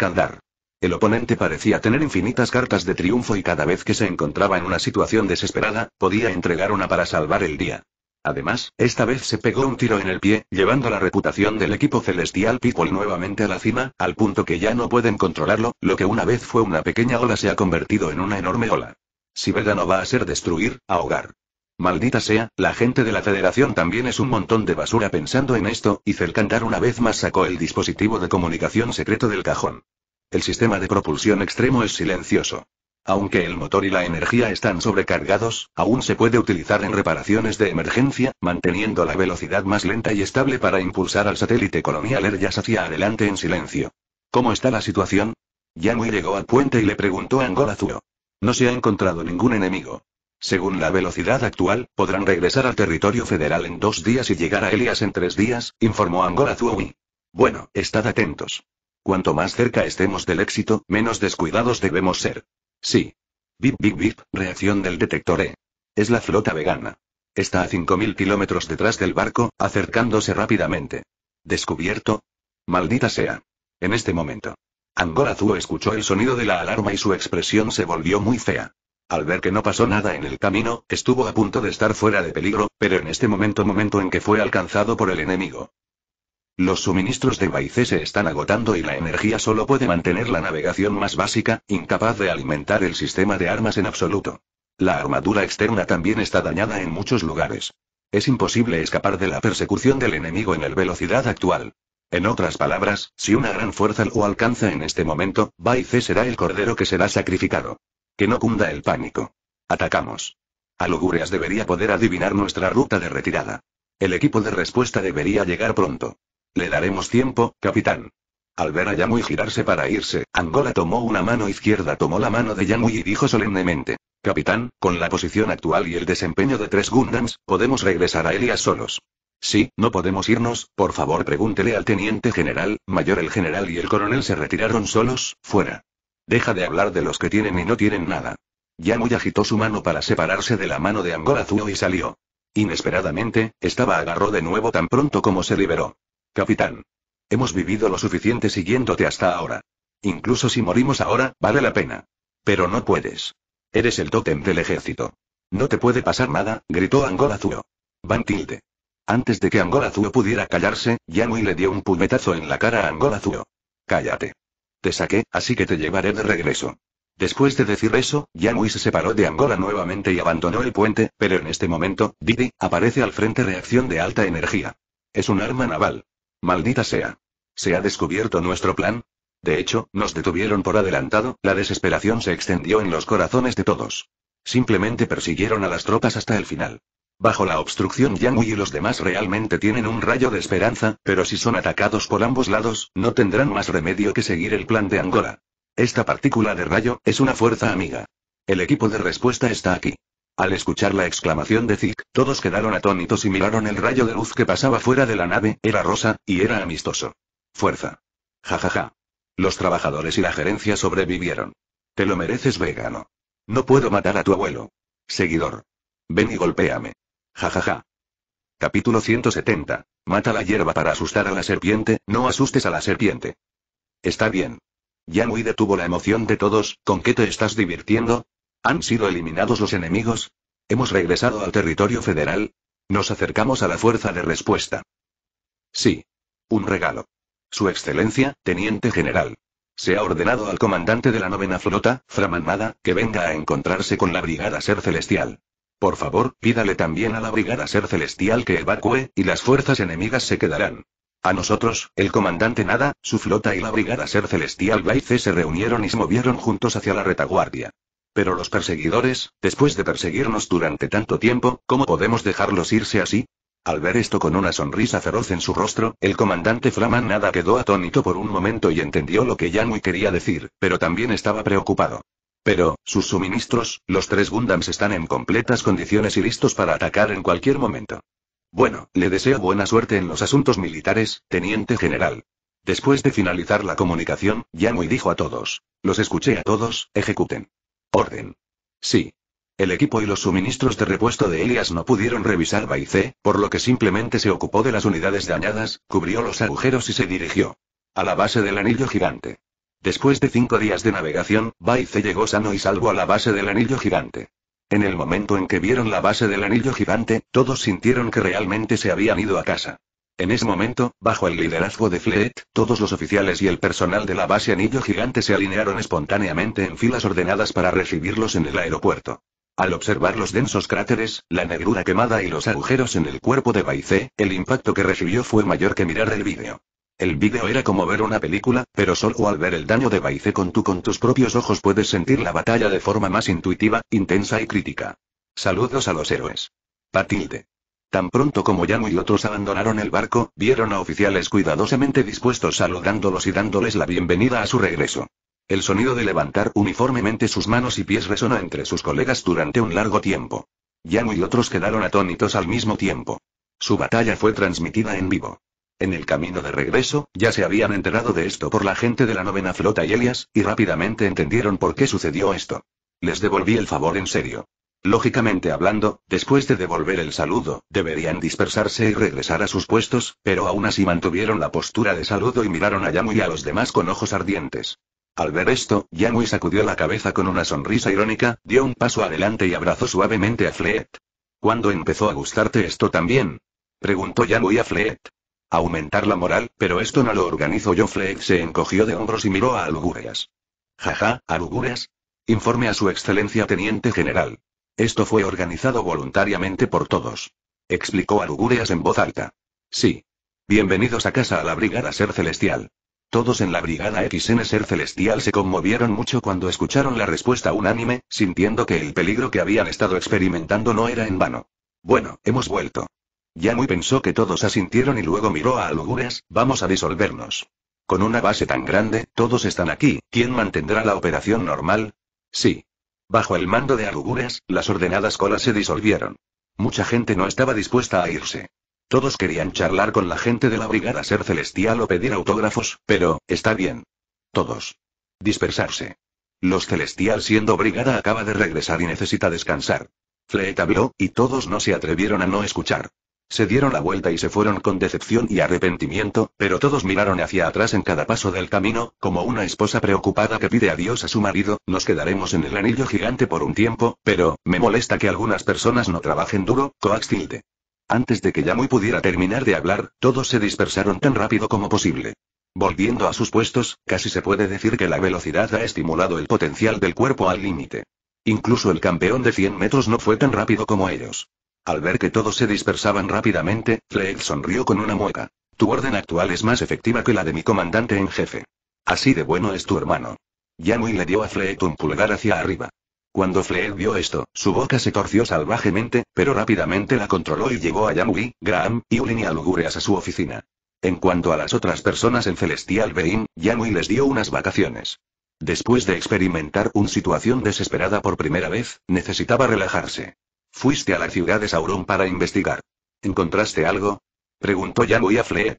el oponente parecía tener infinitas cartas de triunfo y cada vez que se encontraba en una situación desesperada, podía entregar una para salvar el día. Además, esta vez se pegó un tiro en el pie, llevando la reputación del equipo celestial People nuevamente a la cima, al punto que ya no pueden controlarlo, lo que una vez fue una pequeña ola se ha convertido en una enorme ola. Si Vega no va a ser destruir, ahogar. Maldita sea, la gente de la federación también es un montón de basura pensando en esto, y cantar una vez más sacó el dispositivo de comunicación secreto del cajón. El sistema de propulsión extremo es silencioso. Aunque el motor y la energía están sobrecargados, aún se puede utilizar en reparaciones de emergencia, manteniendo la velocidad más lenta y estable para impulsar al satélite colonial Erjas hacia adelante en silencio. ¿Cómo está la situación? Yanui llegó al puente y le preguntó a No se ha encontrado ningún enemigo. Según la velocidad actual, podrán regresar al territorio federal en dos días y llegar a Elias en tres días, informó Angola Bueno, estad atentos. Cuanto más cerca estemos del éxito, menos descuidados debemos ser. Sí. Bip, bip, bip, reacción del detector E. Es la flota vegana. Está a 5.000 kilómetros detrás del barco, acercándose rápidamente. ¿Descubierto? Maldita sea. En este momento. Angorazú escuchó el sonido de la alarma y su expresión se volvió muy fea. Al ver que no pasó nada en el camino, estuvo a punto de estar fuera de peligro, pero en este momento momento en que fue alcanzado por el enemigo. Los suministros de Baice se están agotando y la energía solo puede mantener la navegación más básica, incapaz de alimentar el sistema de armas en absoluto. La armadura externa también está dañada en muchos lugares. Es imposible escapar de la persecución del enemigo en el velocidad actual. En otras palabras, si una gran fuerza lo alcanza en este momento, Baice será el cordero que será sacrificado. Que no cunda el pánico. Atacamos. Alugureas debería poder adivinar nuestra ruta de retirada. El equipo de respuesta debería llegar pronto. Le daremos tiempo, capitán. Al ver a Yamui girarse para irse, Angola tomó una mano izquierda, tomó la mano de Yamui y dijo solemnemente: Capitán, con la posición actual y el desempeño de tres Gundams, podemos regresar a Elia solos. Sí, no podemos irnos, por favor pregúntele al teniente general, mayor el general y el coronel se retiraron solos, fuera. Deja de hablar de los que tienen y no tienen nada. Yamui agitó su mano para separarse de la mano de Angola Zuo y salió. Inesperadamente, estaba agarró de nuevo tan pronto como se liberó. Capitán. Hemos vivido lo suficiente siguiéndote hasta ahora. Incluso si morimos ahora, vale la pena. Pero no puedes. Eres el totem del ejército. No te puede pasar nada, gritó Angola Van Tilde. Antes de que Angola pudiera callarse, Yanui le dio un puñetazo en la cara a Angola Cállate. Te saqué, así que te llevaré de regreso. Después de decir eso, Yanui se separó de Angola nuevamente y abandonó el puente, pero en este momento, Didi, aparece al frente reacción de alta energía. Es un arma naval. Maldita sea. ¿Se ha descubierto nuestro plan? De hecho, nos detuvieron por adelantado, la desesperación se extendió en los corazones de todos. Simplemente persiguieron a las tropas hasta el final. Bajo la obstrucción Yangui y los demás realmente tienen un rayo de esperanza, pero si son atacados por ambos lados, no tendrán más remedio que seguir el plan de Angola. Esta partícula de rayo, es una fuerza amiga. El equipo de respuesta está aquí. Al escuchar la exclamación de Zik, todos quedaron atónitos y miraron el rayo de luz que pasaba fuera de la nave, era rosa, y era amistoso. Fuerza. Ja ja ja. Los trabajadores y la gerencia sobrevivieron. Te lo mereces, vegano. No puedo matar a tu abuelo. Seguidor. Ven y golpéame. Ja ja ja. Capítulo 170. Mata la hierba para asustar a la serpiente, no asustes a la serpiente. Está bien. Yanui detuvo la emoción de todos, ¿con qué te estás divirtiendo? ¿Han sido eliminados los enemigos? ¿Hemos regresado al territorio federal? Nos acercamos a la fuerza de respuesta. Sí. Un regalo. Su Excelencia, Teniente General. Se ha ordenado al comandante de la novena flota, Framanmada, que venga a encontrarse con la Brigada Ser Celestial. Por favor, pídale también a la Brigada Ser Celestial que evacúe, y las fuerzas enemigas se quedarán. A nosotros, el comandante Nada, su flota y la Brigada Ser Celestial Blaise se reunieron y se movieron juntos hacia la retaguardia. Pero los perseguidores, después de perseguirnos durante tanto tiempo, ¿cómo podemos dejarlos irse así? Al ver esto con una sonrisa feroz en su rostro, el comandante Flaman nada quedó atónito por un momento y entendió lo que Yanui quería decir, pero también estaba preocupado. Pero, sus suministros, los tres Gundams están en completas condiciones y listos para atacar en cualquier momento. Bueno, le deseo buena suerte en los asuntos militares, teniente general. Después de finalizar la comunicación, Yanui dijo a todos. Los escuché a todos, ejecuten. Orden. Sí. El equipo y los suministros de repuesto de Elias no pudieron revisar Baice, por lo que simplemente se ocupó de las unidades dañadas, cubrió los agujeros y se dirigió a la base del anillo gigante. Después de cinco días de navegación, Baice llegó sano y salvo a la base del anillo gigante. En el momento en que vieron la base del anillo gigante, todos sintieron que realmente se habían ido a casa. En ese momento, bajo el liderazgo de Fleet, todos los oficiales y el personal de la base Anillo Gigante se alinearon espontáneamente en filas ordenadas para recibirlos en el aeropuerto. Al observar los densos cráteres, la negrura quemada y los agujeros en el cuerpo de Baizé, el impacto que recibió fue mayor que mirar el vídeo. El vídeo era como ver una película, pero solo al ver el daño de Baizé con tú con tus propios ojos puedes sentir la batalla de forma más intuitiva, intensa y crítica. Saludos a los héroes. Patilde. Tan pronto como Yamu y otros abandonaron el barco, vieron a oficiales cuidadosamente dispuestos saludándolos y dándoles la bienvenida a su regreso. El sonido de levantar uniformemente sus manos y pies resonó entre sus colegas durante un largo tiempo. Yamu y otros quedaron atónitos al mismo tiempo. Su batalla fue transmitida en vivo. En el camino de regreso, ya se habían enterado de esto por la gente de la novena flota y Elias, y rápidamente entendieron por qué sucedió esto. Les devolví el favor en serio. Lógicamente hablando, después de devolver el saludo, deberían dispersarse y regresar a sus puestos, pero aún así mantuvieron la postura de saludo y miraron a Yamui a los demás con ojos ardientes. Al ver esto, Yamui sacudió la cabeza con una sonrisa irónica, dio un paso adelante y abrazó suavemente a Fleet. ¿Cuándo empezó a gustarte esto también? preguntó Yamui a Fleet. Aumentar la moral, pero esto no lo organizó yo. Fleet se encogió de hombros y miró a lugurias Jaja, lugurias Informe a su excelencia teniente general. Esto fue organizado voluntariamente por todos. Explicó alugurias en voz alta. Sí. Bienvenidos a casa a la Brigada Ser Celestial. Todos en la Brigada XN Ser Celestial se conmovieron mucho cuando escucharon la respuesta unánime, sintiendo que el peligro que habían estado experimentando no era en vano. Bueno, hemos vuelto. Ya muy pensó que todos asintieron y luego miró a alugurias vamos a disolvernos. Con una base tan grande, todos están aquí, ¿quién mantendrá la operación normal? Sí. Bajo el mando de Arugures, las ordenadas colas se disolvieron. Mucha gente no estaba dispuesta a irse. Todos querían charlar con la gente de la brigada ser celestial o pedir autógrafos, pero, está bien. Todos. Dispersarse. Los celestial siendo brigada acaba de regresar y necesita descansar. Fleet habló, y todos no se atrevieron a no escuchar. Se dieron la vuelta y se fueron con decepción y arrepentimiento, pero todos miraron hacia atrás en cada paso del camino, como una esposa preocupada que pide adiós a su marido, nos quedaremos en el anillo gigante por un tiempo, pero, me molesta que algunas personas no trabajen duro, coaxilde. Antes de que Yamui pudiera terminar de hablar, todos se dispersaron tan rápido como posible. Volviendo a sus puestos, casi se puede decir que la velocidad ha estimulado el potencial del cuerpo al límite. Incluso el campeón de 100 metros no fue tan rápido como ellos. Al ver que todos se dispersaban rápidamente, Fleck sonrió con una mueca. Tu orden actual es más efectiva que la de mi comandante en jefe. Así de bueno es tu hermano. Yanui le dio a Fleet un pulgar hacia arriba. Cuando Fleck vio esto, su boca se torció salvajemente, pero rápidamente la controló y llevó a Yanui, Graham, y Ulin y a a su oficina. En cuanto a las otras personas en Celestial Bein, Yanui les dio unas vacaciones. Después de experimentar una situación desesperada por primera vez, necesitaba relajarse. Fuiste a la ciudad de Sauron para investigar. ¿Encontraste algo? Preguntó Yamu a Fleet.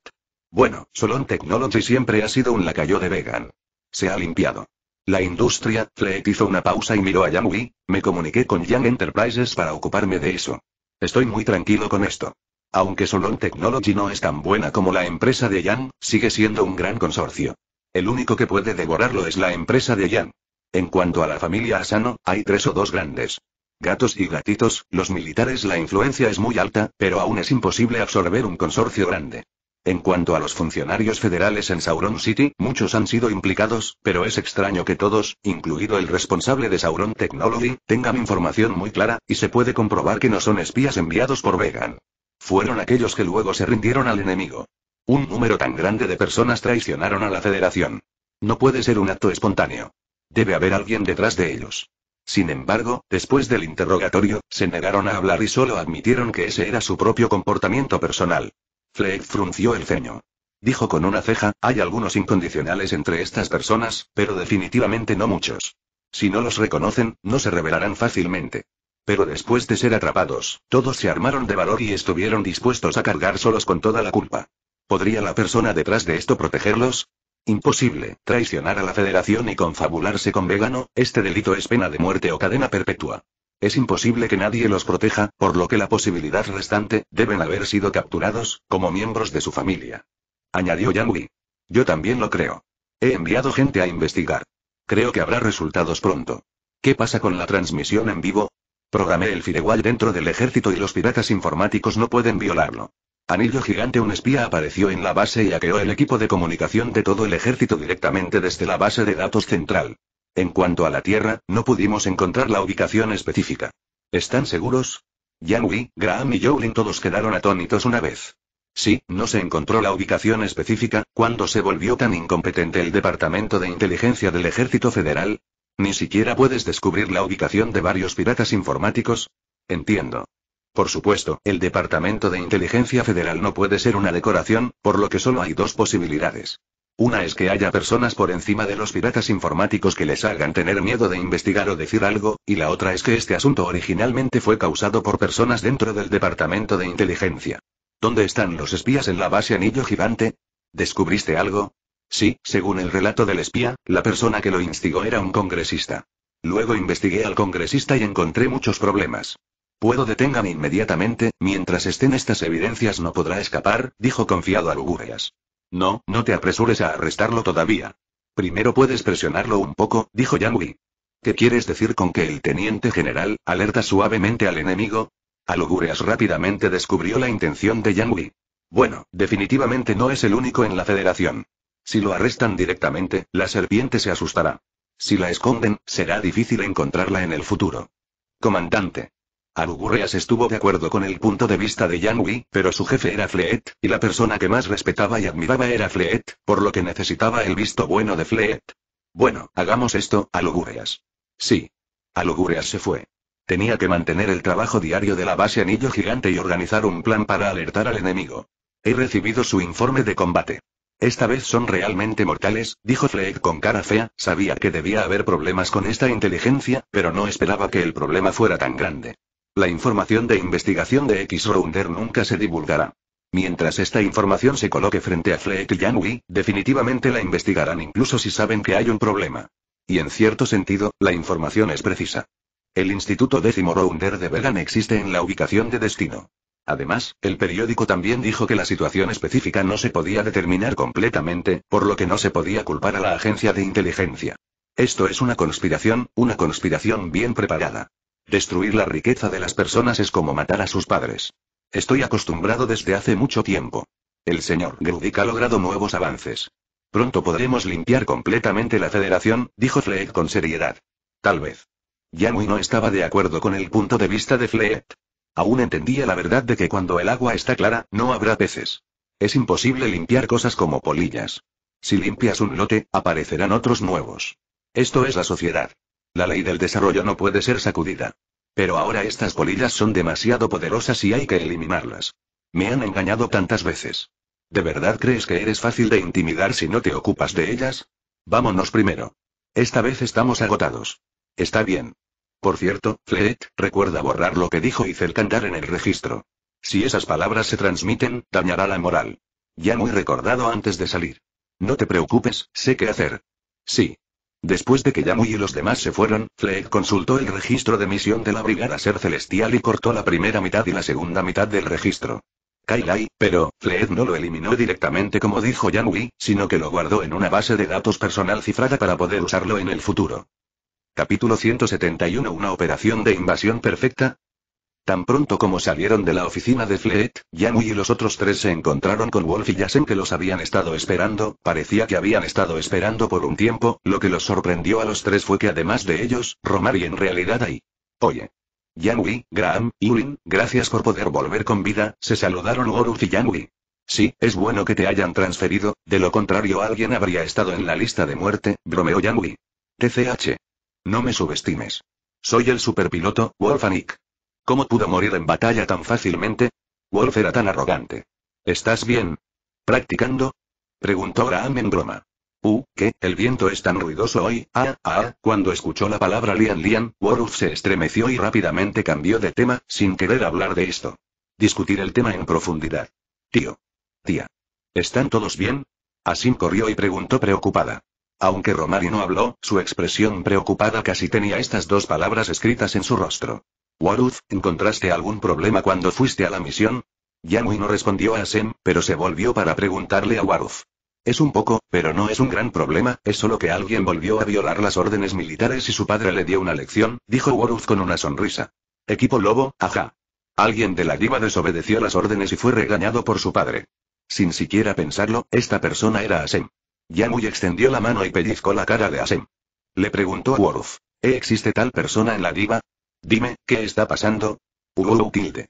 Bueno, Solon Technology siempre ha sido un lacayo de Vegan. Se ha limpiado. La industria, Fleet hizo una pausa y miró a Yamui, me comuniqué con Yang Enterprises para ocuparme de eso. Estoy muy tranquilo con esto. Aunque Solon Technology no es tan buena como la empresa de Yang, sigue siendo un gran consorcio. El único que puede devorarlo es la empresa de Yang. En cuanto a la familia Asano, hay tres o dos grandes gatos y gatitos, los militares la influencia es muy alta, pero aún es imposible absorber un consorcio grande. En cuanto a los funcionarios federales en Sauron City, muchos han sido implicados, pero es extraño que todos, incluido el responsable de Sauron Technology, tengan información muy clara, y se puede comprobar que no son espías enviados por Vegan. Fueron aquellos que luego se rindieron al enemigo. Un número tan grande de personas traicionaron a la federación. No puede ser un acto espontáneo. Debe haber alguien detrás de ellos. Sin embargo, después del interrogatorio, se negaron a hablar y solo admitieron que ese era su propio comportamiento personal. Fleck frunció el ceño. Dijo con una ceja, hay algunos incondicionales entre estas personas, pero definitivamente no muchos. Si no los reconocen, no se revelarán fácilmente. Pero después de ser atrapados, todos se armaron de valor y estuvieron dispuestos a cargar solos con toda la culpa. ¿Podría la persona detrás de esto protegerlos? Imposible traicionar a la Federación y confabularse con Vegano, este delito es pena de muerte o cadena perpetua. Es imposible que nadie los proteja, por lo que la posibilidad restante, deben haber sido capturados, como miembros de su familia. Añadió Yangui. Yo también lo creo. He enviado gente a investigar. Creo que habrá resultados pronto. ¿Qué pasa con la transmisión en vivo? Programé el firewall dentro del ejército y los piratas informáticos no pueden violarlo. Anillo Gigante un espía apareció en la base y hackeó el equipo de comunicación de todo el ejército directamente desde la base de datos central. En cuanto a la Tierra, no pudimos encontrar la ubicación específica. ¿Están seguros? Wei, Graham y Jolin todos quedaron atónitos una vez. Sí, no se encontró la ubicación específica, cuando se volvió tan incompetente el Departamento de Inteligencia del Ejército Federal? Ni siquiera puedes descubrir la ubicación de varios piratas informáticos. Entiendo. Por supuesto, el Departamento de Inteligencia Federal no puede ser una decoración, por lo que solo hay dos posibilidades. Una es que haya personas por encima de los piratas informáticos que les hagan tener miedo de investigar o decir algo, y la otra es que este asunto originalmente fue causado por personas dentro del Departamento de Inteligencia. ¿Dónde están los espías en la base Anillo Gigante? ¿Descubriste algo? Sí, según el relato del espía, la persona que lo instigó era un congresista. Luego investigué al congresista y encontré muchos problemas. Puedo detengan inmediatamente, mientras estén estas evidencias no podrá escapar, dijo confiado a Lugurias. No, no te apresures a arrestarlo todavía. Primero puedes presionarlo un poco, dijo Yangui. ¿Qué quieres decir con que el teniente general, alerta suavemente al enemigo? Alugureas rápidamente descubrió la intención de Yangui. Bueno, definitivamente no es el único en la federación. Si lo arrestan directamente, la serpiente se asustará. Si la esconden, será difícil encontrarla en el futuro. Comandante, Alugureas estuvo de acuerdo con el punto de vista de Yang pero su jefe era Fleet, y la persona que más respetaba y admiraba era Fleet, por lo que necesitaba el visto bueno de Fleet. Bueno, hagamos esto, Alugureas. Sí. Alugureas se fue. Tenía que mantener el trabajo diario de la base Anillo Gigante y organizar un plan para alertar al enemigo. He recibido su informe de combate. Esta vez son realmente mortales, dijo Fleet con cara fea, sabía que debía haber problemas con esta inteligencia, pero no esperaba que el problema fuera tan grande. La información de investigación de X-Rounder nunca se divulgará. Mientras esta información se coloque frente a Fleet y Yanui, definitivamente la investigarán incluso si saben que hay un problema. Y en cierto sentido, la información es precisa. El Instituto Décimo Rounder de Vegan existe en la ubicación de destino. Además, el periódico también dijo que la situación específica no se podía determinar completamente, por lo que no se podía culpar a la agencia de inteligencia. Esto es una conspiración, una conspiración bien preparada. Destruir la riqueza de las personas es como matar a sus padres. Estoy acostumbrado desde hace mucho tiempo. El señor Grudik ha logrado nuevos avances. Pronto podremos limpiar completamente la federación, dijo Fleet con seriedad. Tal vez. Yanui no estaba de acuerdo con el punto de vista de Fleet. Aún entendía la verdad de que cuando el agua está clara, no habrá peces. Es imposible limpiar cosas como polillas. Si limpias un lote, aparecerán otros nuevos. Esto es la sociedad. La ley del desarrollo no puede ser sacudida. Pero ahora estas polillas son demasiado poderosas y hay que eliminarlas. Me han engañado tantas veces. ¿De verdad crees que eres fácil de intimidar si no te ocupas de ellas? Vámonos primero. Esta vez estamos agotados. Está bien. Por cierto, Fleet, recuerda borrar lo que dijo cercantar en el registro. Si esas palabras se transmiten, dañará la moral. Ya muy recordado antes de salir. No te preocupes, sé qué hacer. Sí. Después de que Yamui y los demás se fueron, Fleet consultó el registro de misión de la Brigada Ser Celestial y cortó la primera mitad y la segunda mitad del registro. Kailai, pero, Fleet no lo eliminó directamente como dijo Yamui, sino que lo guardó en una base de datos personal cifrada para poder usarlo en el futuro. Capítulo 171 Una operación de invasión perfecta, Tan pronto como salieron de la oficina de Fleet, Yamui y los otros tres se encontraron con Wolf y Yasen que los habían estado esperando, parecía que habían estado esperando por un tiempo, lo que los sorprendió a los tres fue que además de ellos, Romari en realidad ahí. Oye. Yanui, Graham, Yulin, gracias por poder volver con vida, se saludaron Wolf y Yanui. Sí, es bueno que te hayan transferido, de lo contrario alguien habría estado en la lista de muerte, bromeó Yanui. TCH. No me subestimes. Soy el superpiloto, Wolfanik. ¿Cómo pudo morir en batalla tan fácilmente? Wolf era tan arrogante. ¿Estás bien? ¿Practicando? Preguntó Graham en broma. Uh, ¿qué? el viento es tan ruidoso hoy, ah, ah, cuando escuchó la palabra Lian Lian, Wolf se estremeció y rápidamente cambió de tema, sin querer hablar de esto. Discutir el tema en profundidad. Tío. Tía. ¿Están todos bien? Asim corrió y preguntó preocupada. Aunque Romari no habló, su expresión preocupada casi tenía estas dos palabras escritas en su rostro. Waruth, ¿encontraste algún problema cuando fuiste a la misión? Yamui no respondió a Asen, pero se volvió para preguntarle a Waruth. Es un poco, pero no es un gran problema, es solo que alguien volvió a violar las órdenes militares y su padre le dio una lección, dijo Waruth con una sonrisa. Equipo Lobo, ajá. Alguien de la diva desobedeció las órdenes y fue regañado por su padre. Sin siquiera pensarlo, esta persona era Asem. Yamui extendió la mano y pellizcó la cara de Asem. Le preguntó a Waruth, ¿Existe tal persona en la diva? Dime, ¿qué está pasando? Hugo tilde.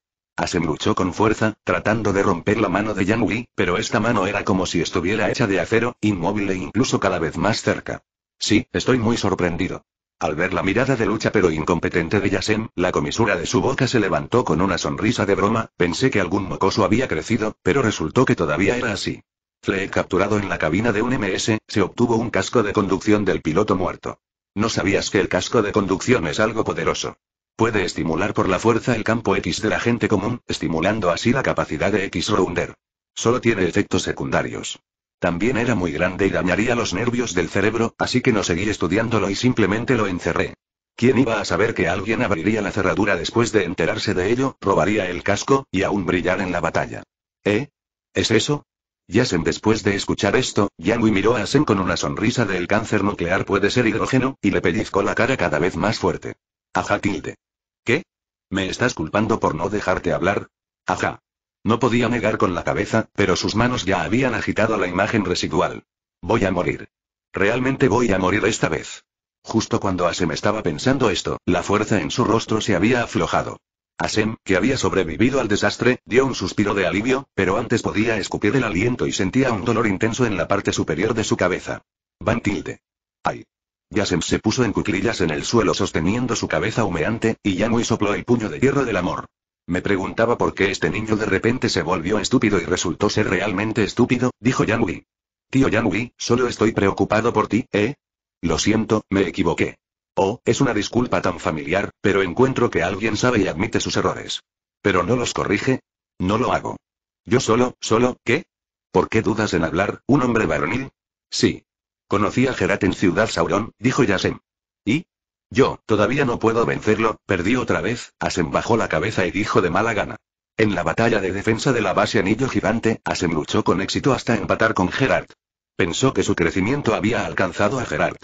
luchó con fuerza, tratando de romper la mano de Yang pero esta mano era como si estuviera hecha de acero, inmóvil e incluso cada vez más cerca. Sí, estoy muy sorprendido. Al ver la mirada de lucha pero incompetente de Yasem, la comisura de su boca se levantó con una sonrisa de broma, pensé que algún mocoso había crecido, pero resultó que todavía era así. Fle capturado en la cabina de un MS, se obtuvo un casco de conducción del piloto muerto. No sabías que el casco de conducción es algo poderoso. Puede estimular por la fuerza el campo X de la gente común, estimulando así la capacidad de X-Rounder. Solo tiene efectos secundarios. También era muy grande y dañaría los nervios del cerebro, así que no seguí estudiándolo y simplemente lo encerré. ¿Quién iba a saber que alguien abriría la cerradura después de enterarse de ello, robaría el casco, y aún brillar en la batalla? ¿Eh? ¿Es eso? Yasen después de escuchar esto, Yanui miró a Sen con una sonrisa del cáncer nuclear puede ser hidrógeno, y le pellizcó la cara cada vez más fuerte. Aja tilde. ¿Qué? ¿Me estás culpando por no dejarte hablar? Ajá. No podía negar con la cabeza, pero sus manos ya habían agitado la imagen residual. Voy a morir. Realmente voy a morir esta vez. Justo cuando Asem estaba pensando esto, la fuerza en su rostro se había aflojado. Asem, que había sobrevivido al desastre, dio un suspiro de alivio, pero antes podía escupir el aliento y sentía un dolor intenso en la parte superior de su cabeza. Van tilde. Ay. Yasem se puso en cuclillas en el suelo sosteniendo su cabeza humeante, y Yanui sopló el puño de hierro del amor. Me preguntaba por qué este niño de repente se volvió estúpido y resultó ser realmente estúpido, dijo Yanui. Tío Yanui, solo estoy preocupado por ti, ¿eh? Lo siento, me equivoqué. Oh, es una disculpa tan familiar, pero encuentro que alguien sabe y admite sus errores. Pero no los corrige. No lo hago. Yo solo, solo, ¿qué? ¿Por qué dudas en hablar, un hombre varonil? Sí, Conocí a Gerat en Ciudad Sauron, dijo Yasem. ¿Y? Yo, todavía no puedo vencerlo, perdí otra vez, Asem bajó la cabeza y dijo de mala gana. En la batalla de defensa de la base Anillo Gigante, Asem luchó con éxito hasta empatar con Gerard. Pensó que su crecimiento había alcanzado a Gerard.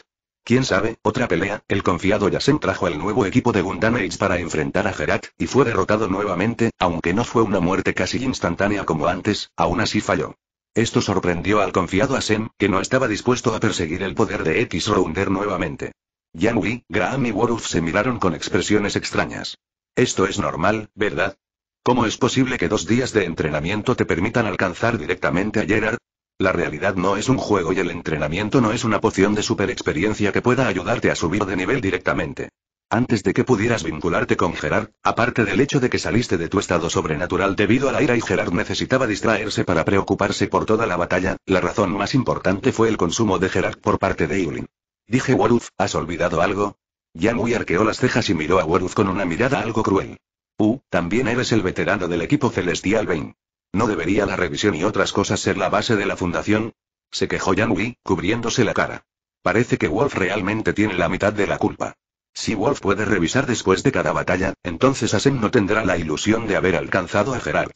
Quién sabe, otra pelea, el confiado Yasem trajo al nuevo equipo de Gundam Age para enfrentar a Gerard, y fue derrotado nuevamente, aunque no fue una muerte casi instantánea como antes, aún así falló. Esto sorprendió al confiado Asem, que no estaba dispuesto a perseguir el poder de X-Rounder nuevamente. Yang Graham y Woruf se miraron con expresiones extrañas. Esto es normal, ¿verdad? ¿Cómo es posible que dos días de entrenamiento te permitan alcanzar directamente a Gerard? La realidad no es un juego y el entrenamiento no es una poción de superexperiencia que pueda ayudarte a subir de nivel directamente. Antes de que pudieras vincularte con Gerard, aparte del hecho de que saliste de tu estado sobrenatural debido a la ira y Gerard necesitaba distraerse para preocuparse por toda la batalla, la razón más importante fue el consumo de Gerard por parte de Eulin. Dije Waruz, ¿has olvidado algo? Yanui arqueó las cejas y miró a Waruz con una mirada algo cruel. U, también eres el veterano del equipo celestial Bane. ¿No debería la revisión y otras cosas ser la base de la fundación? Se quejó Yanui, cubriéndose la cara. Parece que Wolf realmente tiene la mitad de la culpa. Si Wolf puede revisar después de cada batalla, entonces Asem no tendrá la ilusión de haber alcanzado a Gerard.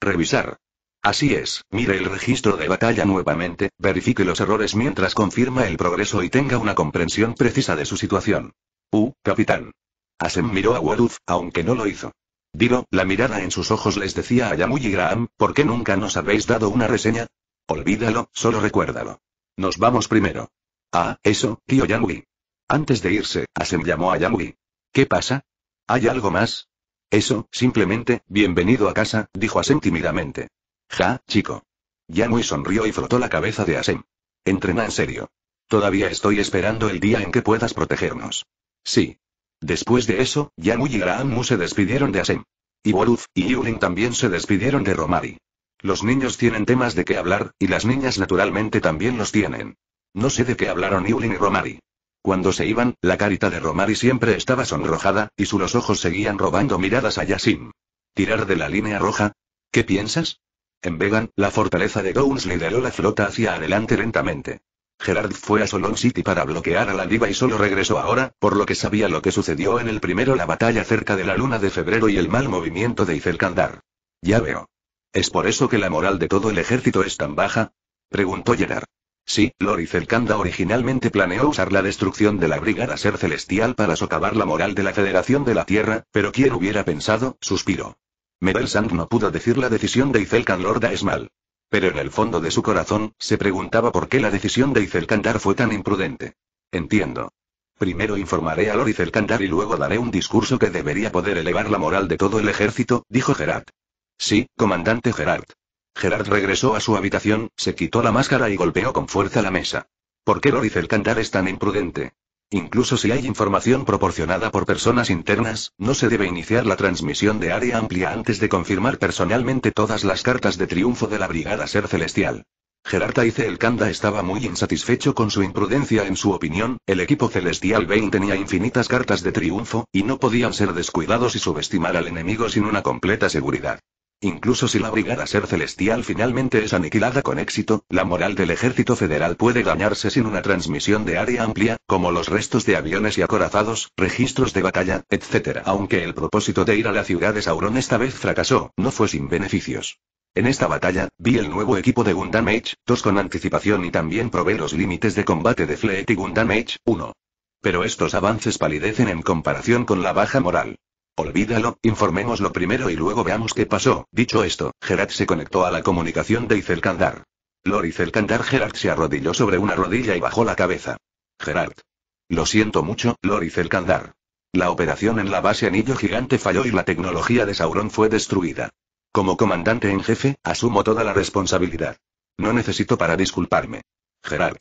Revisar. Así es, mire el registro de batalla nuevamente, verifique los errores mientras confirma el progreso y tenga una comprensión precisa de su situación. Uh, capitán. Asen miró a Wolf, aunque no lo hizo. Dilo, la mirada en sus ojos les decía a Yamuy y Graham, ¿por qué nunca nos habéis dado una reseña? Olvídalo, solo recuérdalo. Nos vamos primero. Ah, eso, tío Yamuy. Antes de irse, Asem llamó a Yamui. ¿Qué pasa? ¿Hay algo más? Eso, simplemente, bienvenido a casa, dijo Asen tímidamente. Ja, chico. Yamui sonrió y frotó la cabeza de Asen. Entrena en serio. Todavía estoy esperando el día en que puedas protegernos. Sí. Después de eso, Yamui y Graamu se despidieron de Asen. Y Boruz, y Yulin también se despidieron de Romari. Los niños tienen temas de qué hablar, y las niñas naturalmente también los tienen. No sé de qué hablaron Yulin y Romari. Cuando se iban, la carita de Romari siempre estaba sonrojada, y sus ojos seguían robando miradas a Yasim. ¿Tirar de la línea roja? ¿Qué piensas? En Vegan, la fortaleza de Downs lideró la flota hacia adelante lentamente. Gerard fue a Solon City para bloquear a la diva y solo regresó ahora, por lo que sabía lo que sucedió en el primero la batalla cerca de la luna de febrero y el mal movimiento de Izelkandar. Ya veo. ¿Es por eso que la moral de todo el ejército es tan baja? Preguntó Gerard. Sí, Lori Elkanda originalmente planeó usar la destrucción de la Brigada Ser Celestial para socavar la moral de la Federación de la Tierra, pero quién hubiera pensado, suspiró. Medelsang no pudo decir la decisión de Izelkan Lorda mal. Pero en el fondo de su corazón, se preguntaba por qué la decisión de Izelkandar fue tan imprudente. Entiendo. Primero informaré a Lori Elkandar y luego daré un discurso que debería poder elevar la moral de todo el ejército, dijo Gerard. Sí, comandante Gerard. Gerard regresó a su habitación, se quitó la máscara y golpeó con fuerza la mesa. ¿Por qué El Cantar es tan imprudente? Incluso si hay información proporcionada por personas internas, no se debe iniciar la transmisión de área amplia antes de confirmar personalmente todas las cartas de triunfo de la Brigada Ser Celestial. Gerard El Kanda estaba muy insatisfecho con su imprudencia en su opinión, el equipo Celestial Bane tenía infinitas cartas de triunfo, y no podían ser descuidados y subestimar al enemigo sin una completa seguridad. Incluso si la Brigada Ser Celestial finalmente es aniquilada con éxito, la moral del Ejército Federal puede dañarse sin una transmisión de área amplia, como los restos de aviones y acorazados, registros de batalla, etc. Aunque el propósito de ir a la ciudad de Sauron esta vez fracasó, no fue sin beneficios. En esta batalla, vi el nuevo equipo de Gundam Age 2 con anticipación y también probé los límites de combate de Fleet y Gundam Age 1. Pero estos avances palidecen en comparación con la baja moral. Olvídalo, informémoslo primero y luego veamos qué pasó. Dicho esto, Gerard se conectó a la comunicación de Izelkandar. Lord Izelkandar, Gerard se arrodilló sobre una rodilla y bajó la cabeza. Gerard. Lo siento mucho, Lord Izelkandar. La operación en la base Anillo Gigante falló y la tecnología de Sauron fue destruida. Como comandante en jefe, asumo toda la responsabilidad. No necesito para disculparme. Gerard.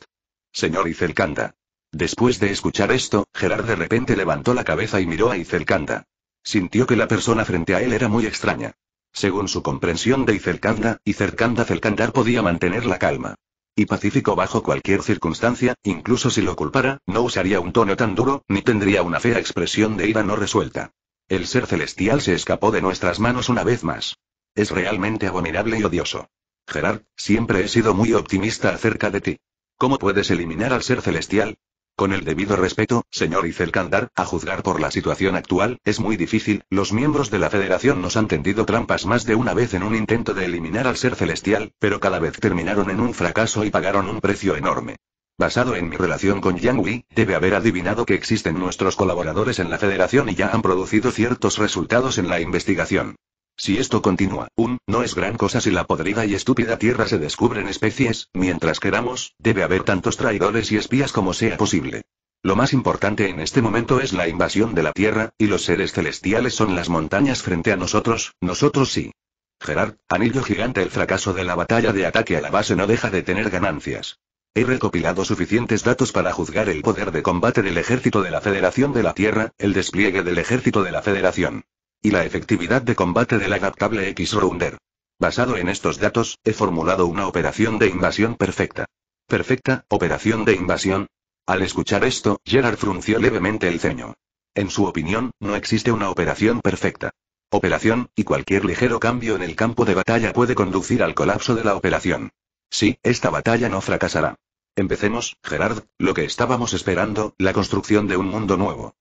Señor Izelkanda. Después de escuchar esto, Gerard de repente levantó la cabeza y miró a Izelkanda Sintió que la persona frente a él era muy extraña. Según su comprensión de Icercanda, Icercanda Felkandar podía mantener la calma. Y pacífico bajo cualquier circunstancia, incluso si lo culpara, no usaría un tono tan duro, ni tendría una fea expresión de ira no resuelta. El ser celestial se escapó de nuestras manos una vez más. Es realmente abominable y odioso. Gerard, siempre he sido muy optimista acerca de ti. ¿Cómo puedes eliminar al ser celestial? Con el debido respeto, señor Kandar, a juzgar por la situación actual, es muy difícil, los miembros de la Federación nos han tendido trampas más de una vez en un intento de eliminar al ser celestial, pero cada vez terminaron en un fracaso y pagaron un precio enorme. Basado en mi relación con Yang Wei, debe haber adivinado que existen nuestros colaboradores en la Federación y ya han producido ciertos resultados en la investigación. Si esto continúa, un, no es gran cosa si la podrida y estúpida tierra se descubre en especies, mientras queramos, debe haber tantos traidores y espías como sea posible. Lo más importante en este momento es la invasión de la Tierra, y los seres celestiales son las montañas frente a nosotros, nosotros sí. Gerard, anillo gigante El fracaso de la batalla de ataque a la base no deja de tener ganancias. He recopilado suficientes datos para juzgar el poder de combate del ejército de la Federación de la Tierra, el despliegue del ejército de la Federación. Y la efectividad de combate del adaptable X-Rounder. Basado en estos datos, he formulado una operación de invasión perfecta. Perfecta, operación de invasión. Al escuchar esto, Gerard frunció levemente el ceño. En su opinión, no existe una operación perfecta. Operación, y cualquier ligero cambio en el campo de batalla puede conducir al colapso de la operación. Sí, esta batalla no fracasará. Empecemos, Gerard, lo que estábamos esperando, la construcción de un mundo nuevo.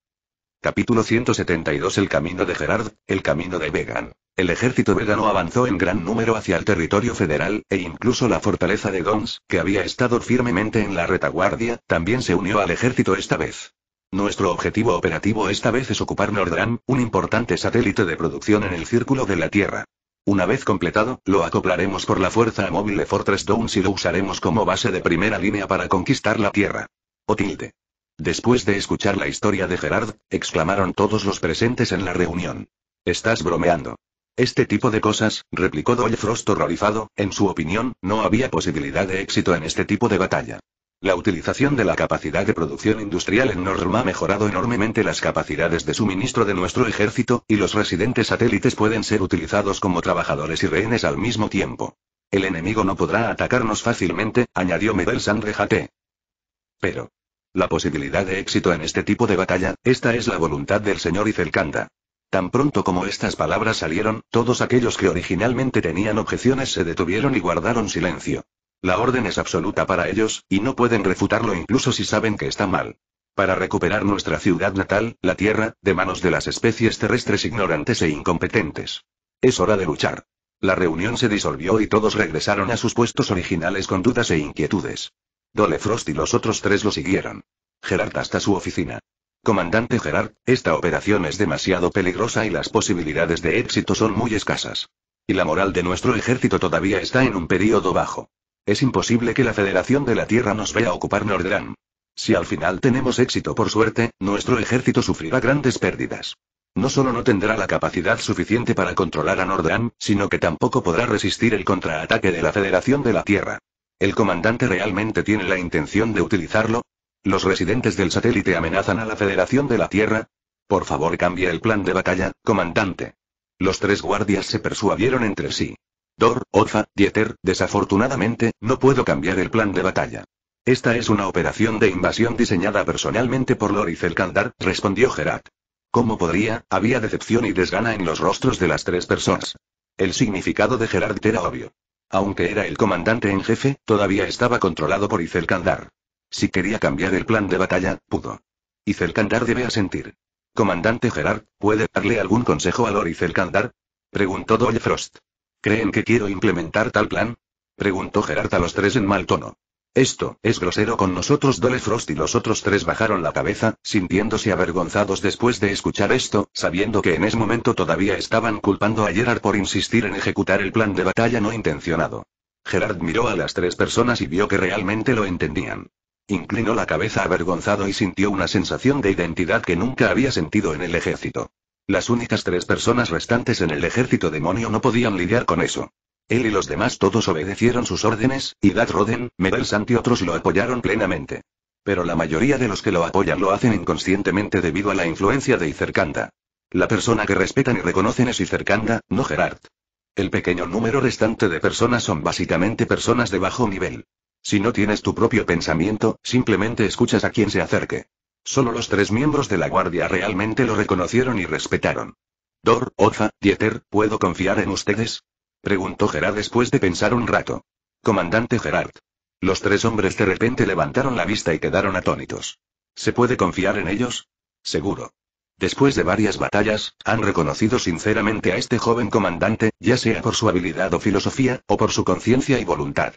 Capítulo 172 El camino de Gerard, el camino de Vegan. El ejército vegano avanzó en gran número hacia el territorio federal, e incluso la fortaleza de Dons, que había estado firmemente en la retaguardia, también se unió al ejército esta vez. Nuestro objetivo operativo esta vez es ocupar Nordran, un importante satélite de producción en el círculo de la Tierra. Una vez completado, lo acoplaremos por la fuerza móvil de Fortress Downs y lo usaremos como base de primera línea para conquistar la Tierra. O tilde. Después de escuchar la historia de Gerard, exclamaron todos los presentes en la reunión. Estás bromeando. Este tipo de cosas, replicó Doyle Frost horrorizado, en su opinión, no había posibilidad de éxito en este tipo de batalla. La utilización de la capacidad de producción industrial en Norma ha mejorado enormemente las capacidades de suministro de nuestro ejército, y los residentes satélites pueden ser utilizados como trabajadores y rehenes al mismo tiempo. El enemigo no podrá atacarnos fácilmente, añadió Medel Sandre Jate. Pero, la posibilidad de éxito en este tipo de batalla, esta es la voluntad del señor Icelcanda. Tan pronto como estas palabras salieron, todos aquellos que originalmente tenían objeciones se detuvieron y guardaron silencio. La orden es absoluta para ellos, y no pueden refutarlo incluso si saben que está mal. Para recuperar nuestra ciudad natal, la Tierra, de manos de las especies terrestres ignorantes e incompetentes. Es hora de luchar. La reunión se disolvió y todos regresaron a sus puestos originales con dudas e inquietudes. Dole y los otros tres lo siguieron. Gerard hasta su oficina. Comandante Gerard, esta operación es demasiado peligrosa y las posibilidades de éxito son muy escasas. Y la moral de nuestro ejército todavía está en un periodo bajo. Es imposible que la Federación de la Tierra nos vea ocupar Nordrán. Si al final tenemos éxito por suerte, nuestro ejército sufrirá grandes pérdidas. No solo no tendrá la capacidad suficiente para controlar a Nordrán, sino que tampoco podrá resistir el contraataque de la Federación de la Tierra. ¿El comandante realmente tiene la intención de utilizarlo? ¿Los residentes del satélite amenazan a la Federación de la Tierra? Por favor cambie el plan de batalla, comandante. Los tres guardias se persuadieron entre sí. Dor, Otha, Dieter, desafortunadamente, no puedo cambiar el plan de batalla. Esta es una operación de invasión diseñada personalmente por Loris el respondió Gerard. ¿Cómo podría? Había decepción y desgana en los rostros de las tres personas. El significado de Gerard era obvio. Aunque era el comandante en jefe, todavía estaba controlado por Icelcandar. Si quería cambiar el plan de batalla, pudo. Icelcandar debe asentir. Comandante Gerard, ¿puede darle algún consejo a Lord Icelcandar? Preguntó Doyle Frost. ¿Creen que quiero implementar tal plan? Preguntó Gerard a los tres en mal tono. Esto, es grosero con nosotros. Dole Frost y los otros tres bajaron la cabeza, sintiéndose avergonzados después de escuchar esto, sabiendo que en ese momento todavía estaban culpando a Gerard por insistir en ejecutar el plan de batalla no intencionado. Gerard miró a las tres personas y vio que realmente lo entendían. Inclinó la cabeza avergonzado y sintió una sensación de identidad que nunca había sentido en el ejército. Las únicas tres personas restantes en el ejército demonio no podían lidiar con eso. Él y los demás todos obedecieron sus órdenes, y Dad Roden, Medelsant y otros lo apoyaron plenamente. Pero la mayoría de los que lo apoyan lo hacen inconscientemente debido a la influencia de Icercanda. La persona que respetan y reconocen es Icercanda, no Gerard. El pequeño número restante de personas son básicamente personas de bajo nivel. Si no tienes tu propio pensamiento, simplemente escuchas a quien se acerque. Solo los tres miembros de la Guardia realmente lo reconocieron y respetaron. Dor, Oza, Dieter, ¿puedo confiar en ustedes? Preguntó Gerard después de pensar un rato. Comandante Gerard. Los tres hombres de repente levantaron la vista y quedaron atónitos. ¿Se puede confiar en ellos? Seguro. Después de varias batallas, han reconocido sinceramente a este joven comandante, ya sea por su habilidad o filosofía, o por su conciencia y voluntad.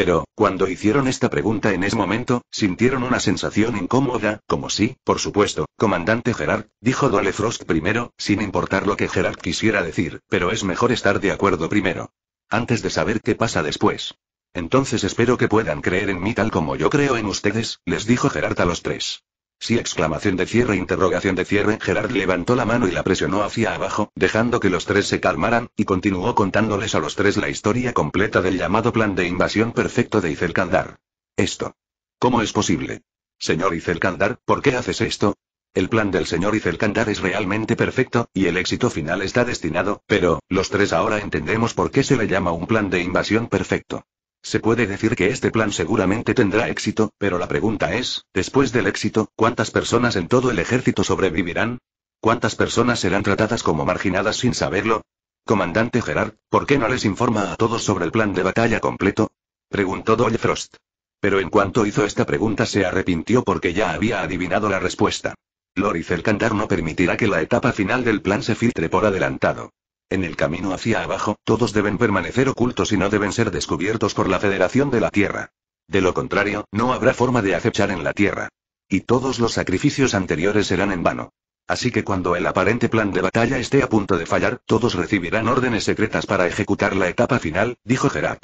Pero, cuando hicieron esta pregunta en ese momento, sintieron una sensación incómoda, como si, por supuesto, comandante Gerard, dijo Dole Frost primero, sin importar lo que Gerard quisiera decir, pero es mejor estar de acuerdo primero. Antes de saber qué pasa después. Entonces espero que puedan creer en mí tal como yo creo en ustedes, les dijo Gerard a los tres. Si exclamación de cierre, interrogación de cierre. Gerard levantó la mano y la presionó hacia abajo, dejando que los tres se calmaran, y continuó contándoles a los tres la historia completa del llamado plan de invasión perfecto de Icelcandar. Esto. ¿Cómo es posible? Señor Icelcandar, ¿por qué haces esto? El plan del señor Icelcandar es realmente perfecto, y el éxito final está destinado, pero, los tres ahora entendemos por qué se le llama un plan de invasión perfecto. Se puede decir que este plan seguramente tendrá éxito, pero la pregunta es, después del éxito, ¿cuántas personas en todo el ejército sobrevivirán? ¿Cuántas personas serán tratadas como marginadas sin saberlo? Comandante Gerard, ¿por qué no les informa a todos sobre el plan de batalla completo? Preguntó Doyle Frost. Pero en cuanto hizo esta pregunta se arrepintió porque ya había adivinado la respuesta. Loris el no permitirá que la etapa final del plan se filtre por adelantado. En el camino hacia abajo, todos deben permanecer ocultos y no deben ser descubiertos por la Federación de la Tierra. De lo contrario, no habrá forma de acechar en la Tierra. Y todos los sacrificios anteriores serán en vano. Así que cuando el aparente plan de batalla esté a punto de fallar, todos recibirán órdenes secretas para ejecutar la etapa final, dijo Gerard.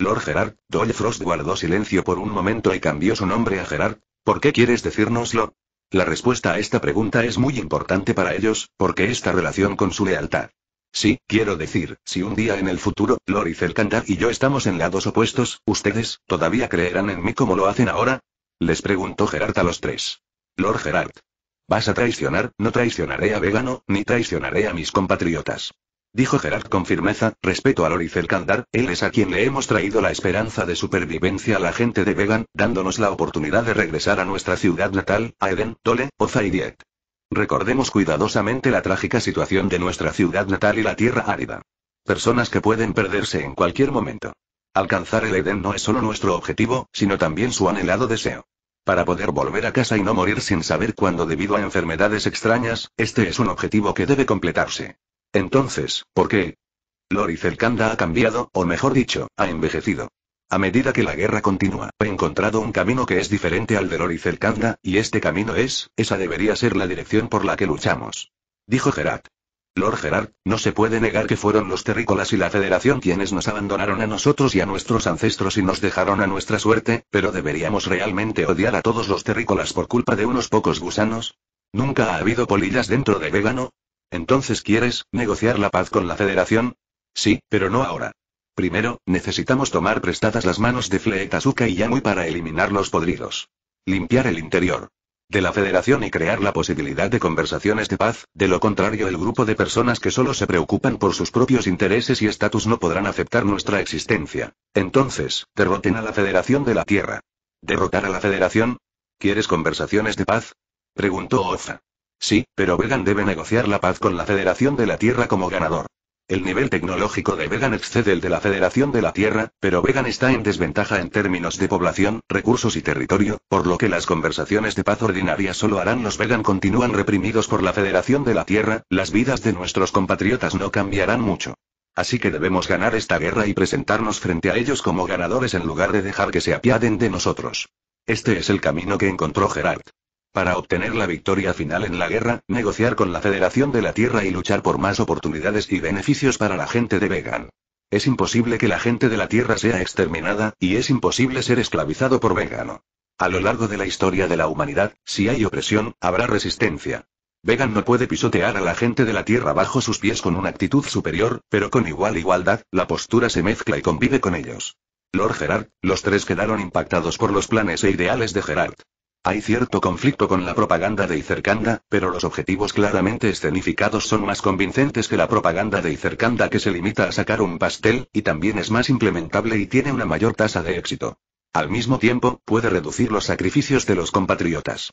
Lord Gerard, Doyle Frost guardó silencio por un momento y cambió su nombre a Gerard. ¿Por qué quieres decírnoslo? La respuesta a esta pregunta es muy importante para ellos, porque esta relación con su lealtad. Sí, quiero decir, si un día en el futuro, Loris el y yo estamos en lados opuestos, ¿ustedes, todavía creerán en mí como lo hacen ahora? Les preguntó Gerard a los tres. Lord Gerard. Vas a traicionar, no traicionaré a Vegano, ni traicionaré a mis compatriotas. Dijo Gerard con firmeza, respeto a Loris el él es a quien le hemos traído la esperanza de supervivencia a la gente de Vegan, dándonos la oportunidad de regresar a nuestra ciudad natal, a Eden, Tole, o y Recordemos cuidadosamente la trágica situación de nuestra ciudad natal y la tierra árida. Personas que pueden perderse en cualquier momento. Alcanzar el Edén no es solo nuestro objetivo, sino también su anhelado deseo. Para poder volver a casa y no morir sin saber cuándo debido a enfermedades extrañas, este es un objetivo que debe completarse. Entonces, ¿por qué? Lori Cercanda ha cambiado, o mejor dicho, ha envejecido. A medida que la guerra continúa, he encontrado un camino que es diferente al de Lori Cercanda, y este camino es, esa debería ser la dirección por la que luchamos. Dijo Gerard. Lord Gerard, no se puede negar que fueron los terrícolas y la Federación quienes nos abandonaron a nosotros y a nuestros ancestros y nos dejaron a nuestra suerte, pero deberíamos realmente odiar a todos los terrícolas por culpa de unos pocos gusanos. ¿Nunca ha habido polillas dentro de Vegano? Entonces quieres, negociar la paz con la Federación? Sí, pero no ahora. Primero, necesitamos tomar prestadas las manos de Fleetazuka y Yamui para eliminar los podridos. Limpiar el interior. De la federación y crear la posibilidad de conversaciones de paz, de lo contrario el grupo de personas que solo se preocupan por sus propios intereses y estatus no podrán aceptar nuestra existencia. Entonces, derroten a la federación de la Tierra. ¿Derrotar a la federación? ¿Quieres conversaciones de paz? Preguntó Oza. Sí, pero Vegan debe negociar la paz con la Federación de la Tierra como ganador. El nivel tecnológico de Vegan excede el de la Federación de la Tierra, pero Vegan está en desventaja en términos de población, recursos y territorio, por lo que las conversaciones de paz ordinarias solo harán los Vegan continúan reprimidos por la Federación de la Tierra, las vidas de nuestros compatriotas no cambiarán mucho. Así que debemos ganar esta guerra y presentarnos frente a ellos como ganadores en lugar de dejar que se apiaden de nosotros. Este es el camino que encontró Gerard. Para obtener la victoria final en la guerra, negociar con la Federación de la Tierra y luchar por más oportunidades y beneficios para la gente de Vegan. Es imposible que la gente de la Tierra sea exterminada, y es imposible ser esclavizado por Vegano. A lo largo de la historia de la humanidad, si hay opresión, habrá resistencia. Vegan no puede pisotear a la gente de la Tierra bajo sus pies con una actitud superior, pero con igual igualdad, la postura se mezcla y convive con ellos. Lord Gerard, los tres quedaron impactados por los planes e ideales de Gerard. Hay cierto conflicto con la propaganda de Icercanda, pero los objetivos claramente escenificados son más convincentes que la propaganda de Icercanda que se limita a sacar un pastel, y también es más implementable y tiene una mayor tasa de éxito. Al mismo tiempo, puede reducir los sacrificios de los compatriotas.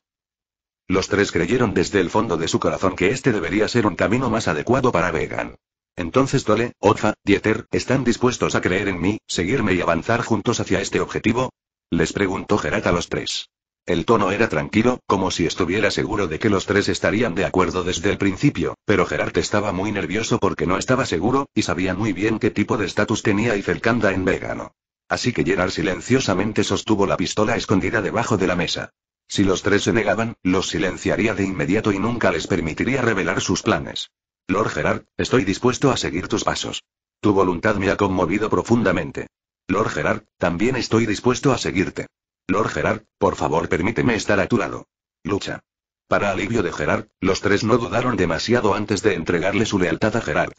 Los tres creyeron desde el fondo de su corazón que este debería ser un camino más adecuado para Vegan. Entonces Dole, Otfa, Dieter, ¿están dispuestos a creer en mí, seguirme y avanzar juntos hacia este objetivo? Les preguntó Gerard a los tres. El tono era tranquilo, como si estuviera seguro de que los tres estarían de acuerdo desde el principio, pero Gerard estaba muy nervioso porque no estaba seguro, y sabía muy bien qué tipo de estatus tenía cercanda en vegano. Así que Gerard silenciosamente sostuvo la pistola escondida debajo de la mesa. Si los tres se negaban, los silenciaría de inmediato y nunca les permitiría revelar sus planes. Lord Gerard, estoy dispuesto a seguir tus pasos. Tu voluntad me ha conmovido profundamente. Lord Gerard, también estoy dispuesto a seguirte. Lord Gerard, por favor permíteme estar a tu lado. Lucha. Para alivio de Gerard, los tres no dudaron demasiado antes de entregarle su lealtad a Gerard.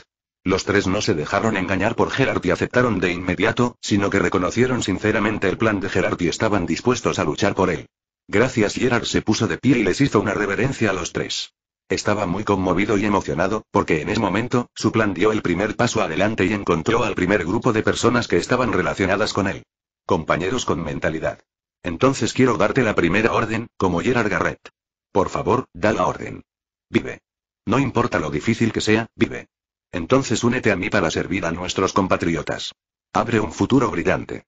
Los tres no se dejaron engañar por Gerard y aceptaron de inmediato, sino que reconocieron sinceramente el plan de Gerard y estaban dispuestos a luchar por él. Gracias Gerard se puso de pie y les hizo una reverencia a los tres. Estaba muy conmovido y emocionado, porque en ese momento, su plan dio el primer paso adelante y encontró al primer grupo de personas que estaban relacionadas con él. Compañeros con mentalidad. Entonces quiero darte la primera orden, como Gerard Garrett. Por favor, da la orden. Vive. No importa lo difícil que sea, vive. Entonces únete a mí para servir a nuestros compatriotas. Abre un futuro brillante.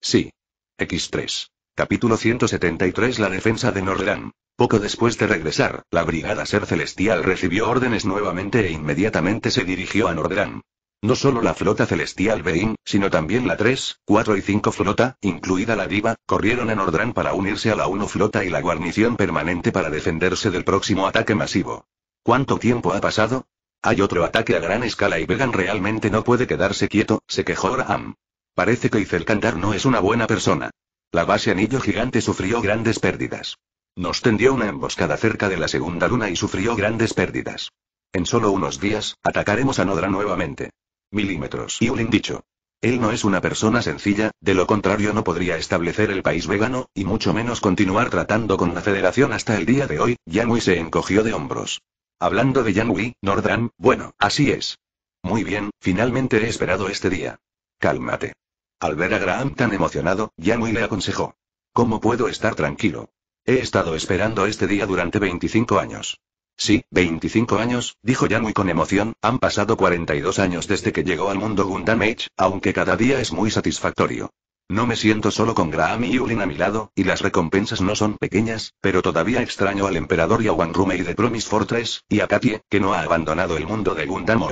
Sí. X3. Capítulo 173 La defensa de Norrán. Poco después de regresar, la Brigada Ser Celestial recibió órdenes nuevamente e inmediatamente se dirigió a Nordrand. No solo la flota celestial Bein, sino también la 3, 4 y 5 flota, incluida la Diva, corrieron a Nordran para unirse a la 1 flota y la guarnición permanente para defenderse del próximo ataque masivo. ¿Cuánto tiempo ha pasado? Hay otro ataque a gran escala y Vegan realmente no puede quedarse quieto, se quejó Raham. Parece que Izelkandar no es una buena persona. La base anillo gigante sufrió grandes pérdidas. Nos tendió una emboscada cerca de la segunda luna y sufrió grandes pérdidas. En solo unos días, atacaremos a Nodra nuevamente milímetros. y un dicho. Él no es una persona sencilla, de lo contrario no podría establecer el país vegano, y mucho menos continuar tratando con la federación hasta el día de hoy, Yanui se encogió de hombros. Hablando de Yanui, Nordram, bueno, así es. Muy bien, finalmente he esperado este día. Cálmate. Al ver a Graham tan emocionado, Yanui le aconsejó. ¿Cómo puedo estar tranquilo? He estado esperando este día durante 25 años. Sí, 25 años, dijo ya muy con emoción, han pasado 42 años desde que llegó al mundo Gundam Age, aunque cada día es muy satisfactorio. No me siento solo con Graham y Yulin a mi lado, y las recompensas no son pequeñas, pero todavía extraño al Emperador y a Wang y de Promise Fortress, y a Katie, que no ha abandonado el mundo de Gundam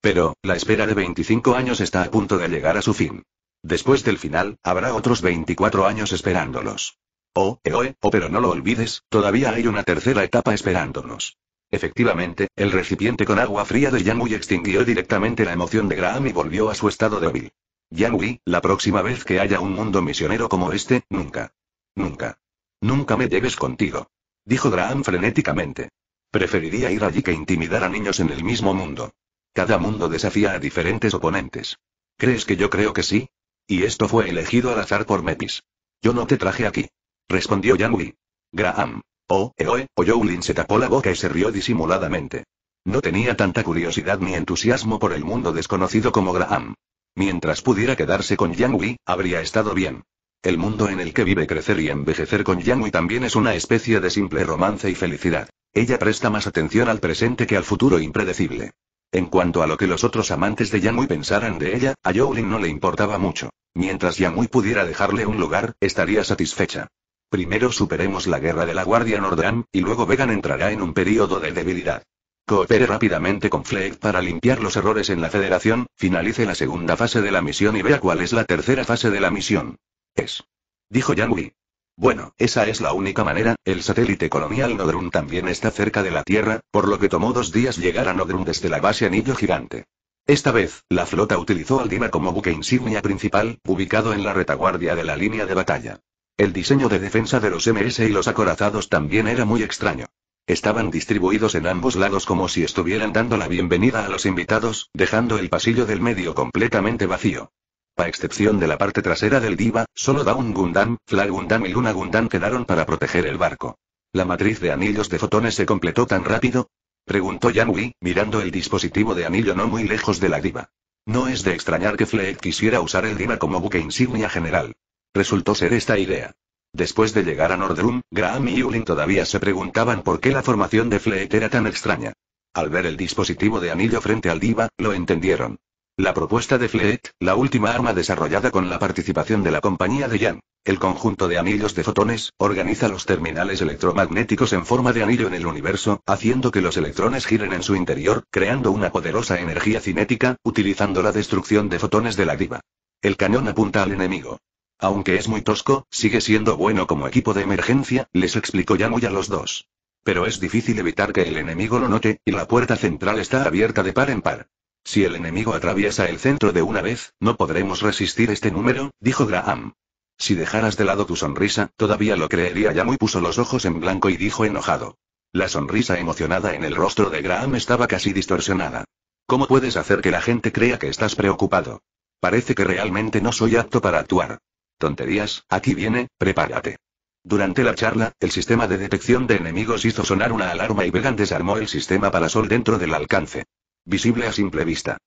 Pero, la espera de 25 años está a punto de llegar a su fin. Después del final, habrá otros 24 años esperándolos. Oh, eoe, eh, oh, eh, oh, pero no lo olvides, todavía hay una tercera etapa esperándonos. Efectivamente, el recipiente con agua fría de Yang extinguió directamente la emoción de Graham y volvió a su estado débil. Yang la próxima vez que haya un mundo misionero como este, nunca. Nunca. Nunca me lleves contigo. Dijo Graham frenéticamente. Preferiría ir allí que intimidar a niños en el mismo mundo. Cada mundo desafía a diferentes oponentes. ¿Crees que yo creo que sí? Y esto fue elegido al azar por Mepis. Yo no te traje aquí. Respondió Yang Graham. Oh, Eoe, eh, o Yowlin se tapó la boca y se rió disimuladamente. No tenía tanta curiosidad ni entusiasmo por el mundo desconocido como Graham. Mientras pudiera quedarse con Yang habría estado bien. El mundo en el que vive crecer y envejecer con Yang también es una especie de simple romance y felicidad. Ella presta más atención al presente que al futuro impredecible. En cuanto a lo que los otros amantes de Yang pensaran de ella, a Yowlin no le importaba mucho. Mientras Yang pudiera dejarle un lugar, estaría satisfecha. Primero superemos la guerra de la Guardia Nordam, y luego Vegan entrará en un periodo de debilidad. Coopere rápidamente con Fleck para limpiar los errores en la Federación, finalice la segunda fase de la misión y vea cuál es la tercera fase de la misión. Es. Dijo Yanui. Bueno, esa es la única manera, el satélite colonial Nodrun también está cerca de la Tierra, por lo que tomó dos días llegar a Nodrun desde la base Anillo Gigante. Esta vez, la flota utilizó al Dima como buque insignia principal, ubicado en la retaguardia de la línea de batalla. El diseño de defensa de los MS y los acorazados también era muy extraño. Estaban distribuidos en ambos lados como si estuvieran dando la bienvenida a los invitados, dejando el pasillo del medio completamente vacío. A excepción de la parte trasera del diva, solo Dawn Gundam, Flag Gundam y Luna Gundam quedaron para proteger el barco. ¿La matriz de anillos de fotones se completó tan rápido? Preguntó Yanui, mirando el dispositivo de anillo no muy lejos de la diva. No es de extrañar que Fleck quisiera usar el diva como buque insignia general. Resultó ser esta idea. Después de llegar a Nordrum, Graham y Ulin todavía se preguntaban por qué la formación de Fleet era tan extraña. Al ver el dispositivo de anillo frente al diva, lo entendieron. La propuesta de Fleet, la última arma desarrollada con la participación de la compañía de Jan, el conjunto de anillos de fotones, organiza los terminales electromagnéticos en forma de anillo en el universo, haciendo que los electrones giren en su interior, creando una poderosa energía cinética, utilizando la destrucción de fotones de la diva. El cañón apunta al enemigo. Aunque es muy tosco, sigue siendo bueno como equipo de emergencia, les explicó Yamuy a los dos. Pero es difícil evitar que el enemigo lo note, y la puerta central está abierta de par en par. Si el enemigo atraviesa el centro de una vez, no podremos resistir este número, dijo Graham. Si dejaras de lado tu sonrisa, todavía lo creería. Yamuy puso los ojos en blanco y dijo enojado. La sonrisa emocionada en el rostro de Graham estaba casi distorsionada. ¿Cómo puedes hacer que la gente crea que estás preocupado? Parece que realmente no soy apto para actuar. Tonterías, aquí viene, prepárate. Durante la charla, el sistema de detección de enemigos hizo sonar una alarma y Vegan desarmó el sistema parasol dentro del alcance. Visible a simple vista.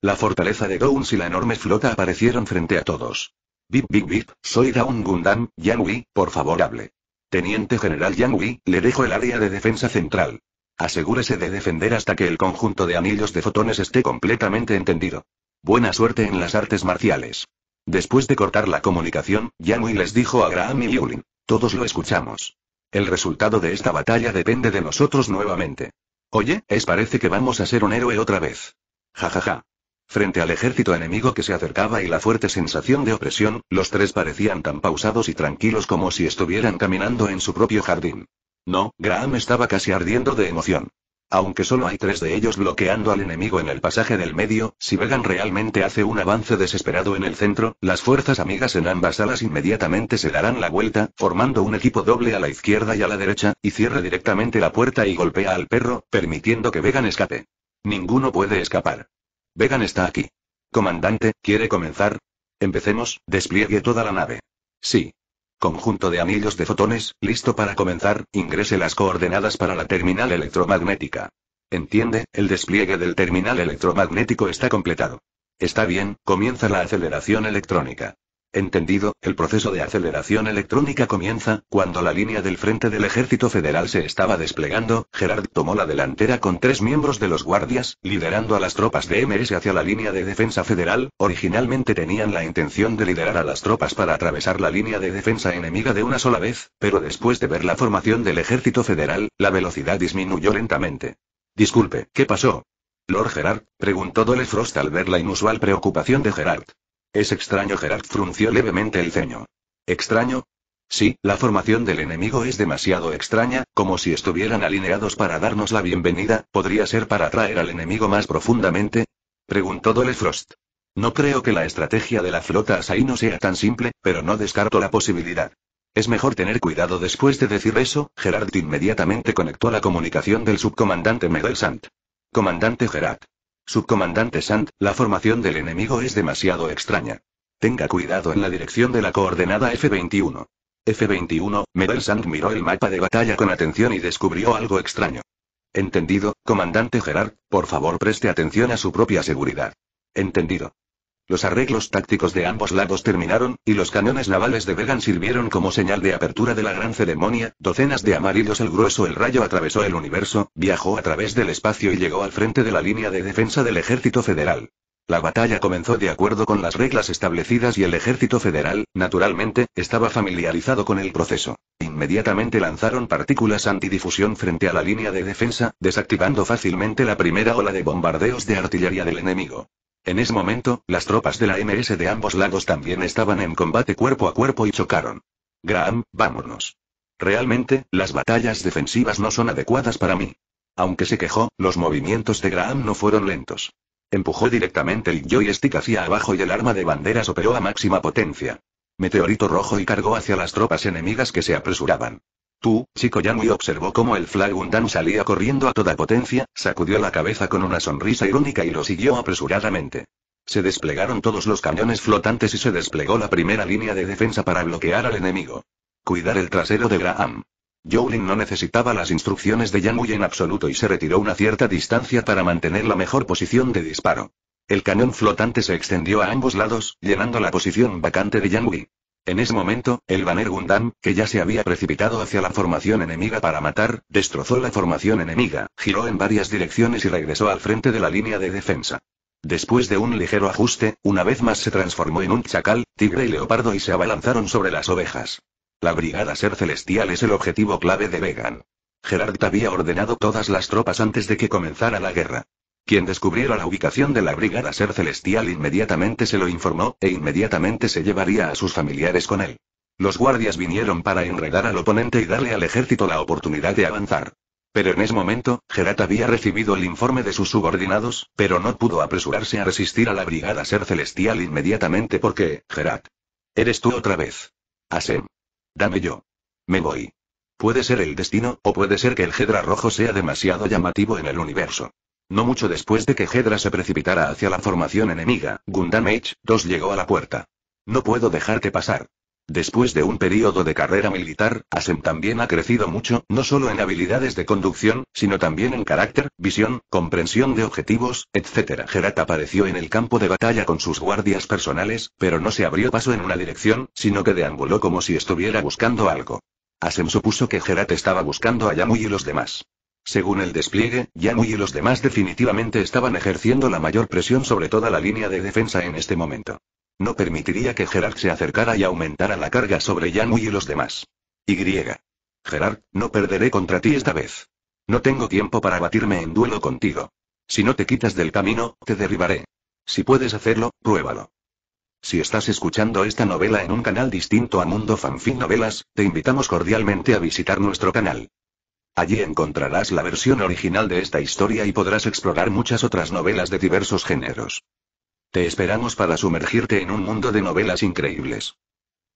La fortaleza de Downs y la enorme flota aparecieron frente a todos. Bip bip bip, soy Down Gundam, Yang por favor hable. Teniente General Yang le dejo el área de defensa central. Asegúrese de defender hasta que el conjunto de anillos de fotones esté completamente entendido. Buena suerte en las artes marciales. Después de cortar la comunicación, Yanui les dijo a Graham y Yulin. Todos lo escuchamos. El resultado de esta batalla depende de nosotros nuevamente. Oye, es parece que vamos a ser un héroe otra vez. Ja ja ja. Frente al ejército enemigo que se acercaba y la fuerte sensación de opresión, los tres parecían tan pausados y tranquilos como si estuvieran caminando en su propio jardín. No, Graham estaba casi ardiendo de emoción aunque solo hay tres de ellos bloqueando al enemigo en el pasaje del medio, si Vegan realmente hace un avance desesperado en el centro, las fuerzas amigas en ambas alas inmediatamente se darán la vuelta, formando un equipo doble a la izquierda y a la derecha, y cierra directamente la puerta y golpea al perro, permitiendo que Vegan escape. Ninguno puede escapar. Vegan está aquí. Comandante, ¿quiere comenzar? Empecemos, despliegue toda la nave. Sí. Conjunto de anillos de fotones, listo para comenzar, ingrese las coordenadas para la terminal electromagnética. Entiende, el despliegue del terminal electromagnético está completado. Está bien, comienza la aceleración electrónica. Entendido, el proceso de aceleración electrónica comienza, cuando la línea del frente del ejército federal se estaba desplegando, Gerard tomó la delantera con tres miembros de los guardias, liderando a las tropas de MS hacia la línea de defensa federal, originalmente tenían la intención de liderar a las tropas para atravesar la línea de defensa enemiga de una sola vez, pero después de ver la formación del ejército federal, la velocidad disminuyó lentamente. Disculpe, ¿qué pasó? Lord Gerard, preguntó Dole Frost al ver la inusual preocupación de Gerard. Es extraño, Gerard frunció levemente el ceño. ¿Extraño? Sí, la formación del enemigo es demasiado extraña, como si estuvieran alineados para darnos la bienvenida, ¿podría ser para atraer al enemigo más profundamente? Preguntó Dole Frost. No creo que la estrategia de la flota no sea tan simple, pero no descarto la posibilidad. Es mejor tener cuidado después de decir eso, Gerard inmediatamente conectó la comunicación del subcomandante Medelsand. Comandante Gerard. Subcomandante Sand, la formación del enemigo es demasiado extraña. Tenga cuidado en la dirección de la coordenada F-21. F-21, Medel Sand miró el mapa de batalla con atención y descubrió algo extraño. Entendido, comandante Gerard, por favor preste atención a su propia seguridad. Entendido. Los arreglos tácticos de ambos lados terminaron, y los cañones navales de Vegan sirvieron como señal de apertura de la gran ceremonia, docenas de amarillos el grueso el rayo atravesó el universo, viajó a través del espacio y llegó al frente de la línea de defensa del ejército federal. La batalla comenzó de acuerdo con las reglas establecidas y el ejército federal, naturalmente, estaba familiarizado con el proceso. Inmediatamente lanzaron partículas antidifusión frente a la línea de defensa, desactivando fácilmente la primera ola de bombardeos de artillería del enemigo. En ese momento, las tropas de la MS de ambos lados también estaban en combate cuerpo a cuerpo y chocaron. Graham, vámonos. Realmente, las batallas defensivas no son adecuadas para mí. Aunque se quejó, los movimientos de Graham no fueron lentos. Empujó directamente el joystick hacia abajo y el arma de banderas operó a máxima potencia. Meteorito rojo y cargó hacia las tropas enemigas que se apresuraban. Tú, chico Yamui observó cómo el Flagundan salía corriendo a toda potencia, sacudió la cabeza con una sonrisa irónica y lo siguió apresuradamente. Se desplegaron todos los cañones flotantes y se desplegó la primera línea de defensa para bloquear al enemigo. Cuidar el trasero de Graham. Jowling no necesitaba las instrucciones de Yamui en absoluto y se retiró una cierta distancia para mantener la mejor posición de disparo. El cañón flotante se extendió a ambos lados, llenando la posición vacante de Yangui. En ese momento, el Banner Gundam, que ya se había precipitado hacia la formación enemiga para matar, destrozó la formación enemiga, giró en varias direcciones y regresó al frente de la línea de defensa. Después de un ligero ajuste, una vez más se transformó en un chacal, tigre y leopardo y se abalanzaron sobre las ovejas. La Brigada Ser Celestial es el objetivo clave de Vegan. Gerard había ordenado todas las tropas antes de que comenzara la guerra. Quien descubriera la ubicación de la brigada ser celestial inmediatamente se lo informó, e inmediatamente se llevaría a sus familiares con él. Los guardias vinieron para enredar al oponente y darle al ejército la oportunidad de avanzar. Pero en ese momento, Gerat había recibido el informe de sus subordinados, pero no pudo apresurarse a resistir a la brigada ser celestial inmediatamente porque, Gerat. Eres tú otra vez. Asem. Dame yo. Me voy. Puede ser el destino, o puede ser que el Jedra rojo sea demasiado llamativo en el universo. No mucho después de que Hedra se precipitara hacia la formación enemiga, Gundam H-2 llegó a la puerta. No puedo dejarte pasar. Después de un periodo de carrera militar, Asem también ha crecido mucho, no solo en habilidades de conducción, sino también en carácter, visión, comprensión de objetivos, etc. Gerat apareció en el campo de batalla con sus guardias personales, pero no se abrió paso en una dirección, sino que deambuló como si estuviera buscando algo. Asem supuso que Gerat estaba buscando a Yamu y los demás. Según el despliegue, Yanui y los demás definitivamente estaban ejerciendo la mayor presión sobre toda la línea de defensa en este momento. No permitiría que Gerard se acercara y aumentara la carga sobre Yanui y los demás. Y. Gerard, no perderé contra ti esta vez. No tengo tiempo para batirme en duelo contigo. Si no te quitas del camino, te derribaré. Si puedes hacerlo, pruébalo. Si estás escuchando esta novela en un canal distinto a Mundo Fanfic Novelas, te invitamos cordialmente a visitar nuestro canal. Allí encontrarás la versión original de esta historia y podrás explorar muchas otras novelas de diversos géneros. Te esperamos para sumergirte en un mundo de novelas increíbles.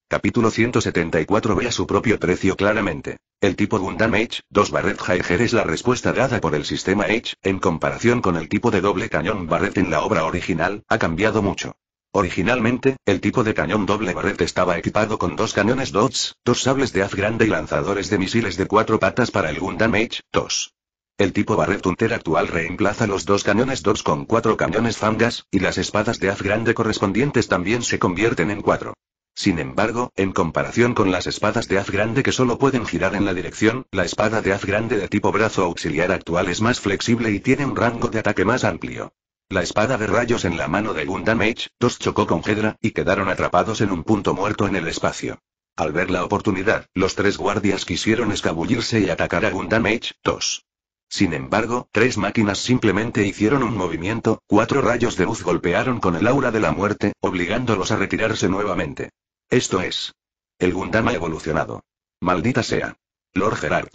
Capítulo 174 ve a su propio precio claramente. El tipo Gundam H, 2 Barret Heiger es la respuesta dada por el sistema H, en comparación con el tipo de doble cañón Barret en la obra original, ha cambiado mucho. Originalmente, el tipo de cañón doble barret estaba equipado con dos cañones DOTS, dos sables de haz grande y lanzadores de misiles de cuatro patas para el gun damage, 2 El tipo barret Hunter actual reemplaza los dos cañones DOTS con cuatro cañones fangas, y las espadas de haz grande correspondientes también se convierten en cuatro. Sin embargo, en comparación con las espadas de haz grande que solo pueden girar en la dirección, la espada de haz grande de tipo brazo auxiliar actual es más flexible y tiene un rango de ataque más amplio. La espada de rayos en la mano de Gundam Gundamage, dos chocó con Hedra, y quedaron atrapados en un punto muerto en el espacio. Al ver la oportunidad, los tres guardias quisieron escabullirse y atacar a Gundam Gundamage, 2. Sin embargo, tres máquinas simplemente hicieron un movimiento, cuatro rayos de luz golpearon con el aura de la muerte, obligándolos a retirarse nuevamente. Esto es. El Gundam ha evolucionado. Maldita sea. Lord Gerard.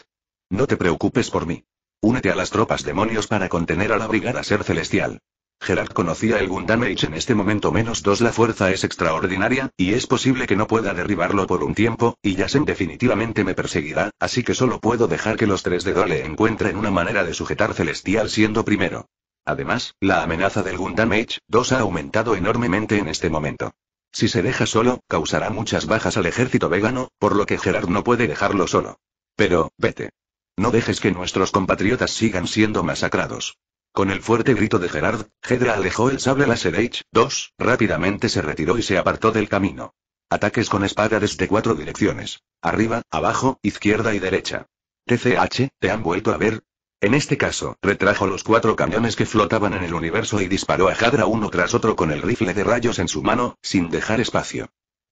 No te preocupes por mí. Únete a las tropas demonios para contener a la brigada ser celestial. Gerard conocía el Gundamage en este momento menos 2 la fuerza es extraordinaria, y es posible que no pueda derribarlo por un tiempo, y Yasen definitivamente me perseguirá, así que solo puedo dejar que los tres de Dole encuentren una manera de sujetar Celestial siendo primero. Además, la amenaza del Gundamage 2 ha aumentado enormemente en este momento. Si se deja solo, causará muchas bajas al ejército vegano, por lo que Gerard no puede dejarlo solo. Pero, vete. No dejes que nuestros compatriotas sigan siendo masacrados. Con el fuerte grito de Gerard, Hedra alejó el sable láser H2, rápidamente se retiró y se apartó del camino. Ataques con espada desde cuatro direcciones. Arriba, abajo, izquierda y derecha. TCH, ¿te han vuelto a ver? En este caso, retrajo los cuatro camiones que flotaban en el universo y disparó a Hadra uno tras otro con el rifle de rayos en su mano, sin dejar espacio.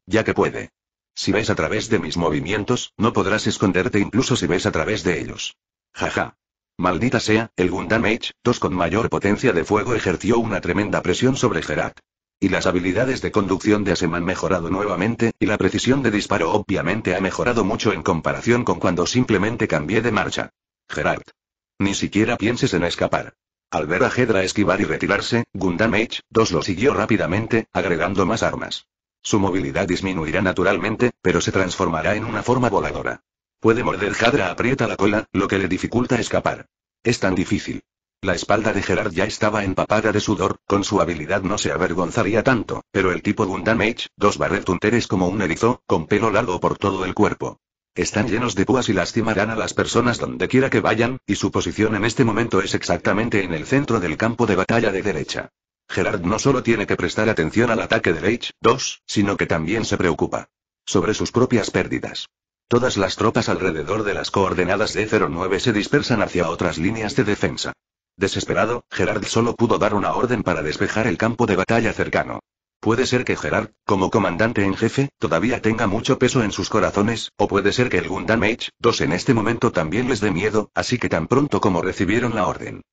Ya que puede. Si ves a través de mis movimientos, no podrás esconderte incluso si ves a través de ellos. Jaja. Maldita sea, el Gundam h 2 con mayor potencia de fuego ejerció una tremenda presión sobre Gerard. Y las habilidades de conducción de Asem han mejorado nuevamente, y la precisión de disparo obviamente ha mejorado mucho en comparación con cuando simplemente cambié de marcha. Gerard. Ni siquiera pienses en escapar. Al ver a Hedra esquivar y retirarse, Gundam h 2 lo siguió rápidamente, agregando más armas. Su movilidad disminuirá naturalmente, pero se transformará en una forma voladora. Puede morder Jadra aprieta la cola, lo que le dificulta escapar. Es tan difícil. La espalda de Gerard ya estaba empapada de sudor, con su habilidad no se avergonzaría tanto, pero el tipo Gundam Damage, dos barretunteres como un erizo, con pelo largo por todo el cuerpo. Están llenos de púas y lastimarán a las personas donde quiera que vayan, y su posición en este momento es exactamente en el centro del campo de batalla de derecha. Gerard no solo tiene que prestar atención al ataque de h 2, sino que también se preocupa sobre sus propias pérdidas. Todas las tropas alrededor de las coordenadas de 09 se dispersan hacia otras líneas de defensa. Desesperado, Gerard solo pudo dar una orden para despejar el campo de batalla cercano. Puede ser que Gerard, como comandante en jefe, todavía tenga mucho peso en sus corazones, o puede ser que el Gundam H-2 en este momento también les dé miedo, así que tan pronto como recibieron la orden.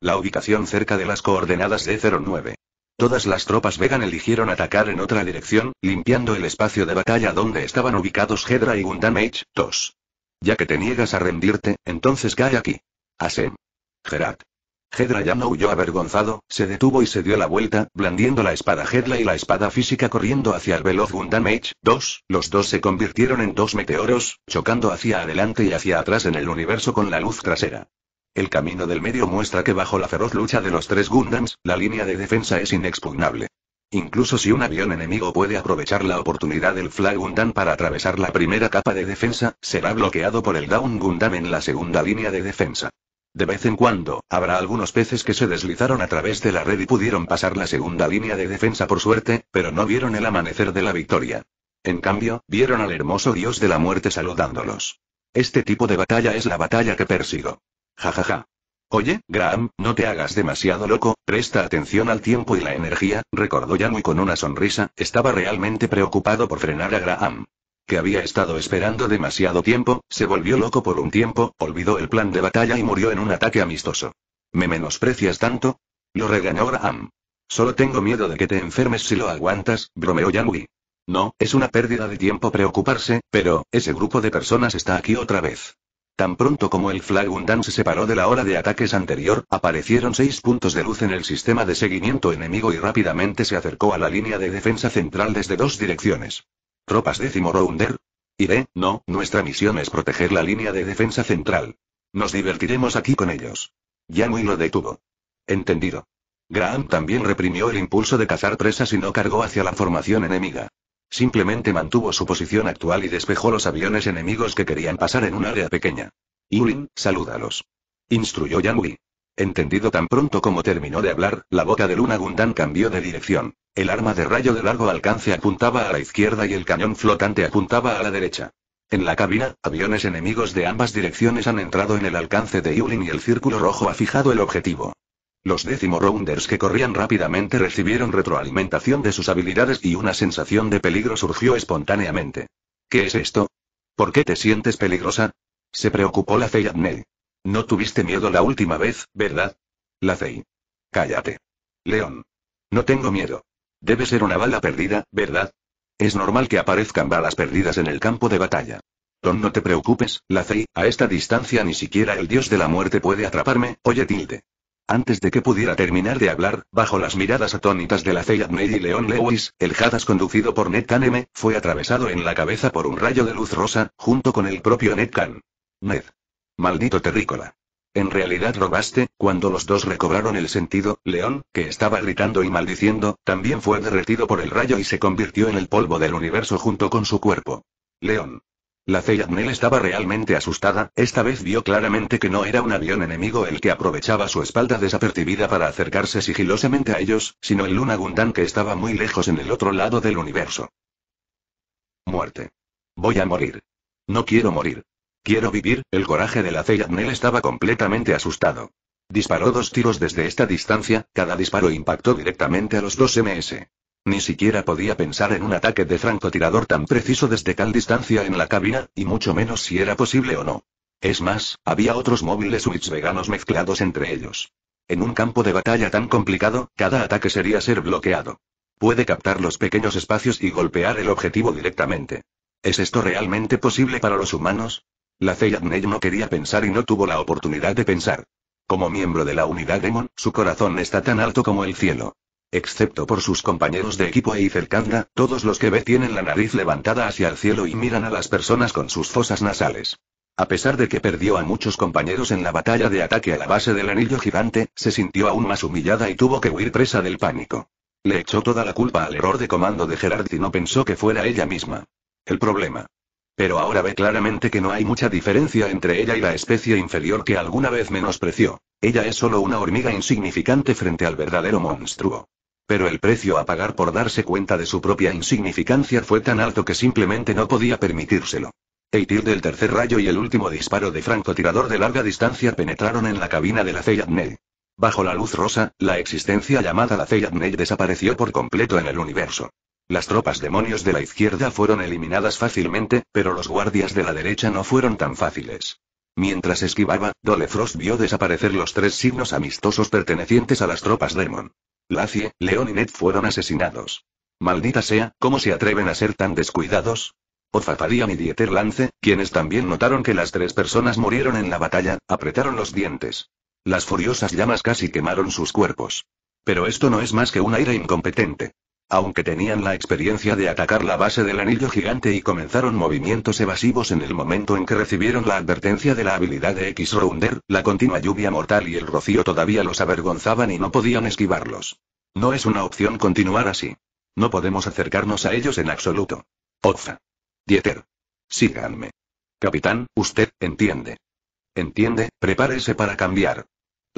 La ubicación cerca de las coordenadas de 09 Todas las tropas vegan eligieron atacar en otra dirección, limpiando el espacio de batalla donde estaban ubicados Hedra y Gundamage, 2. Ya que te niegas a rendirte, entonces cae aquí. Asem. Gerat. Hedra ya no huyó avergonzado, se detuvo y se dio la vuelta, blandiendo la espada Hedla y la espada física corriendo hacia el veloz Gundamage. 2. Los dos se convirtieron en dos meteoros, chocando hacia adelante y hacia atrás en el universo con la luz trasera. El camino del medio muestra que bajo la feroz lucha de los tres Gundams, la línea de defensa es inexpugnable. Incluso si un avión enemigo puede aprovechar la oportunidad del Flag Gundam para atravesar la primera capa de defensa, será bloqueado por el Down Gundam en la segunda línea de defensa. De vez en cuando, habrá algunos peces que se deslizaron a través de la red y pudieron pasar la segunda línea de defensa por suerte, pero no vieron el amanecer de la victoria. En cambio, vieron al hermoso dios de la muerte saludándolos. Este tipo de batalla es la batalla que persigo. Jajaja. Ja, ja. Oye, Graham, no te hagas demasiado loco, presta atención al tiempo y la energía, recordó Yanui con una sonrisa, estaba realmente preocupado por frenar a Graham. Que había estado esperando demasiado tiempo, se volvió loco por un tiempo, olvidó el plan de batalla y murió en un ataque amistoso. ¿Me menosprecias tanto? Lo regañó Graham. Solo tengo miedo de que te enfermes si lo aguantas, bromeó Yanui. No, es una pérdida de tiempo preocuparse, pero, ese grupo de personas está aquí otra vez. Tan pronto como el Flagundan se separó de la hora de ataques anterior, aparecieron seis puntos de luz en el sistema de seguimiento enemigo y rápidamente se acercó a la línea de defensa central desde dos direcciones. Tropas décimo rounder. Iré, no, nuestra misión es proteger la línea de defensa central. Nos divertiremos aquí con ellos. Yamui lo detuvo. Entendido. Graham también reprimió el impulso de cazar presas y no cargó hacia la formación enemiga. Simplemente mantuvo su posición actual y despejó los aviones enemigos que querían pasar en un área pequeña. Yulin, salúdalos. Instruyó Yamui. Entendido tan pronto como terminó de hablar, la boca de Luna Gundam cambió de dirección. El arma de rayo de largo alcance apuntaba a la izquierda y el cañón flotante apuntaba a la derecha. En la cabina, aviones enemigos de ambas direcciones han entrado en el alcance de Yulin y el círculo rojo ha fijado el objetivo. Los décimo-rounders que corrían rápidamente recibieron retroalimentación de sus habilidades y una sensación de peligro surgió espontáneamente. ¿Qué es esto? ¿Por qué te sientes peligrosa? Se preocupó la Fey No tuviste miedo la última vez, ¿verdad? La Fey. Cállate. León. No tengo miedo. Debe ser una bala perdida, ¿verdad? Es normal que aparezcan balas perdidas en el campo de batalla. Don, no te preocupes, la Fey, a esta distancia ni siquiera el dios de la muerte puede atraparme, oye tilde. Antes de que pudiera terminar de hablar, bajo las miradas atónitas de la Maid y Leon Lewis, el Hadas conducido por Ned fue atravesado en la cabeza por un rayo de luz rosa, junto con el propio Ned Can. Ned. Maldito terrícola. En realidad robaste, cuando los dos recobraron el sentido, León, que estaba gritando y maldiciendo, también fue derretido por el rayo y se convirtió en el polvo del universo junto con su cuerpo. León. La Ceyadnel estaba realmente asustada, esta vez vio claramente que no era un avión enemigo el que aprovechaba su espalda desapercibida para acercarse sigilosamente a ellos, sino el Luna Gundan que estaba muy lejos en el otro lado del universo. Muerte. Voy a morir. No quiero morir. Quiero vivir, el coraje de la Ceyadnel estaba completamente asustado. Disparó dos tiros desde esta distancia, cada disparo impactó directamente a los dos MS. Ni siquiera podía pensar en un ataque de francotirador tan preciso desde tal distancia en la cabina, y mucho menos si era posible o no. Es más, había otros móviles Switch veganos mezclados entre ellos. En un campo de batalla tan complicado, cada ataque sería ser bloqueado. Puede captar los pequeños espacios y golpear el objetivo directamente. ¿Es esto realmente posible para los humanos? La Zeyadney no quería pensar y no tuvo la oportunidad de pensar. Como miembro de la unidad Demon, su corazón está tan alto como el cielo. Excepto por sus compañeros de equipo e Kanda, todos los que ve tienen la nariz levantada hacia el cielo y miran a las personas con sus fosas nasales. A pesar de que perdió a muchos compañeros en la batalla de ataque a la base del anillo gigante, se sintió aún más humillada y tuvo que huir presa del pánico. Le echó toda la culpa al error de comando de Gerard y no pensó que fuera ella misma. El problema. Pero ahora ve claramente que no hay mucha diferencia entre ella y la especie inferior que alguna vez menospreció. Ella es solo una hormiga insignificante frente al verdadero monstruo. Pero el precio a pagar por darse cuenta de su propia insignificancia fue tan alto que simplemente no podía permitírselo. El del tercer rayo y el último disparo de francotirador de larga distancia penetraron en la cabina de la Ney. Bajo la luz rosa, la existencia llamada la Ney desapareció por completo en el universo. Las tropas demonios de la izquierda fueron eliminadas fácilmente, pero los guardias de la derecha no fueron tan fáciles. Mientras esquivaba, Dolefrost vio desaparecer los tres signos amistosos pertenecientes a las tropas Demon. Lacie, León y Ned fueron asesinados. Maldita sea, ¿cómo se atreven a ser tan descuidados? Ozafarian y Dieter Lance, quienes también notaron que las tres personas murieron en la batalla, apretaron los dientes. Las furiosas llamas casi quemaron sus cuerpos. Pero esto no es más que un aire incompetente. Aunque tenían la experiencia de atacar la base del anillo gigante y comenzaron movimientos evasivos en el momento en que recibieron la advertencia de la habilidad de X-Rounder, la continua lluvia mortal y el rocío todavía los avergonzaban y no podían esquivarlos. No es una opción continuar así. No podemos acercarnos a ellos en absoluto. Oza. Dieter. Síganme. Capitán, usted entiende. Entiende, prepárese para cambiar.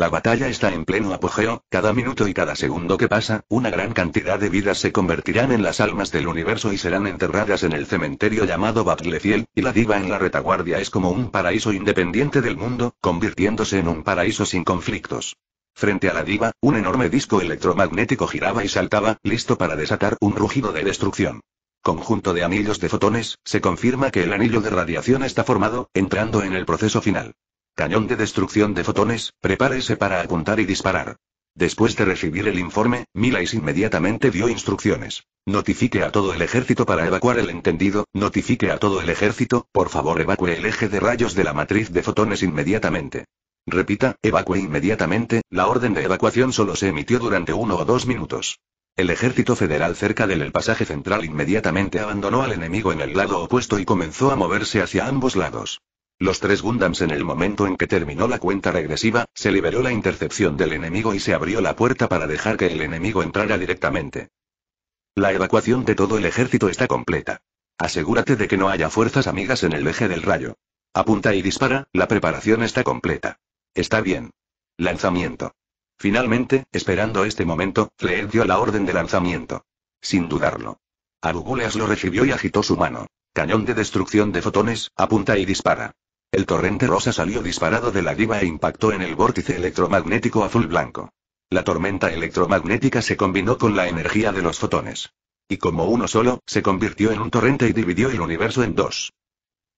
La batalla está en pleno apogeo, cada minuto y cada segundo que pasa, una gran cantidad de vidas se convertirán en las almas del universo y serán enterradas en el cementerio llamado Batlefiel, y la diva en la retaguardia es como un paraíso independiente del mundo, convirtiéndose en un paraíso sin conflictos. Frente a la diva, un enorme disco electromagnético giraba y saltaba, listo para desatar un rugido de destrucción conjunto de anillos de fotones, se confirma que el anillo de radiación está formado, entrando en el proceso final. Cañón de destrucción de fotones, prepárese para apuntar y disparar. Después de recibir el informe, Milais inmediatamente dio instrucciones. Notifique a todo el ejército para evacuar el entendido, notifique a todo el ejército, por favor evacue el eje de rayos de la matriz de fotones inmediatamente. Repita, evacue inmediatamente, la orden de evacuación solo se emitió durante uno o dos minutos. El ejército federal cerca del pasaje central inmediatamente abandonó al enemigo en el lado opuesto y comenzó a moverse hacia ambos lados. Los tres Gundams en el momento en que terminó la cuenta regresiva, se liberó la intercepción del enemigo y se abrió la puerta para dejar que el enemigo entrara directamente. La evacuación de todo el ejército está completa. Asegúrate de que no haya fuerzas amigas en el eje del rayo. Apunta y dispara, la preparación está completa. Está bien. Lanzamiento. Finalmente, esperando este momento, Fleet dio la orden de lanzamiento. Sin dudarlo. Aruguleas lo recibió y agitó su mano. Cañón de destrucción de fotones, apunta y dispara. El torrente rosa salió disparado de la diva e impactó en el vórtice electromagnético azul-blanco. La tormenta electromagnética se combinó con la energía de los fotones. Y como uno solo, se convirtió en un torrente y dividió el universo en dos.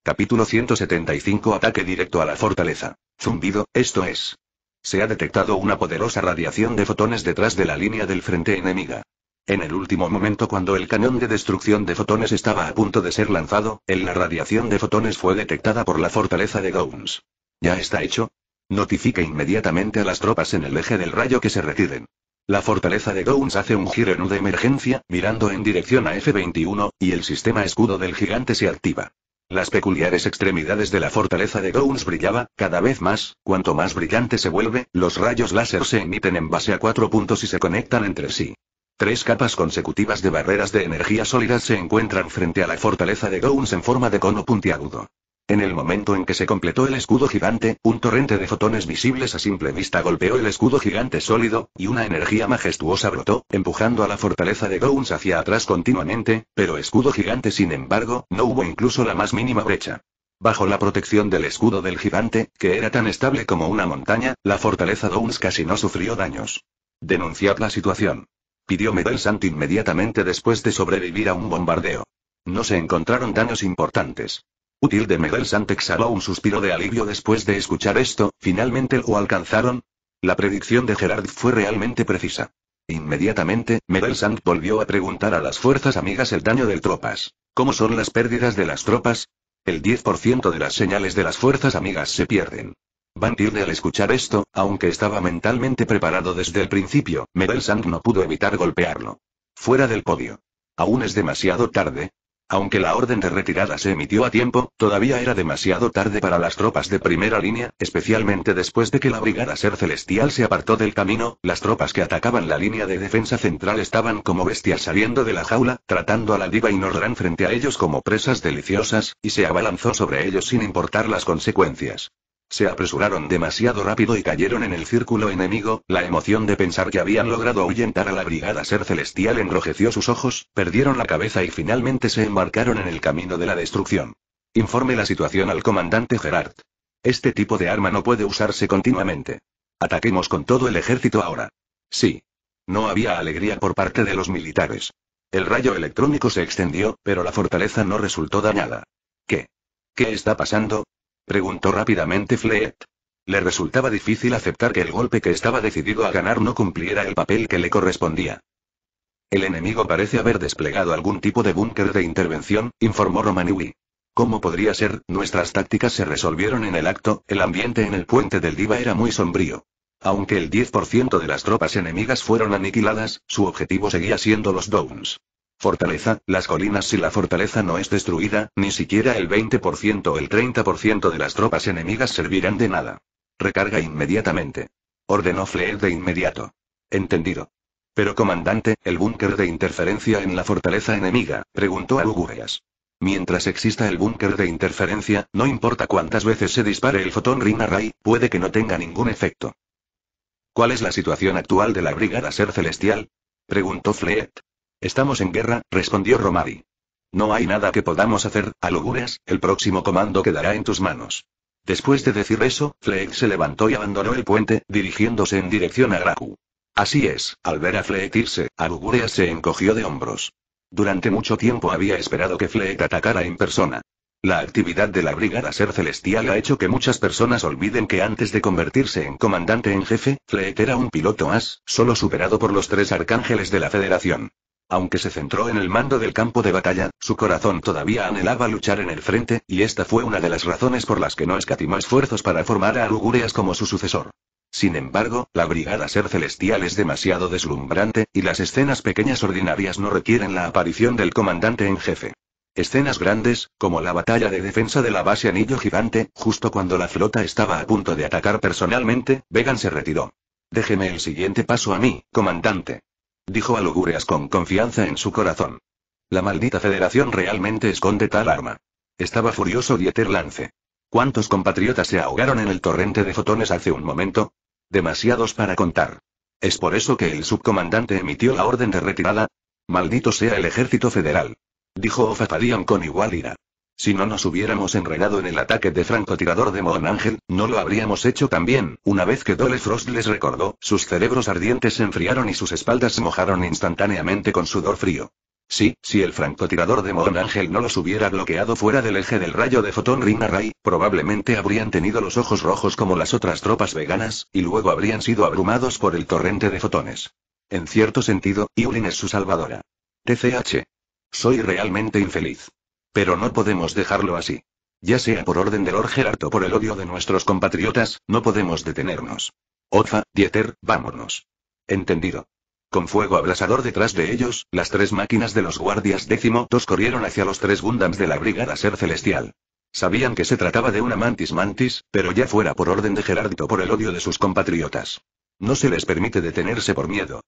Capítulo 175 Ataque directo a la fortaleza. Zumbido, esto es. Se ha detectado una poderosa radiación de fotones detrás de la línea del frente enemiga. En el último momento cuando el cañón de destrucción de fotones estaba a punto de ser lanzado, la radiación de fotones fue detectada por la fortaleza de Gowns. ¿Ya está hecho? Notifique inmediatamente a las tropas en el eje del rayo que se retiren. La fortaleza de Gowns hace un giro en U de emergencia, mirando en dirección a F-21, y el sistema escudo del gigante se activa. Las peculiares extremidades de la fortaleza de Gowns brillaba, cada vez más, cuanto más brillante se vuelve, los rayos láser se emiten en base a cuatro puntos y se conectan entre sí. Tres capas consecutivas de barreras de energía sólida se encuentran frente a la fortaleza de downs en forma de cono puntiagudo. En el momento en que se completó el escudo gigante, un torrente de fotones visibles a simple vista golpeó el escudo gigante sólido, y una energía majestuosa brotó, empujando a la fortaleza de downs hacia atrás continuamente, pero escudo gigante sin embargo, no hubo incluso la más mínima brecha. Bajo la protección del escudo del gigante, que era tan estable como una montaña, la fortaleza Downs casi no sufrió daños. Denunciad la situación pidió Sant inmediatamente después de sobrevivir a un bombardeo. No se encontraron daños importantes. Útil de Sant exhaló un suspiro de alivio después de escuchar esto, finalmente lo alcanzaron. La predicción de Gerard fue realmente precisa. Inmediatamente, Sant volvió a preguntar a las fuerzas amigas el daño de tropas. ¿Cómo son las pérdidas de las tropas? El 10% de las señales de las fuerzas amigas se pierden. Van Tilde al escuchar esto, aunque estaba mentalmente preparado desde el principio, Sang no pudo evitar golpearlo. Fuera del podio. Aún es demasiado tarde. Aunque la orden de retirada se emitió a tiempo, todavía era demasiado tarde para las tropas de primera línea, especialmente después de que la brigada ser celestial se apartó del camino, las tropas que atacaban la línea de defensa central estaban como bestias saliendo de la jaula, tratando a la diva y Norran frente a ellos como presas deliciosas, y se abalanzó sobre ellos sin importar las consecuencias. Se apresuraron demasiado rápido y cayeron en el círculo enemigo, la emoción de pensar que habían logrado ahuyentar a la brigada ser celestial enrojeció sus ojos, perdieron la cabeza y finalmente se embarcaron en el camino de la destrucción. Informe la situación al comandante Gerard. Este tipo de arma no puede usarse continuamente. Ataquemos con todo el ejército ahora. Sí. No había alegría por parte de los militares. El rayo electrónico se extendió, pero la fortaleza no resultó dañada. ¿Qué? ¿Qué está pasando? Preguntó rápidamente Fleet. Le resultaba difícil aceptar que el golpe que estaba decidido a ganar no cumpliera el papel que le correspondía. El enemigo parece haber desplegado algún tipo de búnker de intervención, informó Romaniwi. ¿Cómo podría ser? Nuestras tácticas se resolvieron en el acto, el ambiente en el puente del Diva era muy sombrío. Aunque el 10% de las tropas enemigas fueron aniquiladas, su objetivo seguía siendo los Downs. Fortaleza, las colinas si la fortaleza no es destruida, ni siquiera el 20% o el 30% de las tropas enemigas servirán de nada. Recarga inmediatamente. Ordenó Fleet de inmediato. Entendido. Pero comandante, ¿el búnker de interferencia en la fortaleza enemiga? preguntó a Mientras exista el búnker de interferencia, no importa cuántas veces se dispare el fotón Rinrai, puede que no tenga ningún efecto. ¿Cuál es la situación actual de la Brigada Ser Celestial? preguntó Fleet. Estamos en guerra, respondió Romari. No hay nada que podamos hacer, Alugureas, el próximo comando quedará en tus manos. Después de decir eso, Fleck se levantó y abandonó el puente, dirigiéndose en dirección a Graku. Así es, al ver a Fleck irse, Alugureas se encogió de hombros. Durante mucho tiempo había esperado que Fleck atacara en persona. La actividad de la Brigada Ser Celestial ha hecho que muchas personas olviden que antes de convertirse en comandante en jefe, Fleet era un piloto as, solo superado por los tres arcángeles de la Federación. Aunque se centró en el mando del campo de batalla, su corazón todavía anhelaba luchar en el frente, y esta fue una de las razones por las que no escatimó esfuerzos para formar a Arugureas como su sucesor. Sin embargo, la brigada ser celestial es demasiado deslumbrante, y las escenas pequeñas ordinarias no requieren la aparición del comandante en jefe. Escenas grandes, como la batalla de defensa de la base Anillo Gigante, justo cuando la flota estaba a punto de atacar personalmente, Vegan se retiró. Déjeme el siguiente paso a mí, comandante. Dijo a con confianza en su corazón. La maldita federación realmente esconde tal arma. Estaba furioso Dieter Lance. ¿Cuántos compatriotas se ahogaron en el torrente de fotones hace un momento? Demasiados para contar. ¿Es por eso que el subcomandante emitió la orden de retirada? Maldito sea el ejército federal. Dijo Ofafadian con igual ira. Si no nos hubiéramos enredado en el ataque de francotirador de mon Ángel, no lo habríamos hecho también. Una vez que Dole Frost les recordó, sus cerebros ardientes se enfriaron y sus espaldas se mojaron instantáneamente con sudor frío. Sí, si el francotirador de mon Ángel no los hubiera bloqueado fuera del eje del rayo de fotón Rina Ray, probablemente habrían tenido los ojos rojos como las otras tropas veganas, y luego habrían sido abrumados por el torrente de fotones. En cierto sentido, Yulin es su salvadora. TCH. Soy realmente infeliz. Pero no podemos dejarlo así. Ya sea por orden de Lord Gerardo, o por el odio de nuestros compatriotas, no podemos detenernos. Otha, Dieter, vámonos. Entendido. Con fuego abrasador detrás de ellos, las tres máquinas de los guardias décimo dos corrieron hacia los tres Gundams de la Brigada Ser Celestial. Sabían que se trataba de una mantis mantis, pero ya fuera por orden de Gerardo por el odio de sus compatriotas. No se les permite detenerse por miedo.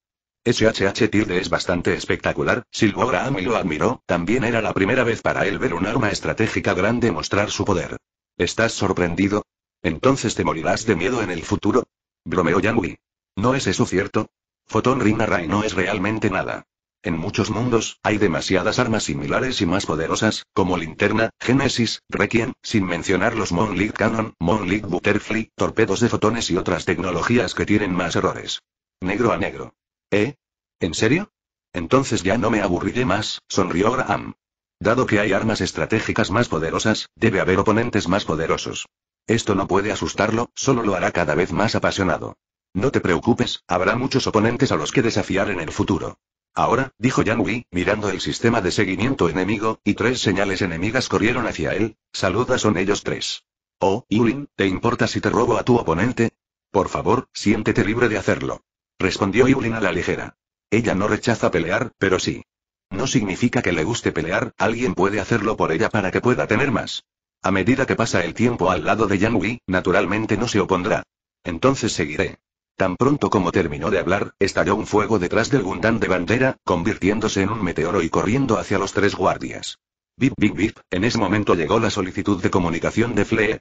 SHH Tilde es bastante espectacular, Silvora y lo admiró, también era la primera vez para él ver un arma estratégica grande mostrar su poder. ¿Estás sorprendido? ¿Entonces te morirás de miedo en el futuro? Bromeó Yangui. ¿No es eso cierto? Fotón Ring no es realmente nada. En muchos mundos, hay demasiadas armas similares y más poderosas, como Linterna, Genesis, Requiem, sin mencionar los Moonlit Cannon, League Butterfly, torpedos de fotones y otras tecnologías que tienen más errores. Negro a negro. ¿Eh? ¿En serio? Entonces ya no me aburriré más, sonrió Graham. Dado que hay armas estratégicas más poderosas, debe haber oponentes más poderosos. Esto no puede asustarlo, solo lo hará cada vez más apasionado. No te preocupes, habrá muchos oponentes a los que desafiar en el futuro. Ahora, dijo Yan Wei, mirando el sistema de seguimiento enemigo, y tres señales enemigas corrieron hacia él. Saluda son ellos tres. Oh, Yulin, ¿te importa si te robo a tu oponente? Por favor, siéntete libre de hacerlo. Respondió Yulin a la ligera. Ella no rechaza pelear, pero sí. No significa que le guste pelear, alguien puede hacerlo por ella para que pueda tener más. A medida que pasa el tiempo al lado de Yanui, naturalmente no se opondrá. Entonces seguiré. Tan pronto como terminó de hablar, estalló un fuego detrás del Gundan de bandera, convirtiéndose en un meteoro y corriendo hacia los tres guardias. Bip bip bip, en ese momento llegó la solicitud de comunicación de Fleet.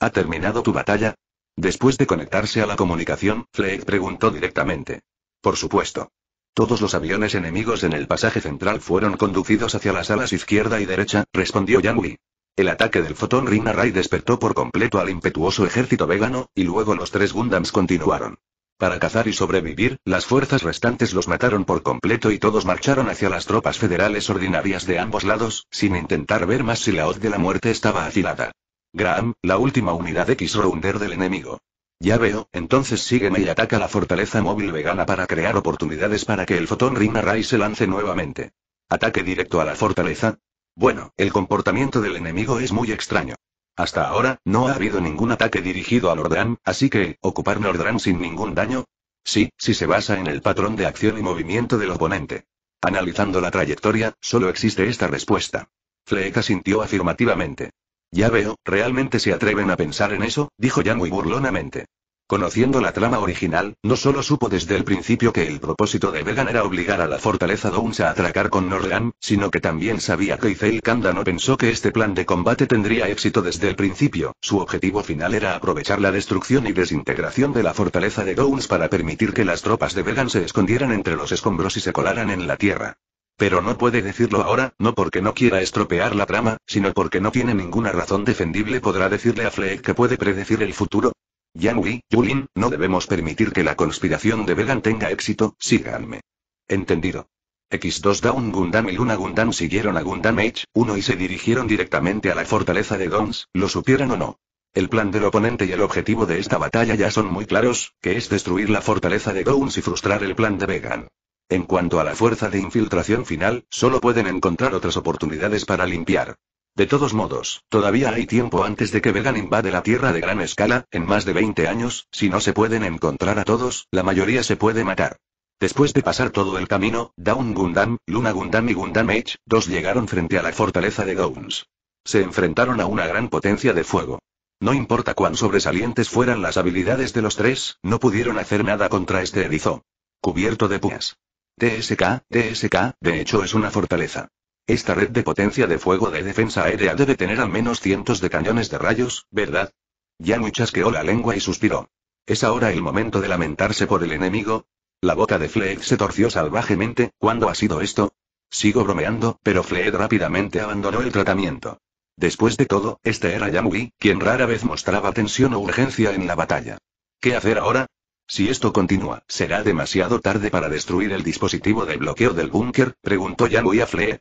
¿Ha terminado tu batalla? Después de conectarse a la comunicación, Fleck preguntó directamente. Por supuesto. Todos los aviones enemigos en el pasaje central fueron conducidos hacia las alas izquierda y derecha, respondió Yanui. El ataque del fotón Rinna Ray despertó por completo al impetuoso ejército vegano, y luego los tres Gundams continuaron. Para cazar y sobrevivir, las fuerzas restantes los mataron por completo y todos marcharon hacia las tropas federales ordinarias de ambos lados, sin intentar ver más si la hoz de la muerte estaba afilada. Graham, la última unidad X-Rounder del enemigo. Ya veo, entonces sígueme y ataca la fortaleza móvil vegana para crear oportunidades para que el fotón Ring Array se lance nuevamente. ¿Ataque directo a la fortaleza? Bueno, el comportamiento del enemigo es muy extraño. Hasta ahora, no ha habido ningún ataque dirigido a Nordran, así que, ¿ocupar Nordram sin ningún daño? Sí, si se basa en el patrón de acción y movimiento del oponente. Analizando la trayectoria, solo existe esta respuesta. Fleca sintió afirmativamente. Ya veo, realmente se atreven a pensar en eso, dijo ya muy burlonamente. Conociendo la trama original, no solo supo desde el principio que el propósito de Vegan era obligar a la fortaleza Downs a atracar con Norgan, sino que también sabía que Kanda no pensó que este plan de combate tendría éxito desde el principio, su objetivo final era aprovechar la destrucción y desintegración de la fortaleza de Downs para permitir que las tropas de Vegan se escondieran entre los escombros y se colaran en la tierra. Pero no puede decirlo ahora, no porque no quiera estropear la trama, sino porque no tiene ninguna razón defendible podrá decirle a Flake que puede predecir el futuro. Yang Yulin, no debemos permitir que la conspiración de Vegan tenga éxito, síganme. Entendido. X2 Down Gundam y Luna Gundam siguieron a Gundam H1 y se dirigieron directamente a la fortaleza de Dons, lo supieran o no. El plan del oponente y el objetivo de esta batalla ya son muy claros, que es destruir la fortaleza de Dons y frustrar el plan de Vegan. En cuanto a la fuerza de infiltración final, solo pueden encontrar otras oportunidades para limpiar. De todos modos, todavía hay tiempo antes de que Vegan invade la Tierra de gran escala, en más de 20 años, si no se pueden encontrar a todos, la mayoría se puede matar. Después de pasar todo el camino, Dawn Gundam, Luna Gundam y Gundam H, dos llegaron frente a la fortaleza de Gauns. Se enfrentaron a una gran potencia de fuego. No importa cuán sobresalientes fueran las habilidades de los tres, no pudieron hacer nada contra este erizo. Cubierto de puñas. TSK, TSK, de hecho es una fortaleza. Esta red de potencia de fuego de defensa aérea debe tener al menos cientos de cañones de rayos, ¿verdad? ya chasqueó la lengua y suspiró. ¿Es ahora el momento de lamentarse por el enemigo? La boca de Fleet se torció salvajemente, ¿cuándo ha sido esto? Sigo bromeando, pero Fleet rápidamente abandonó el tratamiento. Después de todo, este era Yamui, quien rara vez mostraba tensión o urgencia en la batalla. ¿Qué hacer ahora? Si esto continúa, ¿será demasiado tarde para destruir el dispositivo de bloqueo del búnker? preguntó Yanui a Fleet.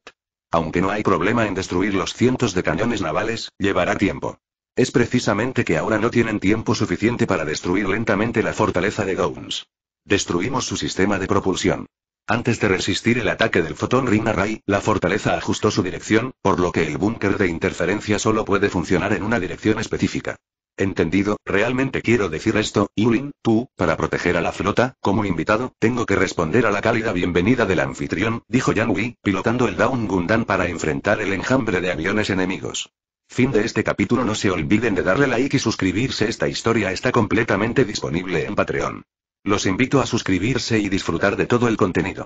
Aunque no hay problema en destruir los cientos de cañones navales, llevará tiempo. Es precisamente que ahora no tienen tiempo suficiente para destruir lentamente la fortaleza de Gowns. Destruimos su sistema de propulsión. Antes de resistir el ataque del fotón Ring la fortaleza ajustó su dirección, por lo que el búnker de interferencia solo puede funcionar en una dirección específica. Entendido, realmente quiero decir esto, Yulin, tú, para proteger a la flota, como invitado, tengo que responder a la cálida bienvenida del anfitrión, dijo Yang Wei, pilotando el Down Gundan para enfrentar el enjambre de aviones enemigos. Fin de este capítulo No se olviden de darle like y suscribirse Esta historia está completamente disponible en Patreon. Los invito a suscribirse y disfrutar de todo el contenido.